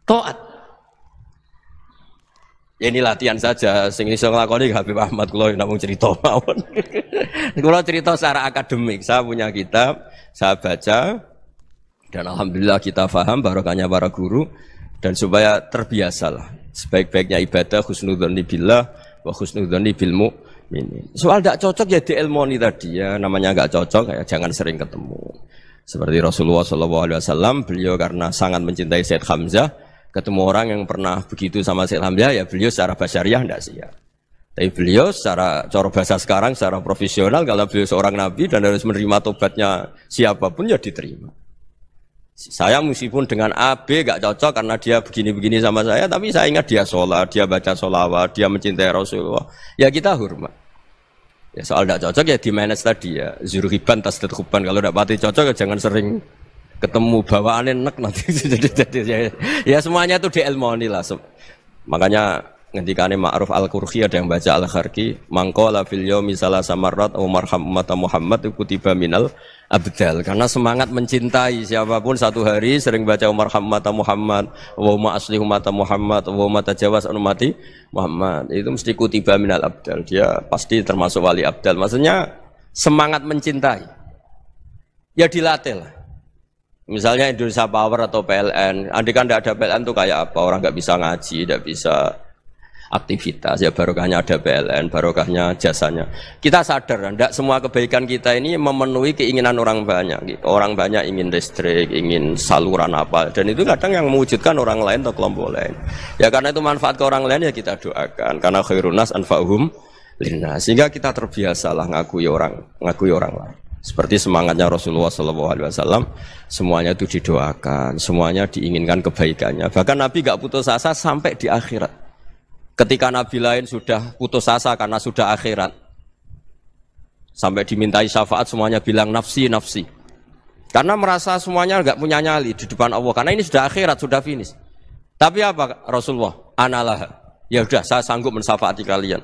taat. Ya ini latihan saja, sing iso nglakoni Habib Ahmad kula mau cerita mawon. kula cerita secara akademik, saya punya kitab, saya baca dan alhamdulillah kita faham, barokahnya para guru dan supaya terbiasalah. Sebaik-baiknya ibadah husnudzoni billah wa husnudzoni bil ini Soal tidak cocok ya di ilmoni tadi ya namanya nggak cocok ya jangan sering ketemu. Seperti Rasulullah Shallallahu Alaihi Wasallam beliau karena sangat mencintai Said Hamzah ketemu orang yang pernah begitu sama Said Hamzah ya beliau secara basyariah tidak ya Tapi beliau secara cara bahasa sekarang secara profesional kalau beliau seorang nabi dan harus menerima tobatnya siapapun ya diterima. Saya meskipun dengan A, B gak cocok karena dia begini-begini sama saya, tapi saya ingat dia sholat, dia baca sholawat, dia mencintai Rasulullah. Ya kita hormat. Ya soal gak cocok ya di manage tadi ya. Zurhiban, tasdid Kalau gak pati cocok ya jangan sering ketemu bawaan enak nanti. jadi-jadi ya, ya semuanya tuh itu elmoni lah. Makanya ngendikane Ma'ruf Al-Qurhi ada yang baca Al-Kharqi mangkola fil yaumi salah samarat umar marham Muhammad kutiba minal abdal karena semangat mencintai siapapun satu hari sering baca Umar Hamata Muhammad ma asli umata Muhammad ma tajawas anumati Muhammad itu mesti kutiba minal abdal dia pasti termasuk wali abdal maksudnya semangat mencintai ya dilatih lah misalnya Indonesia Power atau PLN andikan tidak ada PLN tuh kayak apa orang nggak bisa ngaji tidak bisa aktivitas ya barokahnya ada PLN barokahnya jasanya kita sadar tidak semua kebaikan kita ini memenuhi keinginan orang banyak orang banyak ingin listrik ingin saluran apa dan itu kadang yang mewujudkan orang lain atau kelompok lain ya karena itu manfaat ke orang lain ya kita doakan karena khairunas anfa'uhum lina sehingga kita terbiasalah ngakui orang ngakui orang lain seperti semangatnya Rasulullah SAW, semuanya itu didoakan, semuanya diinginkan kebaikannya. Bahkan Nabi gak putus asa sampai di akhirat. Ketika nabi lain sudah putus asa karena sudah akhirat. Sampai dimintai syafaat semuanya bilang nafsi, nafsi. Karena merasa semuanya nggak punya nyali di depan Allah. Karena ini sudah akhirat, sudah finish. Tapi apa Rasulullah? Analah. Ya sudah, saya sanggup mensafaati kalian.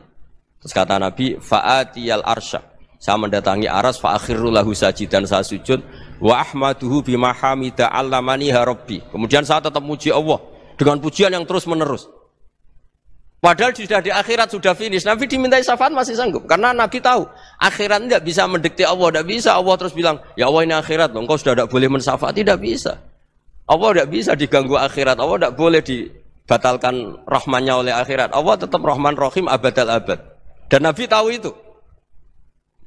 Terus kata Nabi, fa'atiyal arsha Saya mendatangi aras, fa'akhirru lahu dan saya sujud. Wa ahmaduhu bimahamida allamani ya Kemudian saya tetap muji Allah. Dengan pujian yang terus menerus. Padahal sudah di akhirat sudah finish. Nabi dimintai syafaat masih sanggup karena Nabi tahu akhirat tidak bisa mendekati Allah, tidak bisa Allah terus bilang, "Ya Allah ini akhirat, loh, engkau sudah tidak boleh mensyafaat." Tidak bisa. Allah tidak bisa diganggu akhirat. Allah tidak boleh dibatalkan rahmannya oleh akhirat. Allah tetap rahman rahim abad al abad. Dan Nabi tahu itu.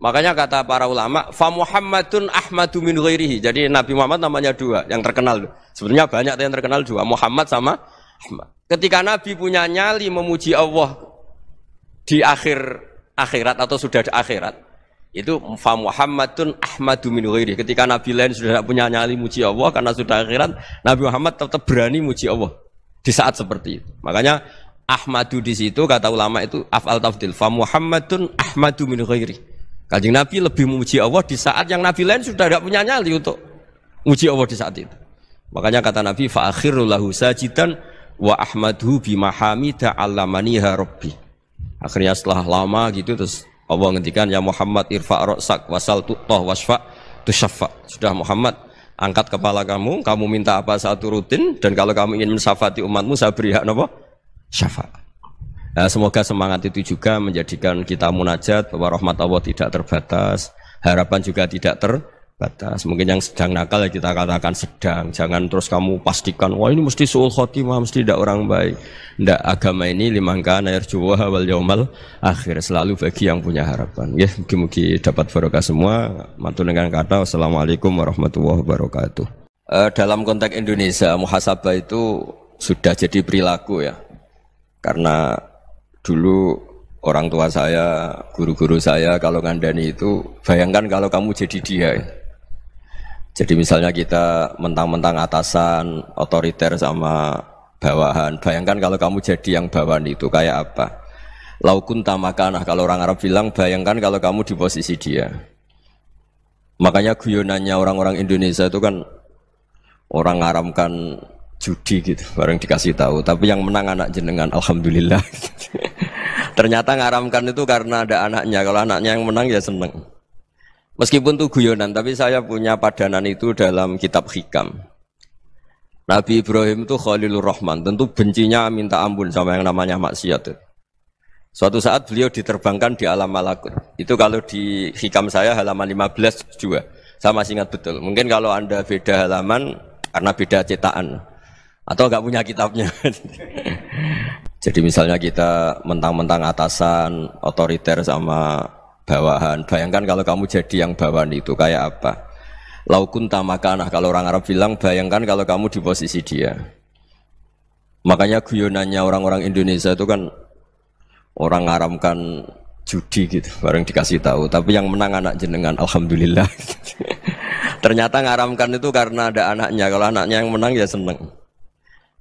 Makanya kata para ulama, fa Muhammadun Ahmadu min ghairihi. Jadi Nabi Muhammad namanya dua, yang terkenal. Sebenarnya banyak yang terkenal dua, Muhammad sama hikmah. Ketika Nabi punya nyali memuji Allah di akhir akhirat atau sudah di akhirat, itu fa Muhammadun Ahmadu min ghairi. Ketika Nabi lain sudah tidak punya nyali muji Allah karena sudah akhirat, Nabi Muhammad tetap berani muji Allah di saat seperti itu. Makanya Ahmadu di situ kata ulama itu afal tafdil. Fa Muhammadun Ahmadu min ghairi. Kanjeng Nabi lebih memuji Allah di saat yang Nabi lain sudah tidak punya nyali untuk muji Allah di saat itu. Makanya kata Nabi fa akhirul lahu sajidan wa ahmadhu bimahamida allamaniha ya rabbi. Akhirnya setelah lama gitu terus Allah ngendikan ya Muhammad irfa roksak wasal tuqtah wasfa tusyaffa. Sudah Muhammad angkat kepala kamu, kamu minta apa satu rutin dan kalau kamu ingin mensafati umatmu saya beri hak napa? syafa Nah, semoga semangat itu juga menjadikan kita munajat bahwa rahmat Allah tidak terbatas, harapan juga tidak ter batas. Mungkin yang sedang nakal ya kita katakan sedang. Jangan terus kamu pastikan, wah ini mesti suul khotimah, mesti tidak orang baik. Tidak, agama ini limangkan air juwa wal yaumal akhir. Selalu bagi yang punya harapan. Ya, mungkin-mungkin dapat barokah semua. mantul dengan kata, assalamualaikum warahmatullahi wabarakatuh. E, dalam konteks Indonesia, muhasabah itu sudah jadi perilaku ya. Karena dulu orang tua saya, guru-guru saya kalau ngandani itu, bayangkan kalau kamu jadi dia. Ya. Jadi misalnya kita mentang-mentang atasan, otoriter sama bawahan. Bayangkan kalau kamu jadi yang bawahan itu kayak apa? Laukun tamakanah kalau orang Arab bilang bayangkan kalau kamu di posisi dia. Makanya guyonannya orang-orang Indonesia itu kan orang kan judi gitu, bareng dikasih tahu. Tapi yang menang anak jenengan, alhamdulillah. Ternyata ngaramkan itu karena ada anaknya. Kalau anaknya yang menang ya seneng. Meskipun itu guyonan, tapi saya punya padanan itu dalam kitab hikam. Nabi Ibrahim itu Khalilur Rahman, tentu bencinya minta ampun sama yang namanya maksiat. Suatu saat beliau diterbangkan di alam malakut. Itu kalau di hikam saya halaman 15 juga. Sama masih ingat betul. Mungkin kalau Anda beda halaman karena beda cetakan atau nggak punya kitabnya. Jadi misalnya kita mentang-mentang atasan, otoriter sama bawahan. Bayangkan kalau kamu jadi yang bawahan itu kayak apa? Laukun tamakanah kalau orang Arab bilang bayangkan kalau kamu di posisi dia. Makanya guyonannya orang-orang Indonesia itu kan orang Arab kan judi gitu, bareng dikasih tahu. Tapi yang menang anak jenengan, alhamdulillah. Ternyata ngaramkan itu karena ada anaknya. Kalau anaknya yang menang ya seneng.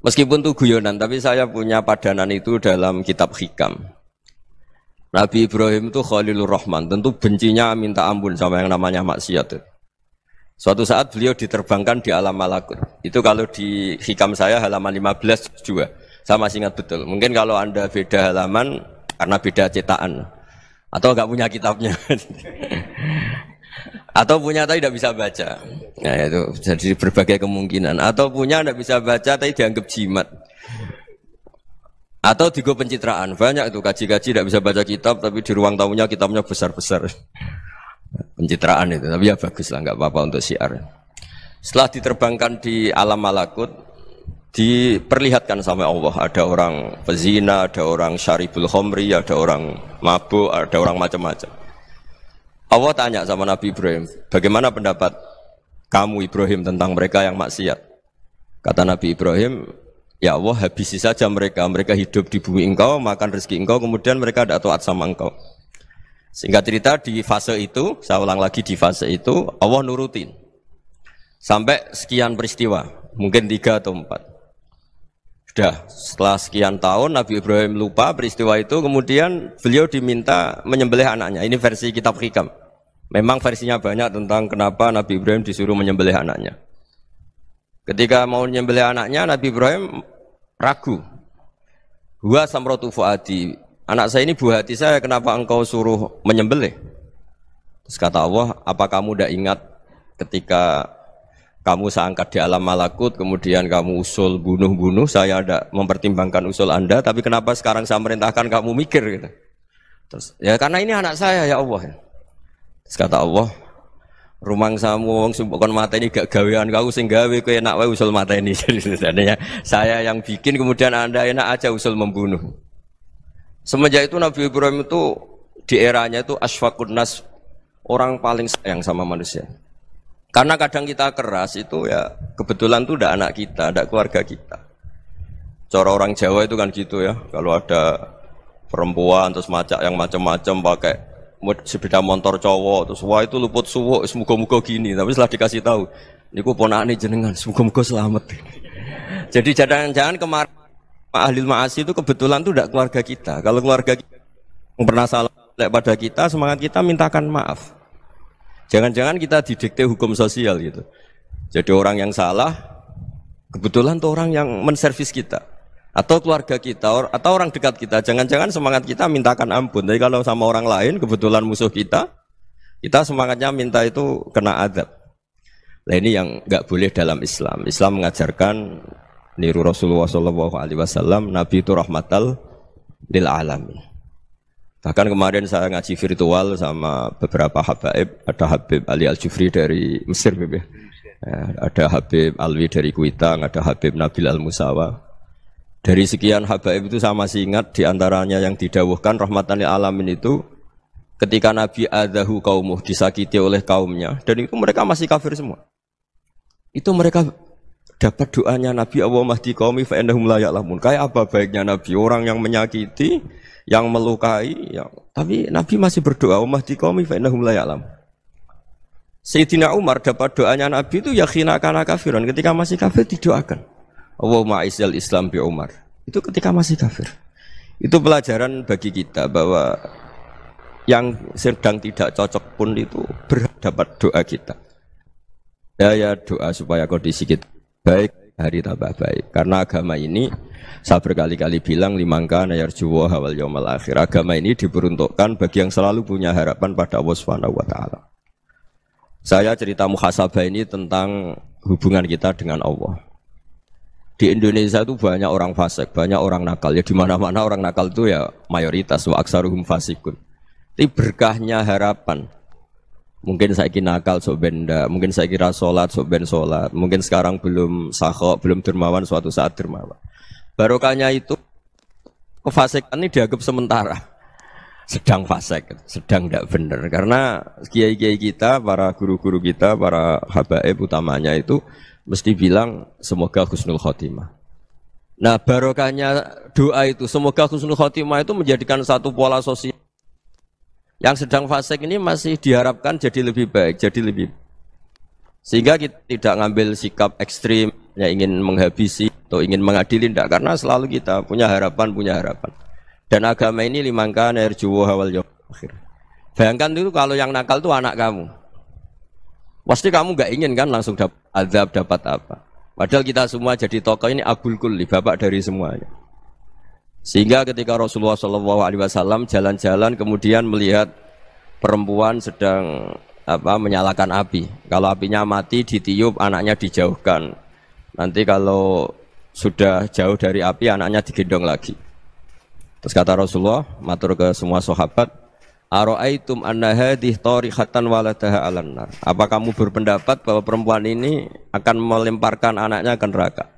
Meskipun itu guyonan, tapi saya punya padanan itu dalam kitab hikam. Nabi Ibrahim itu Khalilur Rahman, tentu bencinya minta ampun sama yang namanya maksiat. Suatu saat beliau diterbangkan di alam malakut. Itu kalau di hikam saya halaman 15 juga. Saya masih ingat betul. Mungkin kalau Anda beda halaman karena beda cetakan atau nggak punya kitabnya. atau punya tapi tidak bisa baca. Nah, itu jadi berbagai kemungkinan. Atau punya tidak bisa baca tapi dianggap jimat. Atau digo pencitraan. Banyak itu kaji-kaji tidak bisa baca kitab tapi di ruang tamunya kitabnya besar-besar. Pencitraan itu. Tapi ya bagus lah, nggak apa-apa untuk siar. Setelah diterbangkan di alam malakut, diperlihatkan sama Allah ada orang pezina, ada orang syaribul khomri, ada orang mabuk, ada orang macam-macam. Allah tanya sama Nabi Ibrahim, bagaimana pendapat kamu Ibrahim tentang mereka yang maksiat? Kata Nabi Ibrahim, Ya Allah habisi saja mereka, mereka hidup di bumi engkau, makan rezeki engkau, kemudian mereka tidak taat sama engkau. Sehingga cerita di fase itu, saya ulang lagi di fase itu, Allah nurutin. Sampai sekian peristiwa, mungkin tiga atau empat. Sudah, setelah sekian tahun Nabi Ibrahim lupa peristiwa itu, kemudian beliau diminta menyembelih anaknya. Ini versi kitab hikam. Memang versinya banyak tentang kenapa Nabi Ibrahim disuruh menyembelih anaknya. Ketika mau menyembelih anaknya, Nabi Ibrahim ragu. Wa samrotu fuadi. Anak saya ini buah hati saya, kenapa engkau suruh menyembelih? Terus kata Allah, apa kamu tidak ingat ketika kamu seangkat di alam malakut, kemudian kamu usul bunuh-bunuh, saya ada mempertimbangkan usul Anda, tapi kenapa sekarang saya merintahkan kamu mikir gitu? Terus, ya karena ini anak saya ya Allah. Ya. Terus kata Allah, rumang samu wong sumpok kon mata ini gak gawean kau sing gawe kowe enak wae usul mata ini saya yang bikin kemudian anda enak aja usul membunuh semenjak itu Nabi Ibrahim itu di eranya itu asfakun nas orang paling sayang sama manusia karena kadang kita keras itu ya kebetulan tuh tidak anak kita, tidak keluarga kita. Cara orang Jawa itu kan gitu ya, kalau ada perempuan terus macak yang macam-macam pakai sepeda motor cowok terus wah itu luput suwo semoga-moga gini tapi setelah dikasih tahu niku ponakane jenengan semoga-moga selamat jadi jangan-jangan kemarin Pak ahli maasi itu kebetulan tuh tidak keluarga kita kalau keluarga kita yang pernah salah pada kita semangat kita mintakan maaf jangan-jangan kita didikte hukum sosial gitu jadi orang yang salah kebetulan tuh orang yang menservis kita atau keluarga kita atau orang dekat kita. Jangan-jangan semangat kita mintakan ampun. Tapi kalau sama orang lain kebetulan musuh kita, kita semangatnya minta itu kena adab. Nah ini yang nggak boleh dalam Islam. Islam mengajarkan niru Rasulullah Shallallahu Alaihi Wasallam, Nabi itu rahmatal lil alamin. Bahkan kemarin saya ngaji virtual sama beberapa habaib, ada Habib Ali Al Jufri dari Mesir, ya. ada Habib Alwi dari Kuitang, ada Habib Nabil Al Musawa, dari sekian habaib itu sama masih ingat diantaranya yang didawuhkan rahmatan alamin itu ketika Nabi adahu kaumuh disakiti oleh kaumnya dan itu mereka masih kafir semua. Itu mereka dapat doanya Nabi Allah mahdi kaumi fa'indahum layak lamun. Kayak apa baiknya Nabi orang yang menyakiti, yang melukai, yang... tapi Nabi masih berdoa Allah mahdi kaumi fa'indahum layak lamun. Sayyidina Umar dapat doanya Nabi itu yakinakana kafiran ketika masih kafir didoakan. Allahumma isyal Islam bi Umar. Itu ketika masih kafir. Itu pelajaran bagi kita bahwa yang sedang tidak cocok pun itu berdapat doa kita. Ya, ya doa supaya kondisi kita baik hari tambah baik karena agama ini saya berkali-kali bilang limangka nayarjuwa hawal yomal akhir agama ini diperuntukkan bagi yang selalu punya harapan pada Allah Subhanahu wa taala saya cerita muhasabah ini tentang hubungan kita dengan Allah di Indonesia itu banyak orang fasik, banyak orang nakal. Ya di mana-mana orang nakal itu ya mayoritas wa aksaruhum fasikun. Tapi berkahnya harapan. Mungkin saya kira nakal sok benda, mungkin saya kira sholat sok ben sholat, mungkin sekarang belum sahok, belum dermawan, suatu saat dermawan. Barokahnya itu kefasikan ini dianggap sementara sedang fasek, sedang tidak benar. Karena kiai-kiai kita, para guru-guru kita, para habaib utamanya itu mesti bilang semoga husnul khotimah. Nah barokahnya doa itu semoga husnul khotimah itu menjadikan satu pola sosial yang sedang fase ini masih diharapkan jadi lebih baik, jadi lebih sehingga kita tidak ngambil sikap ekstrim yang ingin menghabisi atau ingin mengadili tidak karena selalu kita punya harapan punya harapan dan agama ini limangkan air juwo hawal akhir bayangkan itu kalau yang nakal itu anak kamu Pasti kamu nggak ingin kan langsung dap azab dapat apa. Padahal kita semua jadi tokoh ini abul kulli, bapak dari semuanya. Sehingga ketika Rasulullah SAW jalan-jalan kemudian melihat perempuan sedang apa menyalakan api. Kalau apinya mati ditiup anaknya dijauhkan. Nanti kalau sudah jauh dari api anaknya digendong lagi. Terus kata Rasulullah, matur ke semua sahabat, Aro'aitum anna hadih tarihatan waladaha alannar. Apa kamu berpendapat bahwa perempuan ini akan melemparkan anaknya ke neraka?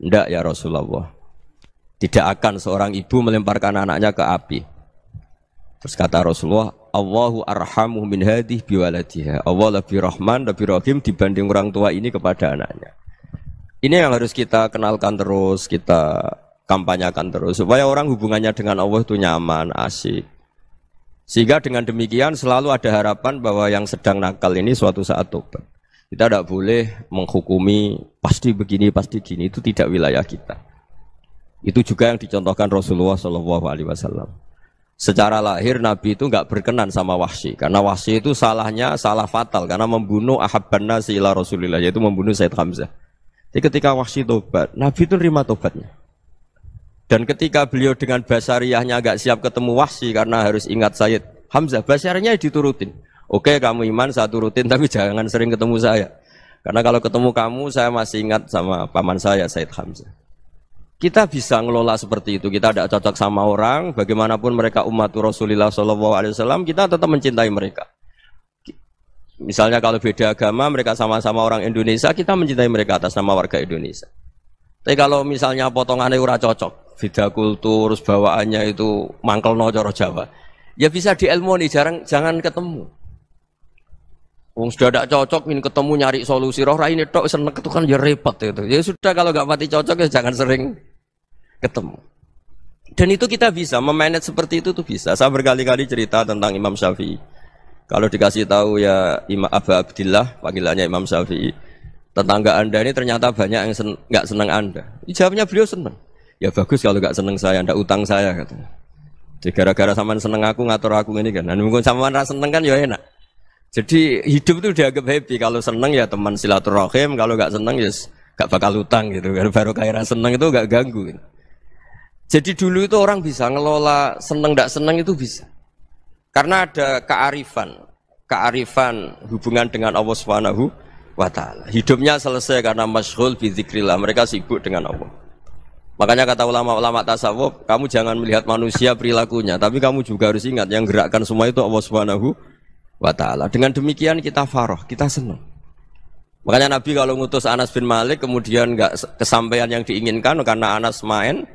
Tidak ya Rasulullah. Tidak akan seorang ibu melemparkan anaknya ke api. Terus kata Rasulullah, Allahu arhamu min hadih biwaladiha. Allah lebih rahman, lebih rahim dibanding orang tua ini kepada anaknya. Ini yang harus kita kenalkan terus, kita kampanyakan terus supaya orang hubungannya dengan Allah itu nyaman, asik sehingga dengan demikian selalu ada harapan bahwa yang sedang nakal ini suatu saat tobat. Kita tidak boleh menghukumi pasti begini, pasti gini, itu tidak wilayah kita. Itu juga yang dicontohkan Rasulullah Shallallahu Alaihi Wasallam. Secara lahir Nabi itu nggak berkenan sama wahsi karena wahsi itu salahnya salah fatal karena membunuh ahabban nasi ila Rasulillah yaitu membunuh Said Hamzah. Jadi ketika wahsi tobat, Nabi itu nerima tobatnya. Dan ketika beliau dengan basariahnya agak siap ketemu wahsi karena harus ingat Sayyid Hamzah, basariahnya diturutin. Oke kamu iman saya turutin tapi jangan sering ketemu saya. Karena kalau ketemu kamu saya masih ingat sama paman saya Sayyid Hamzah. Kita bisa ngelola seperti itu. Kita tidak cocok sama orang, bagaimanapun mereka umat Rasulullah Shallallahu Alaihi Wasallam, kita tetap mencintai mereka. Misalnya kalau beda agama, mereka sama-sama orang Indonesia, kita mencintai mereka atas nama warga Indonesia. Tapi kalau misalnya potongannya ura cocok, beda kultur, bawaannya itu mangkel no Jawa. Ya bisa nih jarang jangan ketemu. Wong sudah tidak cocok, ingin ketemu nyari solusi. Roh ini tok seneng itu kan ya repot itu. Ya sudah kalau nggak mati cocok ya jangan sering ketemu. Dan itu kita bisa memanage seperti itu tuh bisa. Saya berkali-kali cerita tentang Imam Syafi'i. Kalau dikasih tahu ya Imam Abu Abdillah, panggilannya Imam Syafi'i. Tetangga Anda ini ternyata banyak yang sen nggak senang Anda. Jawabnya beliau senang. Ya bagus kalau gak seneng saya, ndak utang saya katanya. Jadi gara-gara saman seneng aku ngatur aku ini kan. Dan nah, mungkin saman rasa seneng kan ya enak. Jadi hidup itu dianggap happy. Kalau seneng ya teman silaturahim, kalau gak seneng ya gak bakal utang gitu. Kan baru kaya seneng itu gak ganggu. Gitu. Jadi dulu itu orang bisa ngelola seneng ndak seneng itu bisa. Karena ada kearifan, kearifan hubungan dengan Allah Subhanahu wa Hidupnya selesai karena masyhul bi Mereka sibuk dengan Allah. Makanya kata ulama-ulama tasawuf, kamu jangan melihat manusia perilakunya, tapi kamu juga harus ingat yang gerakkan semua itu Allah Subhanahu wa taala. Dengan demikian kita faroh, kita senang. Makanya Nabi kalau ngutus Anas bin Malik kemudian nggak kesampaian yang diinginkan karena Anas main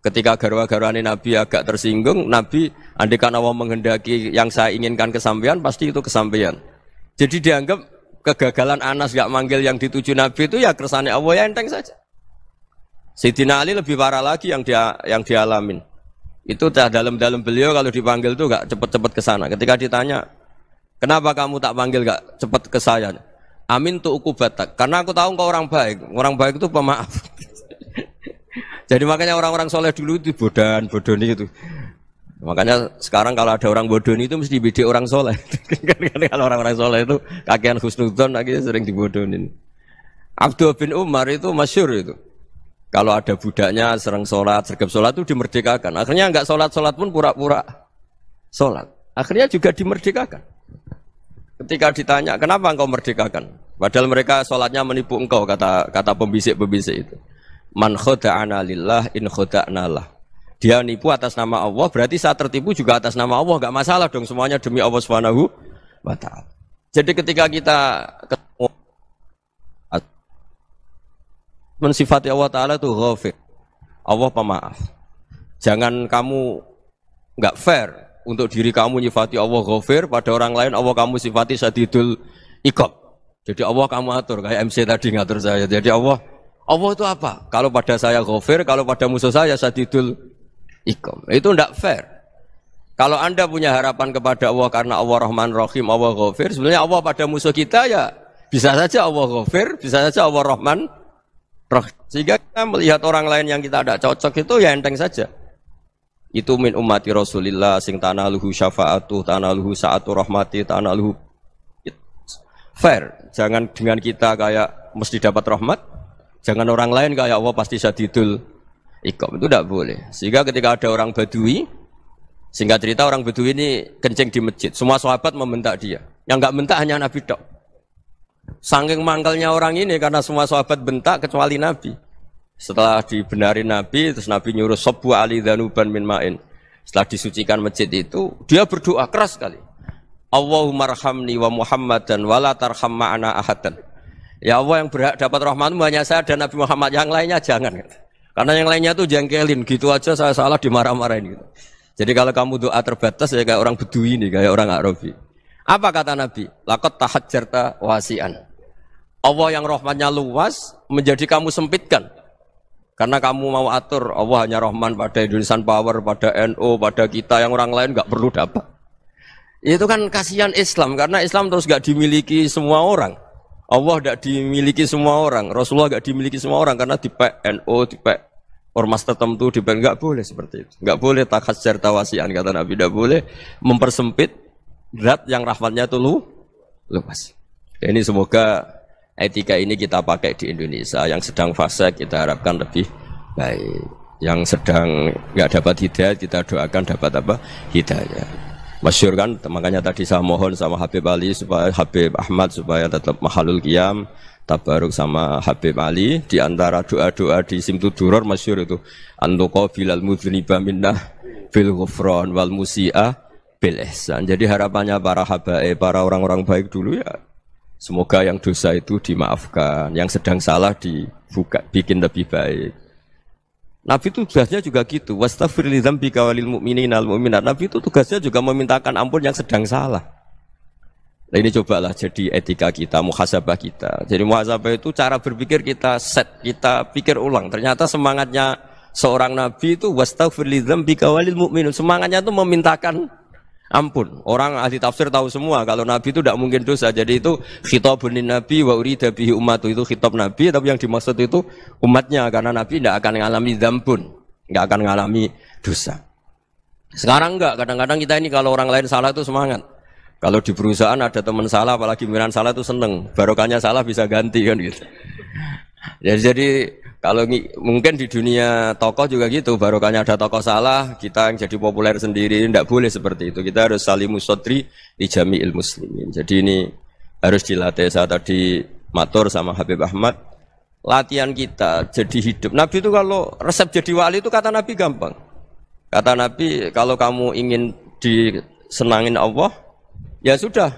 ketika garwa-garwani Nabi agak tersinggung, Nabi andikan Allah menghendaki yang saya inginkan kesampaian pasti itu kesampaian. Jadi dianggap kegagalan Anas nggak manggil yang dituju Nabi itu ya kersane Allah ya enteng saja. Sayyidina Ali lebih parah lagi yang dia yang dialamin. Itu dah dalam-dalam beliau kalau dipanggil tuh gak cepet-cepet ke sana. Ketika ditanya, "Kenapa kamu tak panggil gak cepet ke saya?" Amin tuh uku Karena aku tahu engkau orang baik. Orang baik itu pemaaf. Jadi makanya orang-orang soleh dulu itu bodan, bodoni itu. Makanya sekarang kalau ada orang bodoni itu mesti dibidik orang soleh. Kan kalau orang-orang soleh itu kakean khusnudon lagi sering dibodonin. Abdul bin Umar itu masyur itu. Kalau ada budaknya serang sholat, sergap sholat itu dimerdekakan. Akhirnya nggak sholat-sholat pun pura-pura sholat. Akhirnya juga dimerdekakan. Ketika ditanya, kenapa engkau merdekakan? Padahal mereka sholatnya menipu engkau, kata kata pembisik-pembisik itu. Man khoda'ana lillah in khoda'na Dia nipu atas nama Allah, berarti saat tertipu juga atas nama Allah. Gak masalah dong, semuanya demi Allah SWT. Jadi ketika kita mensifati Allah Ta'ala itu ghafir. Allah pemaaf. Jangan kamu nggak fair untuk diri kamu nyifati Allah ghafir, pada orang lain Allah kamu sifati sadidul ikab. Jadi Allah kamu atur, kayak MC tadi ngatur saya. Jadi Allah, Allah itu apa? Kalau pada saya ghafir, kalau pada musuh saya sadidul ikab. Itu ndak fair. Kalau Anda punya harapan kepada Allah karena Allah Rahman Rahim, Allah Ghafir, sebenarnya Allah pada musuh kita ya bisa saja Allah Ghafir, bisa saja Allah Rahman roh. Sehingga kita melihat orang lain yang kita tidak cocok itu ya enteng saja. Itu min umati Rasulillah sing tanaluhu syafa'atu, tanaluhu sa'atu rahmati, tanaluhu fair. Jangan dengan kita kayak mesti dapat rahmat, jangan orang lain kayak Allah pasti sadidul ikom itu tidak boleh. Sehingga ketika ada orang Badui, sehingga cerita orang Badui ini kencing di masjid, semua sahabat membentak dia. Yang nggak mentah hanya Nabi dok. Sangking mangkelnya orang ini karena semua sahabat bentak kecuali Nabi. Setelah dibenarin Nabi, terus Nabi nyuruh sebuah ali danuban min ma'in. Setelah disucikan masjid itu, dia berdoa keras sekali. Allahumma wa Muhammad dan la tarham ahadan. Ya Allah yang berhak dapat rahmatmu hanya saya dan Nabi Muhammad, yang lainnya jangan. Karena yang lainnya tuh jengkelin, gitu aja saya salah dimarah-marahin gitu. Jadi kalau kamu doa terbatas ya kayak orang Bedui ini, kayak orang Arabi. Apa kata Nabi? Lakot tahat jarta wasian. Allah yang rahmatnya luas menjadi kamu sempitkan. Karena kamu mau atur Allah hanya rahman pada Indonesian Power, pada NO, pada kita yang orang lain nggak perlu dapat. Itu kan kasihan Islam karena Islam terus nggak dimiliki semua orang. Allah tidak dimiliki semua orang, Rasulullah nggak dimiliki semua orang karena di PNO, di P ormas tertentu, di PN nggak boleh seperti itu, nggak boleh takhasjar tawasian kata Nabi, nggak boleh mempersempit zat yang rahmatnya itu lu luas. Ini semoga etika ini kita pakai di Indonesia. Yang sedang fase kita harapkan lebih baik. Yang sedang nggak dapat hidayah kita doakan dapat apa hidayah. Masyur kan, makanya tadi saya mohon sama Habib Ali supaya Habib Ahmad supaya tetap mahalul kiam tabaruk sama Habib Ali di antara doa-doa di Simtu Duror masyur itu antuqa bilal mudhniba minnah bil ghufran wal musi'ah bil Jadi harapannya para habaib, para orang-orang baik dulu ya semoga yang dosa itu dimaafkan, yang sedang salah dibuka bikin lebih baik. Nabi itu tugasnya juga gitu. Wastafir li dzambika walil mu'minina al mu'minat. Nabi itu tugasnya juga memintakan ampun yang sedang salah. Nah ini cobalah jadi etika kita, muhasabah kita. Jadi muhasabah itu cara berpikir kita set, kita pikir ulang. Ternyata semangatnya seorang nabi itu wastafir li dzambika walil mu'minun. Semangatnya itu memintakan ampun. Orang ahli tafsir tahu semua kalau Nabi itu tidak mungkin dosa. Jadi itu khitabun Nabi wa urida umat itu khitab Nabi tapi yang dimaksud itu umatnya karena Nabi tidak akan mengalami zambun nggak akan mengalami dosa. Sekarang enggak, kadang-kadang kita ini kalau orang lain salah itu semangat. Kalau di perusahaan ada teman salah apalagi pimpinan salah itu seneng. Barokahnya salah bisa ganti kan gitu. Jadi, jadi kalau mungkin di dunia tokoh juga gitu, barokahnya ada tokoh salah, kita yang jadi populer sendiri tidak boleh seperti itu. Kita harus saling musodri di jami'il muslimin. Jadi ini harus dilatih. Saya tadi matur sama Habib Ahmad, latihan kita jadi hidup. Nabi itu kalau resep jadi wali itu kata Nabi gampang. Kata Nabi, kalau kamu ingin disenangin Allah, ya sudah.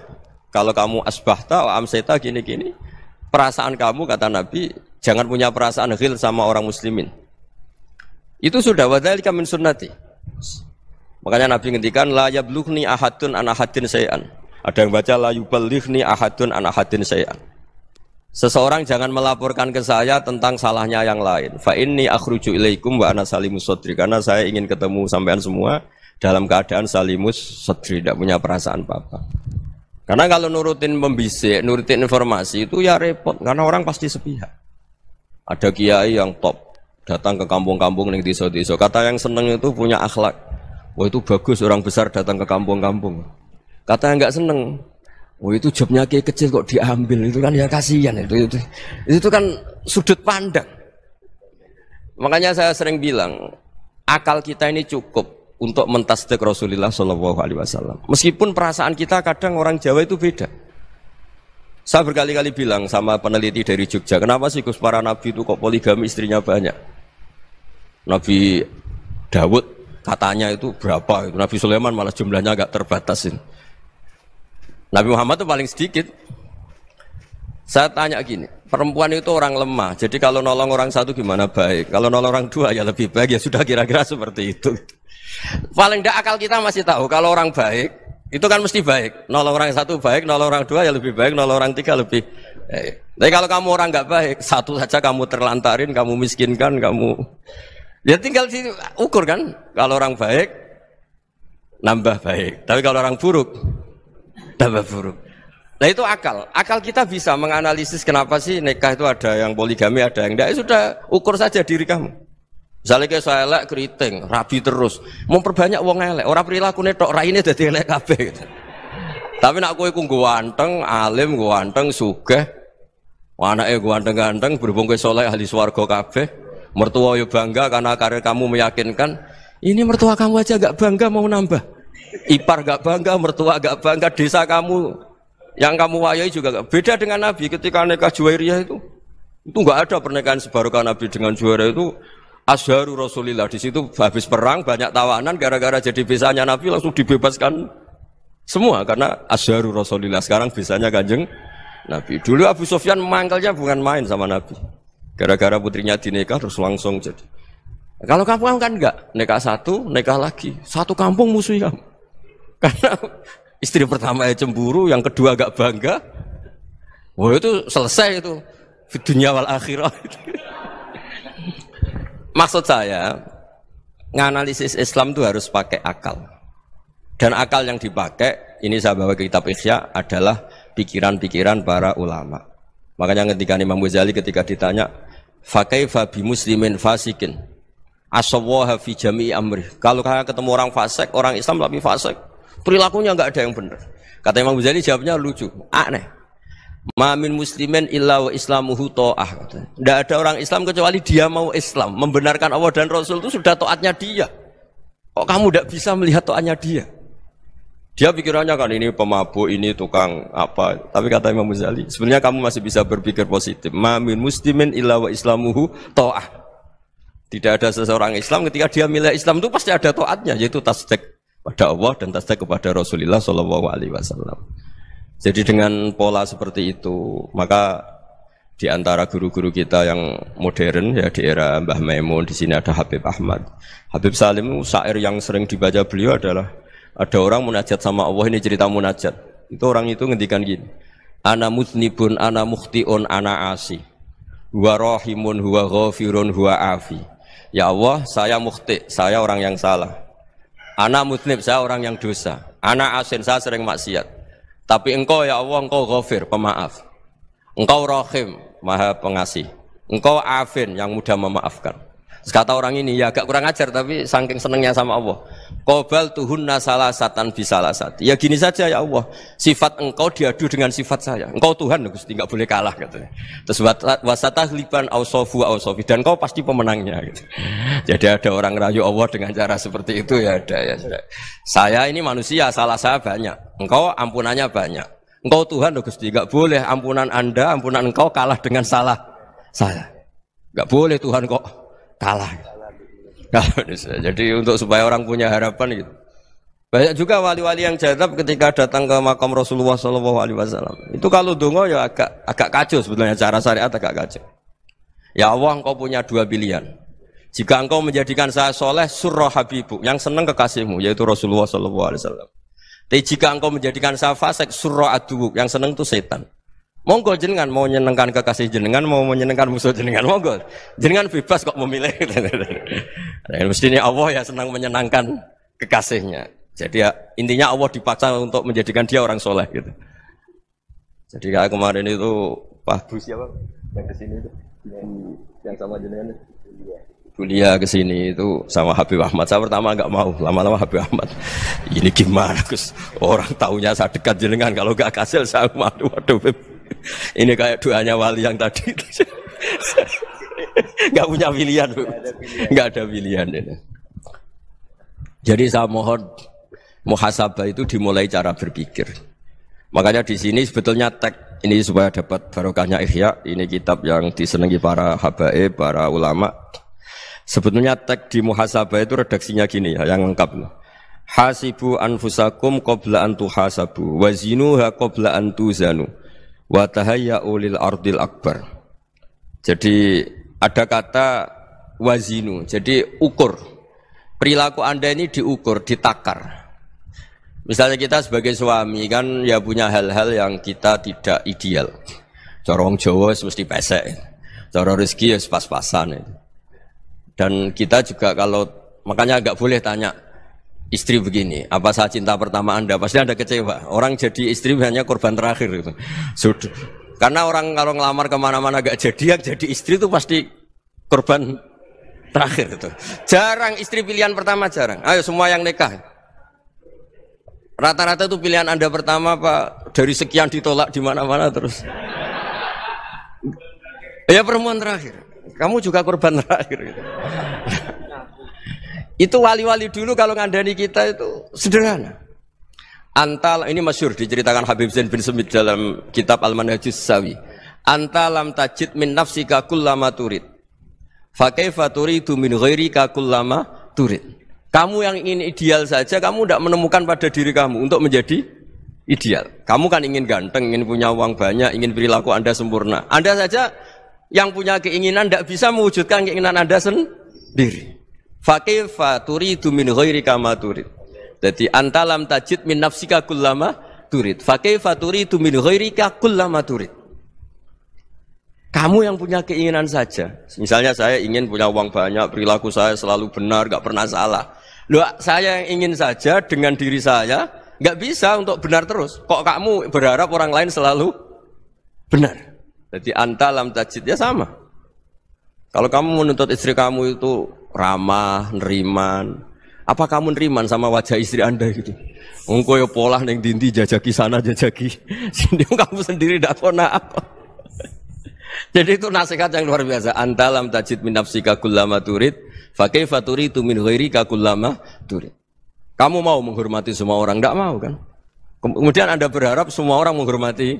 Kalau kamu asbahta, amseta, gini-gini, perasaan kamu kata Nabi Jangan punya perasaan hil sama orang muslimin. Itu sudah wadhalika min sunnati. Makanya Nabi ngendikan la yablughni ahadun an ahadin sayan. Ada yang baca la yuballighni ahadun an ahadin sayan. Seseorang jangan melaporkan ke saya tentang salahnya yang lain. Fa inni akhruju ilaikum wa ana salimus sodri. Karena saya ingin ketemu sampean semua dalam keadaan salimus sodri. Tidak punya perasaan apa-apa. Karena kalau nurutin pembisik, nurutin informasi itu ya repot. Karena orang pasti sepihak. Ada kiai yang top, datang ke kampung-kampung -kampung, di desa Kata yang seneng itu punya akhlak. Wah itu bagus orang besar datang ke kampung-kampung. Kata yang nggak seneng, wah itu jobnya kiai kecil kok diambil itu kan ya kasihan itu, itu itu kan sudut pandang. Makanya saya sering bilang akal kita ini cukup untuk mentasdek Rasulullah Shallallahu Alaihi Wasallam. Meskipun perasaan kita kadang orang Jawa itu beda. Saya berkali-kali bilang sama peneliti dari Jogja, kenapa sih Gus para nabi itu kok poligami istrinya banyak? Nabi Dawud katanya itu berapa? Nabi Sulaiman malah jumlahnya agak terbatasin. Nabi Muhammad itu paling sedikit. Saya tanya gini, perempuan itu orang lemah. Jadi kalau nolong orang satu gimana baik? Kalau nolong orang dua ya lebih baik. Ya sudah kira-kira seperti itu. Paling tidak akal kita masih tahu kalau orang baik itu kan mesti baik. Nol orang satu baik, nol orang dua ya lebih baik, nol orang tiga lebih baik. Eh, tapi kalau kamu orang nggak baik, satu saja kamu terlantarin, kamu miskinkan, kamu ya tinggal ukur kan. Kalau orang baik, nambah baik. Tapi kalau orang buruk, tambah buruk. Nah itu akal. Akal kita bisa menganalisis kenapa sih nikah itu ada yang poligami, ada yang tidak. Ya, sudah ukur saja diri kamu. Misalnya kayak saya elek keriting, rabi terus, memperbanyak uang elek. Orang perilaku nih tok raine dari elek kafe. Gitu. Tapi nak kue ku anteng alim suge sugih. eh ganteng-ganteng berhubung kowe soleh ahli swargo kafe Mertua yo ya bangga karena karir kamu meyakinkan. Ini mertua kamu aja gak bangga mau nambah. Ipar gak bangga, mertua gak bangga, desa kamu yang kamu wayai juga gak. Beda dengan Nabi ketika nikah Juwairiyah itu. Itu nggak ada pernikahan sebarukan Nabi dengan juara itu Asharu Rasulillah di situ habis perang banyak tawanan gara-gara jadi bisanya Nabi langsung dibebaskan semua karena Asharu Rasulillah sekarang bisanya kanjeng Nabi. Dulu Abu Sofyan mangkalnya bukan main sama Nabi. Gara-gara putrinya dinikah terus langsung jadi. Kalau kamu kan enggak, nikah satu, nikah lagi. Satu kampung musuh kamu. Karena istri pertama ya cemburu, yang kedua agak bangga. Wah itu selesai itu. Dunia wal akhirat. Maksud saya, nganalisis Islam itu harus pakai akal. Dan akal yang dipakai, ini saya bawa ke kitab Ikhya, adalah pikiran-pikiran para ulama. Makanya ketika Imam Ghazali ketika ditanya, Fakaifa bi muslimin fasikin asawwaha fi jami'i amri. Kalau kalian ketemu orang fasik, orang Islam tapi fasik, perilakunya nggak ada yang benar. Kata Imam Ghazali jawabnya lucu, aneh. Mamin muslimin illa wa islamuhu ta'ah. Tidak ada orang Islam kecuali dia mau Islam. Membenarkan Allah dan Rasul itu sudah to'atnya dia. Kok kamu tidak bisa melihat to'atnya dia? Dia pikirannya kan ini pemabuk, ini tukang apa. Tapi kata Imam Muzali sebenarnya kamu masih bisa berpikir positif. Mamin muslimin illa wa islamuhu ta'ah. Tidak ada seseorang Islam ketika dia milih Islam itu pasti ada to'atnya yaitu tasdek pada Allah dan tasdek kepada Rasulullah SAW. alaihi wasallam. Jadi dengan pola seperti itu, maka di antara guru-guru kita yang modern ya di era Mbah Maimun di sini ada Habib Ahmad. Habib Salim syair yang sering dibaca beliau adalah ada orang munajat sama Allah ini cerita munajat. Itu orang itu ngendikan gini. Ana muznibun ana muhtiun, ana asi. Wa rahimun huwa ghafirun huwa afi. Ya Allah, saya muhti, saya orang yang salah. Ana muznib, saya orang yang dosa. Ana asin, saya sering maksiat. Tapi engkau ya Allah, engkau ghafir, pemaaf. Engkau rahim, maha pengasih. Engkau afin, yang mudah memaafkan. Kata orang ini ya agak kurang ajar tapi saking senengnya sama Allah. Kobal tuhun salah satan bisalah sati. Ya gini saja ya Allah. Sifat engkau diadu dengan sifat saya. Engkau Tuhan Gusti nggak boleh kalah gitu. Terus wasatah liban ausofu ausofi dan kau pasti pemenangnya. Gitu. Jadi ada orang rayu Allah dengan cara seperti itu ya ada ya. Saya ini manusia salah saya banyak. Engkau ampunannya banyak. Engkau Tuhan Gusti nggak boleh ampunan anda ampunan engkau kalah dengan salah saya. Nggak boleh Tuhan kok kalah. Jadi untuk supaya orang punya harapan gitu. Banyak juga wali-wali yang jatuh ketika datang ke makam Rasulullah Shallallahu Alaihi Wasallam. Itu kalau dongo ya agak agak kacau sebetulnya cara syariat agak kacau. Ya Allah, engkau punya dua pilihan. Jika engkau menjadikan saya soleh, surah habibu, yang senang kekasihmu, yaitu Rasulullah Shallallahu Alaihi Wasallam. Tapi jika engkau menjadikan saya fasik, surah adu, yang senang itu setan. Monggo jenengan mau menyenangkan kekasih jenengan, mau menyenangkan musuh jenengan, monggo. Jenengan bebas kok memilih. Nah, mestinya Allah ya senang menyenangkan kekasihnya. Jadi ya, intinya Allah dipaksa untuk menjadikan dia orang soleh gitu. Jadi kayak kemarin itu Pak Bu siapa yang kesini itu yang, yang sama jenengan kuliah ke sini itu sama Habib Ahmad. Saya pertama nggak mau, lama-lama Habib Ahmad. Ini gimana Gus? Orang taunya saya dekat jenengan kalau nggak kasil saya waduh waduh. Ini kayak doanya wali yang tadi. Gak punya pilihan. Gak ada pilihan. ini. Jadi saya mohon muhasabah itu dimulai cara berpikir. Makanya di sini sebetulnya tag ini supaya dapat barokahnya Ihya, ini kitab yang disenangi para habaib para ulama. Sebetulnya tag di muhasabah itu redaksinya gini ya, yang lengkap. Hasibu anfusakum qabla an tuhasabu wazinuha qabla an tuzanu watahaya ulil ardil akbar. Jadi ada kata wazinu. Jadi ukur. Perilaku Anda ini diukur, ditakar. Misalnya kita sebagai suami kan ya punya hal-hal yang kita tidak ideal. Corong jowo mesti pesek. Corong rezeki ya pas-pasan Dan kita juga kalau makanya agak boleh tanya istri begini, apa saat cinta pertama Anda? Pasti Anda kecewa. Orang jadi istri hanya korban terakhir itu. Sudah. Karena orang kalau ngelamar kemana-mana gak jadi, yang jadi istri itu pasti korban terakhir itu. Jarang istri pilihan pertama jarang. Ayo semua yang nikah. Rata-rata itu pilihan Anda pertama Pak. dari sekian ditolak di mana-mana terus. Ya perempuan terakhir. Kamu juga korban terakhir. Gitu. Itu wali-wali dulu kalau ngandani kita itu sederhana. Antal ini masyur diceritakan Habib Zain bin Semit dalam kitab Al-Manhajus Sawi. Antalam tajid min nafsi nafsika lama turid. Fakaifa turidu min ghairika lama turid. Kamu yang ingin ideal saja, kamu tidak menemukan pada diri kamu untuk menjadi ideal. Kamu kan ingin ganteng, ingin punya uang banyak, ingin perilaku Anda sempurna. Anda saja yang punya keinginan tidak bisa mewujudkan keinginan Anda sendiri. Fakifa turidu min ghairi kama turid. Jadi antalam tajid min nafsika kullama turid. Fakifa turidu min ghairika kullama turid. Kamu yang punya keinginan saja. Misalnya saya ingin punya uang banyak, perilaku saya selalu benar, gak pernah salah. Loh, saya yang ingin saja dengan diri saya, gak bisa untuk benar terus. Kok kamu berharap orang lain selalu benar? Jadi antalam tajid ya sama. Kalau kamu menuntut istri kamu itu ramah, neriman. Apa kamu neriman sama wajah istri Anda gitu? Engkau ya pola neng dindi jajaki sana jajaki. Sini kamu sendiri tidak pernah apa. Jadi itu nasihat yang luar biasa. Antalam tajid min nafsika kullama turid, fakai faturi tu min ghairika kullama turid. Kamu mau menghormati semua orang? Tidak mau kan? Kemudian Anda berharap semua orang menghormati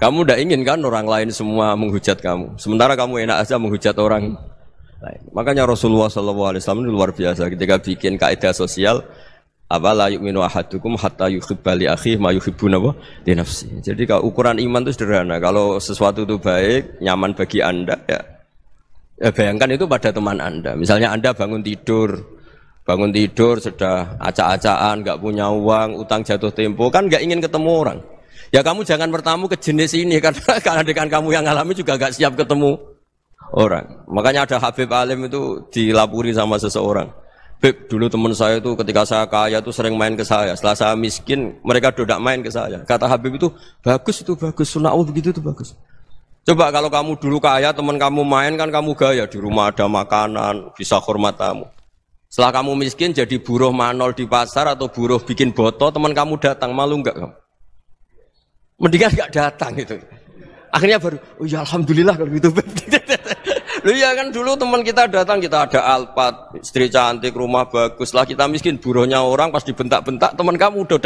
kamu tidak ingin kan orang lain semua menghujat kamu. Sementara kamu enak aja menghujat orang lain. Makanya Rasulullah SAW itu luar biasa ketika bikin kaidah sosial. Apa la yu'minu ahadukum hatta yuhibba akhih ma yuhibbuna wa dinafsi. nafsi. Jadi kalau ukuran iman itu sederhana. Kalau sesuatu itu baik, nyaman bagi Anda ya. ya bayangkan itu pada teman Anda. Misalnya Anda bangun tidur, bangun tidur sudah acak-acakan, nggak punya uang, utang jatuh tempo, kan nggak ingin ketemu orang. Ya kamu jangan bertamu ke jenis ini karena karena dengan kamu yang alami juga gak siap ketemu orang. Makanya ada Habib Alim itu dilapuri sama seseorang. Beb, dulu teman saya itu ketika saya kaya itu sering main ke saya. Setelah saya miskin, mereka dodak main ke saya. Kata Habib itu, bagus itu bagus, sunnah begitu itu bagus. Coba kalau kamu dulu kaya, teman kamu main kan kamu gaya. Di rumah ada makanan, bisa hormat tamu. Setelah kamu miskin jadi buruh manol di pasar atau buruh bikin botol teman kamu datang, malu enggak kamu? Mendingan nggak datang gitu. Akhirnya baru, oh ya alhamdulillah kalau gitu. Lu ya kan dulu teman kita datang kita ada Alphard, istri cantik, rumah bagus lah kita miskin, buruhnya orang pas dibentak-bentak teman kamu udah